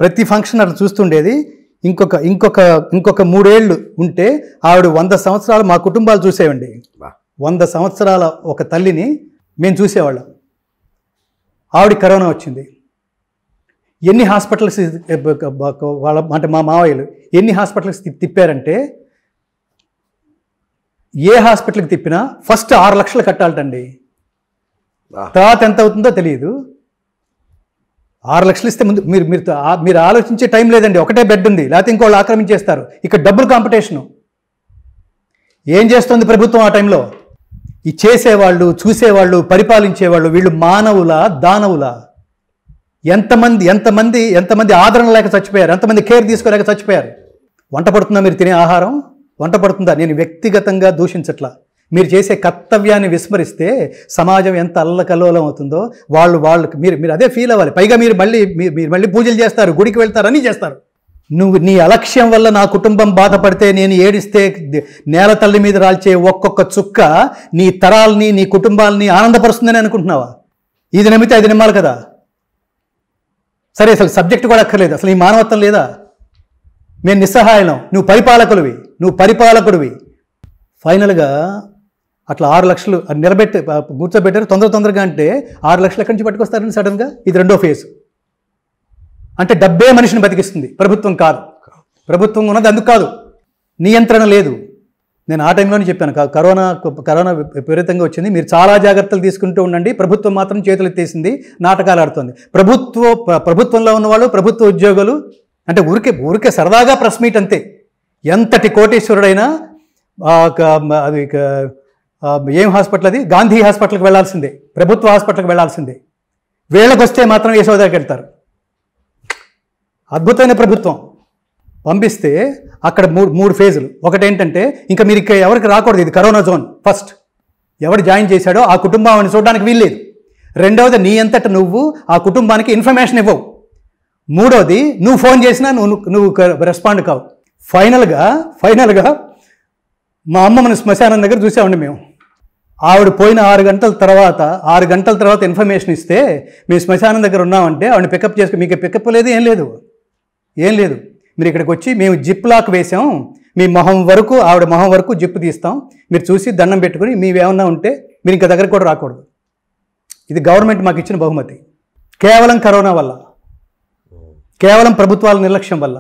ప్రతి ఫంక్షన్ అట్లా చూస్తుండేది ఇంకొక ఇంకొక ఇంకొక మూడేళ్ళు ఉంటే ఆవిడ వంద సంవత్సరాలు మా కుటుంబాలు చూసేవండి వంద సంవత్సరాల ఒక తల్లిని మేము చూసేవాళ్ళం ఆవిడ కరోనా వచ్చింది ఎన్ని హాస్పిటల్స్ వాళ్ళ అంటే మా మావయ్యలు ఎన్ని హాస్పిటల్స్ తిప్పారంటే ఏ హాస్పిటల్కి తిప్పినా ఫస్ట్ ఆరు లక్షలు కట్టాలటండి తర్వాత ఎంత అవుతుందో తెలియదు ఆరు లక్షలు ఇస్తే ముందు మీరు మీరు మీరు ఆలోచించే టైం లేదండి ఒకటే బెడ్ ఉంది లేకపోతే ఇంకోళ్ళు ఆక్రమించేస్తారు ఇక్కడ డబ్బులు కాంపిటీషను ఏం చేస్తుంది ప్రభుత్వం ఆ టైంలో ఈ చేసేవాళ్ళు చూసేవాళ్ళు పరిపాలించేవాళ్ళు వీళ్ళు మానవుల దానవుల ఎంతమంది ఎంతమంది ఎంతమంది ఆదరణ లేక చచ్చిపోయారు ఎంతమంది కేర్ తీసుకోలేక చచ్చిపోయారు వంట పడుతుందా మీరు తినే ఆహారం వంట పడుతుందా నేను వ్యక్తిగతంగా దూషించట్లా మీరు చేసే కర్తవ్యాన్ని విస్మరిస్తే సమాజం ఎంత అల్లకల్లోలం అవుతుందో వాళ్ళు వాళ్ళకి మీరు మీరు అదే ఫీల్ అవ్వాలి పైగా మీరు మళ్ళీ మీరు మళ్ళీ పూజలు చేస్తారు గుడికి వెళ్తారు అని చేస్తారు నువ్వు నీ అలక్ష్యం వల్ల నా కుటుంబం బాధపడితే నేను ఏడిస్తే నేల తల్లి మీద రాల్చే ఒక్కొక్క చుక్క నీ తరాల్ని నీ కుటుంబాలని ఆనందపరుస్తుందని అనుకుంటున్నావా ఇది నమ్మితే అది నిమ్మాలి కదా సరే అసలు సబ్జెక్ట్ కూడా అక్కర్లేదు అసలు ఈ మానవత్వం లేదా మేము నిస్సహాయం నువ్వు పరిపాలకుడివి నువ్వు పరిపాలకుడివి ఫైనల్గా అట్లా ఆరు లక్షలు నిలబెట్టే గుర్తుపెట్టారు తొందర తొందరగా అంటే ఆరు లక్షలు ఎక్కడి నుంచి పట్టుకొస్తారని సడన్గా ఇది రెండో ఫేజ్ అంటే డబ్బే మనిషిని బతికిస్తుంది ప్రభుత్వం కాదు ప్రభుత్వం ఉన్నది అందుకు కాదు నియంత్రణ లేదు నేను ఆ టైంలోనే చెప్పాను కరోనా కరోనా విపరీతంగా వచ్చింది మీరు చాలా జాగ్రత్తలు తీసుకుంటూ ఉండండి ప్రభుత్వం మాత్రం చేతులు ఎత్తేసింది నాటకాలు ఆడుతుంది ప్రభుత్వ ప్రభుత్వంలో ఉన్నవాళ్ళు ప్రభుత్వ ఉద్యోగులు అంటే ఊరికే ఊరికే సరదాగా ప్రెస్ మీట్ అంతే ఎంతటి కోటేశ్వరుడైనా అది ఏం హాస్పిటల్ అది గాంధీ హాస్పిటల్కి వెళ్లాల్సిందే ప్రభుత్వ హాస్పిటల్కి వెళ్లాల్సిందే వీళ్ళకి వస్తే మాత్రం యశోద దగ్గరికి వెళ్తారు అద్భుతమైన ప్రభుత్వం పంపిస్తే అక్కడ మూడు మూడు ఫేజులు ఒకటి ఏంటంటే ఇంకా మీరు ఇక్కడ ఎవరికి రాకూడదు ఇది కరోనా జోన్ ఫస్ట్ ఎవరు జాయిన్ చేశాడో ఆ కుటుంబాన్ని చూడడానికి వీల్లేదు రెండవది నీ అంతట నువ్వు ఆ కుటుంబానికి ఇన్ఫర్మేషన్ ఇవ్వవు మూడవది నువ్వు ఫోన్ చేసినా నువ్వు నువ్వు రెస్పాండ్ కావు ఫైనల్గా ఫైనల్గా మా మన శ్మశానం దగ్గర చూసామండి మేము ఆవిడ పోయిన ఆరు గంటల తర్వాత ఆరు గంటల తర్వాత ఇన్ఫర్మేషన్ ఇస్తే మీ శ్మశానం దగ్గర ఉన్నామంటే ఆవిడని పికప్ చేసుకు మీకు పికప్ లేదు ఏం లేదు ఏం లేదు మీరు ఇక్కడికి వచ్చి మేము జిప్ లాక్ వేసాం మీ మొహం వరకు ఆవిడ మొహం వరకు జిప్ తీస్తాం మీరు చూసి దండం పెట్టుకుని మీవేమన్నా ఉంటే మీరు ఇంకా దగ్గర కూడా రాకూడదు ఇది గవర్నమెంట్ మాకు ఇచ్చిన బహుమతి కేవలం కరోనా వల్ల కేవలం ప్రభుత్వాల నిర్లక్ష్యం వల్ల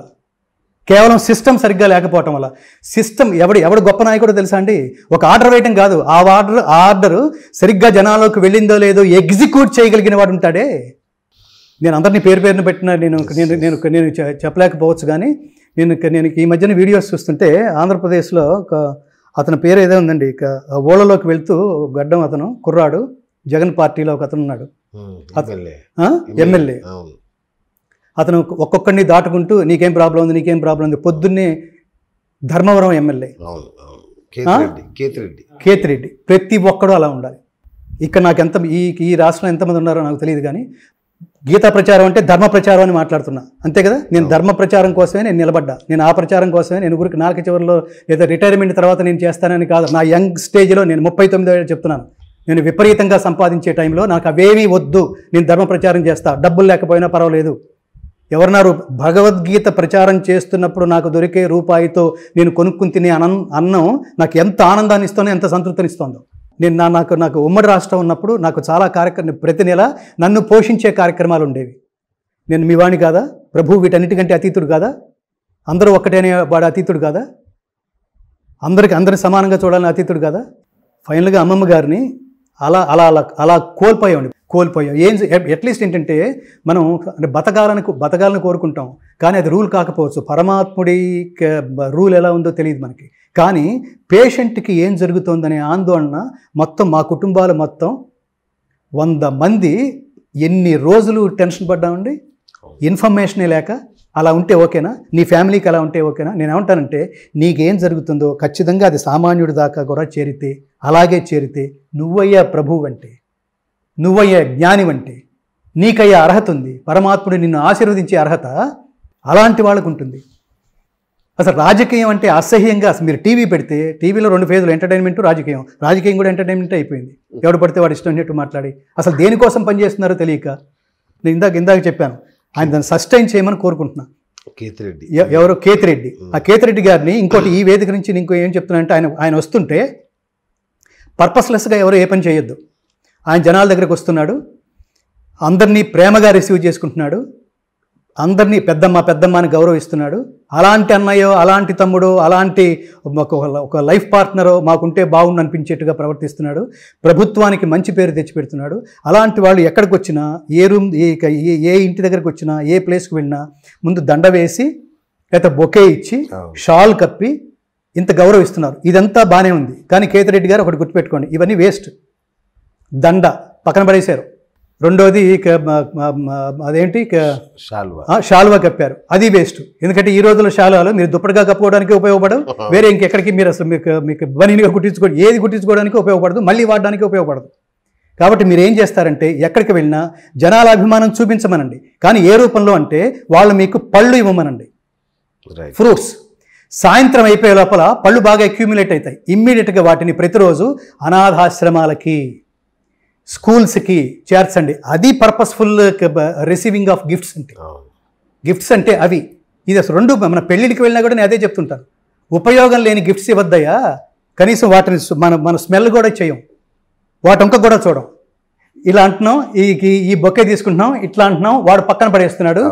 కేవలం సిస్టమ్ సరిగ్గా లేకపోవటం వల్ల సిస్టమ్ ఎవడు ఎవడు గొప్ప నాయకుడు తెలుసా అండి ఒక ఆర్డర్ వేయటం కాదు ఆ ఆర్డర్ ఆ ఆర్డర్ సరిగ్గా జనాల్లోకి వెళ్ళిందో లేదో ఎగ్జిక్యూట్ చేయగలిగిన వాడు ఉంటాడే నేను అందరినీ పేరు పేరున పెట్టిన నేను నేను నేను నేను చెప్పలేకపోవచ్చు కానీ నేను నేను ఈ మధ్యన వీడియోస్ చూస్తుంటే ఆంధ్రప్రదేశ్లో ఒక అతని పేరు ఏదో ఉందండి ఇక ఓళ్ళలోకి వెళ్తూ గడ్డం అతను కుర్రాడు జగన్ పార్టీలో ఒక అతను ఉన్నాడు ఎమ్మెల్యే అతను ఒక్కొక్కడిని దాటుకుంటూ నీకేం ప్రాబ్లం ఉంది నీకేం ప్రాబ్లం ఉంది పొద్దున్నే ధర్మవరం ఎమ్మెల్యే కేతిరెడ్డి ప్రతి ఒక్కడు అలా ఉండాలి ఇక్కడ నాకు ఎంత ఈ ఈ రాష్ట్రంలో ఎంతమంది ఉన్నారో నాకు తెలియదు కానీ గీతా ప్రచారం అంటే ధర్మ ప్రచారం అని మాట్లాడుతున్నా అంతే కదా నేను ధర్మ ప్రచారం కోసమే నేను నిలబడ్డా నేను ఆ ప్రచారం కోసమే నేను గురికి నాలుగు చివరిలో లేదా రిటైర్మెంట్ తర్వాత నేను చేస్తానని కాదు నా యంగ్ స్టేజ్లో నేను ముప్పై తొమ్మిదో చెప్తున్నాను నేను విపరీతంగా సంపాదించే టైంలో నాకు అవేమీ వద్దు నేను ధర్మ ప్రచారం చేస్తా డబ్బులు లేకపోయినా పర్వాలేదు ఎవరన్నారు భగవద్గీత ప్రచారం చేస్తున్నప్పుడు నాకు దొరికే రూపాయితో నేను కొనుక్కుని తినే అనం అన్నం నాకు ఎంత ఆనందాన్ని ఇస్తుందో ఎంత సంతృప్తిని ఇస్తుందో నేను నా నాకు నాకు ఉమ్మడి రాష్ట్రం ఉన్నప్పుడు నాకు చాలా కార్యక్రమం ప్రతి నెల నన్ను పోషించే కార్యక్రమాలు ఉండేవి నేను మీ వాణి కాదా ప్రభు వీటన్నిటికంటే అతీతుడు కాదా అందరూ ఒక్కటేనే వాడు అతీతుడు కాదా అందరికి అందరిని సమానంగా చూడాలని అతీతుడు కదా ఫైనల్గా అమ్మమ్మ గారిని అలా అలా అలా అలా కోల్పోయేవాడి కోల్పోయాం ఏం అట్లీస్ట్ ఏంటంటే మనం అంటే బతకాలను బతకాలను కోరుకుంటాం కానీ అది రూల్ కాకపోవచ్చు పరమాత్ముడి రూల్ ఎలా ఉందో తెలియదు మనకి కానీ పేషెంట్కి ఏం జరుగుతుందనే ఆందోళన మొత్తం మా కుటుంబాలు మొత్తం వంద మంది ఎన్ని రోజులు టెన్షన్ పడ్డామండి ఇన్ఫర్మేషనే లేక అలా ఉంటే ఓకేనా నీ ఫ్యామిలీకి అలా ఉంటే ఓకేనా నేను ఏమంటానంటే నీకేం జరుగుతుందో ఖచ్చితంగా అది సామాన్యుడి దాకా కూడా చేరితే అలాగే చేరితే నువ్వయ్యా ప్రభువు అంటే నువ్వయ్యే వంటి నీకయ్యే అర్హత ఉంది పరమాత్ముడు నిన్ను ఆశీర్వదించే అర్హత అలాంటి వాళ్ళకు ఉంటుంది అసలు రాజకీయం అంటే అసహ్యంగా మీరు టీవీ పెడితే టీవీలో రెండు ఫేజులు ఎంటర్టైన్మెంట్ రాజకీయం రాజకీయం కూడా ఎంటర్టైన్మెంట్ అయిపోయింది ఎవడు పడితే వాడు ఇష్టం చెట్టు మాట్లాడి అసలు దేనికోసం పనిచేస్తున్నారో తెలియక నేను ఇందాక ఇందాక చెప్పాను ఆయన దాన్ని సస్టైన్ చేయమని కోరుకుంటున్నాను కేతిరెడ్డి ఎవరు కేతిరెడ్డి ఆ కేతిరెడ్డి గారిని ఇంకోటి ఈ వేదిక నుంచి ఇంకో ఏం చెప్తున్నా అంటే ఆయన ఆయన వస్తుంటే పర్పస్లెస్గా ఎవరు ఏ పని చేయొద్దు ఆయన జనాల దగ్గరకు వస్తున్నాడు అందరినీ ప్రేమగా రిసీవ్ చేసుకుంటున్నాడు అందరినీ పెద్దమ్మ పెద్దమ్మ అని గౌరవిస్తున్నాడు అలాంటి అన్నయ్యో అలాంటి తమ్ముడు అలాంటి ఒక లైఫ్ పార్ట్నరో మాకుంటే బాగుండు అనిపించేట్టుగా ప్రవర్తిస్తున్నాడు ప్రభుత్వానికి మంచి పేరు తెచ్చిపెడుతున్నాడు అలాంటి వాళ్ళు ఎక్కడికి వచ్చినా ఏ రూమ్ ఏ ఏ ఇంటి దగ్గరకు వచ్చినా ఏ ప్లేస్కి వెళ్ళినా ముందు దండ వేసి లేదా బొకే ఇచ్చి షాల్ కప్పి ఇంత గౌరవిస్తున్నారు ఇదంతా బాగానే ఉంది కానీ కేతిరెడ్డి గారు ఒకటి గుర్తుపెట్టుకోండి ఇవన్నీ వేస్ట్ దండ పక్కన పడేశారు రెండోది అదేంటి షాల్వా కప్పారు అది వేస్ట్ ఎందుకంటే ఈ రోజుల్లో షాల్వాలు మీరు దుప్పటిగా కప్పుకోవడానికి ఉపయోగపడదు వేరే ఇంకెక్కడికి మీరు అసలు మీకు మీకు బనీనిగా కుట్టించుకో ఏది కుట్టించుకోవడానికి ఉపయోగపడదు మళ్ళీ వాడడానికి ఉపయోగపడదు కాబట్టి మీరు ఏం చేస్తారంటే ఎక్కడికి వెళ్ళినా జనాల అభిమానం చూపించమనండి కానీ ఏ రూపంలో అంటే వాళ్ళు మీకు పళ్ళు ఇవ్వమనండి ఫ్రూట్స్ సాయంత్రం అయిపోయే లోపల పళ్ళు బాగా అక్యూములేట్ అవుతాయి ఇమ్మీడియట్గా వాటిని ప్రతిరోజు అనాథాశ్రమాలకి స్కూల్స్కి చేర్చండి అది పర్పస్ఫుల్ రిసీవింగ్ ఆఫ్ గిఫ్ట్స్ అంటే గిఫ్ట్స్ అంటే అవి ఇది అసలు రెండు మన పెళ్ళిళ్ళకి వెళ్ళినా కూడా నేను అదే చెప్తుంటాను ఉపయోగం లేని గిఫ్ట్స్ ఇవ్వద్దయ్యా కనీసం వాటిని మన మన స్మెల్ కూడా చేయం వాటొంక కూడా చూడం ఇలా అంటున్నాం ఈ ఈ బొక్కే తీసుకుంటున్నాం ఇట్లా అంటున్నాం వాడు పక్కన పడేస్తున్నాడు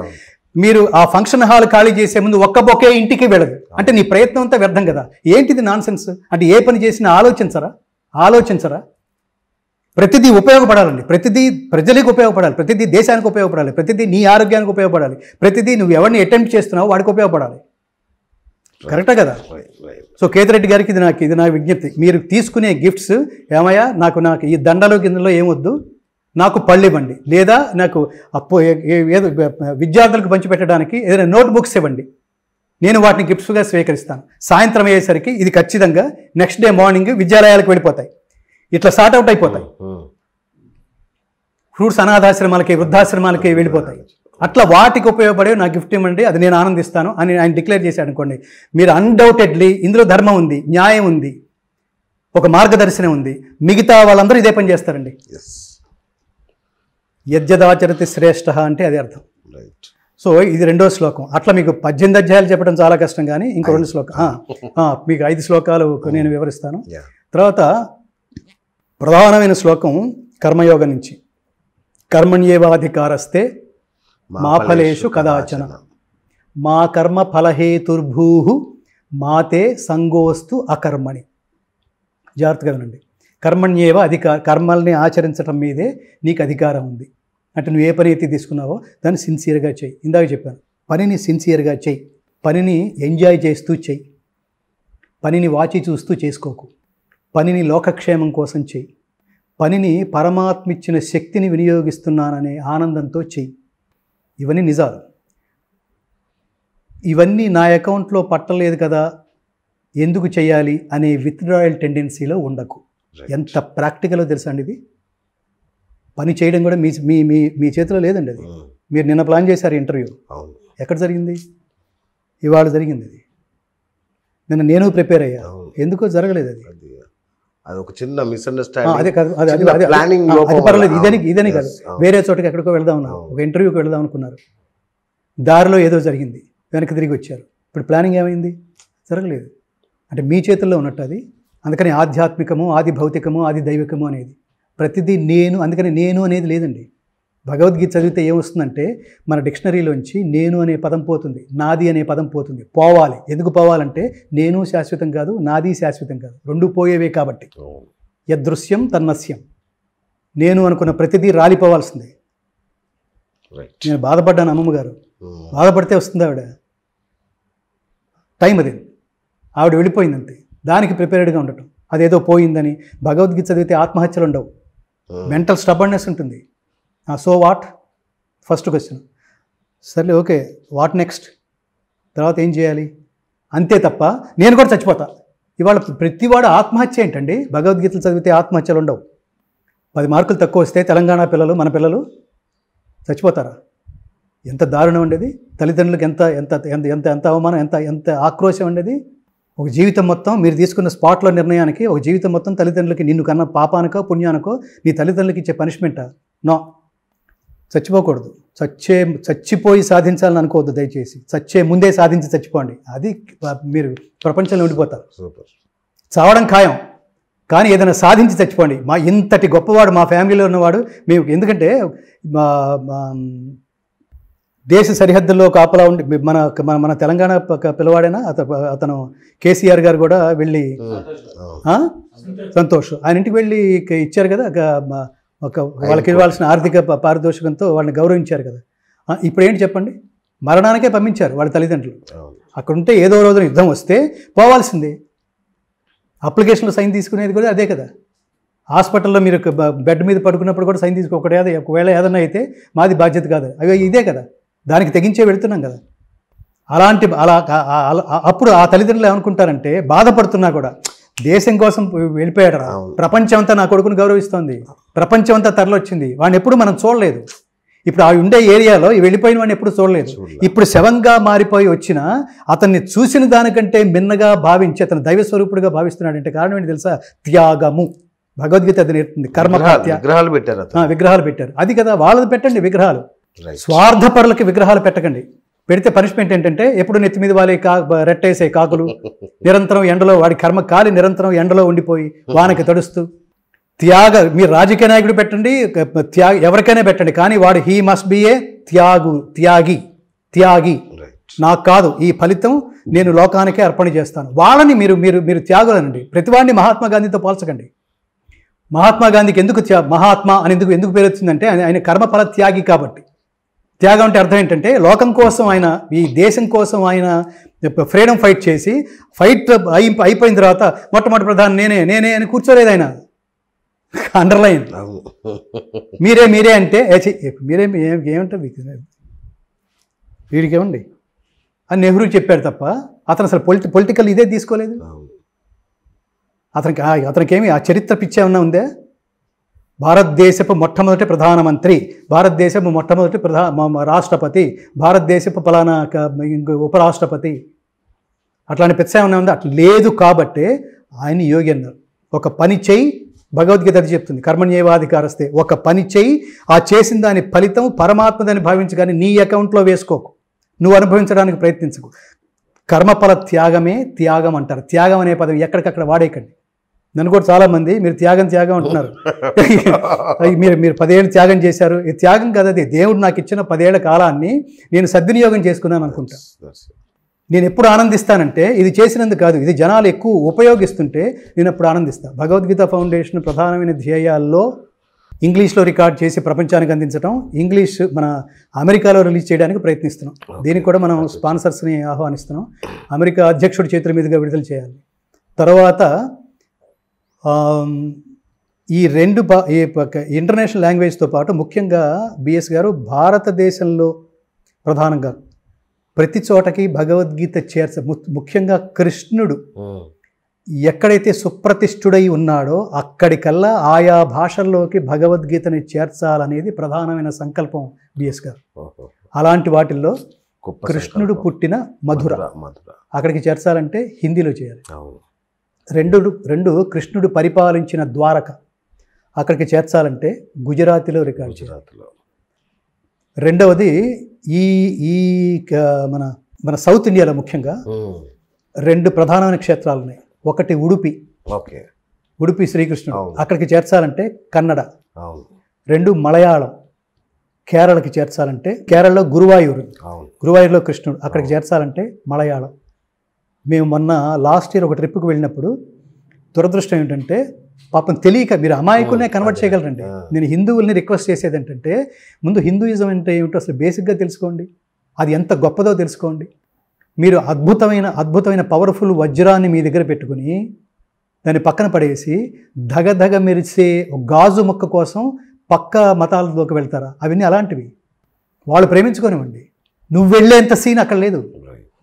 మీరు ఆ ఫంక్షన్ హాల్ ఖాళీ చేసే ముందు ఒక్క బొకే ఇంటికి వెళ్ళదు అంటే నీ ప్రయత్నం అంతా వ్యర్థం కదా ఏంటిది నాన్ అంటే ఏ పని చేసినా ఆలోచించరా ఆలోచించరా ప్రతిదీ ఉపయోగపడాలండి ప్రతిదీ ప్రజలకు ఉపయోగపడాలి ప్రతిదీ దేశానికి ఉపయోగపడాలి ప్రతిదీ నీ ఆరోగ్యానికి ఉపయోగపడాలి ప్రతిదీ నువ్వు ఎవరిని అటెంప్ట్ చేస్తున్నావు వాడికి ఉపయోగపడాలి కరెక్టా కదా సో కేతిరెడ్డి గారికి ఇది నాకు ఇది నా విజ్ఞప్తి మీరు తీసుకునే గిఫ్ట్స్ ఏమయ్యా నాకు నాకు ఈ దండలో గిన్నెలో ఏమొద్దు నాకు పళ్ళు ఇవ్వండి లేదా నాకు అప్పు ఏదో విద్యార్థులకు పంచిపెట్టడానికి ఏదైనా నోట్బుక్స్ ఇవ్వండి నేను వాటిని గిఫ్ట్స్గా స్వీకరిస్తాను సాయంత్రం అయ్యేసరికి ఇది ఖచ్చితంగా నెక్స్ట్ డే మార్నింగ్ విద్యాలయాలకు వెళ్ళిపోతాయి ఇట్లా స్టార్ట్ అవుట్ అయిపోతాయి ఫ్రూట్స్ అనాథాశ్రమాలకి వృద్ధాశ్రమాలకి వెళ్ళిపోతాయి అట్లా వాటికి ఉపయోగపడే నా గిఫ్ట్ ఇవ్వండి అది నేను ఆనందిస్తాను అని ఆయన డిక్లేర్ చేశాడు అనుకోండి మీరు అన్డౌటెడ్లీ ఇందులో ధర్మం ఉంది న్యాయం ఉంది ఒక మార్గదర్శనం ఉంది మిగతా వాళ్ళందరూ ఇదే పని చేస్తారండి యజ్జదాచరతి శ్రేష్ఠ అంటే అదే అర్థం సో ఇది రెండో శ్లోకం అట్లా మీకు పద్దెనిమిది అధ్యాయాలు చెప్పడం చాలా కష్టం కానీ ఇంకో రెండు శ్లోకం మీకు ఐదు శ్లోకాలు నేను వివరిస్తాను తర్వాత ప్రధానమైన శ్లోకం కర్మయోగం నుంచి కర్మణ్యేవాధికారస్తే మా ఫలేషు కదాచన మా కర్మ ఫలహేతుర్భూ మాతే సంగోస్తు అకర్మణి జాగ్రత్తగా వినండి కర్మణ్యేవ అధికార కర్మల్ని ఆచరించడం మీదే నీకు అధికారం ఉంది అంటే నువ్వు ఏ పని అయితే తీసుకున్నావో దాన్ని సిన్సియర్గా చేయి ఇందాక చెప్పాను పనిని సిన్సియర్గా చేయి పనిని ఎంజాయ్ చేస్తూ చేయి పనిని వాచి చూస్తూ చేసుకోకు పనిని లోకక్షేమం కోసం చెయ్యి పనిని పరమాత్మిచ్చిన శక్తిని వినియోగిస్తున్నాననే ఆనందంతో చెయ్యి ఇవన్నీ నిజాలు ఇవన్నీ నా అకౌంట్లో పట్టలేదు కదా ఎందుకు చేయాలి అనే విత్డ్రాయల్ టెండెన్సీలో ఉండకు ఎంత ప్రాక్టికల్ తెలుసా అండి ఇది పని చేయడం కూడా మీ మీ మీ మీ చేతిలో లేదండి అది hmm. మీరు నిన్న ప్లాన్ చేశారు ఇంటర్వ్యూ ఎక్కడ జరిగింది ఇవాళ జరిగింది అది నిన్న నేను ప్రిపేర్ అయ్యా ఎందుకో జరగలేదు అది అది ఒక చిన్న మిస్అండర్స్టాండింగ్ అదే కాదు అది ప్లానింగ్ అది ఇదని కాదు వేరే చోటకి ఎక్కడికో వెళ్దాం ఒక ఇంటర్వ్యూకి వెళ్దాం అనుకున్నారు దారిలో ఏదో జరిగింది వెనక్కి తిరిగి వచ్చారు ఇప్పుడు ప్లానింగ్ ఏమైంది జరగలేదు అంటే మీ చేతుల్లో ఉన్నట్టు అది అందుకని ఆధ్యాత్మికము ఆది భౌతికము ఆది దైవికము అనేది ప్రతిదీ నేను అందుకని నేను అనేది లేదండి భగవద్గీత చదివితే ఏమొస్తుందంటే మన డిక్షనరీలోంచి నేను అనే పదం పోతుంది నాది అనే పదం పోతుంది పోవాలి ఎందుకు పోవాలంటే నేను శాశ్వతం కాదు నాది శాశ్వతం కాదు రెండు పోయేవే కాబట్టి యదృశ్యం తన్నస్యం నేను అనుకున్న ప్రతిదీ రాలిపోవాల్సిందే నేను బాధపడ్డాను అమ్మమ్మ గారు hmm. బాధపడితే వస్తుంది ఆవిడ టైం అది ఆవిడ వెళ్ళిపోయింది అంతే దానికి ప్రిపేర్డ్గా ఉండటం అదేదో పోయిందని భగవద్గీత చదివితే ఆత్మహత్యలు ఉండవు hmm. మెంటల్ స్టబర్నెస్ ఉంటుంది సో వాట్ ఫస్ట్ క్వశ్చన్ సర్లే ఓకే వాట్ నెక్స్ట్ తర్వాత ఏం చేయాలి అంతే తప్ప నేను కూడా చచ్చిపోతా ఇవాళ ప్రతివాడు ఆత్మహత్య ఏంటండి భగవద్గీతలు చదివితే ఆత్మహత్యలు ఉండవు పది మార్కులు తక్కువ వస్తే తెలంగాణ పిల్లలు మన పిల్లలు చచ్చిపోతారా ఎంత దారుణం ఉండేది తల్లిదండ్రులకు ఎంత ఎంత ఎంత ఎంత ఎంత అవమానం ఎంత ఎంత ఆక్రోశం ఉండేది ఒక జీవితం మొత్తం మీరు తీసుకున్న స్పాట్లో నిర్ణయానికి ఒక జీవితం మొత్తం తల్లిదండ్రులకి నిన్ను కన్న పాపానికో పుణ్యానికో నీ తల్లిదండ్రులకి ఇచ్చే పనిష్మెంటా నో చచ్చిపోకూడదు చచ్చే చచ్చిపోయి సాధించాలని అనుకోవద్దు దయచేసి చచ్చే ముందే సాధించి చచ్చిపోండి అది మీరు ప్రపంచంలో ఉండిపోతారు చావడం ఖాయం కానీ ఏదైనా సాధించి చచ్చిపోండి మా ఇంతటి గొప్పవాడు మా ఫ్యామిలీలో ఉన్నవాడు మేము ఎందుకంటే మా దేశ సరిహద్దుల్లో కాపలా ఉండి మన మన మన తెలంగాణ పిల్లవాడైనా అతను కేసీఆర్ గారు కూడా వెళ్ళి సంతోష్ ఆయన ఇంటికి వెళ్ళి ఇచ్చారు కదా ఒక వాళ్ళకి ఇవ్వాల్సిన ఆర్థిక పారితోషికంతో వాళ్ళని గౌరవించారు కదా ఇప్పుడు ఏంటి చెప్పండి మరణానికే పంపించారు వాళ్ళ తల్లిదండ్రులు అక్కడుంటే ఏదో రోజున యుద్ధం వస్తే పోవాల్సిందే అప్లికేషన్లో సైన్ తీసుకునేది కూడా అదే కదా హాస్పిటల్లో మీరు బెడ్ మీద పడుకున్నప్పుడు కూడా సైన్ తీసుకోకూడదు అదే ఒకవేళ ఏదన్నా అయితే మాది బాధ్యత కాదు అవి ఇదే కదా దానికి తెగించే వెళుతున్నాం కదా అలాంటి అలా అప్పుడు ఆ తల్లిదండ్రులు ఏమనుకుంటారంటే బాధపడుతున్నా కూడా దేశం కోసం వెళ్ళిపోయాడు ప్రపంచం అంతా నా కొడుకుని గౌరవిస్తోంది ప్రపంచం అంతా తరలొచ్చింది వాడిని ఎప్పుడు మనం చూడలేదు ఇప్పుడు ఆ ఉండే ఏరియాలో వెళ్ళిపోయిన వాడిని ఎప్పుడు చూడలేదు ఇప్పుడు శవంగా మారిపోయి వచ్చిన అతన్ని చూసిన దానికంటే మిన్నగా భావించి అతను దైవ స్వరూపుడుగా భావిస్తున్నాడు అంటే కారణం ఏంటి తెలుసా త్యాగము భగవద్గీత అది నేర్పుతుంది కర్మ విగ్రహాలు పెట్టారు విగ్రహాలు పెట్టారు అది కదా వాళ్ళది పెట్టండి విగ్రహాలు స్వార్థపరులకి విగ్రహాలు పెట్టకండి పెడితే పనిష్మెంట్ ఏంటంటే ఎప్పుడు నెత్తి మీద వాళ్ళే కా రెట్టేసే కాకులు నిరంతరం ఎండలో వాడి కర్మ కాలి నిరంతరం ఎండలో ఉండిపోయి వానకి తడుస్తూ త్యాగ మీరు రాజకీయ నాయకుడు పెట్టండి త్యాగ ఎవరికైనా పెట్టండి కానీ వాడు హీ మస్ట్ బి ఏ త్యాగు త్యాగి త్యాగి నాకు కాదు ఈ ఫలితం నేను లోకానికే అర్పణ చేస్తాను వాళ్ళని మీరు మీరు మీరు త్యాగులనండి ప్రతివాడిని మహాత్మా గాంధీతో పోల్చకండి మహాత్మా గాంధీకి ఎందుకు త్యా మహాత్మా అని ఎందుకు ఎందుకు పేరు వచ్చిందంటే ఆయన ఆయన కర్మఫల త్యాగి కాబట్టి త్యాగం అంటే అర్థం ఏంటంటే లోకం కోసం ఆయన ఈ దేశం కోసం ఆయన ఫ్రీడమ్ ఫైట్ చేసి ఫైట్ అయి అయిపోయిన తర్వాత మొట్టమొదటి ప్రధాని నేనే నేనే అని కూర్చోలేదు ఆయన అండర్లైన్ మీరే మీరే అంటే మీరే ఏమంటారు వీడికేమండి అని నెహ్రూ చెప్పాడు తప్ప అతను అసలు పొలిటి పొలిటికల్ ఇదే తీసుకోలేదు అతనికి అతనికి ఏమి ఆ చరిత్ర ఏమన్నా ఉందే భారతదేశపు మొట్టమొదటి ప్రధానమంత్రి భారతదేశపు మొట్టమొదటి ప్రధా రాష్ట్రపతి భారతదేశపు ఫలానా ఉపరాష్ట్రపతి అట్లాంటి పెద్ద ఏమన్నా ఉందా అట్లా లేదు కాబట్టి ఆయన యోగి అన్నారు ఒక పని చేయి భగవద్గీత అది చెప్తుంది కర్మణ్యేవాధికారస్తే ఒక పని చేయి ఆ చేసిన దాని ఫలితం పరమాత్మదని భావించి కానీ నీ అకౌంట్లో వేసుకోకు నువ్వు అనుభవించడానికి ప్రయత్నించకు కర్మఫల త్యాగమే త్యాగం అంటారు త్యాగం అనే పదవి ఎక్కడికక్కడ వాడేయకండి నన్ను కూడా చాలామంది మీరు త్యాగం త్యాగం అంటున్నారు మీరు మీరు పదేళ్ళు త్యాగం చేశారు ఈ త్యాగం కదా అది దేవుడు నాకు ఇచ్చిన పదేళ్ల కాలాన్ని నేను సద్వినియోగం చేసుకున్నాను అనుకుంటాను నేను ఎప్పుడు ఆనందిస్తానంటే ఇది చేసినందుకు కాదు ఇది జనాలు ఎక్కువ ఉపయోగిస్తుంటే నేను అప్పుడు ఆనందిస్తాను భగవద్గీత ఫౌండేషన్ ప్రధానమైన ధ్యేయాల్లో ఇంగ్లీష్లో రికార్డ్ చేసి ప్రపంచానికి అందించడం ఇంగ్లీష్ మన అమెరికాలో రిలీజ్ చేయడానికి ప్రయత్నిస్తున్నాం దీనికి కూడా మనం స్పాన్సర్స్ని ఆహ్వానిస్తున్నాం అమెరికా అధ్యక్షుడి చేతుల మీదుగా విడుదల చేయాలి తర్వాత ఈ రెండు ఈ ఇంటర్నేషనల్ లాంగ్వేజ్తో పాటు ముఖ్యంగా బిఎస్ గారు భారతదేశంలో ప్రధానంగా ప్రతి చోటకి భగవద్గీత చేర్చ ముఖ్యంగా కృష్ణుడు ఎక్కడైతే సుప్రతిష్ఠుడై ఉన్నాడో అక్కడికల్లా ఆయా భాషల్లోకి భగవద్గీతని చేర్చాలనేది ప్రధానమైన సంకల్పం బిఎస్ గారు అలాంటి వాటిల్లో కృష్ణుడు పుట్టిన మధుర అక్కడికి చేర్చాలంటే హిందీలో చేయాలి రెండు రెండు కృష్ణుడు పరిపాలించిన ద్వారక అక్కడికి చేర్చాలంటే గుజరాతీలో రికార్డు చేయాలి రెండవది ఈ ఈ మన మన సౌత్ ఇండియాలో ముఖ్యంగా రెండు ప్రధానమైన క్షేత్రాలు ఉన్నాయి ఒకటి ఉడుపి ఓకే ఉడుపి శ్రీకృష్ణుడు అక్కడికి చేర్చాలంటే కన్నడ రెండు మలయాళం కేరళకి చేర్చాలంటే కేరళలో గురువాయూరు గురువాయూరులో కృష్ణుడు అక్కడికి చేర్చాలంటే మలయాళం మేము మొన్న లాస్ట్ ఇయర్ ఒక ట్రిప్కి వెళ్ళినప్పుడు దురదృష్టం ఏంటంటే పాపం తెలియక మీరు అమాయకులనే కన్వర్ట్ చేయగలరండి నేను హిందువుల్ని రిక్వెస్ట్ చేసేది ఏంటంటే ముందు హిందూయిజం అంటే ఏమిటో అసలు బేసిక్గా తెలుసుకోండి అది ఎంత గొప్పదో తెలుసుకోండి మీరు అద్భుతమైన అద్భుతమైన పవర్ఫుల్ వజ్రాన్ని మీ దగ్గర పెట్టుకుని దాన్ని పక్కన పడేసి ధగధగ మెరిసే గాజు మొక్క కోసం పక్క మతాలలోకి వెళ్తారా అవన్నీ అలాంటివి వాళ్ళు ప్రేమించుకోనివ్వండి నువ్వు వెళ్ళేంత సీన్ అక్కడ లేదు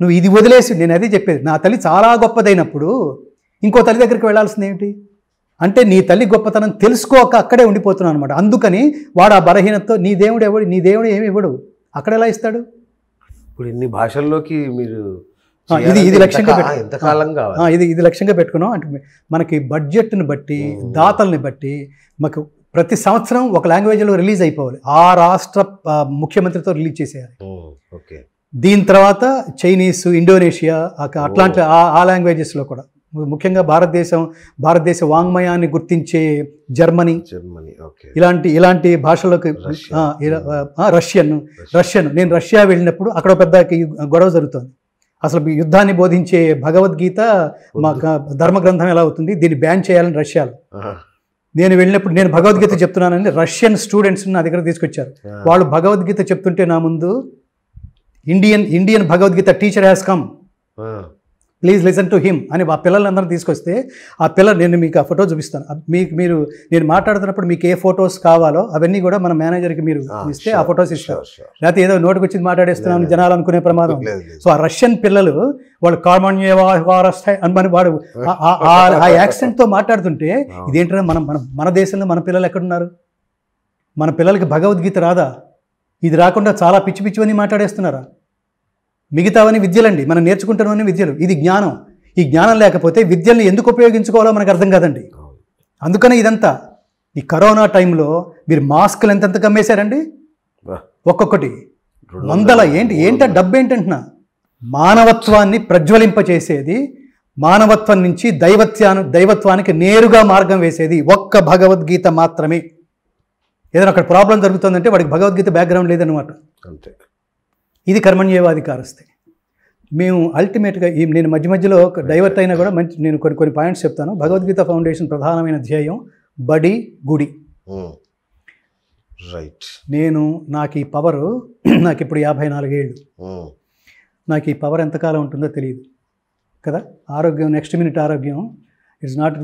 నువ్వు ఇది వదిలేసి నేను అదే చెప్పేది నా తల్లి చాలా గొప్పదైనప్పుడు ఇంకో తల్లి దగ్గరికి వెళ్ళాల్సింది ఏమిటి అంటే నీ తల్లి గొప్పతనం తెలుసుకోక అక్కడే ఉండిపోతున్నావు అనమాట అందుకని వాడు ఆ బలహీనతతో నీ దేవుడు ఎవడు నీ దేవుడు ఏమి ఇవ్వడు అక్కడ ఎలా ఇస్తాడు ఇప్పుడు ఇన్ని భాషల్లోకి మీరు ఇది ఇది లక్ష్యంగా ఎంతకాలంగా ఇది ఇది లక్ష్యంగా పెట్టుకున్నాం అంటే మనకి బడ్జెట్ని బట్టి దాతల్ని బట్టి మాకు ప్రతి సంవత్సరం ఒక లాంగ్వేజ్లో రిలీజ్ అయిపోవాలి ఆ రాష్ట్ర ముఖ్యమంత్రితో రిలీజ్ చేసేయాలి ఓకే దీని తర్వాత చైనీస్ ఇండోనేషియా అట్లాంటి ఆ లాంగ్వేజెస్లో కూడా ముఖ్యంగా భారతదేశం భారతదేశ వాంగ్మయాన్ని గుర్తించే జర్మనీ జర్మనీ ఇలాంటి ఇలాంటి భాషలకు రష్యన్ రష్యన్ నేను రష్యా వెళ్ళినప్పుడు అక్కడ పెద్ద గొడవ జరుగుతుంది అసలు యుద్ధాన్ని బోధించే భగవద్గీత మా ధర్మగ్రంథం ఎలా అవుతుంది దీన్ని బ్యాన్ చేయాలని రష్యాలో నేను వెళ్ళినప్పుడు నేను భగవద్గీత చెప్తున్నానని రష్యన్ స్టూడెంట్స్ని నా దగ్గర తీసుకొచ్చారు వాళ్ళు భగవద్గీత చెప్తుంటే నా ముందు Indian Indian Bhagavad Gita teacher has come please listen to him అని ఆ పిల్లలందరినీ తీసుకొస్తే ఆ పిల్లలు నేను మీకు ఆ ఫోటో చూపిస్తాను మీకు మీరు నేను మాట్లాడుతున్నప్పుడు మీకు ఏ ఫొటోస్ కావాలో అవన్నీ కూడా మన మేనేజర్కి మీరు ఇస్తే ఆ ఫొటోస్ ఇస్తారు లేకపోతే ఏదో నోటికి వచ్చింది మాట్లాడేస్తున్నాను జనాలు అనుకునే ప్రమాదం సో ఆ రష్యన్ పిల్లలు వాళ్ళు కార్మణ్య అని వాడు ఆ యాక్సిడెంట్తో మాట్లాడుతుంటే ఇదేంటంటే మనం మన మన దేశంలో మన పిల్లలు ఎక్కడున్నారు మన పిల్లలకి భగవద్గీత రాదా ఇది రాకుండా చాలా పిచ్చి పిచ్చి అని మాట్లాడేస్తున్నారా మిగతావని విద్యలండి మనం నేర్చుకుంటున్నవన్నీ విద్యలు ఇది జ్ఞానం ఈ జ్ఞానం లేకపోతే విద్యల్ని ఎందుకు ఉపయోగించుకోవాలో మనకు అర్థం కాదండి అందుకనే ఇదంతా ఈ కరోనా టైంలో మీరు మాస్కులు ఎంతెంత కమ్మేశారండి ఒక్కొక్కటి వందల ఏంటి ఏంట డబ్బు ఏంటంటున్నా మానవత్వాన్ని ప్రజ్వలింపచేసేది మానవత్వం నుంచి దైవత్యాను దైవత్వానికి నేరుగా మార్గం వేసేది ఒక్క భగవద్గీత మాత్రమే ఏదైనా అక్కడ ప్రాబ్లం జరుగుతుందంటే వాడికి భగవద్గీత బ్యాక్గ్రౌండ్ లేదనమాట అంతే ఇది కర్మణ్యేవాధికారస్తే మేము అల్టిమేట్గా ఈ నేను మధ్య మధ్యలో ఒక డైవర్ట్ అయినా కూడా మంచి నేను కొన్ని కొన్ని పాయింట్స్ చెప్తాను భగవద్గీత ఫౌండేషన్ ప్రధానమైన ధ్యేయం బడి గుడి రైట్ hmm. నేను నాకు ఈ పవర్ నాకు ఇప్పుడు యాభై నాలుగేళ్ళు hmm. నాకు ఈ పవర్ ఎంతకాలం ఉంటుందో తెలియదు కదా ఆరోగ్యం నెక్స్ట్ మినిట్ ఆరోగ్యం it's not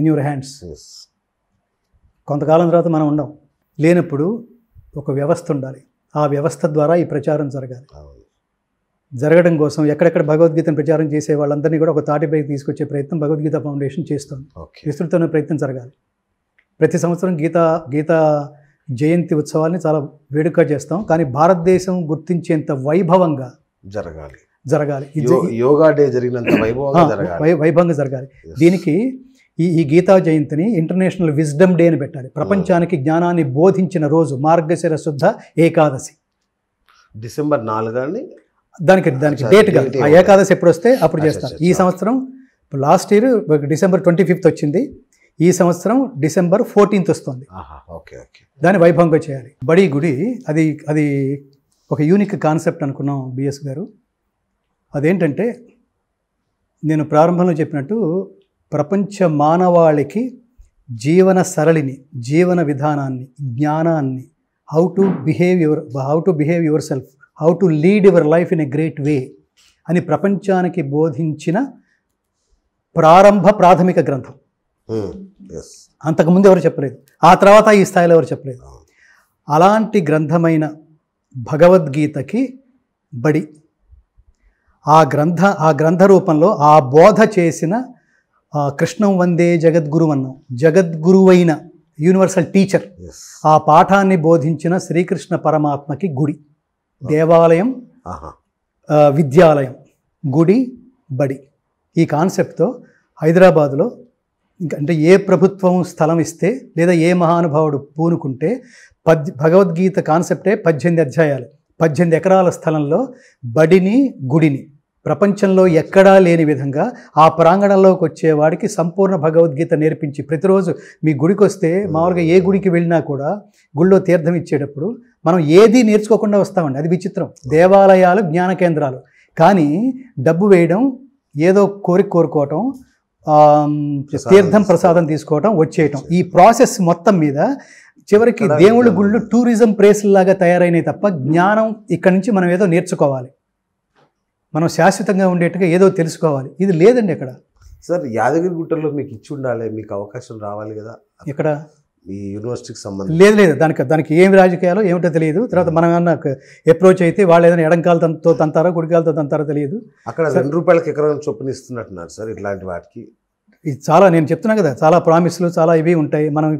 in your hands కొంతకాలం తర్వాత మనం ఉండం లేనప్పుడు ఒక వ్యవస్థ ఉండాలి ఆ వ్యవస్థ ద్వారా ఈ ప్రచారం జరగాలి జరగడం కోసం ఎక్కడెక్కడ భగవద్గీతను ప్రచారం చేసే వాళ్ళందరినీ కూడా ఒక తాటిపైకి తీసుకొచ్చే ప్రయత్నం భగవద్గీత ఫౌండేషన్ చేస్తుంది విస్తృతమైన ప్రయత్నం జరగాలి ప్రతి సంవత్సరం గీత గీత జయంతి ఉత్సవాల్ని చాలా వేడుక చేస్తాం కానీ భారతదేశం గుర్తించేంత వైభవంగా జరగాలి జరగాలి యోగా డే జరిగినంత వైభవంగా వైభవంగా జరగాలి దీనికి ఈ ఈ గీతా జయంతిని ఇంటర్నేషనల్ విజ్డమ్ డే అని పెట్టాలి ప్రపంచానికి జ్ఞానాన్ని బోధించిన రోజు మార్గశిర శుద్ధ ఏకాదశి డిసెంబర్ నాలుగని దానికి దానికి డేట్గా ఆ ఏకాదశి ఎప్పుడు వస్తే అప్పుడు చేస్తారు ఈ సంవత్సరం last year December twenty fifth వచ్చింది ఈ సంవత్సరం డిసెంబర్ ఫోర్టీన్త్ వస్తుంది ఓకే ఓకే దాన్ని వైభవంగా చేయాలి బడి గుడి అది అది ఒక యూనిక్ కాన్సెప్ట్ అనుకున్నాం బిఎస్ గారు అదేంటంటే నేను ప్రారంభంలో చెప్పినట్టు ప్రపంచ మానవాళికి జీవన సరళిని జీవన విధానాన్ని జ్ఞానాన్ని how to behave your how to behave your self how to lead your life in a great way అని ప్రపంచానికి బోధించిన ప్రారంభ ప్రాథమిక గ్రంథం hmm, అంతకుముందు ఎవరు చెప్పలేదు ఆ తర్వాత ఈ స్థాయిలో ఎవరు చెప్పలేదు అలాంటి గ్రంథమైన భగవద్గీతకి బడి ఆ గ్రంథ ఆ గ్రంథ రూపంలో ఆ బోధ చేసిన కృష్ణం వందే జగద్గురు అన్నాం జగద్గురువైన యూనివర్సల్ టీచర్ ఆ పాఠాన్ని బోధించిన శ్రీకృష్ణ పరమాత్మకి గుడి దేవాలయం విద్యాలయం గుడి బడి ఈ కాన్సెప్ట్తో హైదరాబాదులో అంటే ఏ ప్రభుత్వం స్థలం ఇస్తే లేదా ఏ మహానుభావుడు పూనుకుంటే పద్ భగవద్గీత కాన్సెప్టే పద్దెనిమిది అధ్యాయాలు పద్దెనిమిది ఎకరాల స్థలంలో బడిని గుడిని ప్రపంచంలో ఎక్కడా లేని విధంగా ఆ ప్రాంగణంలోకి వచ్చేవాడికి సంపూర్ణ భగవద్గీత నేర్పించి ప్రతిరోజు మీ గుడికి వస్తే మామూలుగా ఏ గుడికి వెళ్ళినా కూడా గుళ్ళో తీర్థం ఇచ్చేటప్పుడు మనం ఏది నేర్చుకోకుండా వస్తామండి అది విచిత్రం దేవాలయాలు జ్ఞాన కేంద్రాలు కానీ డబ్బు వేయడం ఏదో కోరిక కోరుకోవటం తీర్థం ప్రసాదం తీసుకోవటం వచ్చేయటం ఈ ప్రాసెస్ మొత్తం మీద చివరికి దేవుళ్ళ గుళ్ళు టూరిజం లాగా తయారైనాయి తప్ప జ్ఞానం ఇక్కడి నుంచి మనం ఏదో నేర్చుకోవాలి మనం శాశ్వతంగా ఉండేట్టుగా ఏదో తెలుసుకోవాలి ఇది లేదండి ఇక్కడ సార్ యాదగిరి గుట్టల్లో మీకు ఇచ్చి ఉండాలి మీకు అవకాశం రావాలి కదా ఇక్కడ ఈ యూనివర్సిటీకి సంబంధించి లేదు లేదు దానికి దానికి ఏం రాజకీయాలు ఏమిటో తెలియదు తర్వాత hmm. మనం ఏమన్నా అప్రోచ్ అయితే వాళ్ళు ఏదైనా ఎడంకాలతో తంతారో గుడికాలతో తంతారో తెలియదు అక్కడ రెండు రూపాయలకి ఎకరం చొప్పున ఇస్తున్నట్టున్నారు సార్ ఇట్లాంటి వాటికి ఇది చాలా నేను చెప్తున్నాను కదా చాలా ప్రామిస్లు చాలా ఇవి ఉంటాయి మనం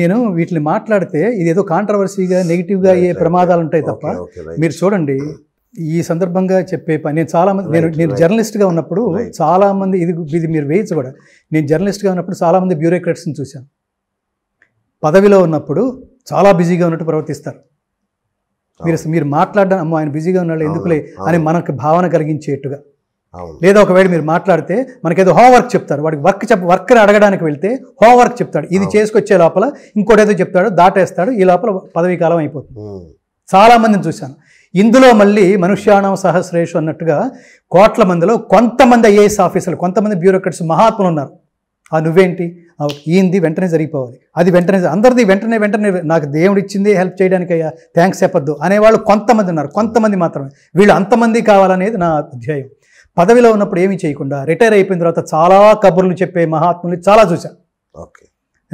నేను వీటిని మాట్లాడితే ఇదేదో కాంట్రవర్సీగా నెగిటివ్గా అయ్యే ప్రమాదాలు ఉంటాయి తప్ప మీరు చూడండి hmm. ఈ సందర్భంగా చెప్పే పని నేను చాలామంది నేను నేను జర్నలిస్ట్గా ఉన్నప్పుడు చాలామంది ఇది ఇది మీరు వేయచ్చు కూడా నేను జర్నలిస్ట్గా ఉన్నప్పుడు చాలామంది బ్యూరోక్రాట్స్ని చూశాను పదవిలో ఉన్నప్పుడు చాలా బిజీగా ఉన్నట్టు ప్రవర్తిస్తారు మీరు మీరు మాట్లాడడం అమ్మో ఆయన బిజీగా ఉన్నాడు ఎందుకులే అని మనకు భావన కలిగించేట్టుగా లేదా ఒకవేళ మీరు మాట్లాడితే మనకేదో హోంవర్క్ చెప్తారు వాడికి వర్క్ చెప్ వర్క్ని అడగడానికి వెళ్తే హోంవర్క్ చెప్తాడు ఇది చేసుకొచ్చే లోపల ఇంకోటేదో చెప్తాడు దాటేస్తాడు ఈ లోపల పదవీ కాలం అయిపోతుంది చాలామందిని చూశాను ఇందులో మళ్ళీ మనుష్యానం సహస్రేషు అన్నట్టుగా కోట్ల మందిలో కొంతమంది ఐఏఎస్ ఆఫీసర్లు కొంతమంది బ్యూరోక్రట్స్ మహాత్ములు ఉన్నారు ఆ నువ్వేంటి ఈంది వెంటనే జరిగిపోవాలి అది వెంటనే అందరిది వెంటనే వెంటనే నాకు దేవుడు ఇచ్చింది హెల్ప్ అయ్యా థ్యాంక్స్ చెప్పొద్దు అనేవాళ్ళు కొంతమంది ఉన్నారు కొంతమంది మాత్రమే వీళ్ళు అంతమంది కావాలనేది నా అధ్యాయం పదవిలో ఉన్నప్పుడు ఏమీ చేయకుండా రిటైర్ అయిపోయిన తర్వాత చాలా కబుర్లు చెప్పే మహాత్ములు చాలా చూశాను ఓకే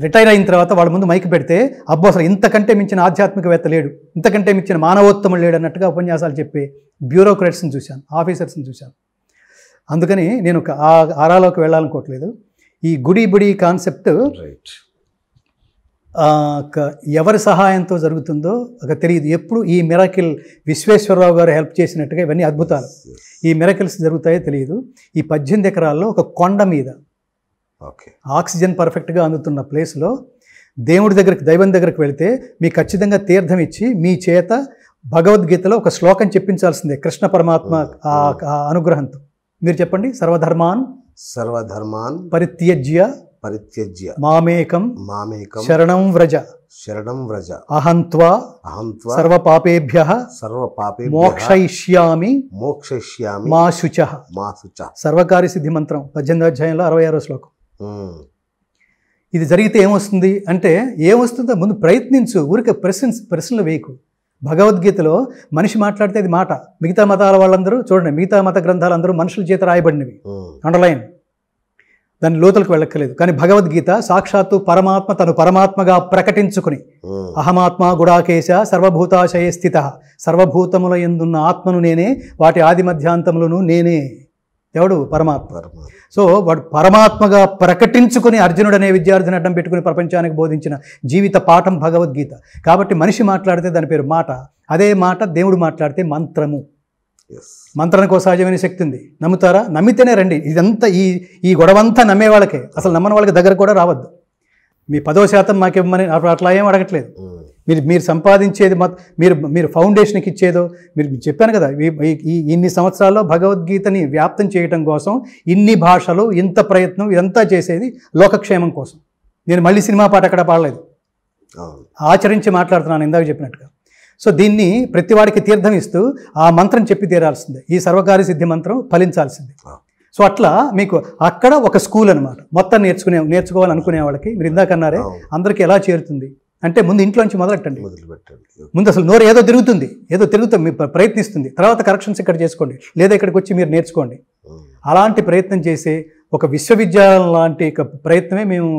రిటైర్ అయిన తర్వాత వాళ్ళ ముందు మైక్ పెడితే అబ్బో అసలు ఇంతకంటే మించిన ఆధ్యాత్మికవేత్త లేడు ఇంతకంటే మించిన మానవోత్తములు లేడు అన్నట్టుగా ఉపన్యాసాలు చెప్పే బ్యూరోక్రాట్స్ని చూశాను ఆఫీసర్స్ని చూశాను అందుకని నేను ఒక ఆరాలోకి వెళ్ళాలనుకోవట్లేదు ఈ గుడి బుడి కాన్సెప్ట్ ఎవరి సహాయంతో జరుగుతుందో ఒక తెలియదు ఎప్పుడు ఈ మిరాకిల్ విశ్వేశ్వరరావు గారు హెల్ప్ చేసినట్టుగా ఇవన్నీ అద్భుతాలు ఈ మిరాకిల్స్ జరుగుతాయో తెలియదు ఈ పద్దెనిమిది ఎకరాల్లో ఒక కొండ మీద ఆక్సిజన్ పర్ఫెక్ట్గా అందుతున్న ప్లేస్లో దేవుడి దగ్గరికి దైవం దగ్గరకు వెళితే మీకు ఖచ్చితంగా తీర్థం ఇచ్చి మీ చేత భగవద్గీతలో ఒక శ్లోకం చెప్పించాల్సిందే కృష్ణ పరమాత్మ అనుగ్రహంతో మీరు చెప్పండి సర్వధర్మాన్ సర్వధర్మాన్ పరిత్యజ్య పరిత్యజ్య మామేకం మామేకం శరణం వ్రజ శరణం వ్రజ అహంత్వా అహంత్వా సర్వ పాపేభ్య సర్వ పాపే మోక్షయిష్యామి మోక్షయిష్యామి మా శుచ మా శుచ సర్వకార్య సిద్ధి మంత్రం పద్దెనిమిది అధ్యాయంలో అరవై ఆరో శ్లోకం ఇది జరిగితే ఏమొస్తుంది అంటే ఏమొస్తుందో ముందు ప్రయత్నించు ఊరికే ప్రశ్న ప్రశ్నలు వేయకు భగవద్గీతలో మనిషి మాట్లాడితే అది మాట మిగతా మతాల వాళ్ళందరూ చూడండి మిగతా మత గ్రంథాలందరూ మనుషుల చేత రాయబడినవి అండర్లైన్ దాని లోతులకు వెళ్ళక్కర్లేదు కానీ భగవద్గీత సాక్షాత్తు పరమాత్మ తను పరమాత్మగా ప్రకటించుకుని అహమాత్మ గుడాకేశ సర్వభూతాశయ స్థిత సర్వభూతముల ఎందున్న ఆత్మను నేనే వాటి ఆది మధ్యాంతములను నేనే ఎవడు పరమాత్మ సో వాడు పరమాత్మగా ప్రకటించుకుని అర్జునుడు అనే విద్యార్థిని అడ్డం పెట్టుకుని ప్రపంచానికి బోధించిన జీవిత పాఠం భగవద్గీత కాబట్టి మనిషి మాట్లాడితే దాని పేరు మాట అదే మాట దేవుడు మాట్లాడితే మంత్రము మంత్రానికి సహజమైన శక్తి ఉంది నమ్ముతారా నమ్మితేనే రండి ఇదంతా ఈ ఈ గొడవంతా నమ్మే వాళ్ళకే అసలు నమ్మని వాళ్ళకి దగ్గర కూడా రావద్దు మీ పదో శాతం మాకు ఇవ్వమని అట్లా ఏం అడగట్లేదు hmm. మీరు మీరు సంపాదించేది మత మీరు మీరు ఫౌండేషన్కి ఇచ్చేదో మీరు చెప్పాను కదా ఈ ఇన్ని సంవత్సరాల్లో భగవద్గీతని వ్యాప్తం చేయటం కోసం ఇన్ని భాషలు ఇంత ప్రయత్నం ఇదంతా చేసేది లోకక్షేమం కోసం నేను మళ్ళీ సినిమా పాట అక్కడ పాడలేదు ఆచరించి మాట్లాడుతున్నాను ఇందాక చెప్పినట్టుగా సో దీన్ని ప్రతివాడికి తీర్థం ఇస్తూ ఆ మంత్రం చెప్పి తీరాల్సిందే ఈ సర్వకారి సిద్ధి మంత్రం ఫలించాల్సిందే సో అట్లా మీకు అక్కడ ఒక స్కూల్ అనమాట మొత్తం నేర్చుకునే నేర్చుకోవాలనుకునే వాళ్ళకి మీరు ఇందాకన్నారే అందరికీ ఎలా చేరుతుంది అంటే ముందు ఇంట్లో నుంచి మొదలెట్టండి మొదలుపెట్టండి ముందు అసలు నోరు ఏదో తిరుగుతుంది ఏదో తిరుగుతుంది ప్రయత్నిస్తుంది తర్వాత కరెక్షన్స్ ఇక్కడ చేసుకోండి లేదా ఇక్కడికి వచ్చి మీరు నేర్చుకోండి అలాంటి ప్రయత్నం చేసే ఒక విశ్వవిద్యాలయం లాంటి ప్రయత్నమే మేము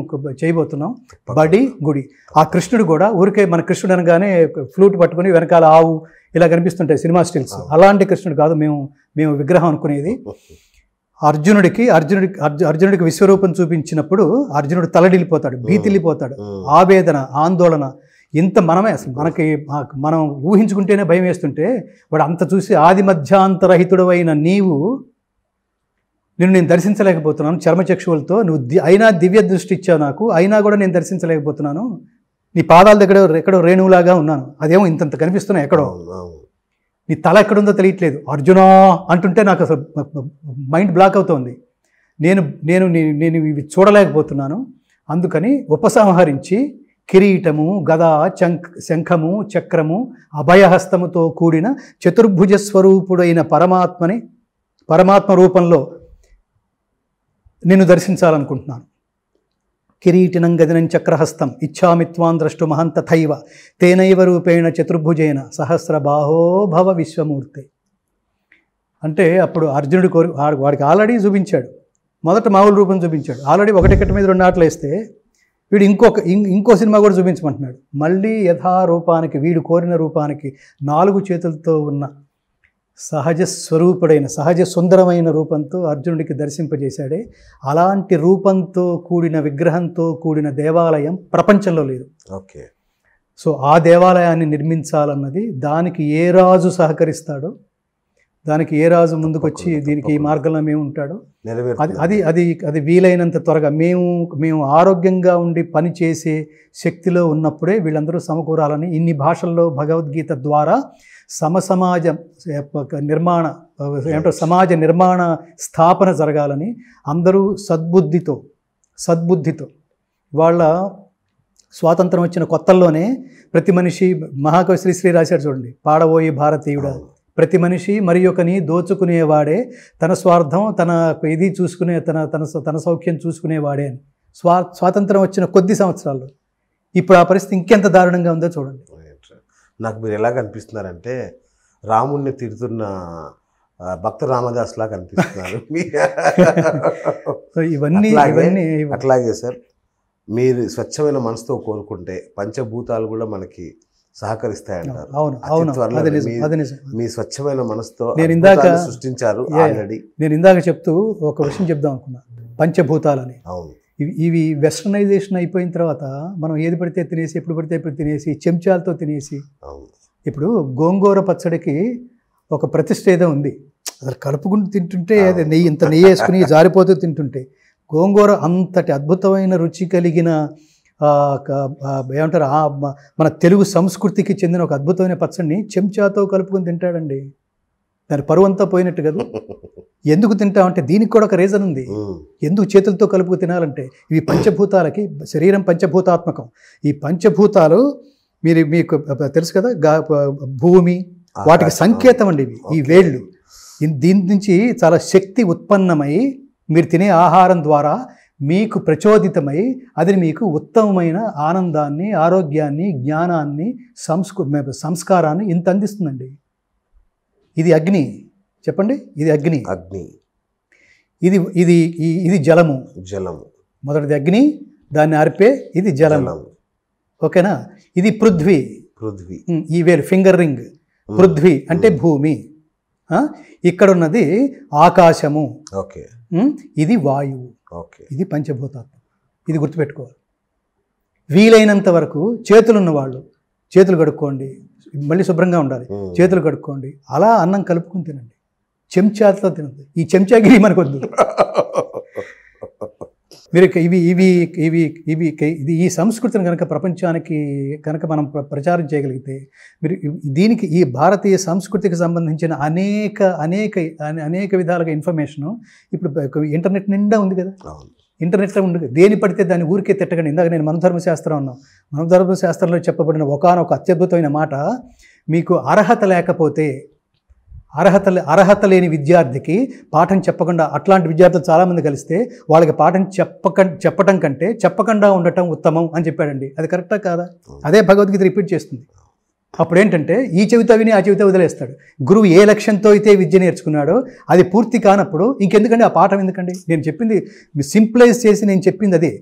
చేయబోతున్నాం బడి గుడి ఆ కృష్ణుడు కూడా ఊరికే మన కృష్ణుడు అనగానే ఫ్లూట్ పట్టుకుని వెనకాల ఆవు ఇలా కనిపిస్తుంటాయి సినిమా స్టిల్స్ అలాంటి కృష్ణుడు కాదు మేము మేము విగ్రహం అనుకునేది అర్జునుడికి అర్జునుడి అర్జునుడికి విశ్వరూపం చూపించినప్పుడు అర్జునుడు తలడిల్లిపోతాడు భీతిల్లిపోతాడు ఆవేదన ఆందోళన ఇంత మనమే అసలు మనకి మనం ఊహించుకుంటేనే భయం వేస్తుంటే వాడు అంత చూసి ఆది మధ్యాంతరహితుడు అయిన నీవు నిన్ను నేను దర్శించలేకపోతున్నాను చర్మచక్షువులతో నువ్వు ది అయినా దివ్య దృష్టి ఇచ్చావు నాకు అయినా కూడా నేను దర్శించలేకపోతున్నాను నీ పాదాల దగ్గర ఎక్కడో రేణువులాగా ఉన్నాను అదేమో ఇంతంత కనిపిస్తున్నాయి ఎక్కడో నీ తల ఎక్కడుందో తెలియట్లేదు అర్జునా అంటుంటే నాకు అసలు మైండ్ బ్లాక్ అవుతోంది నేను నేను నేను ఇవి చూడలేకపోతున్నాను అందుకని ఉపసంహరించి కిరీటము గద చంక్ శంఖము చక్రము అభయహస్తముతో కూడిన చతుర్భుజ స్వరూపుడైన పరమాత్మని పరమాత్మ రూపంలో నేను దర్శించాలనుకుంటున్నాను కిరీటినం గదినం చక్రహస్తం ద్రష్టు మహంత తథైవ తేనైవ రూపేణ చతుర్భుజేన సహస్ర భవ విశ్వమూర్తి అంటే అప్పుడు అర్జునుడు కోరి వాడికి ఆల్రెడీ చూపించాడు మొదట మామూలు రూపం చూపించాడు ఆల్రెడీ ఒకటికటి మీద రెండు ఆటలు వేస్తే వీడు ఇంకొక ఇంకో సినిమా కూడా చూపించమంటున్నాడు మళ్ళీ యథారూపానికి వీడు కోరిన రూపానికి నాలుగు చేతులతో ఉన్న సహజ స్వరూపుడైన సహజ సుందరమైన రూపంతో అర్జునుడికి దర్శింపజేశాడే అలాంటి రూపంతో కూడిన విగ్రహంతో కూడిన దేవాలయం ప్రపంచంలో లేదు ఓకే సో ఆ దేవాలయాన్ని నిర్మించాలన్నది దానికి ఏ రాజు సహకరిస్తాడో దానికి ఏ రాజు ముందుకొచ్చి దీనికి ఈ మార్గంలో మేము ఉంటాడో అది అది అది అది వీలైనంత త్వరగా మేము మేము ఆరోగ్యంగా ఉండి పని చేసే శక్తిలో ఉన్నప్పుడే వీళ్ళందరూ సమకూరాలని ఇన్ని భాషల్లో భగవద్గీత ద్వారా సమసమాజ నిర్మాణ ఏమంటారు సమాజ నిర్మాణ స్థాపన జరగాలని అందరూ సద్బుద్ధితో సద్బుద్ధితో వాళ్ళ స్వాతంత్రం వచ్చిన కొత్తల్లోనే ప్రతి మనిషి మహాకవి శ్రీ రాశాడు చూడండి పాడబోయి భారతీయుడ ప్రతి మనిషి మరి ఒకని దోచుకునేవాడే తన స్వార్థం తన ఇది చూసుకునే తన తన తన సౌఖ్యం చూసుకునేవాడే అని స్వా స్వాతంత్రం వచ్చిన కొద్ది సంవత్సరాల్లో ఇప్పుడు ఆ పరిస్థితి ఇంకెంత దారుణంగా ఉందో చూడండి నాకు మీరు ఎలా కనిపిస్తున్నారంటే రాముణ్ణి తిడుతున్న భక్త రామదాస్ లా కనిపిస్తున్నారు ఇవన్నీ ఇవన్నీ అట్లాగే సార్ మీరు స్వచ్ఛమైన మనసుతో కోరుకుంటే పంచభూతాలు కూడా మనకి సహకరిస్తాయంటారు అవును అవును మీ స్వచ్ఛమైన మనసుతో నేను ఇందాక సృష్టించారు ఆల్రెడీ నేను ఇందాక చెప్తూ ఒక విషయం చెప్దాం అనుకున్నా పంచభూతాలని అవును ఇవి ఇవి వెస్టర్నైజేషన్ అయిపోయిన తర్వాత మనం ఏది పడితే తినేసి ఎప్పుడు పడితే ఎప్పుడు తినేసి చెంచాలతో తినేసి ఇప్పుడు గోంగూర పచ్చడికి ఒక ప్రతిష్ట ఏదో ఉంది అసలు కలుపుకుంటూ తింటుంటే అదే నెయ్యి ఇంత నెయ్యి వేసుకుని జారిపోతూ తింటుంటే గోంగూర అంతటి అద్భుతమైన రుచి కలిగిన ఏమంటారు మన తెలుగు సంస్కృతికి చెందిన ఒక అద్భుతమైన పచ్చడిని చెంచాతో కలుపుకొని తింటాడండి దాని పరువు అంతా పోయినట్టు కదా ఎందుకు తింటామంటే దీనికి కూడా ఒక రీజన్ ఉంది ఎందుకు చేతులతో కలుపు తినాలంటే ఇవి పంచభూతాలకి శరీరం పంచభూతాత్మకం ఈ పంచభూతాలు మీరు మీకు తెలుసు కదా భూమి వాటికి సంకేతం అండి ఇవి ఈ వేళ్ళు దీని నుంచి చాలా శక్తి ఉత్పన్నమై మీరు తినే ఆహారం ద్వారా మీకు ప్రచోదితమై అది మీకు ఉత్తమమైన ఆనందాన్ని ఆరోగ్యాన్ని జ్ఞానాన్ని సంస్కృ సంస్కారాన్ని ఇంత అందిస్తుందండి ఇది అగ్ని చెప్పండి ఇది అగ్ని అగ్ని ఇది ఇది ఇది జలము జలము మొదటిది అగ్ని దాన్ని అర్పే ఇది జలం ఓకేనా ఇది పృథ్వీ పృథ్వీ ఈ వేరు ఫింగర్ రింగ్ పృథ్వీ అంటే భూమి ఇక్కడ ఉన్నది ఆకాశము ఓకే ఇది వాయువు ఓకే ఇది పంచభూతాత్మ ఇది గుర్తుపెట్టుకోవాలి వీలైనంత వరకు చేతులు ఉన్నవాళ్ళు చేతులు కడుక్కోండి మళ్ళీ శుభ్రంగా ఉండాలి చేతులు కడుక్కోండి అలా అన్నం కలుపుకుని తినండి చెంచాతో తినద్దు ఈ చెంచాగిరి వద్దు మీరు ఇవి ఇవి ఇవి ఇవి ఇది ఈ సంస్కృతిని కనుక ప్రపంచానికి కనుక మనం ప్రచారం చేయగలిగితే మీరు దీనికి ఈ భారతీయ సంస్కృతికి సంబంధించిన అనేక అనేక అనేక విధాలుగా ఇన్ఫర్మేషను ఇప్పుడు ఇంటర్నెట్ నిండా ఉంది కదా ఇంటర్నెట్లో ఉండదు దేని పడితే దాన్ని ఊరికే తిట్టకండి ఇందాక నేను మనధర్మ శాస్త్రం మనోధర్మశాస్త్రంలో చెప్పబడిన ఒకనొక అత్యద్భుతమైన మాట మీకు అర్హత లేకపోతే అర్హత అర్హత లేని విద్యార్థికి పాఠం చెప్పకుండా అట్లాంటి విద్యార్థులు చాలామంది కలిస్తే వాళ్ళకి పాఠం చెప్పక చెప్పటం కంటే చెప్పకుండా ఉండటం ఉత్తమం అని చెప్పాడండి అది కరెక్టా కాదా అదే భగవద్గీత రిపీట్ చేస్తుంది అప్పుడు ఏంటంటే ఈ చెవిత విని ఆ చెవిత వదిలేస్తాడు గురువు ఏ లక్ష్యంతో అయితే విద్య నేర్చుకున్నాడో అది పూర్తి కానప్పుడు ఇంకెందుకండి ఆ పాఠం ఎందుకండి నేను చెప్పింది సింప్లైజ్ చేసి నేను చెప్పింది అదే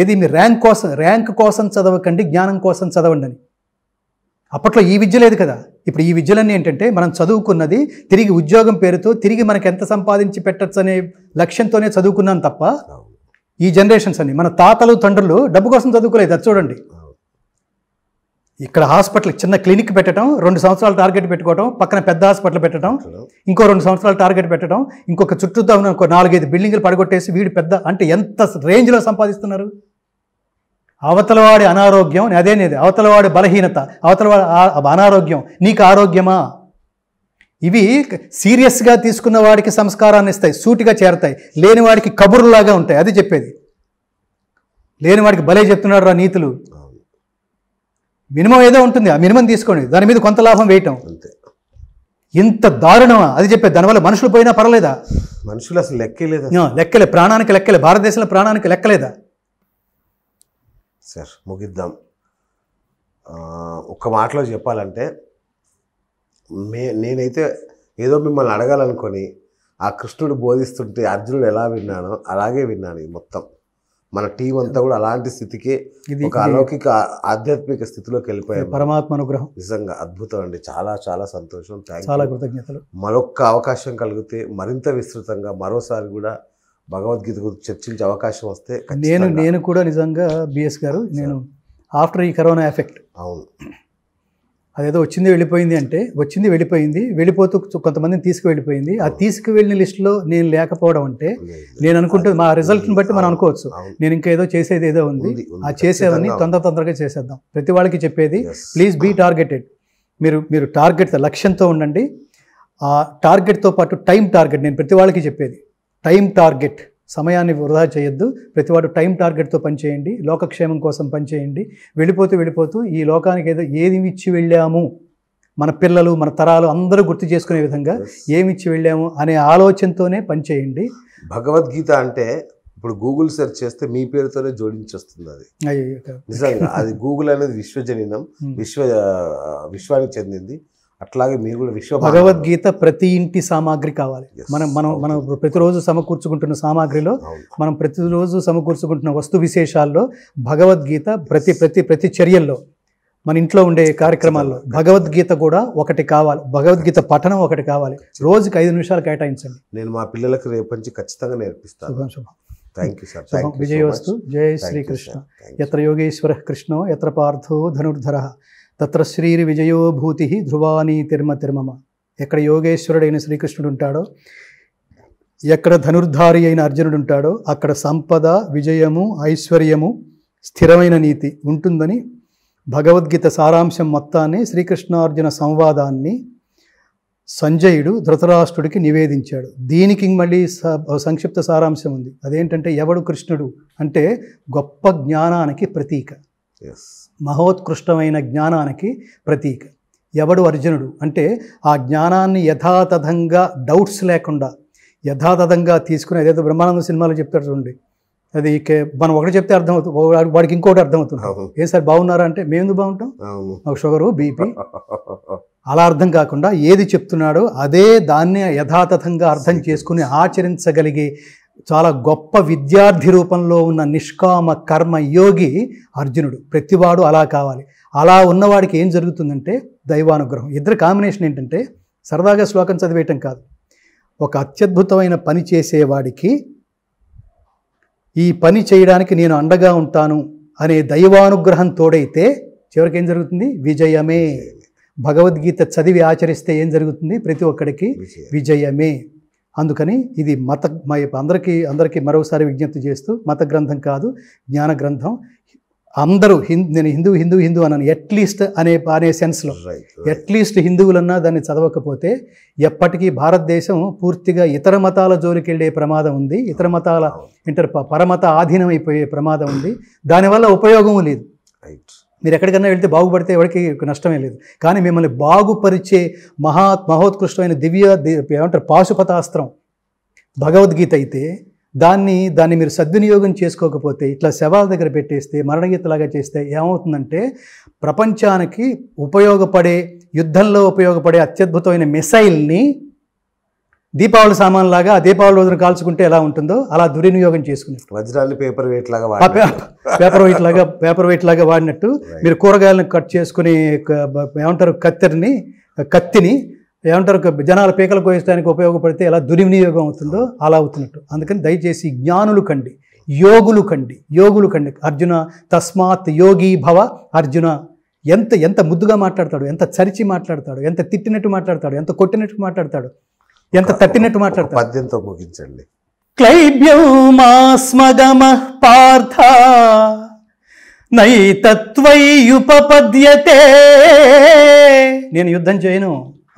ఏది మీ ర్యాంక్ కోసం ర్యాంక్ కోసం చదవకండి జ్ఞానం కోసం చదవండి అని అప్పట్లో ఈ విద్య లేదు కదా ఇప్పుడు ఈ విద్యలన్నీ ఏంటంటే మనం చదువుకున్నది తిరిగి ఉద్యోగం పేరుతో తిరిగి మనకు ఎంత సంపాదించి పెట్టచ్చు అనే లక్ష్యంతోనే చదువుకున్నాను తప్ప ఈ జనరేషన్స్ అన్ని మన తాతలు తండ్రులు డబ్బు కోసం చదువుకోలేదు అది చూడండి ఇక్కడ హాస్పిటల్ చిన్న క్లినిక్ పెట్టడం రెండు సంవత్సరాలు టార్గెట్ పెట్టుకోవడం పక్కన పెద్ద హాస్పిటల్ పెట్టడం ఇంకో రెండు సంవత్సరాలు టార్గెట్ పెట్టడం ఇంకొక చుట్టూతో ఉన్న ఒక నాలుగైదు బిల్డింగ్లు పడగొట్టేసి వీడు పెద్ద అంటే ఎంత రేంజ్లో సంపాదిస్తున్నారు అవతలవాడి అనారోగ్యం అదేనేది అవతలవాడి బలహీనత అవతలవాడి అనారోగ్యం నీకు ఆరోగ్యమా ఇవి సీరియస్గా తీసుకున్న వాడికి సంస్కారాన్ని ఇస్తాయి సూటిగా చేరతాయి లేనివాడికి కబుర్లాగా ఉంటాయి అది చెప్పేది లేనివాడికి భలే చెప్తున్నాడు రా నీతులు మినిమం ఏదో ఉంటుంది ఆ మినిమం తీసుకోండి దాని మీద కొంత లాభం వేయటం అంతే ఇంత దారుణమా అది చెప్పే దానివల్ల మనుషులు పోయినా పర్లేదా మనుషులు అసలు లెక్కలేదు లెక్కలే ప్రాణానికి లెక్కలే భారతదేశంలో ప్రాణానికి లెక్కలేదా సార్ ముగిద్దాం ఒక్క మాటలో చెప్పాలంటే మే నేనైతే ఏదో మిమ్మల్ని అడగాలనుకొని ఆ కృష్ణుడు బోధిస్తుంటే అర్జునుడు ఎలా విన్నానో అలాగే విన్నాను మొత్తం మన టీం అంతా కూడా అలాంటి స్థితికే ఒక అలౌకిక ఆధ్యాత్మిక స్థితిలోకి వెళ్ళిపోయాం పరమాత్మ అనుగ్రహం నిజంగా అద్భుతం అండి చాలా చాలా సంతోషం చాలా కృతజ్ఞతలు మరొక అవకాశం కలిగితే మరింత విస్తృతంగా మరోసారి కూడా భగవద్గీత గురించి చర్చించే అవకాశం వస్తే నేను నేను కూడా నిజంగా బిఎస్ గారు నేను ఆఫ్టర్ ఈ కరోనా ఎఫెక్ట్ అవును అదేదో వచ్చింది వెళ్ళిపోయింది అంటే వచ్చింది వెళ్ళిపోయింది వెళ్ళిపోతూ కొంతమందిని తీసుకువెళ్ళిపోయింది ఆ తీసుకువెళ్ళిన లిస్టులో నేను లేకపోవడం అంటే నేను అనుకుంటే మా రిజల్ట్ని బట్టి మనం అనుకోవచ్చు నేను ఇంకా ఏదో చేసేది ఏదో ఉంది ఆ చేసేవని తొందర తొందరగా చేసేద్దాం ప్రతి వాళ్ళకి చెప్పేది ప్లీజ్ బీ టార్గెటెడ్ మీరు మీరు టార్గెట్ లక్ష్యంతో ఉండండి ఆ టార్గెట్తో పాటు టైం టార్గెట్ నేను ప్రతి వాళ్ళకి చెప్పేది టైం టార్గెట్ సమయాన్ని వృధా చేయొద్దు ప్రతివాడు టైం టార్గెట్తో పనిచేయండి లోకక్షేమం కోసం పనిచేయండి వెళ్ళిపోతూ వెళ్ళిపోతూ ఈ లోకానికి ఏదో ఏది ఇచ్చి వెళ్ళాము మన పిల్లలు మన తరాలు అందరూ గుర్తు చేసుకునే విధంగా ఏమిచ్చి వెళ్ళాము అనే ఆలోచనతోనే పనిచేయండి భగవద్గీత అంటే ఇప్పుడు గూగుల్ సెర్చ్ చేస్తే మీ పేరుతోనే జోడించొస్తుంది అది నిజంగా అది గూగుల్ అనేది విశ్వజనీనం విశ్వ విశ్వానికి చెందింది అట్లాగే మీరు కూడా విశ్వ భగవద్గీత ప్రతి ఇంటి సామాగ్రి కావాలి మనం మనం మనం ప్రతిరోజు సమకూర్చుకుంటున్న సామాగ్రిలో మనం ప్రతిరోజు సమకూర్చుకుంటున్న వస్తు విశేషాల్లో భగవద్గీత ప్రతి ప్రతి ప్రతి చర్యల్లో మన ఇంట్లో ఉండే కార్యక్రమాల్లో భగవద్గీత కూడా ఒకటి కావాలి భగవద్గీత పఠనం ఒకటి కావాలి రోజుకి ఐదు నిమిషాలు కేటాయించండి నేను మా పిల్లలకు రేపు నుంచి ఖచ్చితంగా నేర్పిస్తాను శుభం శుభం థ్యాంక్ యూ సార్ జయ శ్రీకృష్ణ ఎత్ర యోగేశ్వర కృష్ణో ఎత్ర పార్థో ధనుర్ధర తత్ర శ్రీ విజయోభూతి ధ్రువాణి తిరుమ తిరుమమ ఎక్కడ యోగేశ్వరుడైన శ్రీకృష్ణుడు ఉంటాడో ఎక్కడ ధనుర్ధారి అయిన అర్జునుడు ఉంటాడో అక్కడ సంపద విజయము ఐశ్వర్యము స్థిరమైన నీతి ఉంటుందని భగవద్గీత సారాంశం మొత్తాన్ని శ్రీకృష్ణార్జున సంవాదాన్ని సంజయుడు ధృతరాష్ట్రుడికి నివేదించాడు దీనికి మళ్ళీ సంక్షిప్త సారాంశం ఉంది అదేంటంటే ఎవడు కృష్ణుడు అంటే గొప్ప జ్ఞానానికి ప్రతీక ఎస్ మహోత్కృష్టమైన జ్ఞానానికి ప్రతీక ఎవడు అర్జునుడు అంటే ఆ జ్ఞానాన్ని యథాతథంగా డౌట్స్ లేకుండా యథాతథంగా తీసుకుని అదేదో బ్రహ్మానంద సినిమాలో చెప్తారు చూడండి అది మనం ఒకటి చెప్తే అర్థమవుతుంది వాడికి ఇంకోటి అర్థమవుతుంది ఏ సార్ బాగున్నారా అంటే మేము బాగుంటాం మాకు షుగరు బీపీ అలా అర్థం కాకుండా ఏది చెప్తున్నాడో అదే దాన్ని యథాతథంగా అర్థం చేసుకుని ఆచరించగలిగే చాలా గొప్ప విద్యార్థి రూపంలో ఉన్న నిష్కామ కర్మ యోగి అర్జునుడు ప్రతివాడు అలా కావాలి అలా ఉన్నవాడికి ఏం జరుగుతుందంటే దైవానుగ్రహం ఇద్దరు కాంబినేషన్ ఏంటంటే సరదాగా శ్లోకం చదివేయటం కాదు ఒక అత్యద్భుతమైన పని చేసేవాడికి ఈ పని చేయడానికి నేను అండగా ఉంటాను అనే దైవానుగ్రహం తోడైతే చివరికి ఏం జరుగుతుంది విజయమే భగవద్గీత చదివి ఆచరిస్తే ఏం జరుగుతుంది ప్రతి ఒక్కడికి విజయమే అందుకని ఇది మత అందరికీ అందరికీ మరోసారి విజ్ఞప్తి చేస్తూ మత గ్రంథం కాదు జ్ఞాన గ్రంథం అందరూ హింద్ నేను హిందూ హిందూ హిందూ అన్నాను అట్లీస్ట్ అనే అనే సెన్స్లో అట్లీస్ట్ హిందువులన్నా దాన్ని చదవకపోతే ఎప్పటికీ భారతదేశం పూర్తిగా ఇతర మతాల జోలికెళ్ళే ప్రమాదం ఉంది ఇతర మతాల ఇంటర్ పరమత ఆధీనం అయిపోయే ప్రమాదం ఉంది దానివల్ల ఉపయోగం లేదు రైట్ మీరు ఎక్కడికైనా వెళ్తే బాగుపడితే ఎవరికి నష్టమే లేదు కానీ మిమ్మల్ని బాగుపరిచే మహా మహోత్కృష్టమైన దివ్య ఏమంటారు పాశుపతాస్త్రం భగవద్గీత అయితే దాన్ని దాన్ని మీరు సద్వినియోగం చేసుకోకపోతే ఇట్లా శవాల దగ్గర పెట్టేస్తే మరణగీతలాగా చేస్తే ఏమవుతుందంటే ప్రపంచానికి ఉపయోగపడే యుద్ధంలో ఉపయోగపడే అత్యద్భుతమైన మిసైల్ని దీపావళి సామాన్ లాగా ఆ దీపావళి రోజున కాల్చుకుంటే ఎలా ఉంటుందో అలా దుర్వినియోగం చేసుకున్నట్టు వజ్రాలు పేపర్ వెయిట్ లాగా పేపర్ వెయిట్ లాగా పేపర్ వెయిట్ లాగా వాడినట్టు మీరు కూరగాయలను కట్ చేసుకుని ఏమంటారు కత్తెరని కత్తిని ఏమంటారు జనాల పీకలు కోయించడానికి ఉపయోగపడితే ఎలా దుర్వినియోగం అవుతుందో అలా అవుతున్నట్టు అందుకని దయచేసి జ్ఞానులు కండి యోగులు కండి యోగులు కండి అర్జున తస్మాత్ యోగి భవ అర్జున ఎంత ఎంత ముద్దుగా మాట్లాడతాడు ఎంత చరిచి మాట్లాడతాడు ఎంత తిట్టినట్టు మాట్లాడతాడు ఎంత కొట్టినట్టు మాట్లాడతాడు ఎంత తట్టినట్టు మాట్లాడతారు పద్యంతో ముగించండి క్లైబ్యౌ మాస్మగమ పార్థ నైతత్వైయుపపద్యతే నేను యుద్ధం చేయను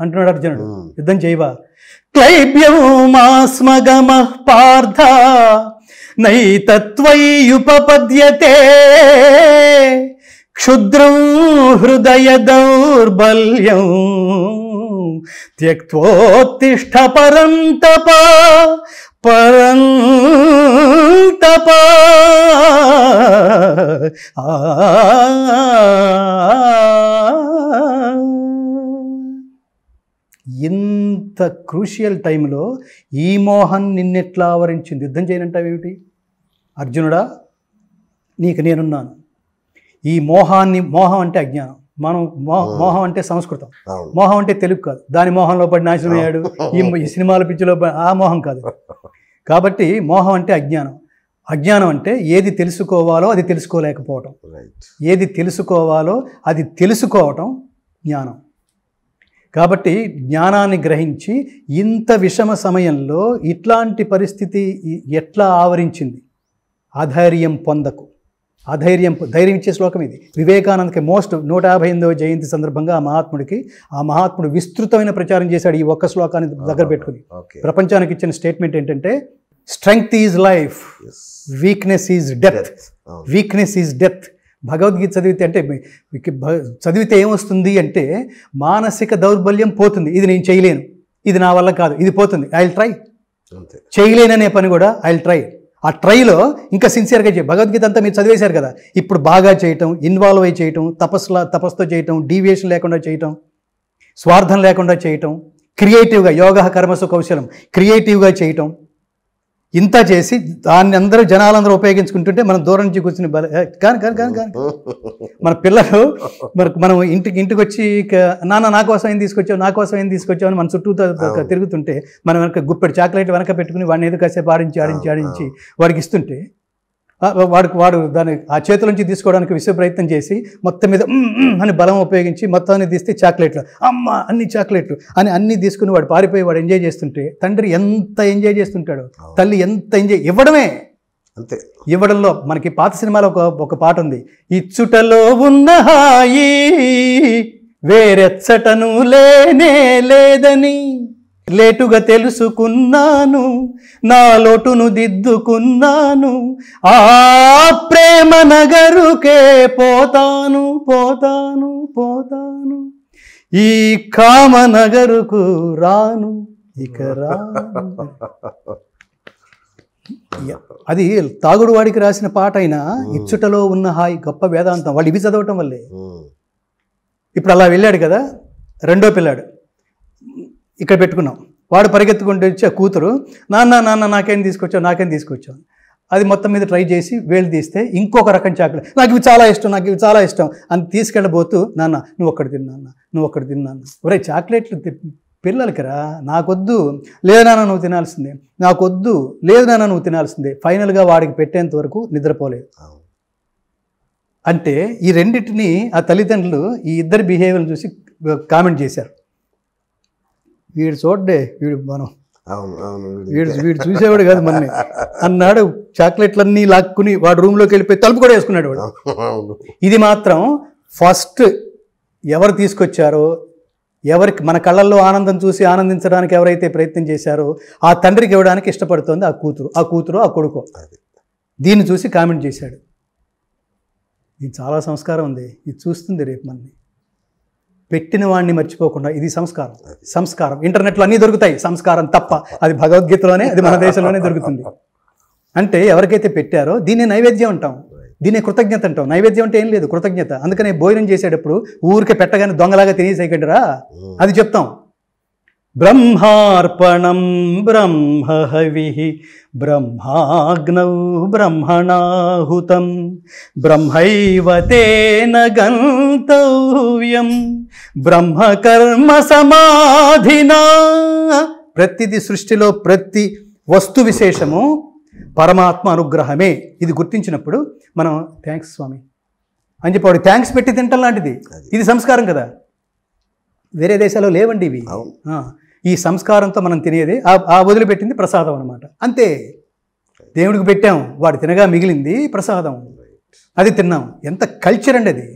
అంటున్నాడు అర్జునుడు యుద్ధం చేయవా క్లైబ్యౌ మాస్మగమ పార్థ నైతత్వైయుపపద్యతే క్షుద్రం హృదయ దౌర్బల్యం త్యక్తోత్తిష్ట పరం తప పరం తప ఇంత క్రూషియల్ టైంలో ఈ మోహన్ నిన్నెట్లా ఆవరించింది యుద్ధం చేయనంటావేమిటి అర్జునుడా నీకు నేనున్నాను ఈ మోహాన్ని మోహం అంటే అజ్ఞానం మనం మోహం అంటే సంస్కృతం మోహం అంటే తెలుగు కాదు దాని మోహంలో పడి నాశనం అయ్యాడు ఈ సినిమాల పిచ్చిలో ఆ మోహం కాదు కాబట్టి మోహం అంటే అజ్ఞానం అజ్ఞానం అంటే ఏది తెలుసుకోవాలో అది తెలుసుకోలేకపోవటం ఏది తెలుసుకోవాలో అది తెలుసుకోవటం జ్ఞానం కాబట్టి జ్ఞానాన్ని గ్రహించి ఇంత విషమ సమయంలో ఇట్లాంటి పరిస్థితి ఎట్లా ఆవరించింది అధైర్యం పొందకు ఆ ధైర్యం ధైర్యం ఇచ్చే శ్లోకం ఇది వివేకానందకి మోస్ట్ నూట యాభై ఎనిమిదవ జయంతి సందర్భంగా ఆ మహాత్ముడికి ఆ మహాత్ముడు విస్తృతమైన ప్రచారం చేశాడు ఈ ఒక్క శ్లోకాన్ని దగ్గర పెట్టుకుని ప్రపంచానికి ఇచ్చిన స్టేట్మెంట్ ఏంటంటే strength is life weakness is death weakness is death Bhagavad Gita చదివితే అంటే చదివితే ఏమొస్తుంది అంటే మానసిక దౌర్బల్యం పోతుంది ఇది నేను చేయలేను ఇది నా వల్ల కాదు ఇది పోతుంది ఐ ట్రై చేయలేననే పని కూడా ఐ ట్రై ఆ ట్రైలో ఇంకా సిన్సియర్గా చేయ భగవద్గీత అంతా మీరు చదివేశారు కదా ఇప్పుడు బాగా చేయటం ఇన్వాల్వ్ అయి చేయటం తపస్సులా తపస్సుతో చేయటం డీవియేషన్ లేకుండా చేయటం స్వార్థం లేకుండా చేయటం క్రియేటివ్గా యోగ కర్మసు కౌశలం క్రియేటివ్గా చేయటం ఇంత చేసి దాన్ని అందరూ జనాలందరూ ఉపయోగించుకుంటుంటే మనం దూరం నుంచి కూర్చుని బల కాని కాని కాని కాని మన పిల్లలు మరి మనం ఇంటికి ఇంటికి వచ్చి నాన్న నా కోసం ఏం తీసుకొచ్చావు నా కోసం ఏం తీసుకొచ్చావు అని మన చుట్టూ తిరుగుతుంటే మనం వెనక గుప్పెడు చాక్లెట్ వెనక పెట్టుకుని వాడిని ఏదో కాసేపు ఆడించి ఆడించి ఆడించి వాడికి ఇస్తుంటే వాడికి వాడు దాన్ని ఆ చేతుల నుంచి తీసుకోవడానికి విశ్వ ప్రయత్నం చేసి మొత్తం మీద అని బలం ఉపయోగించి మొత్తాన్ని తీస్తే చాక్లెట్లు అమ్మ అన్ని చాక్లెట్లు అని అన్నీ తీసుకుని వాడు పారిపోయి వాడు ఎంజాయ్ చేస్తుంటే తండ్రి ఎంత ఎంజాయ్ చేస్తుంటాడు తల్లి ఎంత ఎంజాయ్ ఇవ్వడమే అంతే ఇవ్వడంలో మనకి పాత సినిమాలో ఒక ఒక పాట ఉంది ఇచ్చుటలో ఉన్న హాయి వేరెచ్చటను లేనే లేదని లేటుగా తెలుసుకున్నాను నా లోటును దిద్దుకున్నాను ఆ ప్రేమ నగరుకే పోతాను పోతాను పోతాను ఈ కామ నగరుకు రాను ఇక రా అది తాగుడువాడికి రాసిన పాట అయినా ఇచ్చుటలో ఉన్న హాయి గొప్ప వేదాంతం వాళ్ళు ఇవి చదవటం వల్లే ఇప్పుడు అలా వెళ్ళాడు కదా రెండో పిల్లాడు ఇక్కడ పెట్టుకున్నాం వాడు పరిగెత్తుకుంటూ వచ్చి కూతురు నాన్న నాన్న నాకేం తీసుకొచ్చావు నాకేం తీసుకొచ్చావు అది మొత్తం మీద ట్రై చేసి వేలు తీస్తే ఇంకొక రకం చాక్లెట్ నాకు ఇవి చాలా ఇష్టం నాకు ఇవి చాలా ఇష్టం అని తీసుకెళ్ళబోతూ నాన్న నువ్వు ఒక్కడు తిన్నాన్న నువ్వు ఒక్కడు తిన్నాన్న ఒరే చాక్లెట్లు పిల్లలకి రా నాకొద్దు లేదు నాన్న నువ్వు తినాల్సిందే నాకొద్దు లేదు నాన్న నువ్వు తినాల్సిందే ఫైనల్గా వాడికి పెట్టేంత వరకు నిద్రపోలేదు అంటే ఈ రెండింటినీ ఆ తల్లిదండ్రులు ఈ ఇద్దరి బిహేవియర్ని చూసి కామెంట్ చేశారు వీడు చూడే వీడు మనం వీడు వీడు చూసేవాడు కాదు మన అన్నాడు చాక్లెట్లన్నీ లాక్కుని వాడు రూమ్లోకి వెళ్ళిపోయి తలుపు కూడా వేసుకున్నాడు వాడు ఇది మాత్రం ఫస్ట్ ఎవరు తీసుకొచ్చారో ఎవరికి మన కళ్ళల్లో ఆనందం చూసి ఆనందించడానికి ఎవరైతే ప్రయత్నం చేశారో ఆ తండ్రికి ఇవ్వడానికి ఇష్టపడుతోంది ఆ కూతురు ఆ కూతురు ఆ కొడుకు దీన్ని చూసి కామెంట్ చేశాడు ఇది చాలా సంస్కారం ఉంది ఇది చూస్తుంది రేపు మళ్ళీ పెట్టిన వాడిని మర్చిపోకుండా ఇది సంస్కారం సంస్కారం ఇంటర్నెట్లో అన్నీ దొరుకుతాయి సంస్కారం తప్ప అది భగవద్గీతలోనే అది మన దేశంలోనే దొరుకుతుంది అంటే ఎవరికైతే పెట్టారో దీన్ని నైవేద్యం అంటాం దీన్ని కృతజ్ఞత అంటాం నైవేద్యం అంటే ఏం లేదు కృతజ్ఞత అందుకనే భోజనం చేసేటప్పుడు ఊరికే పెట్టగానే దొంగలాగా రా అది చెప్తాం బ్రహ్మార్పణం బ్రహ్మహవి బ్రహ్మాగ్నౌ బ్రహ్మణాహుతం బ్రహ్మైవ గంతవ్యం బ్రహ్మకర్మ సమాధినా ప్రతిది సృష్టిలో ప్రతి వస్తు విశేషము పరమాత్మ అనుగ్రహమే ఇది గుర్తించినప్పుడు మనం థ్యాంక్స్ స్వామి అని చెప్పాడు థ్యాంక్స్ పెట్టి తింటాం లాంటిది ఇది సంస్కారం కదా వేరే దేశాల్లో లేవండి ఇవి ఈ సంస్కారంతో మనం తినేది ఆ వదిలిపెట్టింది ప్రసాదం అనమాట అంతే దేవుడికి పెట్టాం వాడు తినగా మిగిలింది ప్రసాదం అది తిన్నాం ఎంత కల్చర్ అండి అది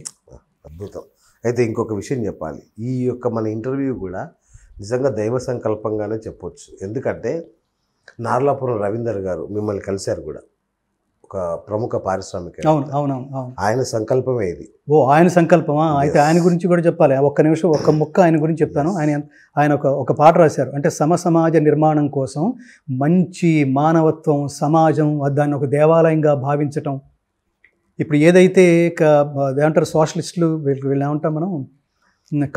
అద్భుతం అయితే ఇంకొక విషయం చెప్పాలి ఈ యొక్క మన ఇంటర్వ్యూ కూడా నిజంగా దైవ సంకల్పంగానే చెప్పొచ్చు ఎందుకంటే నార్లాపురం రవీందర్ గారు మిమ్మల్ని కలిశారు కూడా ఒక ప్రముఖ పారిశ్రామిక అవును అవును ఆయన సంకల్పమే ఇది ఓ ఆయన సంకల్పమా అయితే ఆయన గురించి కూడా చెప్పాలి ఒక్క నిమిషం ఒక్క ముక్క ఆయన గురించి చెప్తాను ఆయన ఆయన ఒక ఒక పాట రాశారు అంటే సమసమాజ నిర్మాణం కోసం మంచి మానవత్వం సమాజం దాన్ని ఒక దేవాలయంగా భావించటం ఇప్పుడు ఏదైతే ఏమంటారు సోషలిస్టులు వీళ్ళు ఏమంటాం మనం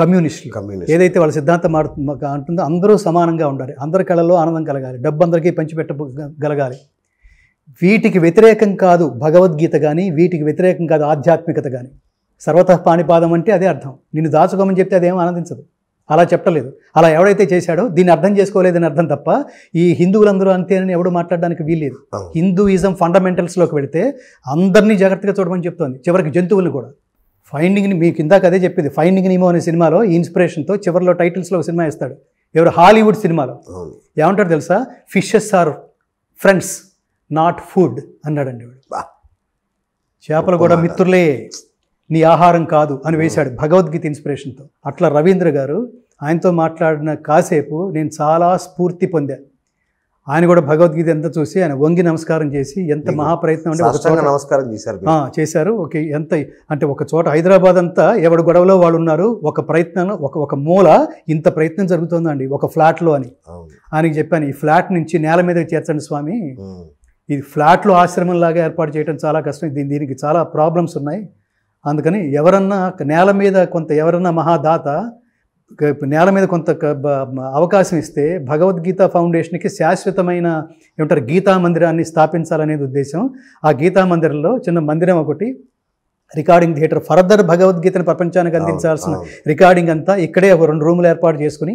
కమ్యూనిస్టులు కమ్యూనిస్ట్ ఏదైతే వాళ్ళ సిద్ధాంతం మారు అంటుందో అందరూ సమానంగా ఉండాలి అందరి కళలో ఆనందం కలగాలి డబ్బు అందరికీ పంచిపెట్ట గలగాలి వీటికి వ్యతిరేకం కాదు భగవద్గీత కానీ వీటికి వ్యతిరేకం కాదు ఆధ్యాత్మికత కానీ సర్వత పాణిపాదం అంటే అదే అర్థం నిన్ను దాచుకోమని చెప్తే అదేం ఆనందించదు అలా చెప్పలేదు అలా ఎవడైతే చేశాడో దీన్ని అర్థం చేసుకోలేదని అర్థం తప్ప ఈ హిందువులందరూ అంతేనని ఎవడు మాట్లాడడానికి వీల్లేదు హిందూయిజం ఫండమెంటల్స్లోకి వెళితే అందరినీ జాగ్రత్తగా చూడమని చెప్తోంది చివరికి జంతువులు కూడా ఫైండింగ్ని మీకు ఇందాక అదే చెప్పింది ఫైండింగ్ నిమో అనే సినిమాలో ఇన్స్పిరేషన్తో చివరిలో టైటిల్స్లో ఒక సినిమా ఇస్తాడు ఎవరు హాలీవుడ్ సినిమాలో ఏమంటారు తెలుసా fishes are friends not food అన్నాడండి వాడు చేపలు కూడా మిత్రులే నీ ఆహారం కాదు అని వేశాడు భగవద్గీత ఇన్స్పిరేషన్తో అట్లా రవీంద్ర గారు ఆయనతో మాట్లాడిన కాసేపు నేను చాలా స్ఫూర్తి పొందా ఆయన కూడా భగవద్గీత ఎంత చూసి ఆయన వంగి నమస్కారం చేసి ఎంత మహాప్రయత్నం అంటే నమస్కారం చేశారు చేశారు ఓకే ఎంత అంటే ఒక చోట హైదరాబాద్ అంతా ఎవడు గొడవలో వాళ్ళు ఉన్నారు ఒక ప్రయత్నం ఒక ఒక మూల ఇంత ప్రయత్నం జరుగుతుందండి ఒక ఫ్లాట్లో అని ఆయనకి చెప్పాను ఈ ఫ్లాట్ నుంచి నేల మీదకి చేర్చండి స్వామి ఇది ఫ్లాట్లు ఆశ్రమంలాగా ఏర్పాటు చేయడం చాలా కష్టం దీని దీనికి చాలా ప్రాబ్లమ్స్ ఉన్నాయి అందుకని ఎవరన్నా నేల మీద కొంత ఎవరన్నా మహాదాత నేల మీద కొంత అవకాశం ఇస్తే భగవద్గీత ఫౌండేషన్కి శాశ్వతమైన ఏమంటారు గీతా మందిరాన్ని స్థాపించాలనేది ఉద్దేశం ఆ గీతా మందిరంలో చిన్న మందిరం ఒకటి రికార్డింగ్ థియేటర్ ఫర్దర్ భగవద్గీతను ప్రపంచానికి అందించాల్సిన రికార్డింగ్ అంతా ఇక్కడే ఒక రెండు రూములు ఏర్పాటు చేసుకుని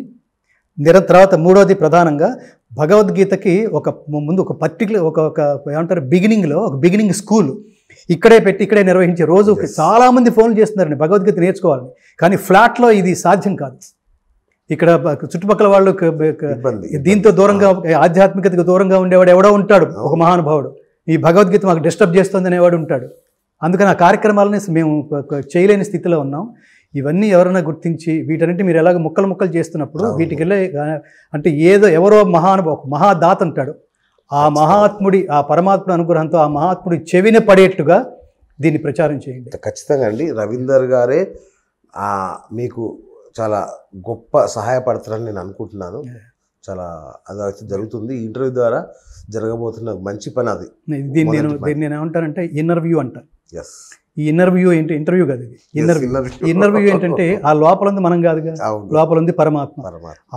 నిర తర్వాత మూడోది ప్రధానంగా భగవద్గీతకి ఒక ముందు ఒక పర్టికులర్ ఒక ఒక ఏమంటారు బిగినింగ్లో ఒక బిగినింగ్ స్కూల్ ఇక్కడే పెట్టి ఇక్కడే నిర్వహించే రోజు చాలామంది ఫోన్లు చేస్తున్నారండి భగవద్గీత నేర్చుకోవాలని కానీ ఫ్లాట్లో ఇది సాధ్యం కాదు ఇక్కడ చుట్టుపక్కల వాళ్ళు దీంతో దూరంగా ఆధ్యాత్మికతకు దూరంగా ఉండేవాడు ఎవడో ఉంటాడు ఒక మహానుభావుడు ఈ భగవద్గీత మాకు డిస్టర్బ్ చేస్తుంది అనేవాడు ఉంటాడు అందుకని ఆ కార్యక్రమాలని మేము చేయలేని స్థితిలో ఉన్నాం ఇవన్నీ ఎవరైనా గుర్తించి వీటన్నిటి మీరు ఎలాగ ముక్కలు ముక్కలు చేస్తున్నప్పుడు వీటికి వెళ్ళే అంటే ఏదో ఎవరో మహానుభావ మహాదాత అంటాడు ఆ మహాత్ముడి ఆ పరమాత్ముడి అనుగ్రహంతో ఆ మహాత్ముడి చెవిన పడేట్టుగా దీన్ని ప్రచారం చేయండి ఖచ్చితంగా అండి రవీందర్ గారే మీకు చాలా గొప్ప సహాయపడతారని నేను అనుకుంటున్నాను చాలా అది అయితే జరుగుతుంది ఇంటర్వ్యూ ద్వారా జరగబోతున్న మంచి పని అది దీన్ని నేను దీన్ని నేను ఏమంటానంటే ఇంటర్వ్యూ అంటాను ఎస్ ఈ ఇన్నర్వ్యూ ఏంటి ఇంటర్వ్యూ కాదు ఇది ఇన్నర్వ్యూ ఇన్నర్వ్యూ ఏంటంటే ఆ లోపలంది మనం కాదుగా లోపలంది పరమాత్మ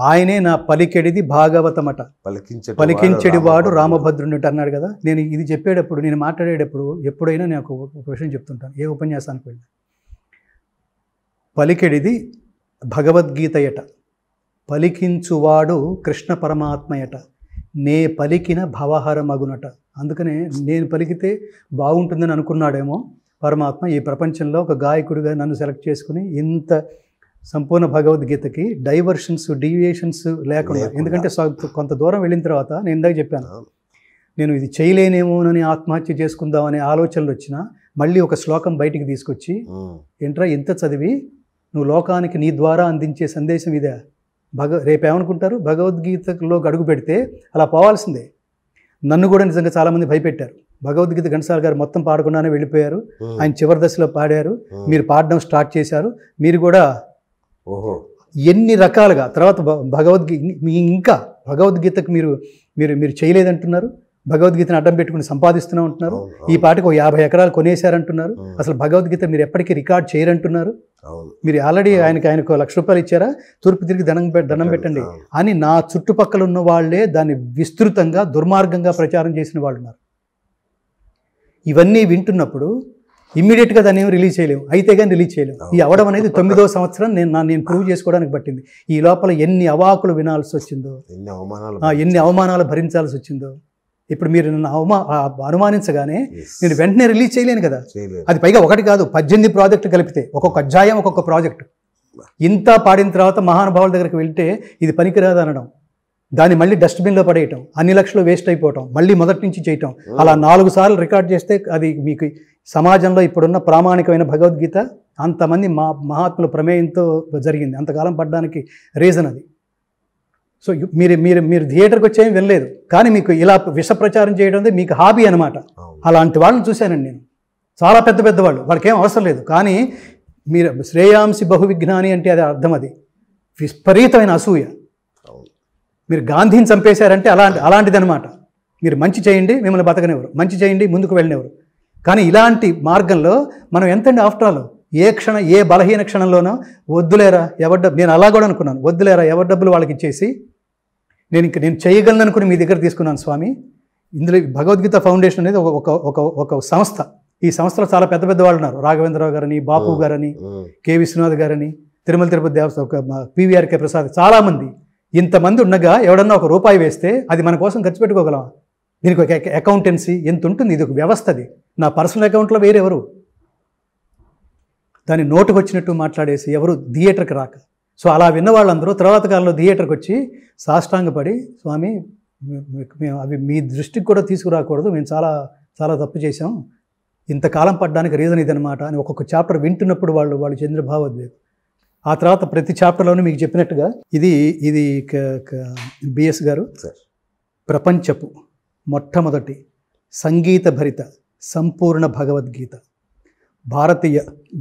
ఆయనే నా పలికెడిది భాగవతమట పలికించే పలికించెడి వాడు రామభద్రుడు అన్నాడు కదా నేను ఇది చెప్పేటప్పుడు నేను మాట్లాడేటప్పుడు ఎప్పుడైనా నేను ఒక విషయం చెప్తుంటాను ఏ ఉపన్యాసానికి వెళ్ళి పలికెడిది భగవద్గీతయట పలికించువాడు కృష్ణ పరమాత్మయట నే పలికిన మగునట అందుకనే నేను పలికితే బాగుంటుందని అనుకున్నాడేమో పరమాత్మ ఈ ప్రపంచంలో ఒక గాయకుడిగా నన్ను సెలెక్ట్ చేసుకుని ఇంత సంపూర్ణ భగవద్గీతకి డైవర్షన్స్ డీవియేషన్స్ లేకుండా ఎందుకంటే కొంత దూరం వెళ్ళిన తర్వాత నేను ఇందాక చెప్పాను నేను ఇది చేయలేనేమోనని ఆత్మహత్య చేసుకుందామనే ఆలోచనలు వచ్చిన మళ్ళీ ఒక శ్లోకం బయటికి తీసుకొచ్చి ఏంట్రా ఇంత చదివి నువ్వు లోకానికి నీ ద్వారా అందించే సందేశం ఇదే భగ రేపేమనుకుంటారు భగవద్గీతలో అడుగు పెడితే అలా పోవాల్సిందే నన్ను కూడా నిజంగా చాలామంది భయపెట్టారు భగవద్గీత ఘంటసాల గారు మొత్తం పాడకుండానే వెళ్ళిపోయారు ఆయన చివరి దశలో పాడారు మీరు పాడడం స్టార్ట్ చేశారు మీరు కూడా ఓహో ఎన్ని రకాలుగా తర్వాత భగవద్గీ ఇంకా భగవద్గీతకు మీరు మీరు మీరు చేయలేదంటున్నారు భగవద్గీతను అడ్డం పెట్టుకుని సంపాదిస్తూనే ఉంటున్నారు ఈ పాటకు ఒక యాభై ఎకరాలు కొనేశారంటున్నారు అసలు భగవద్గీత మీరు ఎప్పటికీ రికార్డ్ చేయరంటున్నారు మీరు ఆల్రెడీ ఆయనకి ఆయనకు లక్ష రూపాయలు ఇచ్చారా తూర్పు తిరిగి ధనం దనం పెట్టండి అని నా చుట్టుపక్కల ఉన్న వాళ్ళే దాన్ని విస్తృతంగా దుర్మార్గంగా ప్రచారం చేసిన వాళ్ళు ఉన్నారు ఇవన్నీ వింటున్నప్పుడు ఇమ్మీడియట్గా దాన్ని ఏం రిలీజ్ చేయలేము అయితే కానీ రిలీజ్ చేయలేము ఈ అవడం అనేది తొమ్మిదో సంవత్సరం నేను నా నేను ప్రూవ్ చేసుకోవడానికి పట్టింది ఈ లోపల ఎన్ని అవాకులు వినాల్సి వచ్చిందో ఎన్ని అవమానాలు ఎన్ని అవమానాలు భరించాల్సి వచ్చిందో ఇప్పుడు మీరు నన్ను అవమా అనుమానించగానే నేను వెంటనే రిలీజ్ చేయలేను కదా అది పైగా ఒకటి కాదు పద్దెనిమిది ప్రాజెక్ట్ కలిపితే ఒక్కొక్క అధ్యాయం ఒక్కొక్క ప్రాజెక్టు ఇంత పాడిన తర్వాత మహానుభావుల దగ్గరికి వెళ్తే ఇది పనికిరాదు అనడం దాన్ని మళ్ళీ డస్ట్బిన్లో పడేయటం అన్ని లక్షలు వేస్ట్ అయిపోవటం మళ్ళీ మొదటి నుంచి చేయటం అలా నాలుగు సార్లు రికార్డ్ చేస్తే అది మీకు సమాజంలో ఇప్పుడున్న ప్రామాణికమైన భగవద్గీత అంతమంది మా మహాత్ముల ప్రమేయంతో జరిగింది అంతకాలం పడ్డానికి రీజన్ అది సో మీరు మీరు మీరు థియేటర్కి వచ్చేమి వెళ్ళలేదు కానీ మీకు ఇలా విష ప్రచారం చేయడం మీకు హాబీ అనమాట అలాంటి వాళ్ళని చూశానండి నేను చాలా పెద్ద పెద్ద వాళ్ళు వాళ్ళకి ఏం అవసరం లేదు కానీ మీరు శ్రేయాంసి బహువిజ్ఞాని అంటే అది అర్థం అది విపరీతమైన అసూయ మీరు గాంధీని చంపేశారంటే అలాంటి అనమాట మీరు మంచి చేయండి మిమ్మల్ని బతకనివ్వరు మంచి చేయండి ముందుకు వెళ్ళినెవరు కానీ ఇలాంటి మార్గంలో మనం ఎంతండి ఆఫ్టర్ ఆల్ ఏ క్షణం ఏ బలహీన క్షణంలోనో వద్దులేరా ఎవరి డబ్బు నేను అలా కూడా అనుకున్నాను వద్దులేరా ఎవరి డబ్బులు వాళ్ళకి ఇచ్చేసి నేను ఇంక నేను చేయగలను అనుకుని మీ దగ్గర తీసుకున్నాను స్వామి ఇందులో భగవద్గీత ఫౌండేషన్ అనేది ఒక ఒక ఒక సంస్థ ఈ సంస్థలో చాలా పెద్ద పెద్ద వాళ్ళు ఉన్నారు రాఘవేంద్రరావు గారని బాపు గారని కె విశ్వనాథ్ గారని తిరుమల తిరుపతి దేవస్థ పివిఆర్కే ప్రసాద్ చాలామంది ఇంతమంది ఉండగా ఎవడన్నా ఒక రూపాయి వేస్తే అది మన కోసం ఖర్చు పెట్టుకోగలం దీనికి ఒక అకౌంటెన్సీ ఎంత ఉంటుంది ఇది ఒక వ్యవస్థ అది నా పర్సనల్ అకౌంట్లో వేరెవరు దాన్ని నోటుకు వచ్చినట్టు మాట్లాడేసి ఎవరు థియేటర్కి రాక సో అలా విన్న వాళ్ళందరూ తర్వాత కాలంలో థియేటర్కి వచ్చి సాష్టాంగపడి స్వామి మేము అవి మీ దృష్టికి కూడా తీసుకురాకూడదు మేము చాలా చాలా తప్పు చేశాం ఇంతకాలం పడ్డానికి రీజన్ ఇదనమాట అని ఒక్కొక్క చాప్టర్ వింటున్నప్పుడు వాళ్ళు వాళ్ళు చెందిన భావోద్వేగం ఆ తర్వాత ప్రతి చాప్టర్లోనూ మీకు చెప్పినట్టుగా ఇది ఇది బిఎస్ గారు ప్రపంచపు మొట్టమొదటి సంగీత భరిత సంపూర్ణ భగవద్గీత భారతీయ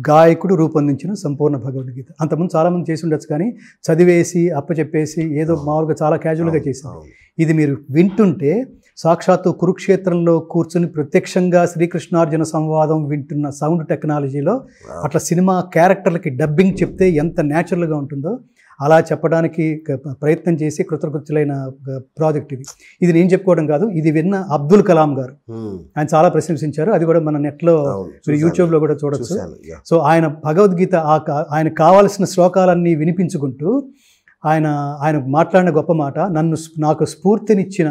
గాయకుడు రూపొందించిన సంపూర్ణ భగవద్గీత అంతకుముందు చాలామంది చేసి ఉండొచ్చు కానీ చదివేసి అప్పచెప్పేసి ఏదో మామూలుగా చాలా క్యాజువల్గా చేసింది ఇది మీరు వింటుంటే సాక్షాత్తు కురుక్షేత్రంలో కూర్చుని ప్రత్యక్షంగా శ్రీకృష్ణార్జున సంవాదం వింటున్న సౌండ్ టెక్నాలజీలో అట్లా సినిమా క్యారెక్టర్లకి డబ్బింగ్ చెప్తే ఎంత న్యాచురల్గా ఉంటుందో అలా చెప్పడానికి ప్రయత్నం చేసి కృతకృత్యులైన ప్రాజెక్ట్ ఇది ఇది నేను చెప్పుకోవడం కాదు ఇది విన్న అబ్దుల్ కలాం గారు hmm. ఆయన చాలా ప్రశంసించారు అది కూడా మన నెట్లో యూట్యూబ్లో కూడా చూడొచ్చు సో ఆయన భగవద్గీత ఆయన కావాల్సిన శ్లోకాలన్నీ వినిపించుకుంటూ ఆయన ఆయన మాట్లాడిన గొప్ప మాట నన్ను నాకు స్ఫూర్తినిచ్చిన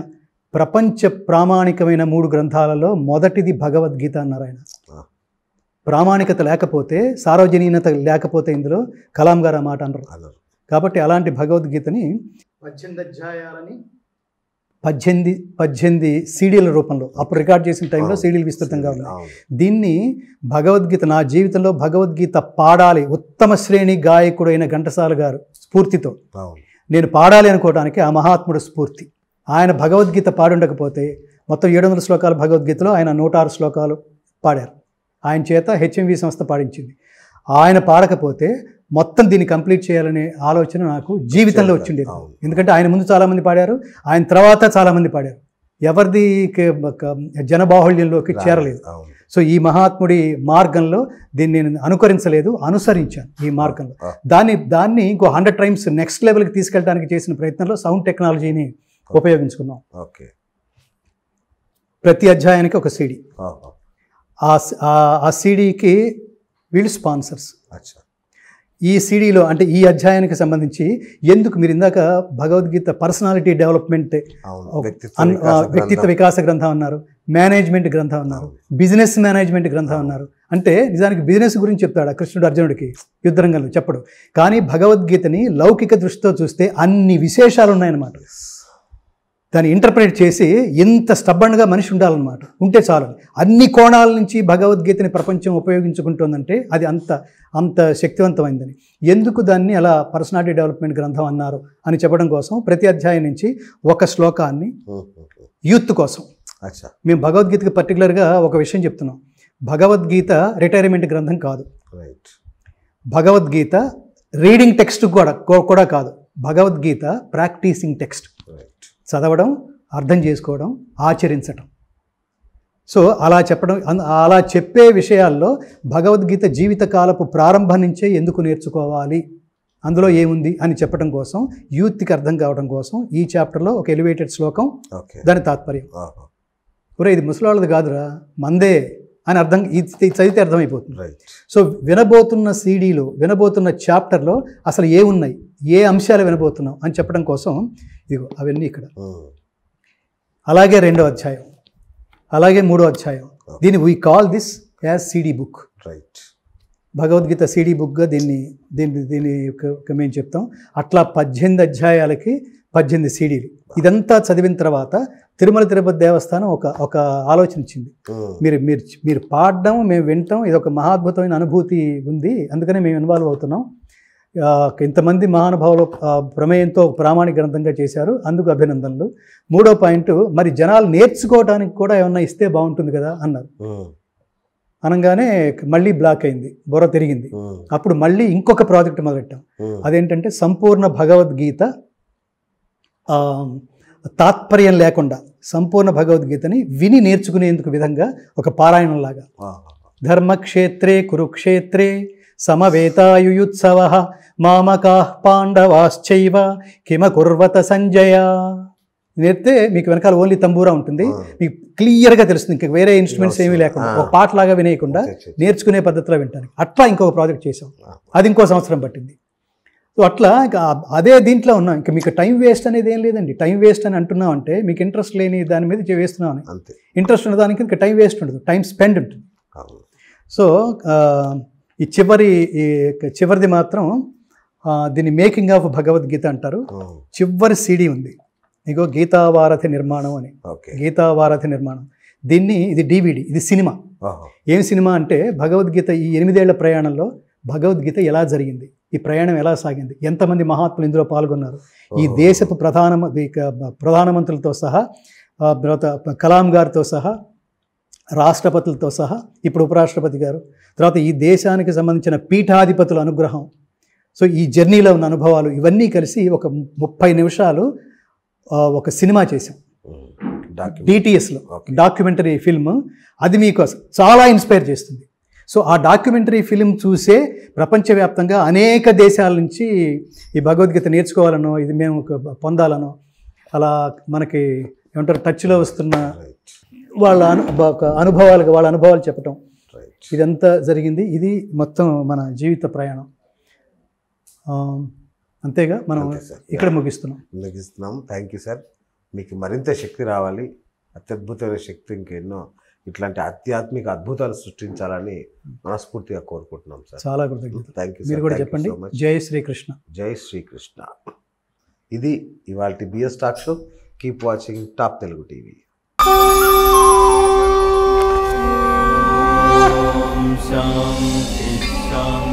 ప్రపంచ ప్రామాణికమైన మూడు గ్రంథాలలో మొదటిది భగవద్గీత అన్నారు ఆయన ప్రామాణికత లేకపోతే సార్వజనీనత లేకపోతే ఇందులో కలాం గారు ఆ మాట అన్నారు కాబట్టి అలాంటి భగవద్గీతని పద్దెనిమిది అధ్యాయాలని పద్దెనిమిది పద్దెనిమిది సీడీల రూపంలో అప్పుడు రికార్డ్ చేసిన టైంలో సీడీలు విస్తృతంగా ఉన్నాయి దీన్ని భగవద్గీత నా జీవితంలో భగవద్గీత పాడాలి ఉత్తమ శ్రేణి గాయకుడైన ఘంటసాల గారు స్ఫూర్తితో నేను పాడాలి అనుకోవడానికి ఆ మహాత్ముడు స్ఫూర్తి ఆయన భగవద్గీత పాడుండకపోతే మొత్తం ఏడు వందల శ్లోకాలు భగవద్గీతలో ఆయన నూట ఆరు శ్లోకాలు పాడారు ఆయన చేత హెచ్ఎంవి సంస్థ పాడించింది ఆయన పాడకపోతే మొత్తం దీన్ని కంప్లీట్ చేయాలనే ఆలోచన నాకు జీవితంలో వచ్చిండేది ఎందుకంటే ఆయన ముందు చాలామంది పాడారు ఆయన తర్వాత చాలామంది పాడారు ఎవరిది జనబాహుళ్యంలోకి చేరలేదు సో ఈ మహాత్ముడి మార్గంలో దీన్ని నేను అనుకరించలేదు అనుసరించాను ఈ మార్గంలో దాన్ని దాన్ని ఇంకో హండ్రెడ్ టైమ్స్ నెక్స్ట్ లెవెల్కి తీసుకెళ్ళడానికి చేసిన ప్రయత్నంలో సౌండ్ టెక్నాలజీని ఉపయోగించుకున్నాం ఓకే ప్రతి అధ్యాయానికి ఒక సీడీ ఆ సీడీకి వీళ్ళు స్పాన్సర్స్ ఈ సిడీలో అంటే ఈ అధ్యాయానికి సంబంధించి ఎందుకు మీరు ఇందాక భగవద్గీత పర్సనాలిటీ డెవలప్మెంట్ వ్యక్తిత్వ వికాస గ్రంథం అన్నారు మేనేజ్మెంట్ గ్రంథం అన్నారు బిజినెస్ మేనేజ్మెంట్ గ్రంథం అన్నారు అంటే నిజానికి బిజినెస్ గురించి చెప్తాడు కృష్ణుడు అర్జునుడికి యుద్ధరంగంలో చెప్పడు కానీ భగవద్గీతని లౌకిక దృష్టితో చూస్తే అన్ని విశేషాలు ఉన్నాయన్నమాట దాన్ని ఇంటర్ప్రిట్ చేసి ఎంత స్టబ్బన్గా మనిషి ఉండాలన్నమాట ఉంటే చాలు అన్ని కోణాల నుంచి భగవద్గీతని ప్రపంచం ఉపయోగించుకుంటుందంటే అది అంత అంత శక్తివంతమైందని ఎందుకు దాన్ని అలా పర్సనాలిటీ డెవలప్మెంట్ గ్రంథం అన్నారు అని చెప్పడం కోసం ప్రతి అధ్యాయం నుంచి ఒక శ్లోకాన్ని యూత్ కోసం మేము భగవద్గీతకి పర్టికులర్గా ఒక విషయం చెప్తున్నాం భగవద్గీత రిటైర్మెంట్ గ్రంథం కాదు భగవద్గీత రీడింగ్ టెక్స్ట్ కూడా కూడా కాదు భగవద్గీత ప్రాక్టీసింగ్ టెక్స్ట్ చదవడం అర్థం చేసుకోవడం ఆచరించటం సో అలా చెప్పడం అలా చెప్పే విషయాల్లో భగవద్గీత జీవితకాలపు ప్రారంభం నుంచే ఎందుకు నేర్చుకోవాలి అందులో ఏముంది అని చెప్పడం కోసం యూత్కి అర్థం కావడం కోసం ఈ చాప్టర్లో ఒక ఎలివేటెడ్ శ్లోకం దాని తాత్పర్యం ఇది ముసలాళ్ళది కాదురా మందే అని అర్థం ఇది చదివితే అర్థమైపోతుంది సో వినబోతున్న సీడీలో వినబోతున్న చాప్టర్లో అసలు ఏ ఉన్నాయి ఏ అంశాలు వినబోతున్నాం అని చెప్పడం కోసం ఇదిగో అవన్నీ ఇక్కడ అలాగే రెండో అధ్యాయం అలాగే మూడో అధ్యాయం దీన్ని we call this as CD book right Bhagavad Gita CD బుక్గా దీన్ని దీన్ని దీని యొక్క మేము చెప్తాం అట్లా పద్దెనిమిది అధ్యాయాలకి పద్దెనిమిది సీడీలు ఇదంతా చదివిన తర్వాత తిరుమల తిరుపతి దేవస్థానం ఒక ఒక ఆలోచన ఇచ్చింది మీరు మీరు మీరు పాడడం మేము వినటం ఇది ఒక మహాద్భుతమైన అనుభూతి ఉంది అందుకనే మేము ఇన్వాల్వ్ అవుతున్నాం ఇంతమంది మహానుభావులు ప్రమేయంతో ప్రామాణిక గ్రంథంగా చేశారు అందుకు అభినందనలు మూడో పాయింట్ మరి జనాలు నేర్చుకోవడానికి కూడా ఏమన్నా ఇస్తే బాగుంటుంది కదా అన్నారు అనగానే మళ్ళీ బ్లాక్ అయింది బుర్ర తిరిగింది అప్పుడు మళ్ళీ ఇంకొక ప్రాజెక్ట్ మొదలెట్టాం అదేంటంటే సంపూర్ణ భగవద్గీత తాత్పర్యం లేకుండా సంపూర్ణ భగవద్గీతని విని నేర్చుకునేందుకు విధంగా ఒక పారాయణంలాగా ధర్మక్షేత్రే కురుక్షేత్రే సమవేతాయుయుత్సవ మామకా పాండవాశ్చైవ కిమకుర్వత సంజయ నేర్తే మీకు వెనకాల ఓన్లీ తంబూరా ఉంటుంది మీకు క్లియర్గా తెలుస్తుంది ఇంకా వేరే ఇన్స్ట్రుమెంట్స్ ఏమీ లేకుండా ఒక పాటలాగా వినేయకుండా నేర్చుకునే పద్ధతిలో వింటాను అట్లా ఇంకొక ప్రాజెక్ట్ చేసాం అది ఇంకో సంవత్సరం పట్టింది సో అట్లా అదే దీంట్లో ఉన్నాం ఇంకా మీకు టైం వేస్ట్ అనేది ఏం లేదండి టైం వేస్ట్ అని అంటున్నాం అంటే మీకు ఇంట్రెస్ట్ లేని దాని మీద వేస్తున్నాం అని అంతే ఇంట్రెస్ట్ ఉన్న దానికి ఇంకా టైం వేస్ట్ ఉండదు టైం స్పెండ్ ఉంటుంది సో ఈ చివరి ఈ చివరిది మాత్రం దీన్ని మేకింగ్ ఆఫ్ భగవద్గీత అంటారు చివరి సీడీ ఉంది ఇగో గీతావారథి నిర్మాణం అని గీతావారథి నిర్మాణం దీన్ని ఇది డివిడి ఇది సినిమా ఏం సినిమా అంటే భగవద్గీత ఈ ఎనిమిదేళ్ల ప్రయాణంలో భగవద్గీత ఎలా జరిగింది ఈ ప్రయాణం ఎలా సాగింది ఎంతమంది మహాత్ములు ఇందులో పాల్గొన్నారు ఈ దేశపు ప్రధాన ప్రధానమంత్రులతో సహా కలాం గారితో సహా రాష్ట్రపతులతో సహా ఇప్పుడు ఉపరాష్ట్రపతి గారు తర్వాత ఈ దేశానికి సంబంధించిన పీఠాధిపతుల అనుగ్రహం సో ఈ జర్నీలో ఉన్న అనుభవాలు ఇవన్నీ కలిసి ఒక ముప్పై నిమిషాలు ఒక సినిమా చేశాం డిటిఎస్లో డాక్యుమెంటరీ ఫిల్మ్ అది మీకు చాలా ఇన్స్పైర్ చేస్తుంది సో ఆ డాక్యుమెంటరీ ఫిలిం చూసే ప్రపంచవ్యాప్తంగా అనేక దేశాల నుంచి ఈ భగవద్గీత నేర్చుకోవాలనో ఇది మేము పొందాలనో అలా మనకి ఏమంటారు టచ్లో వస్తున్న వాళ్ళ అనుభవాలు వాళ్ళ అనుభవాలు చెప్పటం ఇదంతా జరిగింది ఇది మొత్తం మన జీవిత ప్రయాణం అంతేగా మనం ఇక్కడ ముగిస్తున్నాం ముగిస్తున్నాం థ్యాంక్ యూ సార్ మీకు మరింత శక్తి రావాలి అత్యద్భుతమైన శక్తి ఇంకెన్నో ఇట్లాంటి ఆధ్యాత్మిక అద్భుతాలు సృష్టించాలని మనస్ఫూర్తిగా కోరుకుంటున్నాం సార్ చాలా కృతజ్ఞతలు థ్యాంక్ యూ మీరు కూడా చెప్పండి జై శ్రీకృష్ణ జై శ్రీకృష్ణ ఇది ఇవాళ BS talk show keep watching top Telugu TV శాంతి శాంతి